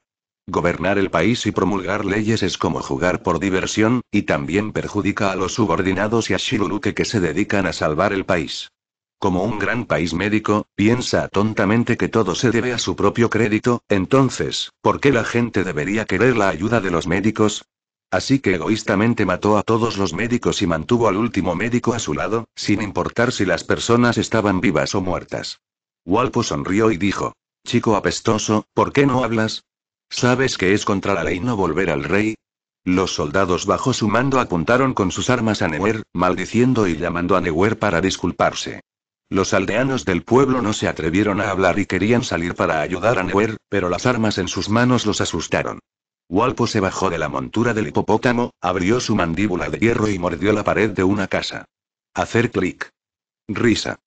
[SPEAKER 1] Gobernar el país y promulgar leyes es como jugar por diversión, y también perjudica a los subordinados y a Shiruluke que se dedican a salvar el país. Como un gran país médico, piensa tontamente que todo se debe a su propio crédito, entonces, ¿por qué la gente debería querer la ayuda de los médicos? Así que egoístamente mató a todos los médicos y mantuvo al último médico a su lado, sin importar si las personas estaban vivas o muertas. Walpo sonrió y dijo, Chico apestoso, ¿por qué no hablas? ¿Sabes que es contra la ley no volver al rey? Los soldados bajo su mando apuntaron con sus armas a Neuer, maldiciendo y llamando a Neuer para disculparse. Los aldeanos del pueblo no se atrevieron a hablar y querían salir para ayudar a Neuer, pero las armas en sus manos los asustaron. Walpo se bajó de la montura del hipopótamo, abrió su mandíbula de hierro y mordió la pared de una casa. Hacer clic. Risa.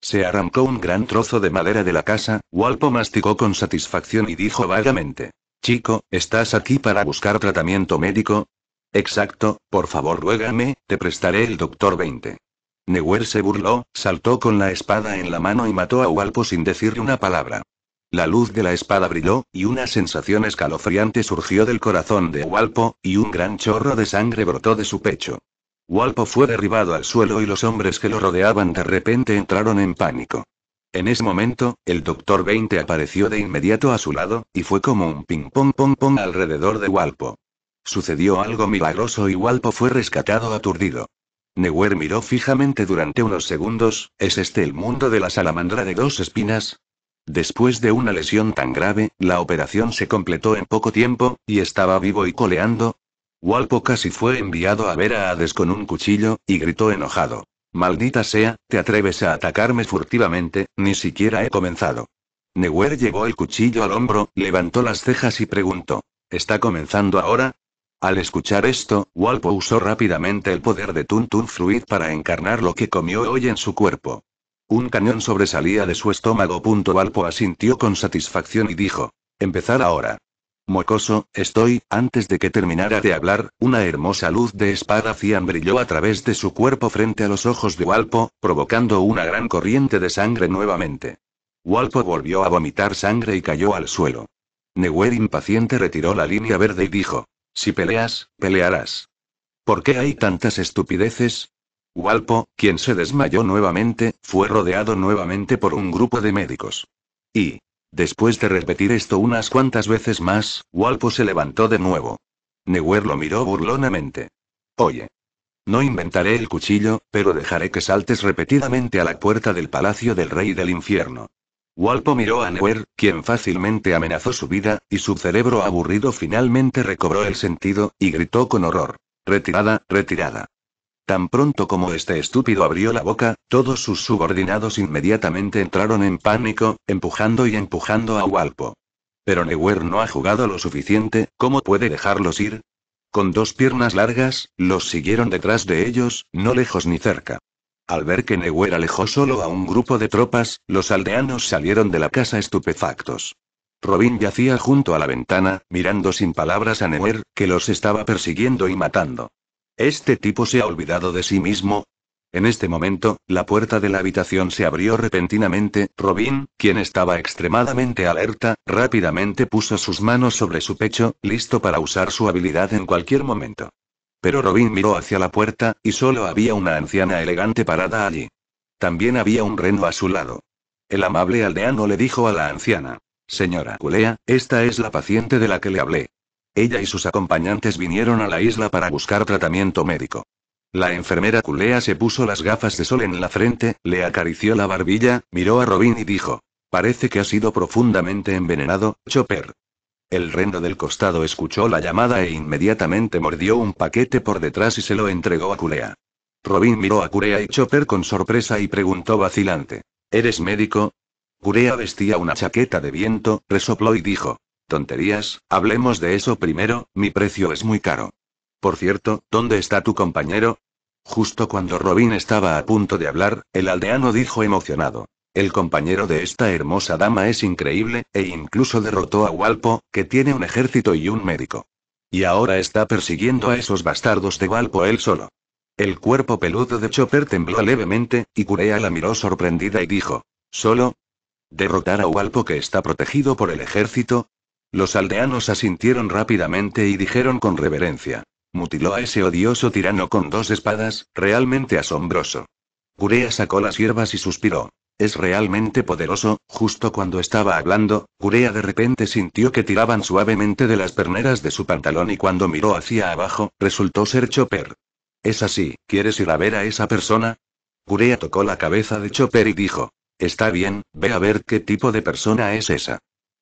[SPEAKER 1] Se arrancó un gran trozo de madera de la casa, Walpo masticó con satisfacción y dijo vagamente. Chico, ¿estás aquí para buscar tratamiento médico? Exacto, por favor ruégame, te prestaré el doctor 20. Newer se burló, saltó con la espada en la mano y mató a Walpo sin decirle una palabra. La luz de la espada brilló, y una sensación escalofriante surgió del corazón de Walpo, y un gran chorro de sangre brotó de su pecho. Walpo fue derribado al suelo y los hombres que lo rodeaban de repente entraron en pánico. En ese momento, el Doctor 20 apareció de inmediato a su lado, y fue como un ping-pong-pong-pong alrededor de Walpo. Sucedió algo milagroso y Walpo fue rescatado aturdido. Neuer miró fijamente durante unos segundos, ¿es este el mundo de la salamandra de dos espinas? Después de una lesión tan grave, la operación se completó en poco tiempo, y estaba vivo y coleando, Walpo casi fue enviado a ver a Hades con un cuchillo, y gritó enojado. Maldita sea, te atreves a atacarme furtivamente, ni siquiera he comenzado. Neuer llevó el cuchillo al hombro, levantó las cejas y preguntó. ¿Está comenzando ahora? Al escuchar esto, Walpo usó rápidamente el poder de Tun Fluid para encarnar lo que comió hoy en su cuerpo. Un cañón sobresalía de su estómago. Walpo asintió con satisfacción y dijo. Empezar ahora. Mocoso, estoy, antes de que terminara de hablar, una hermosa luz de espada cian brilló a través de su cuerpo frente a los ojos de Walpo, provocando una gran corriente de sangre nuevamente. Walpo volvió a vomitar sangre y cayó al suelo. Newell impaciente retiró la línea verde y dijo, si peleas, pelearás. ¿Por qué hay tantas estupideces? Walpo, quien se desmayó nuevamente, fue rodeado nuevamente por un grupo de médicos. Y, Después de repetir esto unas cuantas veces más, Walpo se levantó de nuevo. Newer lo miró burlonamente. Oye. No inventaré el cuchillo, pero dejaré que saltes repetidamente a la puerta del palacio del rey del infierno. Walpo miró a Newer, quien fácilmente amenazó su vida, y su cerebro aburrido finalmente recobró el sentido, y gritó con horror. Retirada, retirada. Tan pronto como este estúpido abrió la boca, todos sus subordinados inmediatamente entraron en pánico, empujando y empujando a Walpo. Pero Neuer no ha jugado lo suficiente, ¿cómo puede dejarlos ir? Con dos piernas largas, los siguieron detrás de ellos, no lejos ni cerca. Al ver que Neuer alejó solo a un grupo de tropas, los aldeanos salieron de la casa estupefactos. Robin yacía junto a la ventana, mirando sin palabras a Neuer, que los estaba persiguiendo y matando. ¿Este tipo se ha olvidado de sí mismo? En este momento, la puerta de la habitación se abrió repentinamente. Robin, quien estaba extremadamente alerta, rápidamente puso sus manos sobre su pecho, listo para usar su habilidad en cualquier momento. Pero Robin miró hacia la puerta, y solo había una anciana elegante parada allí. También había un reno a su lado. El amable aldeano le dijo a la anciana. Señora Culea, esta es la paciente de la que le hablé. Ella y sus acompañantes vinieron a la isla para buscar tratamiento médico. La enfermera Culea se puso las gafas de sol en la frente, le acarició la barbilla, miró a Robin y dijo, Parece que ha sido profundamente envenenado, Chopper. El reno del costado escuchó la llamada e inmediatamente mordió un paquete por detrás y se lo entregó a Culea. Robin miró a Curea y Chopper con sorpresa y preguntó vacilante. ¿Eres médico? Curea vestía una chaqueta de viento, resopló y dijo. Tonterías, hablemos de eso primero, mi precio es muy caro. Por cierto, ¿dónde está tu compañero? Justo cuando Robin estaba a punto de hablar, el aldeano dijo emocionado. El compañero de esta hermosa dama es increíble, e incluso derrotó a Walpo, que tiene un ejército y un médico. Y ahora está persiguiendo a esos bastardos de Walpo él solo. El cuerpo peludo de Chopper tembló levemente, y Curea la miró sorprendida y dijo, ¿Solo? ¿Derrotar a Walpo que está protegido por el ejército? Los aldeanos asintieron rápidamente y dijeron con reverencia. Mutiló a ese odioso tirano con dos espadas, realmente asombroso. Curea sacó las hierbas y suspiró. Es realmente poderoso, justo cuando estaba hablando, Curea de repente sintió que tiraban suavemente de las perneras de su pantalón y cuando miró hacia abajo, resultó ser Chopper. Es así, ¿quieres ir a ver a esa persona? Curea tocó la cabeza de Chopper y dijo. Está bien, ve a ver qué tipo de persona es esa.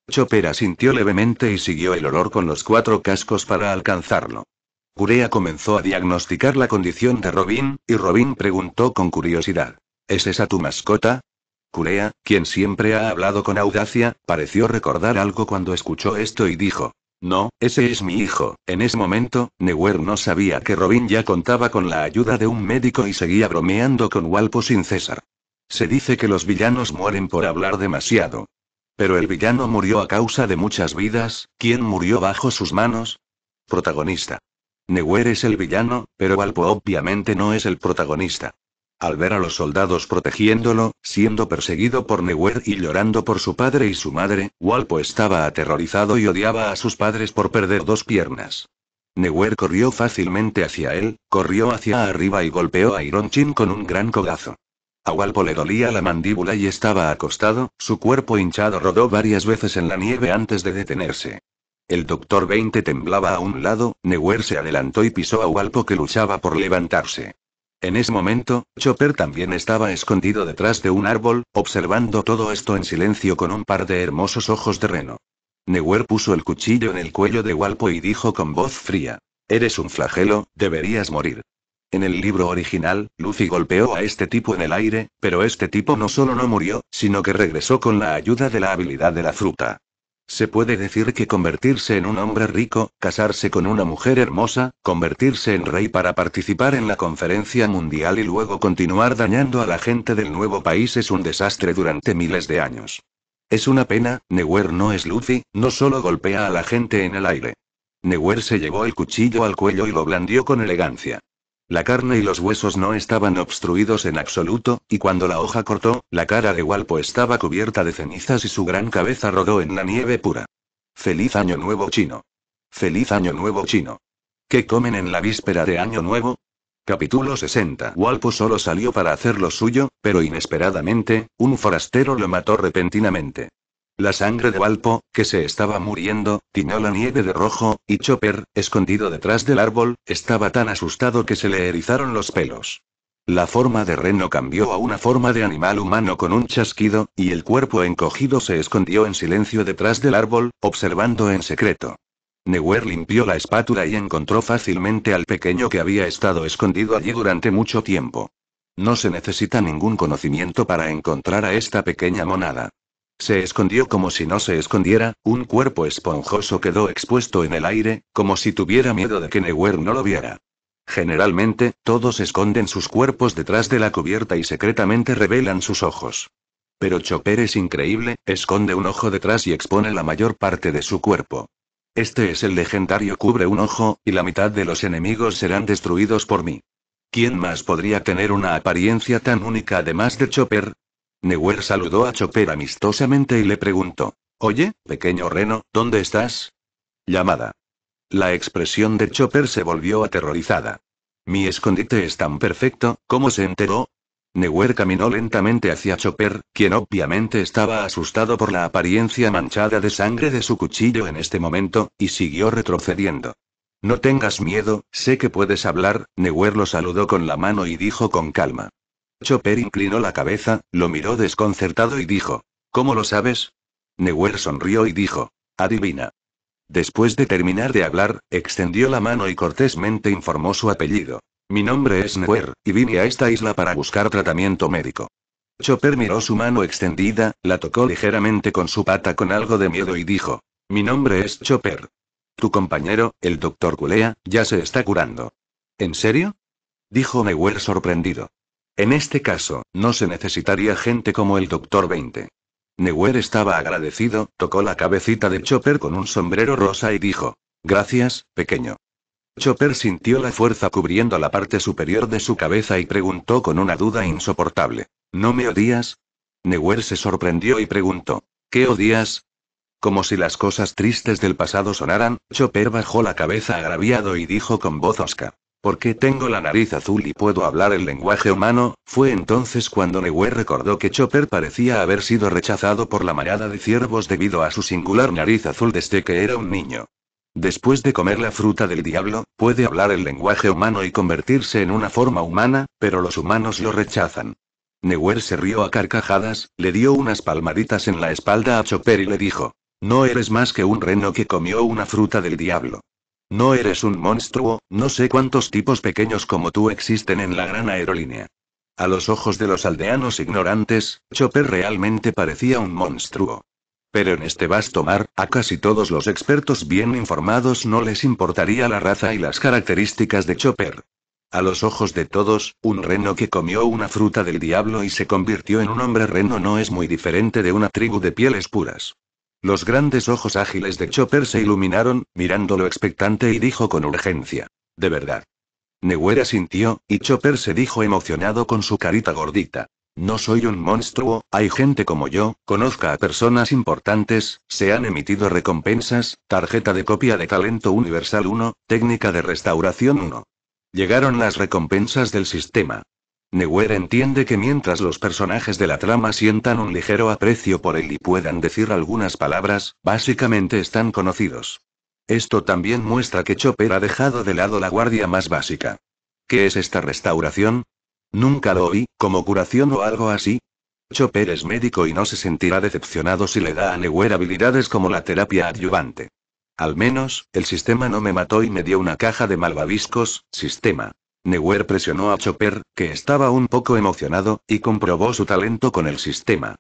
[SPEAKER 1] Chopera sintió levemente y siguió el olor con los cuatro cascos para alcanzarlo. Curea comenzó a diagnosticar la condición de Robin, y Robin preguntó con curiosidad. ¿Es esa tu mascota? Curea, quien siempre ha hablado con audacia, pareció recordar algo cuando escuchó esto y dijo. No, ese es mi hijo. En ese momento, Newer no sabía que Robin ya contaba con la ayuda de un médico y seguía bromeando con Walpo sin cesar. Se dice que los villanos mueren por hablar demasiado. Pero el villano murió a causa de muchas vidas, ¿quién murió bajo sus manos? Protagonista. Newer es el villano, pero Walpo obviamente no es el protagonista. Al ver a los soldados protegiéndolo, siendo perseguido por Newer y llorando por su padre y su madre, Walpo estaba aterrorizado y odiaba a sus padres por perder dos piernas. Newer corrió fácilmente hacia él, corrió hacia arriba y golpeó a Iron Chin con un gran cogazo. A Walpo le dolía la mandíbula y estaba acostado, su cuerpo hinchado rodó varias veces en la nieve antes de detenerse. El doctor 20 temblaba a un lado, Neuer se adelantó y pisó a Walpo que luchaba por levantarse. En ese momento, Chopper también estaba escondido detrás de un árbol, observando todo esto en silencio con un par de hermosos ojos de reno. Neuer puso el cuchillo en el cuello de Walpo y dijo con voz fría. Eres un flagelo, deberías morir. En el libro original, Luffy golpeó a este tipo en el aire, pero este tipo no solo no murió, sino que regresó con la ayuda de la habilidad de la fruta. Se puede decir que convertirse en un hombre rico, casarse con una mujer hermosa, convertirse en rey para participar en la conferencia mundial y luego continuar dañando a la gente del nuevo país es un desastre durante miles de años. Es una pena, Newer no es Luffy, no solo golpea a la gente en el aire. Newer se llevó el cuchillo al cuello y lo blandió con elegancia. La carne y los huesos no estaban obstruidos en absoluto, y cuando la hoja cortó, la cara de Walpo estaba cubierta de cenizas y su gran cabeza rodó en la nieve pura. Feliz Año Nuevo Chino. Feliz Año Nuevo Chino. ¿Qué comen en la víspera de Año Nuevo? Capítulo 60. Walpo solo salió para hacer lo suyo, pero inesperadamente, un forastero lo mató repentinamente. La sangre de Valpo, que se estaba muriendo, tiñó la nieve de rojo, y Chopper, escondido detrás del árbol, estaba tan asustado que se le erizaron los pelos. La forma de reno cambió a una forma de animal humano con un chasquido, y el cuerpo encogido se escondió en silencio detrás del árbol, observando en secreto. Neuer limpió la espátula y encontró fácilmente al pequeño que había estado escondido allí durante mucho tiempo. No se necesita ningún conocimiento para encontrar a esta pequeña monada. Se escondió como si no se escondiera, un cuerpo esponjoso quedó expuesto en el aire, como si tuviera miedo de que Newer no lo viera. Generalmente, todos esconden sus cuerpos detrás de la cubierta y secretamente revelan sus ojos. Pero Chopper es increíble, esconde un ojo detrás y expone la mayor parte de su cuerpo. Este es el legendario cubre un ojo, y la mitad de los enemigos serán destruidos por mí. ¿Quién más podría tener una apariencia tan única además de Chopper? Newer saludó a Chopper amistosamente y le preguntó. Oye, pequeño reno, ¿dónde estás? Llamada. La expresión de Chopper se volvió aterrorizada. Mi escondite es tan perfecto, ¿cómo se enteró? Newer caminó lentamente hacia Chopper, quien obviamente estaba asustado por la apariencia manchada de sangre de su cuchillo en este momento, y siguió retrocediendo. No tengas miedo, sé que puedes hablar, Newer lo saludó con la mano y dijo con calma. Chopper inclinó la cabeza, lo miró desconcertado y dijo, ¿Cómo lo sabes? Newell sonrió y dijo, adivina. Después de terminar de hablar, extendió la mano y cortésmente informó su apellido. Mi nombre es Neuer, y vine a esta isla para buscar tratamiento médico. Chopper miró su mano extendida, la tocó ligeramente con su pata con algo de miedo y dijo, Mi nombre es Chopper. Tu compañero, el doctor Culea, ya se está curando. ¿En serio? Dijo Neuer sorprendido. En este caso, no se necesitaría gente como el Doctor 20. Neuer estaba agradecido, tocó la cabecita de Chopper con un sombrero rosa y dijo, Gracias, pequeño. Chopper sintió la fuerza cubriendo la parte superior de su cabeza y preguntó con una duda insoportable, ¿No me odias? Neuer se sorprendió y preguntó, ¿Qué odias? Como si las cosas tristes del pasado sonaran, Chopper bajó la cabeza agraviado y dijo con voz osca, porque tengo la nariz azul y puedo hablar el lenguaje humano, fue entonces cuando Neuer recordó que Chopper parecía haber sido rechazado por la manada de ciervos debido a su singular nariz azul desde que era un niño. Después de comer la fruta del diablo, puede hablar el lenguaje humano y convertirse en una forma humana, pero los humanos lo rechazan. Newer se rió a carcajadas, le dio unas palmaditas en la espalda a Chopper y le dijo, No eres más que un reno que comió una fruta del diablo. No eres un monstruo, no sé cuántos tipos pequeños como tú existen en la gran aerolínea. A los ojos de los aldeanos ignorantes, Chopper realmente parecía un monstruo. Pero en este vasto mar, a casi todos los expertos bien informados no les importaría la raza y las características de Chopper. A los ojos de todos, un reno que comió una fruta del diablo y se convirtió en un hombre reno no es muy diferente de una tribu de pieles puras. Los grandes ojos ágiles de Chopper se iluminaron, mirándolo expectante y dijo con urgencia. De verdad. Neguera sintió, y Chopper se dijo emocionado con su carita gordita. No soy un monstruo, hay gente como yo, conozca a personas importantes, se han emitido recompensas, tarjeta de copia de talento universal 1, técnica de restauración 1. Llegaron las recompensas del sistema. Neuer entiende que mientras los personajes de la trama sientan un ligero aprecio por él y puedan decir algunas palabras, básicamente están conocidos. Esto también muestra que Chopper ha dejado de lado la guardia más básica. ¿Qué es esta restauración? Nunca lo oí, como curación o algo así. Chopper es médico y no se sentirá decepcionado si le da a Neuer habilidades como la terapia adyuvante. Al menos, el sistema no me mató y me dio una caja de malvaviscos, sistema. Neuer presionó a Chopper, que estaba un poco emocionado, y comprobó su talento con el sistema.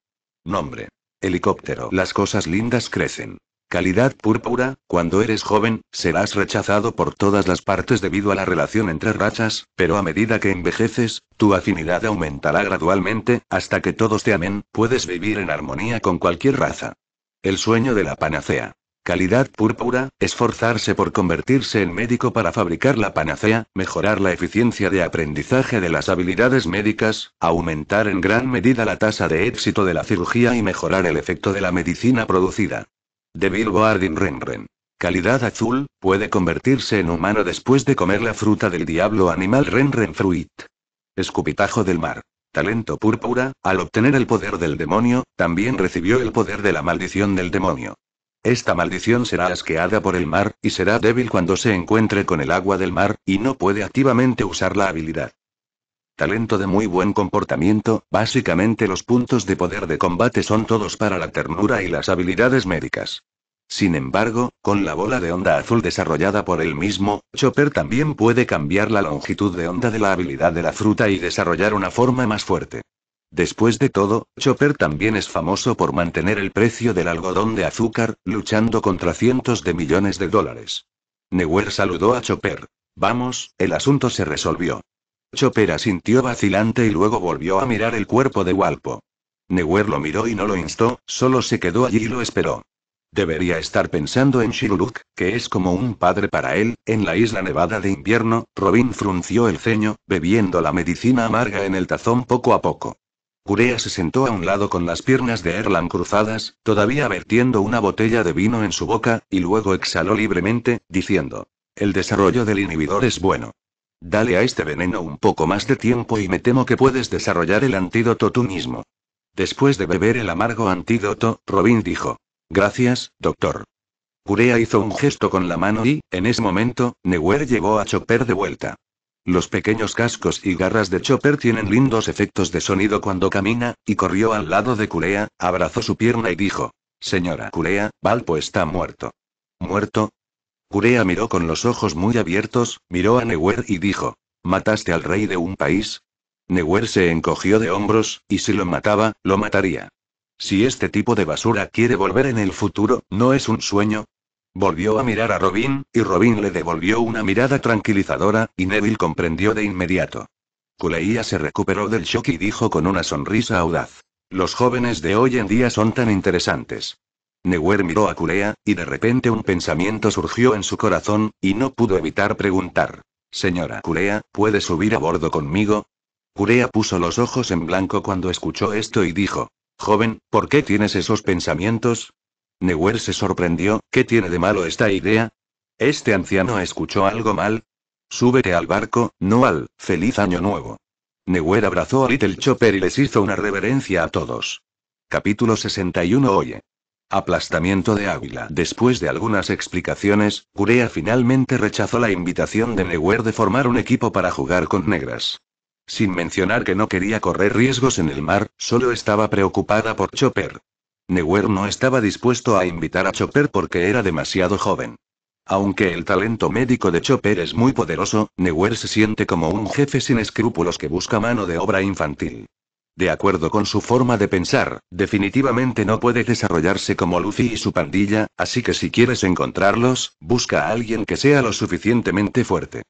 [SPEAKER 1] Nombre. Helicóptero. Las cosas lindas crecen. Calidad púrpura, cuando eres joven, serás rechazado por todas las partes debido a la relación entre rachas, pero a medida que envejeces, tu afinidad aumentará gradualmente, hasta que todos te amen, puedes vivir en armonía con cualquier raza. El sueño de la panacea. Calidad púrpura, esforzarse por convertirse en médico para fabricar la panacea, mejorar la eficiencia de aprendizaje de las habilidades médicas, aumentar en gran medida la tasa de éxito de la cirugía y mejorar el efecto de la medicina producida. De Vilboardin Renren. Calidad azul, puede convertirse en humano después de comer la fruta del diablo animal Renren Fruit. Escupitajo del mar. Talento púrpura, al obtener el poder del demonio, también recibió el poder de la maldición del demonio. Esta maldición será asqueada por el mar, y será débil cuando se encuentre con el agua del mar, y no puede activamente usar la habilidad. Talento de muy buen comportamiento, básicamente los puntos de poder de combate son todos para la ternura y las habilidades médicas. Sin embargo, con la bola de onda azul desarrollada por él mismo, Chopper también puede cambiar la longitud de onda de la habilidad de la fruta y desarrollar una forma más fuerte. Después de todo, Chopper también es famoso por mantener el precio del algodón de azúcar, luchando contra cientos de millones de dólares. Newer saludó a Chopper. Vamos, el asunto se resolvió. Chopper asintió vacilante y luego volvió a mirar el cuerpo de Walpo. Newer lo miró y no lo instó, solo se quedó allí y lo esperó. Debería estar pensando en Shiruluk, que es como un padre para él, en la isla nevada de invierno, Robin frunció el ceño, bebiendo la medicina amarga en el tazón poco a poco. Curea se sentó a un lado con las piernas de Erlan cruzadas, todavía vertiendo una botella de vino en su boca, y luego exhaló libremente, diciendo: El desarrollo del inhibidor es bueno. Dale a este veneno un poco más de tiempo y me temo que puedes desarrollar el antídoto tú mismo. Después de beber el amargo antídoto, Robin dijo: Gracias, doctor. Curea hizo un gesto con la mano y, en ese momento, Neuer llegó a Chopper de vuelta. Los pequeños cascos y garras de Chopper tienen lindos efectos de sonido cuando camina, y corrió al lado de Culea, abrazó su pierna y dijo, Señora Culea, Balpo está muerto. ¿Muerto? Curea miró con los ojos muy abiertos, miró a Newer y dijo, ¿mataste al rey de un país? Newer se encogió de hombros, y si lo mataba, lo mataría. Si este tipo de basura quiere volver en el futuro, no es un sueño, Volvió a mirar a Robin, y Robin le devolvió una mirada tranquilizadora, y Neville comprendió de inmediato. Culeía se recuperó del shock y dijo con una sonrisa audaz. Los jóvenes de hoy en día son tan interesantes. Neuer miró a Culea, y de repente un pensamiento surgió en su corazón, y no pudo evitar preguntar. Señora Culea, ¿puede subir a bordo conmigo? Culea puso los ojos en blanco cuando escuchó esto y dijo. Joven, ¿por qué tienes esos pensamientos? Newell se sorprendió, ¿qué tiene de malo esta idea? ¿Este anciano escuchó algo mal? Súbete al barco, no al feliz año nuevo. Newell abrazó a Little Chopper y les hizo una reverencia a todos. Capítulo 61 Oye. Aplastamiento de Águila. Después de algunas explicaciones, Curea finalmente rechazó la invitación de Newer de formar un equipo para jugar con negras. Sin mencionar que no quería correr riesgos en el mar, solo estaba preocupada por Chopper. Neuer no estaba dispuesto a invitar a Chopper porque era demasiado joven. Aunque el talento médico de Chopper es muy poderoso, Neuer se siente como un jefe sin escrúpulos que busca mano de obra infantil. De acuerdo con su forma de pensar, definitivamente no puede desarrollarse como Luffy y su pandilla, así que si quieres encontrarlos, busca a alguien que sea lo suficientemente fuerte.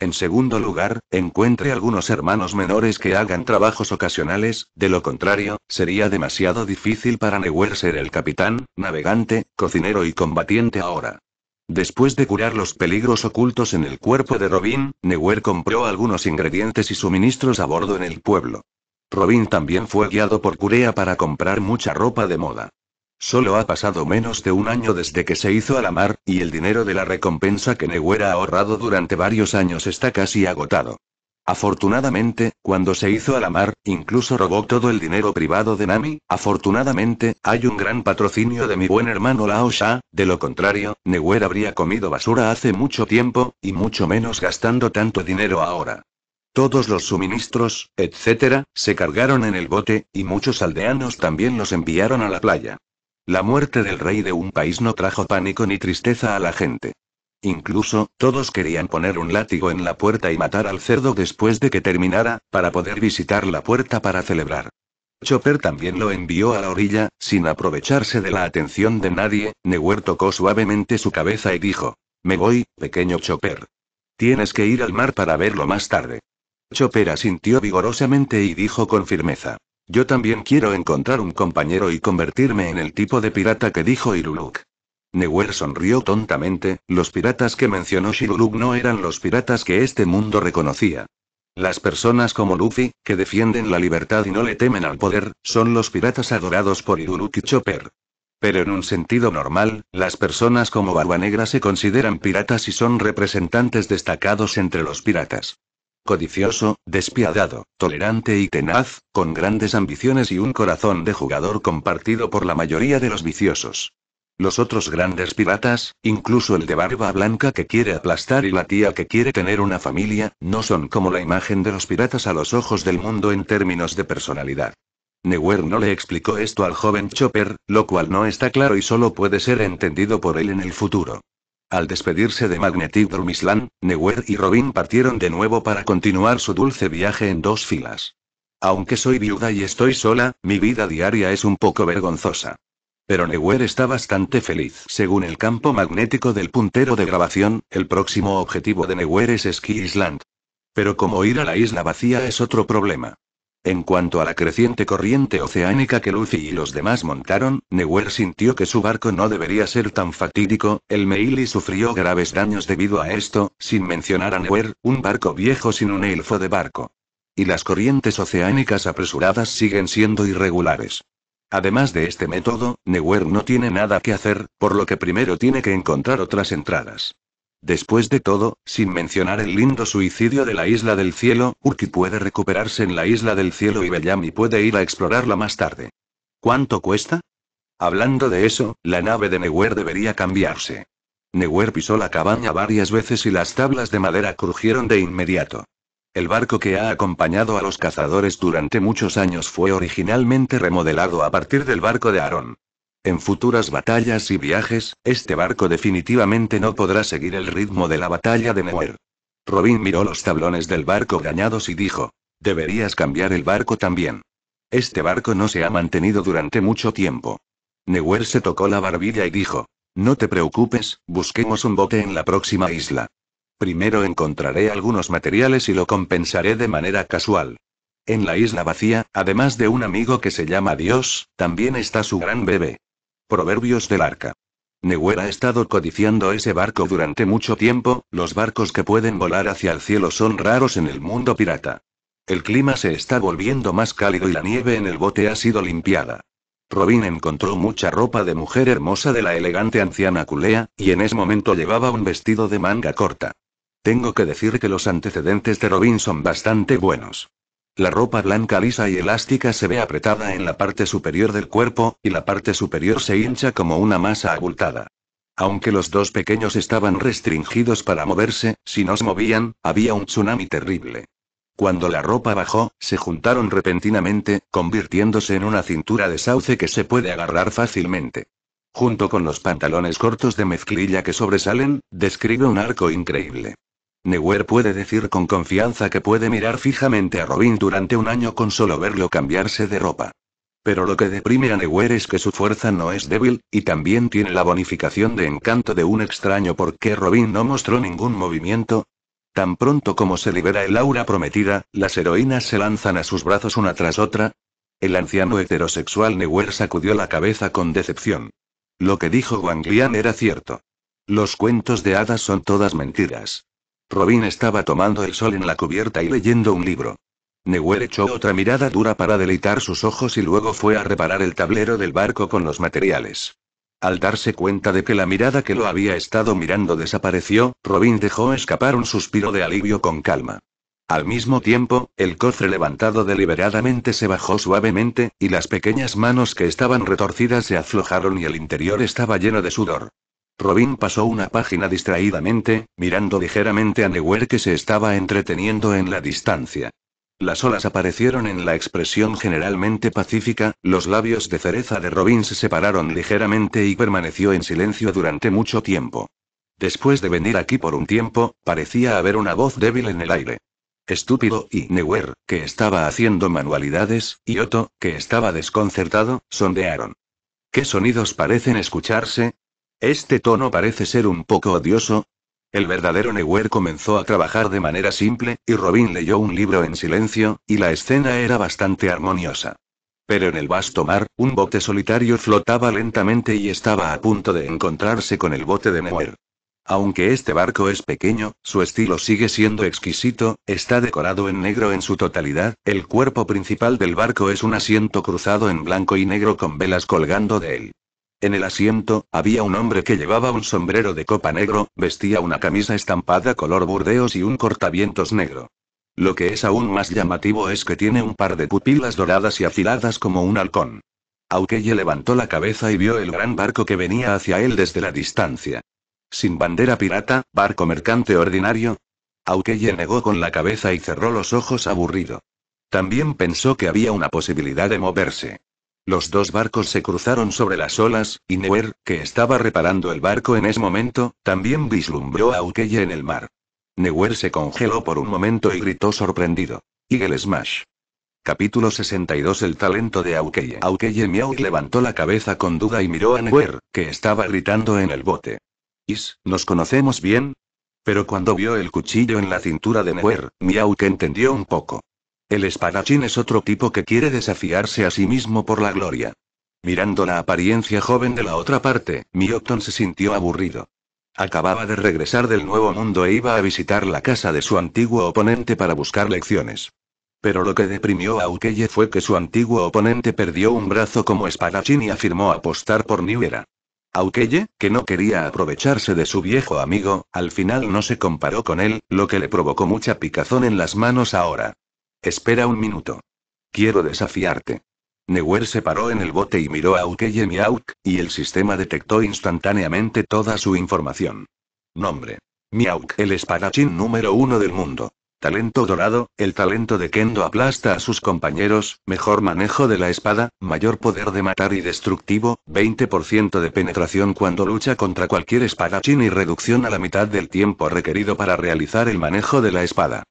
[SPEAKER 1] En segundo lugar, encuentre algunos hermanos menores que hagan trabajos ocasionales, de lo contrario, sería demasiado difícil para Newell ser el capitán, navegante, cocinero y combatiente ahora. Después de curar los peligros ocultos en el cuerpo de Robin, Newell compró algunos ingredientes y suministros a bordo en el pueblo. Robin también fue guiado por Curea para comprar mucha ropa de moda. Solo ha pasado menos de un año desde que se hizo a la mar, y el dinero de la recompensa que Neguera ha ahorrado durante varios años está casi agotado. Afortunadamente, cuando se hizo a la mar, incluso robó todo el dinero privado de Nami. Afortunadamente, hay un gran patrocinio de mi buen hermano Lao Sha, de lo contrario, Nehuera habría comido basura hace mucho tiempo, y mucho menos gastando tanto dinero ahora. Todos los suministros, etcétera, se cargaron en el bote, y muchos aldeanos también los enviaron a la playa. La muerte del rey de un país no trajo pánico ni tristeza a la gente. Incluso, todos querían poner un látigo en la puerta y matar al cerdo después de que terminara, para poder visitar la puerta para celebrar. Chopper también lo envió a la orilla, sin aprovecharse de la atención de nadie, Newer tocó suavemente su cabeza y dijo, Me voy, pequeño Chopper. Tienes que ir al mar para verlo más tarde. Chopper asintió vigorosamente y dijo con firmeza, yo también quiero encontrar un compañero y convertirme en el tipo de pirata que dijo Iruluk. Newer sonrió tontamente, los piratas que mencionó Shiruluk no eran los piratas que este mundo reconocía. Las personas como Luffy, que defienden la libertad y no le temen al poder, son los piratas adorados por Iruluk y Chopper. Pero en un sentido normal, las personas como Barba Negra se consideran piratas y son representantes destacados entre los piratas codicioso, despiadado, tolerante y tenaz, con grandes ambiciones y un corazón de jugador compartido por la mayoría de los viciosos. Los otros grandes piratas, incluso el de barba blanca que quiere aplastar y la tía que quiere tener una familia, no son como la imagen de los piratas a los ojos del mundo en términos de personalidad. Newer no le explicó esto al joven Chopper, lo cual no está claro y solo puede ser entendido por él en el futuro. Al despedirse de Magnetic Drumisland, Newell y Robin partieron de nuevo para continuar su dulce viaje en dos filas. Aunque soy viuda y estoy sola, mi vida diaria es un poco vergonzosa. Pero Newer está bastante feliz. Según el campo magnético del puntero de grabación, el próximo objetivo de Newell es Ski Island. Pero como ir a la isla vacía es otro problema. En cuanto a la creciente corriente oceánica que Luffy y los demás montaron, Newell sintió que su barco no debería ser tan fatídico, el Meili sufrió graves daños debido a esto, sin mencionar a Newell, un barco viejo sin un elfo de barco. Y las corrientes oceánicas apresuradas siguen siendo irregulares. Además de este método, Newell no tiene nada que hacer, por lo que primero tiene que encontrar otras entradas. Después de todo, sin mencionar el lindo suicidio de la Isla del Cielo, Urki puede recuperarse en la Isla del Cielo y Bellamy puede ir a explorarla más tarde. ¿Cuánto cuesta? Hablando de eso, la nave de Newer debería cambiarse. Newer pisó la cabaña varias veces y las tablas de madera crujieron de inmediato. El barco que ha acompañado a los cazadores durante muchos años fue originalmente remodelado a partir del barco de Aarón. En futuras batallas y viajes, este barco definitivamente no podrá seguir el ritmo de la batalla de Neuer. Robin miró los tablones del barco dañados y dijo, deberías cambiar el barco también. Este barco no se ha mantenido durante mucho tiempo. Neuer se tocó la barbilla y dijo, no te preocupes, busquemos un bote en la próxima isla. Primero encontraré algunos materiales y lo compensaré de manera casual. En la isla vacía, además de un amigo que se llama Dios, también está su gran bebé. Proverbios del Arca. Newell ha estado codiciando ese barco durante mucho tiempo, los barcos que pueden volar hacia el cielo son raros en el mundo pirata. El clima se está volviendo más cálido y la nieve en el bote ha sido limpiada. Robin encontró mucha ropa de mujer hermosa de la elegante anciana Culea, y en ese momento llevaba un vestido de manga corta. Tengo que decir que los antecedentes de Robin son bastante buenos. La ropa blanca lisa y elástica se ve apretada en la parte superior del cuerpo, y la parte superior se hincha como una masa abultada. Aunque los dos pequeños estaban restringidos para moverse, si no se movían, había un tsunami terrible. Cuando la ropa bajó, se juntaron repentinamente, convirtiéndose en una cintura de sauce que se puede agarrar fácilmente. Junto con los pantalones cortos de mezclilla que sobresalen, describe un arco increíble. Neuer puede decir con confianza que puede mirar fijamente a Robin durante un año con solo verlo cambiarse de ropa. Pero lo que deprime a Neuer es que su fuerza no es débil, y también tiene la bonificación de encanto de un extraño porque Robin no mostró ningún movimiento. Tan pronto como se libera el aura prometida, las heroínas se lanzan a sus brazos una tras otra. El anciano heterosexual Neuer sacudió la cabeza con decepción. Lo que dijo Wang era cierto. Los cuentos de hadas son todas mentiras. Robin estaba tomando el sol en la cubierta y leyendo un libro. Newell echó otra mirada dura para deleitar sus ojos y luego fue a reparar el tablero del barco con los materiales. Al darse cuenta de que la mirada que lo había estado mirando desapareció, Robin dejó escapar un suspiro de alivio con calma. Al mismo tiempo, el cofre levantado deliberadamente se bajó suavemente, y las pequeñas manos que estaban retorcidas se aflojaron y el interior estaba lleno de sudor. Robin pasó una página distraídamente, mirando ligeramente a Newer que se estaba entreteniendo en la distancia. Las olas aparecieron en la expresión generalmente pacífica, los labios de cereza de Robin se separaron ligeramente y permaneció en silencio durante mucho tiempo. Después de venir aquí por un tiempo, parecía haber una voz débil en el aire. Estúpido y Newer, que estaba haciendo manualidades, y Otto, que estaba desconcertado, sondearon. ¿Qué sonidos parecen escucharse? Este tono parece ser un poco odioso. El verdadero Neuer comenzó a trabajar de manera simple, y Robin leyó un libro en silencio, y la escena era bastante armoniosa. Pero en el vasto mar, un bote solitario flotaba lentamente y estaba a punto de encontrarse con el bote de Neuer. Aunque este barco es pequeño, su estilo sigue siendo exquisito, está decorado en negro en su totalidad, el cuerpo principal del barco es un asiento cruzado en blanco y negro con velas colgando de él. En el asiento, había un hombre que llevaba un sombrero de copa negro, vestía una camisa estampada color burdeos y un cortavientos negro. Lo que es aún más llamativo es que tiene un par de pupilas doradas y afiladas como un halcón. Aukeye levantó la cabeza y vio el gran barco que venía hacia él desde la distancia. Sin bandera pirata, barco mercante ordinario. Aukeye negó con la cabeza y cerró los ojos aburrido. También pensó que había una posibilidad de moverse. Los dos barcos se cruzaron sobre las olas, y Neuer, que estaba reparando el barco en ese momento, también vislumbró a Ukeye en el mar. Neuer se congeló por un momento y gritó sorprendido. Eagle Smash. Capítulo 62 El talento de Aukeye. Aukeye Miau levantó la cabeza con duda y miró a Neuer, que estaba gritando en el bote. Is, ¿nos conocemos bien? Pero cuando vio el cuchillo en la cintura de Neuer, Miau que entendió un poco. El espadachín es otro tipo que quiere desafiarse a sí mismo por la gloria. Mirando la apariencia joven de la otra parte, Miopton se sintió aburrido. Acababa de regresar del Nuevo Mundo e iba a visitar la casa de su antiguo oponente para buscar lecciones. Pero lo que deprimió a Ukeye fue que su antiguo oponente perdió un brazo como espadachín y afirmó apostar por Niuera. Aukeye, que no quería aprovecharse de su viejo amigo, al final no se comparó con él, lo que le provocó mucha picazón en las manos ahora. Espera un minuto. Quiero desafiarte. Newer se paró en el bote y miró a Ukeye Miauk, y el sistema detectó instantáneamente toda su información. Nombre. Miauk, el espadachín número uno del mundo. Talento dorado, el talento de Kendo aplasta a sus compañeros, mejor manejo de la espada, mayor poder de matar y destructivo, 20% de penetración cuando lucha contra cualquier espadachín y reducción a la mitad del tiempo requerido para realizar el manejo de la espada.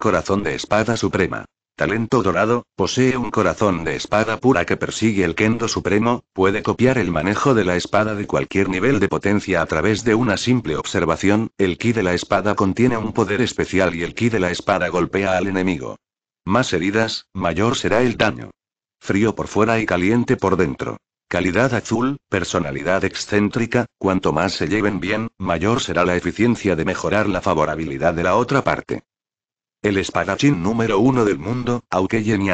[SPEAKER 1] Corazón de espada suprema. Talento dorado, posee un corazón de espada pura que persigue el kendo supremo, puede copiar el manejo de la espada de cualquier nivel de potencia a través de una simple observación, el ki de la espada contiene un poder especial y el ki de la espada golpea al enemigo. Más heridas, mayor será el daño. Frío por fuera y caliente por dentro. Calidad azul, personalidad excéntrica, cuanto más se lleven bien, mayor será la eficiencia de mejorar la favorabilidad de la otra parte. El espadachín número uno del mundo, Aukeye y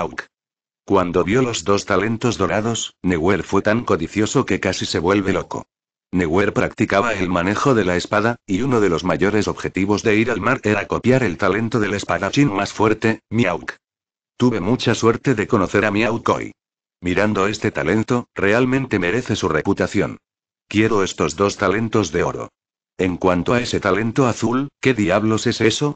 [SPEAKER 1] Cuando vio los dos talentos dorados, Newer fue tan codicioso que casi se vuelve loco. Newer practicaba el manejo de la espada, y uno de los mayores objetivos de ir al mar era copiar el talento del espadachín más fuerte, Miauk. Tuve mucha suerte de conocer a Miauk hoy. Mirando este talento, realmente merece su reputación. Quiero estos dos talentos de oro. En cuanto a ese talento azul, ¿qué diablos es eso?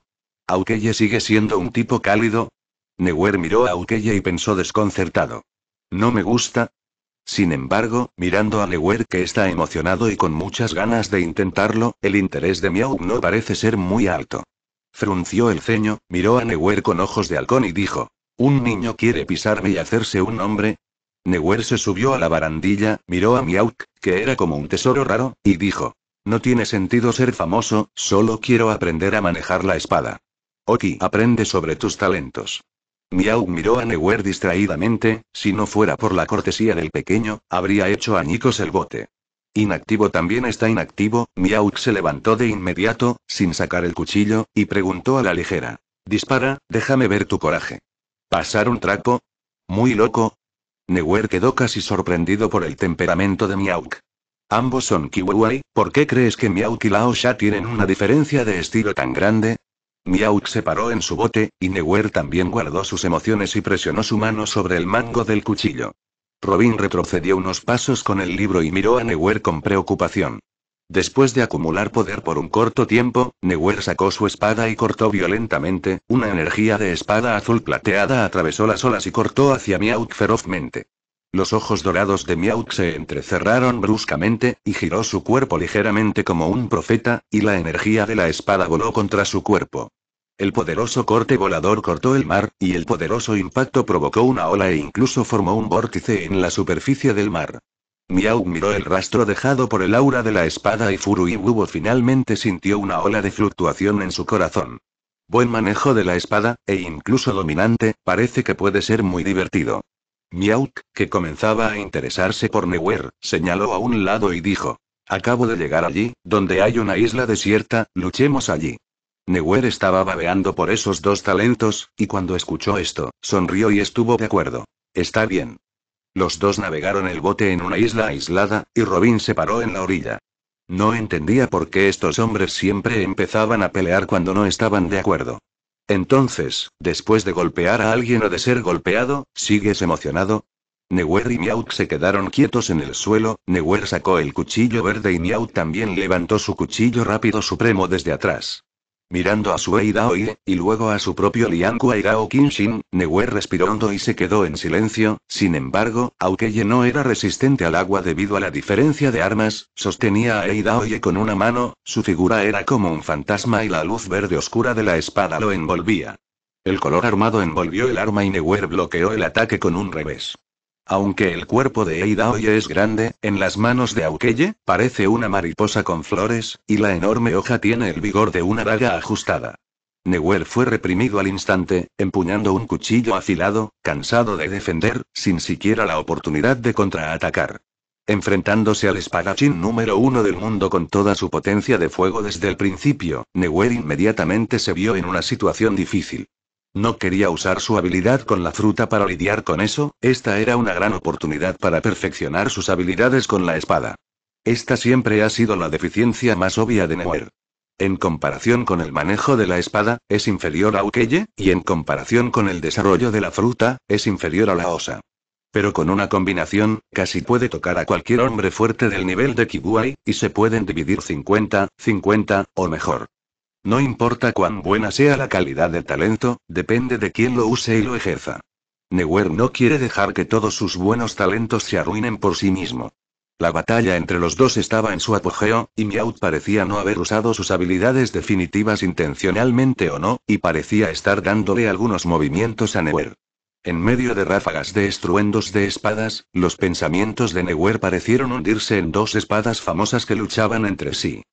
[SPEAKER 1] ¿Aukeye sigue siendo un tipo cálido? Neuer miró a Aukeye y pensó desconcertado. No me gusta. Sin embargo, mirando a Neuer que está emocionado y con muchas ganas de intentarlo, el interés de Miau no parece ser muy alto. Frunció el ceño, miró a Neuer con ojos de halcón y dijo. ¿Un niño quiere pisarme y hacerse un hombre? Neuer se subió a la barandilla, miró a Miauk, que era como un tesoro raro, y dijo. No tiene sentido ser famoso, solo quiero aprender a manejar la espada. Oki aprende sobre tus talentos. Miau miró a Newer distraídamente, si no fuera por la cortesía del pequeño, habría hecho añicos el bote. Inactivo también está inactivo, Miau se levantó de inmediato, sin sacar el cuchillo, y preguntó a la ligera. Dispara, déjame ver tu coraje. ¿Pasar un trapo? Muy loco. Newer quedó casi sorprendido por el temperamento de Miau. Ambos son Kiwai, ¿por qué crees que Miau y Lao Sha tienen una diferencia de estilo tan grande? Miauk se paró en su bote, y Newer también guardó sus emociones y presionó su mano sobre el mango del cuchillo. Robin retrocedió unos pasos con el libro y miró a Newer con preocupación. Después de acumular poder por un corto tiempo, Newer sacó su espada y cortó violentamente, una energía de espada azul plateada atravesó las olas y cortó hacia Miauk ferozmente. Los ojos dorados de Miauk se entrecerraron bruscamente, y giró su cuerpo ligeramente como un profeta, y la energía de la espada voló contra su cuerpo. El poderoso corte volador cortó el mar, y el poderoso impacto provocó una ola e incluso formó un vórtice en la superficie del mar. Miau miró el rastro dejado por el aura de la espada y Furuibubo finalmente sintió una ola de fluctuación en su corazón. Buen manejo de la espada, e incluso dominante, parece que puede ser muy divertido. Miauk, que comenzaba a interesarse por Newer, señaló a un lado y dijo. Acabo de llegar allí, donde hay una isla desierta, luchemos allí. Newer estaba babeando por esos dos talentos, y cuando escuchó esto, sonrió y estuvo de acuerdo. Está bien. Los dos navegaron el bote en una isla aislada, y Robin se paró en la orilla. No entendía por qué estos hombres siempre empezaban a pelear cuando no estaban de acuerdo. Entonces, después de golpear a alguien o de ser golpeado, ¿sigues emocionado? Newer y Miau se quedaron quietos en el suelo, Newer sacó el cuchillo verde y miau también levantó su cuchillo rápido supremo desde atrás. Mirando a su Daoye, y luego a su propio Lianku Airao Kinshin, respiró hondo y se quedó en silencio, sin embargo, Aukeye no era resistente al agua debido a la diferencia de armas, sostenía a Ei con una mano, su figura era como un fantasma y la luz verde oscura de la espada lo envolvía. El color armado envolvió el arma y Newer bloqueó el ataque con un revés. Aunque el cuerpo de Eidaoye es grande, en las manos de Aukeye, parece una mariposa con flores, y la enorme hoja tiene el vigor de una daga ajustada. Newell fue reprimido al instante, empuñando un cuchillo afilado, cansado de defender, sin siquiera la oportunidad de contraatacar. Enfrentándose al espadachín número uno del mundo con toda su potencia de fuego desde el principio, Newell inmediatamente se vio en una situación difícil. No quería usar su habilidad con la fruta para lidiar con eso, esta era una gran oportunidad para perfeccionar sus habilidades con la espada. Esta siempre ha sido la deficiencia más obvia de Neuer. En comparación con el manejo de la espada, es inferior a Ukeye, y en comparación con el desarrollo de la fruta, es inferior a la osa. Pero con una combinación, casi puede tocar a cualquier hombre fuerte del nivel de Kibuai, y se pueden dividir 50, 50, o mejor. No importa cuán buena sea la calidad del talento, depende de quién lo use y lo ejerza. Newer no quiere dejar que todos sus buenos talentos se arruinen por sí mismo. La batalla entre los dos estaba en su apogeo, y Miaut parecía no haber usado sus habilidades definitivas intencionalmente o no, y parecía estar dándole algunos movimientos a Newer. En medio de ráfagas de estruendos de espadas, los pensamientos de Newer parecieron hundirse en dos espadas famosas que luchaban entre sí.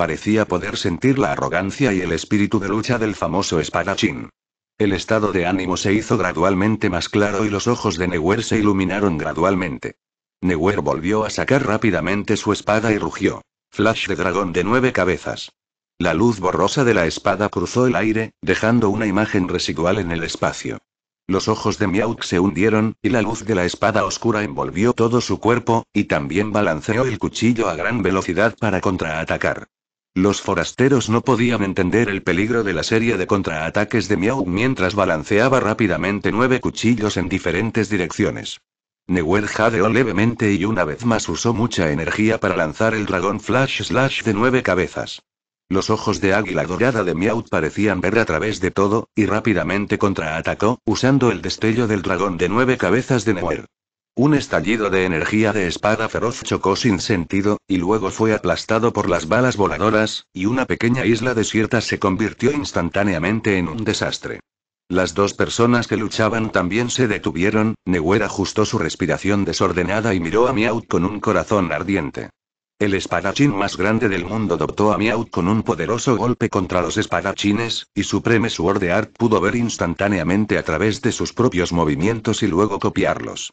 [SPEAKER 1] Parecía poder sentir la arrogancia y el espíritu de lucha del famoso espadachín. El estado de ánimo se hizo gradualmente más claro y los ojos de Newer se iluminaron gradualmente. Newer volvió a sacar rápidamente su espada y rugió. Flash de dragón de nueve cabezas. La luz borrosa de la espada cruzó el aire, dejando una imagen residual en el espacio. Los ojos de Miauk se hundieron, y la luz de la espada oscura envolvió todo su cuerpo, y también balanceó el cuchillo a gran velocidad para contraatacar. Los forasteros no podían entender el peligro de la serie de contraataques de Miau mientras balanceaba rápidamente nueve cuchillos en diferentes direcciones. Newell jadeó levemente y una vez más usó mucha energía para lanzar el dragón Flash Slash de nueve cabezas. Los ojos de águila dorada de Miou parecían ver a través de todo, y rápidamente contraatacó, usando el destello del dragón de nueve cabezas de Newell. Un estallido de energía de espada feroz chocó sin sentido, y luego fue aplastado por las balas voladoras, y una pequeña isla desierta se convirtió instantáneamente en un desastre. Las dos personas que luchaban también se detuvieron, nehuera ajustó su respiración desordenada y miró a Miaut con un corazón ardiente. El espadachín más grande del mundo dotó a Miaut con un poderoso golpe contra los espadachines, y Supreme Sword Art pudo ver instantáneamente a través de sus propios movimientos y luego copiarlos.